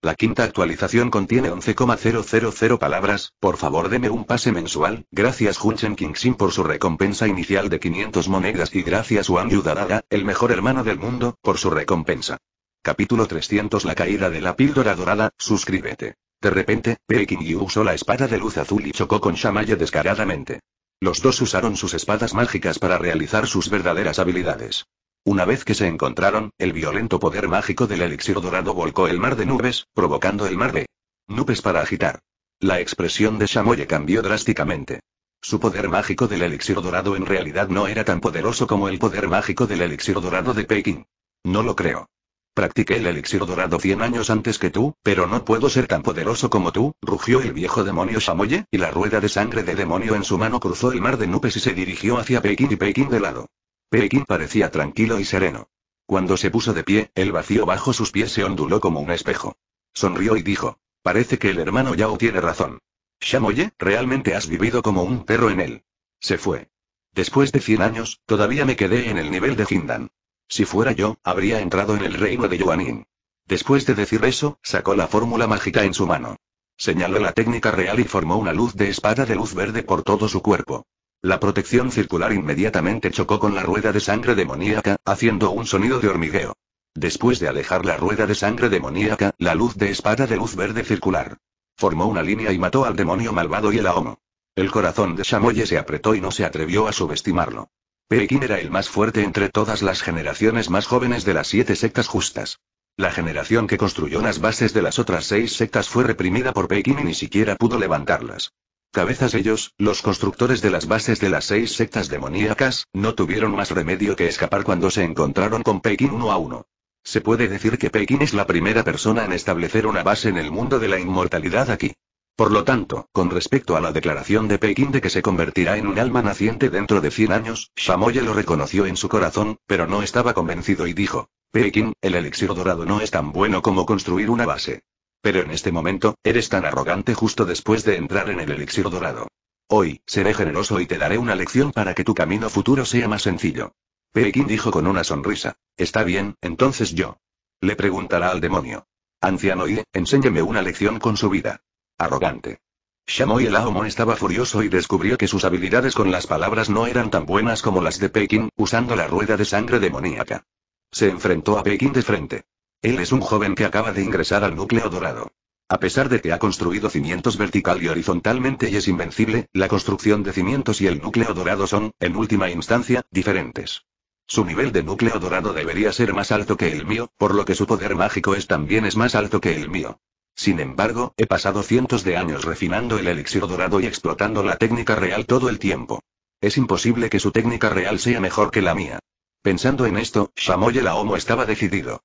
La quinta actualización contiene 11,000 palabras, por favor deme un pase mensual, gracias Hunchen Kingsin por su recompensa inicial de 500 monedas y gracias Wang Yudaraga, el mejor hermano del mundo, por su recompensa. Capítulo 300 La caída de la píldora dorada, suscríbete. De repente, Peking Yu usó la espada de luz azul y chocó con Shamoye descaradamente. Los dos usaron sus espadas mágicas para realizar sus verdaderas habilidades. Una vez que se encontraron, el violento poder mágico del elixir dorado volcó el mar de nubes, provocando el mar de nubes para agitar. La expresión de Shamoye cambió drásticamente. Su poder mágico del elixir dorado en realidad no era tan poderoso como el poder mágico del elixir dorado de Peking. No lo creo. Practiqué el elixir dorado 100 años antes que tú, pero no puedo ser tan poderoso como tú, rugió el viejo demonio Shamoye, y la rueda de sangre de demonio en su mano cruzó el mar de nubes y se dirigió hacia Pekín y Pekín de lado. Pekín parecía tranquilo y sereno. Cuando se puso de pie, el vacío bajo sus pies se onduló como un espejo. Sonrió y dijo, parece que el hermano Yao tiene razón. Shamoye, realmente has vivido como un perro en él. Se fue. Después de 100 años, todavía me quedé en el nivel de Hindan. Si fuera yo, habría entrado en el reino de Yuanin. Después de decir eso, sacó la fórmula mágica en su mano. Señaló la técnica real y formó una luz de espada de luz verde por todo su cuerpo. La protección circular inmediatamente chocó con la rueda de sangre demoníaca, haciendo un sonido de hormigueo. Después de alejar la rueda de sangre demoníaca, la luz de espada de luz verde circular. Formó una línea y mató al demonio malvado y el ahomo. El corazón de Shamoye se apretó y no se atrevió a subestimarlo. Pekín era el más fuerte entre todas las generaciones más jóvenes de las siete sectas justas. La generación que construyó las bases de las otras seis sectas fue reprimida por Pekín y ni siquiera pudo levantarlas. Cabezas ellos, los constructores de las bases de las seis sectas demoníacas, no tuvieron más remedio que escapar cuando se encontraron con Pekín uno a uno. Se puede decir que Pekín es la primera persona en establecer una base en el mundo de la inmortalidad aquí. Por lo tanto, con respecto a la declaración de Pekín de que se convertirá en un alma naciente dentro de 100 años, Shamoye lo reconoció en su corazón, pero no estaba convencido y dijo, Pekín, el elixir dorado no es tan bueno como construir una base. Pero en este momento, eres tan arrogante justo después de entrar en el elixir dorado. Hoy, seré generoso y te daré una lección para que tu camino futuro sea más sencillo. Pekín dijo con una sonrisa. Está bien, entonces yo. Le preguntará al demonio. Anciano y, enséñeme una lección con su vida arrogante. y el Aomon estaba furioso y descubrió que sus habilidades con las palabras no eran tan buenas como las de Pekín, usando la rueda de sangre demoníaca. Se enfrentó a Pekín de frente. Él es un joven que acaba de ingresar al núcleo dorado. A pesar de que ha construido cimientos vertical y horizontalmente y es invencible, la construcción de cimientos y el núcleo dorado son, en última instancia, diferentes. Su nivel de núcleo dorado debería ser más alto que el mío, por lo que su poder mágico es también es más alto que el mío. Sin embargo, he pasado cientos de años refinando el elixir dorado y explotando la técnica real todo el tiempo. Es imposible que su técnica real sea mejor que la mía. Pensando en esto, Shamoye Laomo estaba decidido.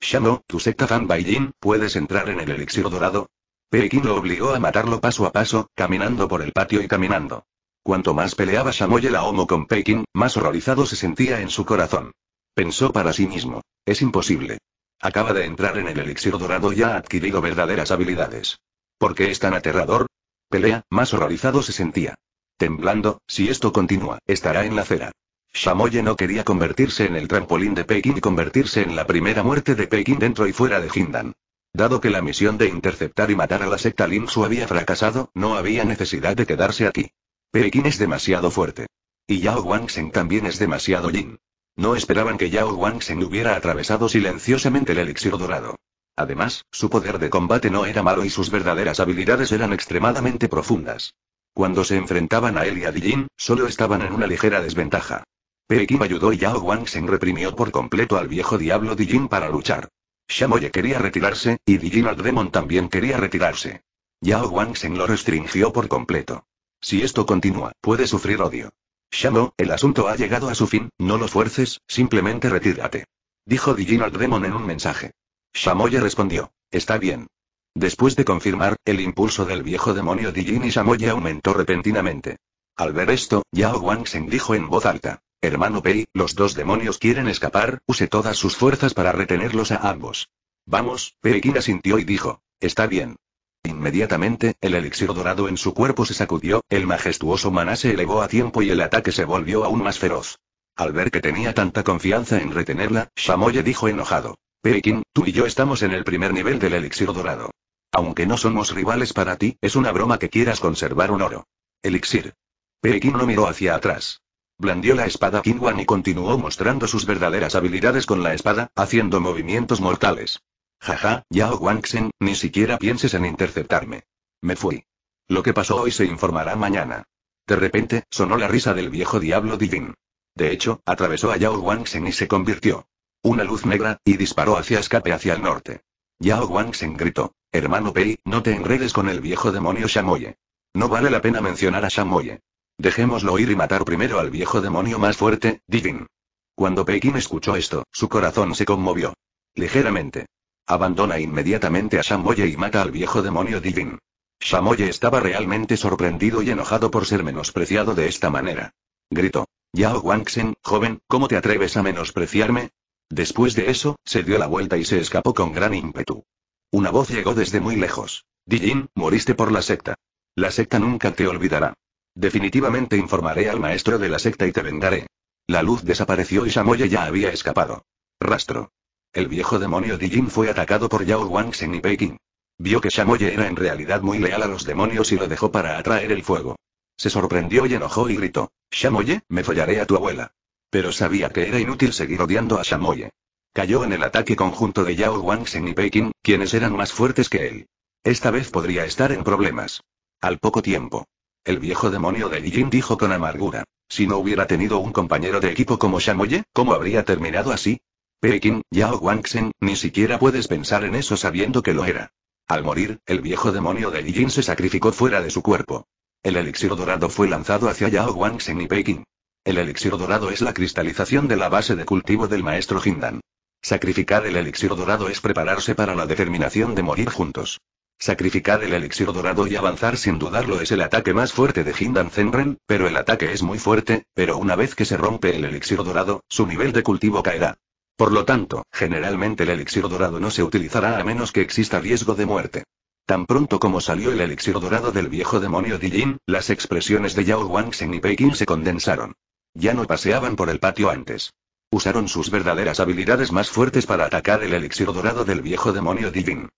Shamo, tu secta Fan Baijin, ¿puedes entrar en el elixir dorado? Pekín lo obligó a matarlo paso a paso, caminando por el patio y caminando. Cuanto más peleaba Shamoye Laomo con Pekin, más horrorizado se sentía en su corazón. Pensó para sí mismo. Es imposible. Acaba de entrar en el elixir dorado y ha adquirido verdaderas habilidades. ¿Por qué es tan aterrador? Pelea, más horrorizado se sentía. Temblando, si esto continúa, estará en la cera. Shamoye no quería convertirse en el trampolín de Pekín y convertirse en la primera muerte de Pekín dentro y fuera de Hindan. Dado que la misión de interceptar y matar a la secta Su había fracasado, no había necesidad de quedarse aquí. Pekín es demasiado fuerte. Y Yao Wangsheng también es demasiado Yin. No esperaban que Yao Wangsen hubiera atravesado silenciosamente el elixir dorado. Además, su poder de combate no era malo y sus verdaderas habilidades eran extremadamente profundas. Cuando se enfrentaban a él y a Dijin, solo estaban en una ligera desventaja. Kim ayudó y Yao Wangsen reprimió por completo al viejo diablo Dijin para luchar. Shamoye quería retirarse, y Dijin al Demon también quería retirarse. Yao Sen lo restringió por completo. Si esto continúa, puede sufrir odio. Shamo, el asunto ha llegado a su fin, no lo fuerces, simplemente retírate. Dijo Dijin al Demon en un mensaje. Shamoye respondió. Está bien. Después de confirmar, el impulso del viejo demonio Dijin y Shamoye aumentó repentinamente. Al ver esto, Yao se dijo en voz alta. Hermano Pei, los dos demonios quieren escapar, use todas sus fuerzas para retenerlos a ambos. Vamos, Qing sintió y dijo. Está bien. Inmediatamente, el elixir dorado en su cuerpo se sacudió, el majestuoso maná se elevó a tiempo y el ataque se volvió aún más feroz. Al ver que tenía tanta confianza en retenerla, Shamoye dijo enojado. Perikin, tú y yo estamos en el primer nivel del elixir dorado. Aunque no somos rivales para ti, es una broma que quieras conservar un oro. Elixir. Perikin no miró hacia atrás. Blandió la espada Kinwan y continuó mostrando sus verdaderas habilidades con la espada, haciendo movimientos mortales. Jaja, Yao Wangsen, ni siquiera pienses en interceptarme. Me fui. Lo que pasó hoy se informará mañana. De repente, sonó la risa del viejo diablo Divin. De hecho, atravesó a Yao Wangsen y se convirtió. Una luz negra, y disparó hacia escape hacia el norte. Yao Wangsen gritó. Hermano Pei, no te enredes con el viejo demonio Shamoye. No vale la pena mencionar a Shamoye. Dejémoslo ir y matar primero al viejo demonio más fuerte, Divin. Cuando Qin escuchó esto, su corazón se conmovió. Ligeramente. Abandona inmediatamente a Shamoye y mata al viejo demonio Divin. Shamoye estaba realmente sorprendido y enojado por ser menospreciado de esta manera. Gritó. Yao Wangsen, joven, ¿cómo te atreves a menospreciarme? Después de eso, se dio la vuelta y se escapó con gran ímpetu. Una voz llegó desde muy lejos. Dijin, moriste por la secta. La secta nunca te olvidará. Definitivamente informaré al maestro de la secta y te vendaré. La luz desapareció y Shamoye ya había escapado. Rastro. El viejo demonio Jin fue atacado por Yao Wangsen y Peking. Vio que Shamoye era en realidad muy leal a los demonios y lo dejó para atraer el fuego. Se sorprendió y enojó y gritó, Shamoye, me follaré a tu abuela. Pero sabía que era inútil seguir odiando a Shamoye. Cayó en el ataque conjunto de Yao Wangsen y Peking, quienes eran más fuertes que él. Esta vez podría estar en problemas. Al poco tiempo. El viejo demonio de Jin dijo con amargura. Si no hubiera tenido un compañero de equipo como Shamoye, ¿cómo habría terminado así? Peking, Yao Wangxen, ni siquiera puedes pensar en eso sabiendo que lo era. Al morir, el viejo demonio de Yijin se sacrificó fuera de su cuerpo. El elixir dorado fue lanzado hacia Yao Wangsen y Peking. El elixir dorado es la cristalización de la base de cultivo del maestro Jindan. Sacrificar el elixir dorado es prepararse para la determinación de morir juntos. Sacrificar el elixir dorado y avanzar sin dudarlo es el ataque más fuerte de Hindan Zenren, pero el ataque es muy fuerte, pero una vez que se rompe el elixir dorado, su nivel de cultivo caerá. Por lo tanto, generalmente el elixir dorado no se utilizará a menos que exista riesgo de muerte. Tan pronto como salió el elixir dorado del viejo demonio Dijin, las expresiones de Yao Wangsen y Peking se condensaron. Ya no paseaban por el patio antes. Usaron sus verdaderas habilidades más fuertes para atacar el elixir dorado del viejo demonio Dijin.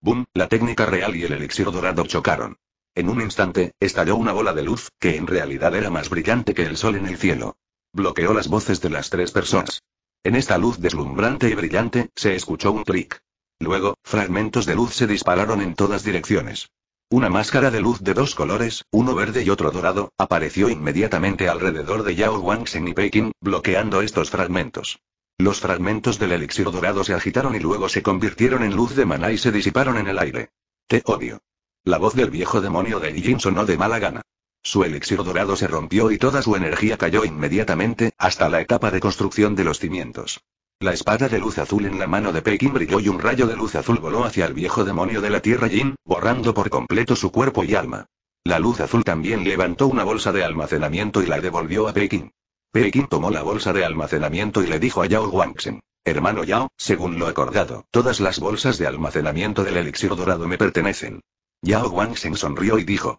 Boom, la técnica real y el elixir dorado chocaron. En un instante, estalló una bola de luz, que en realidad era más brillante que el sol en el cielo. Bloqueó las voces de las tres personas. En esta luz deslumbrante y brillante, se escuchó un clic. Luego, fragmentos de luz se dispararon en todas direcciones. Una máscara de luz de dos colores, uno verde y otro dorado, apareció inmediatamente alrededor de Yao wang y Peking, bloqueando estos fragmentos. Los fragmentos del elixir dorado se agitaron y luego se convirtieron en luz de maná y se disiparon en el aire. Te odio. La voz del viejo demonio de Yijin sonó de mala gana. Su elixir dorado se rompió y toda su energía cayó inmediatamente, hasta la etapa de construcción de los cimientos. La espada de luz azul en la mano de Pekín brilló y un rayo de luz azul voló hacia el viejo demonio de la Tierra Jin, borrando por completo su cuerpo y alma. La luz azul también levantó una bolsa de almacenamiento y la devolvió a Pekín. Pekín tomó la bolsa de almacenamiento y le dijo a Yao Guangsen, Hermano Yao, según lo acordado, todas las bolsas de almacenamiento del elixir dorado me pertenecen. Yao Guangsen sonrió y dijo.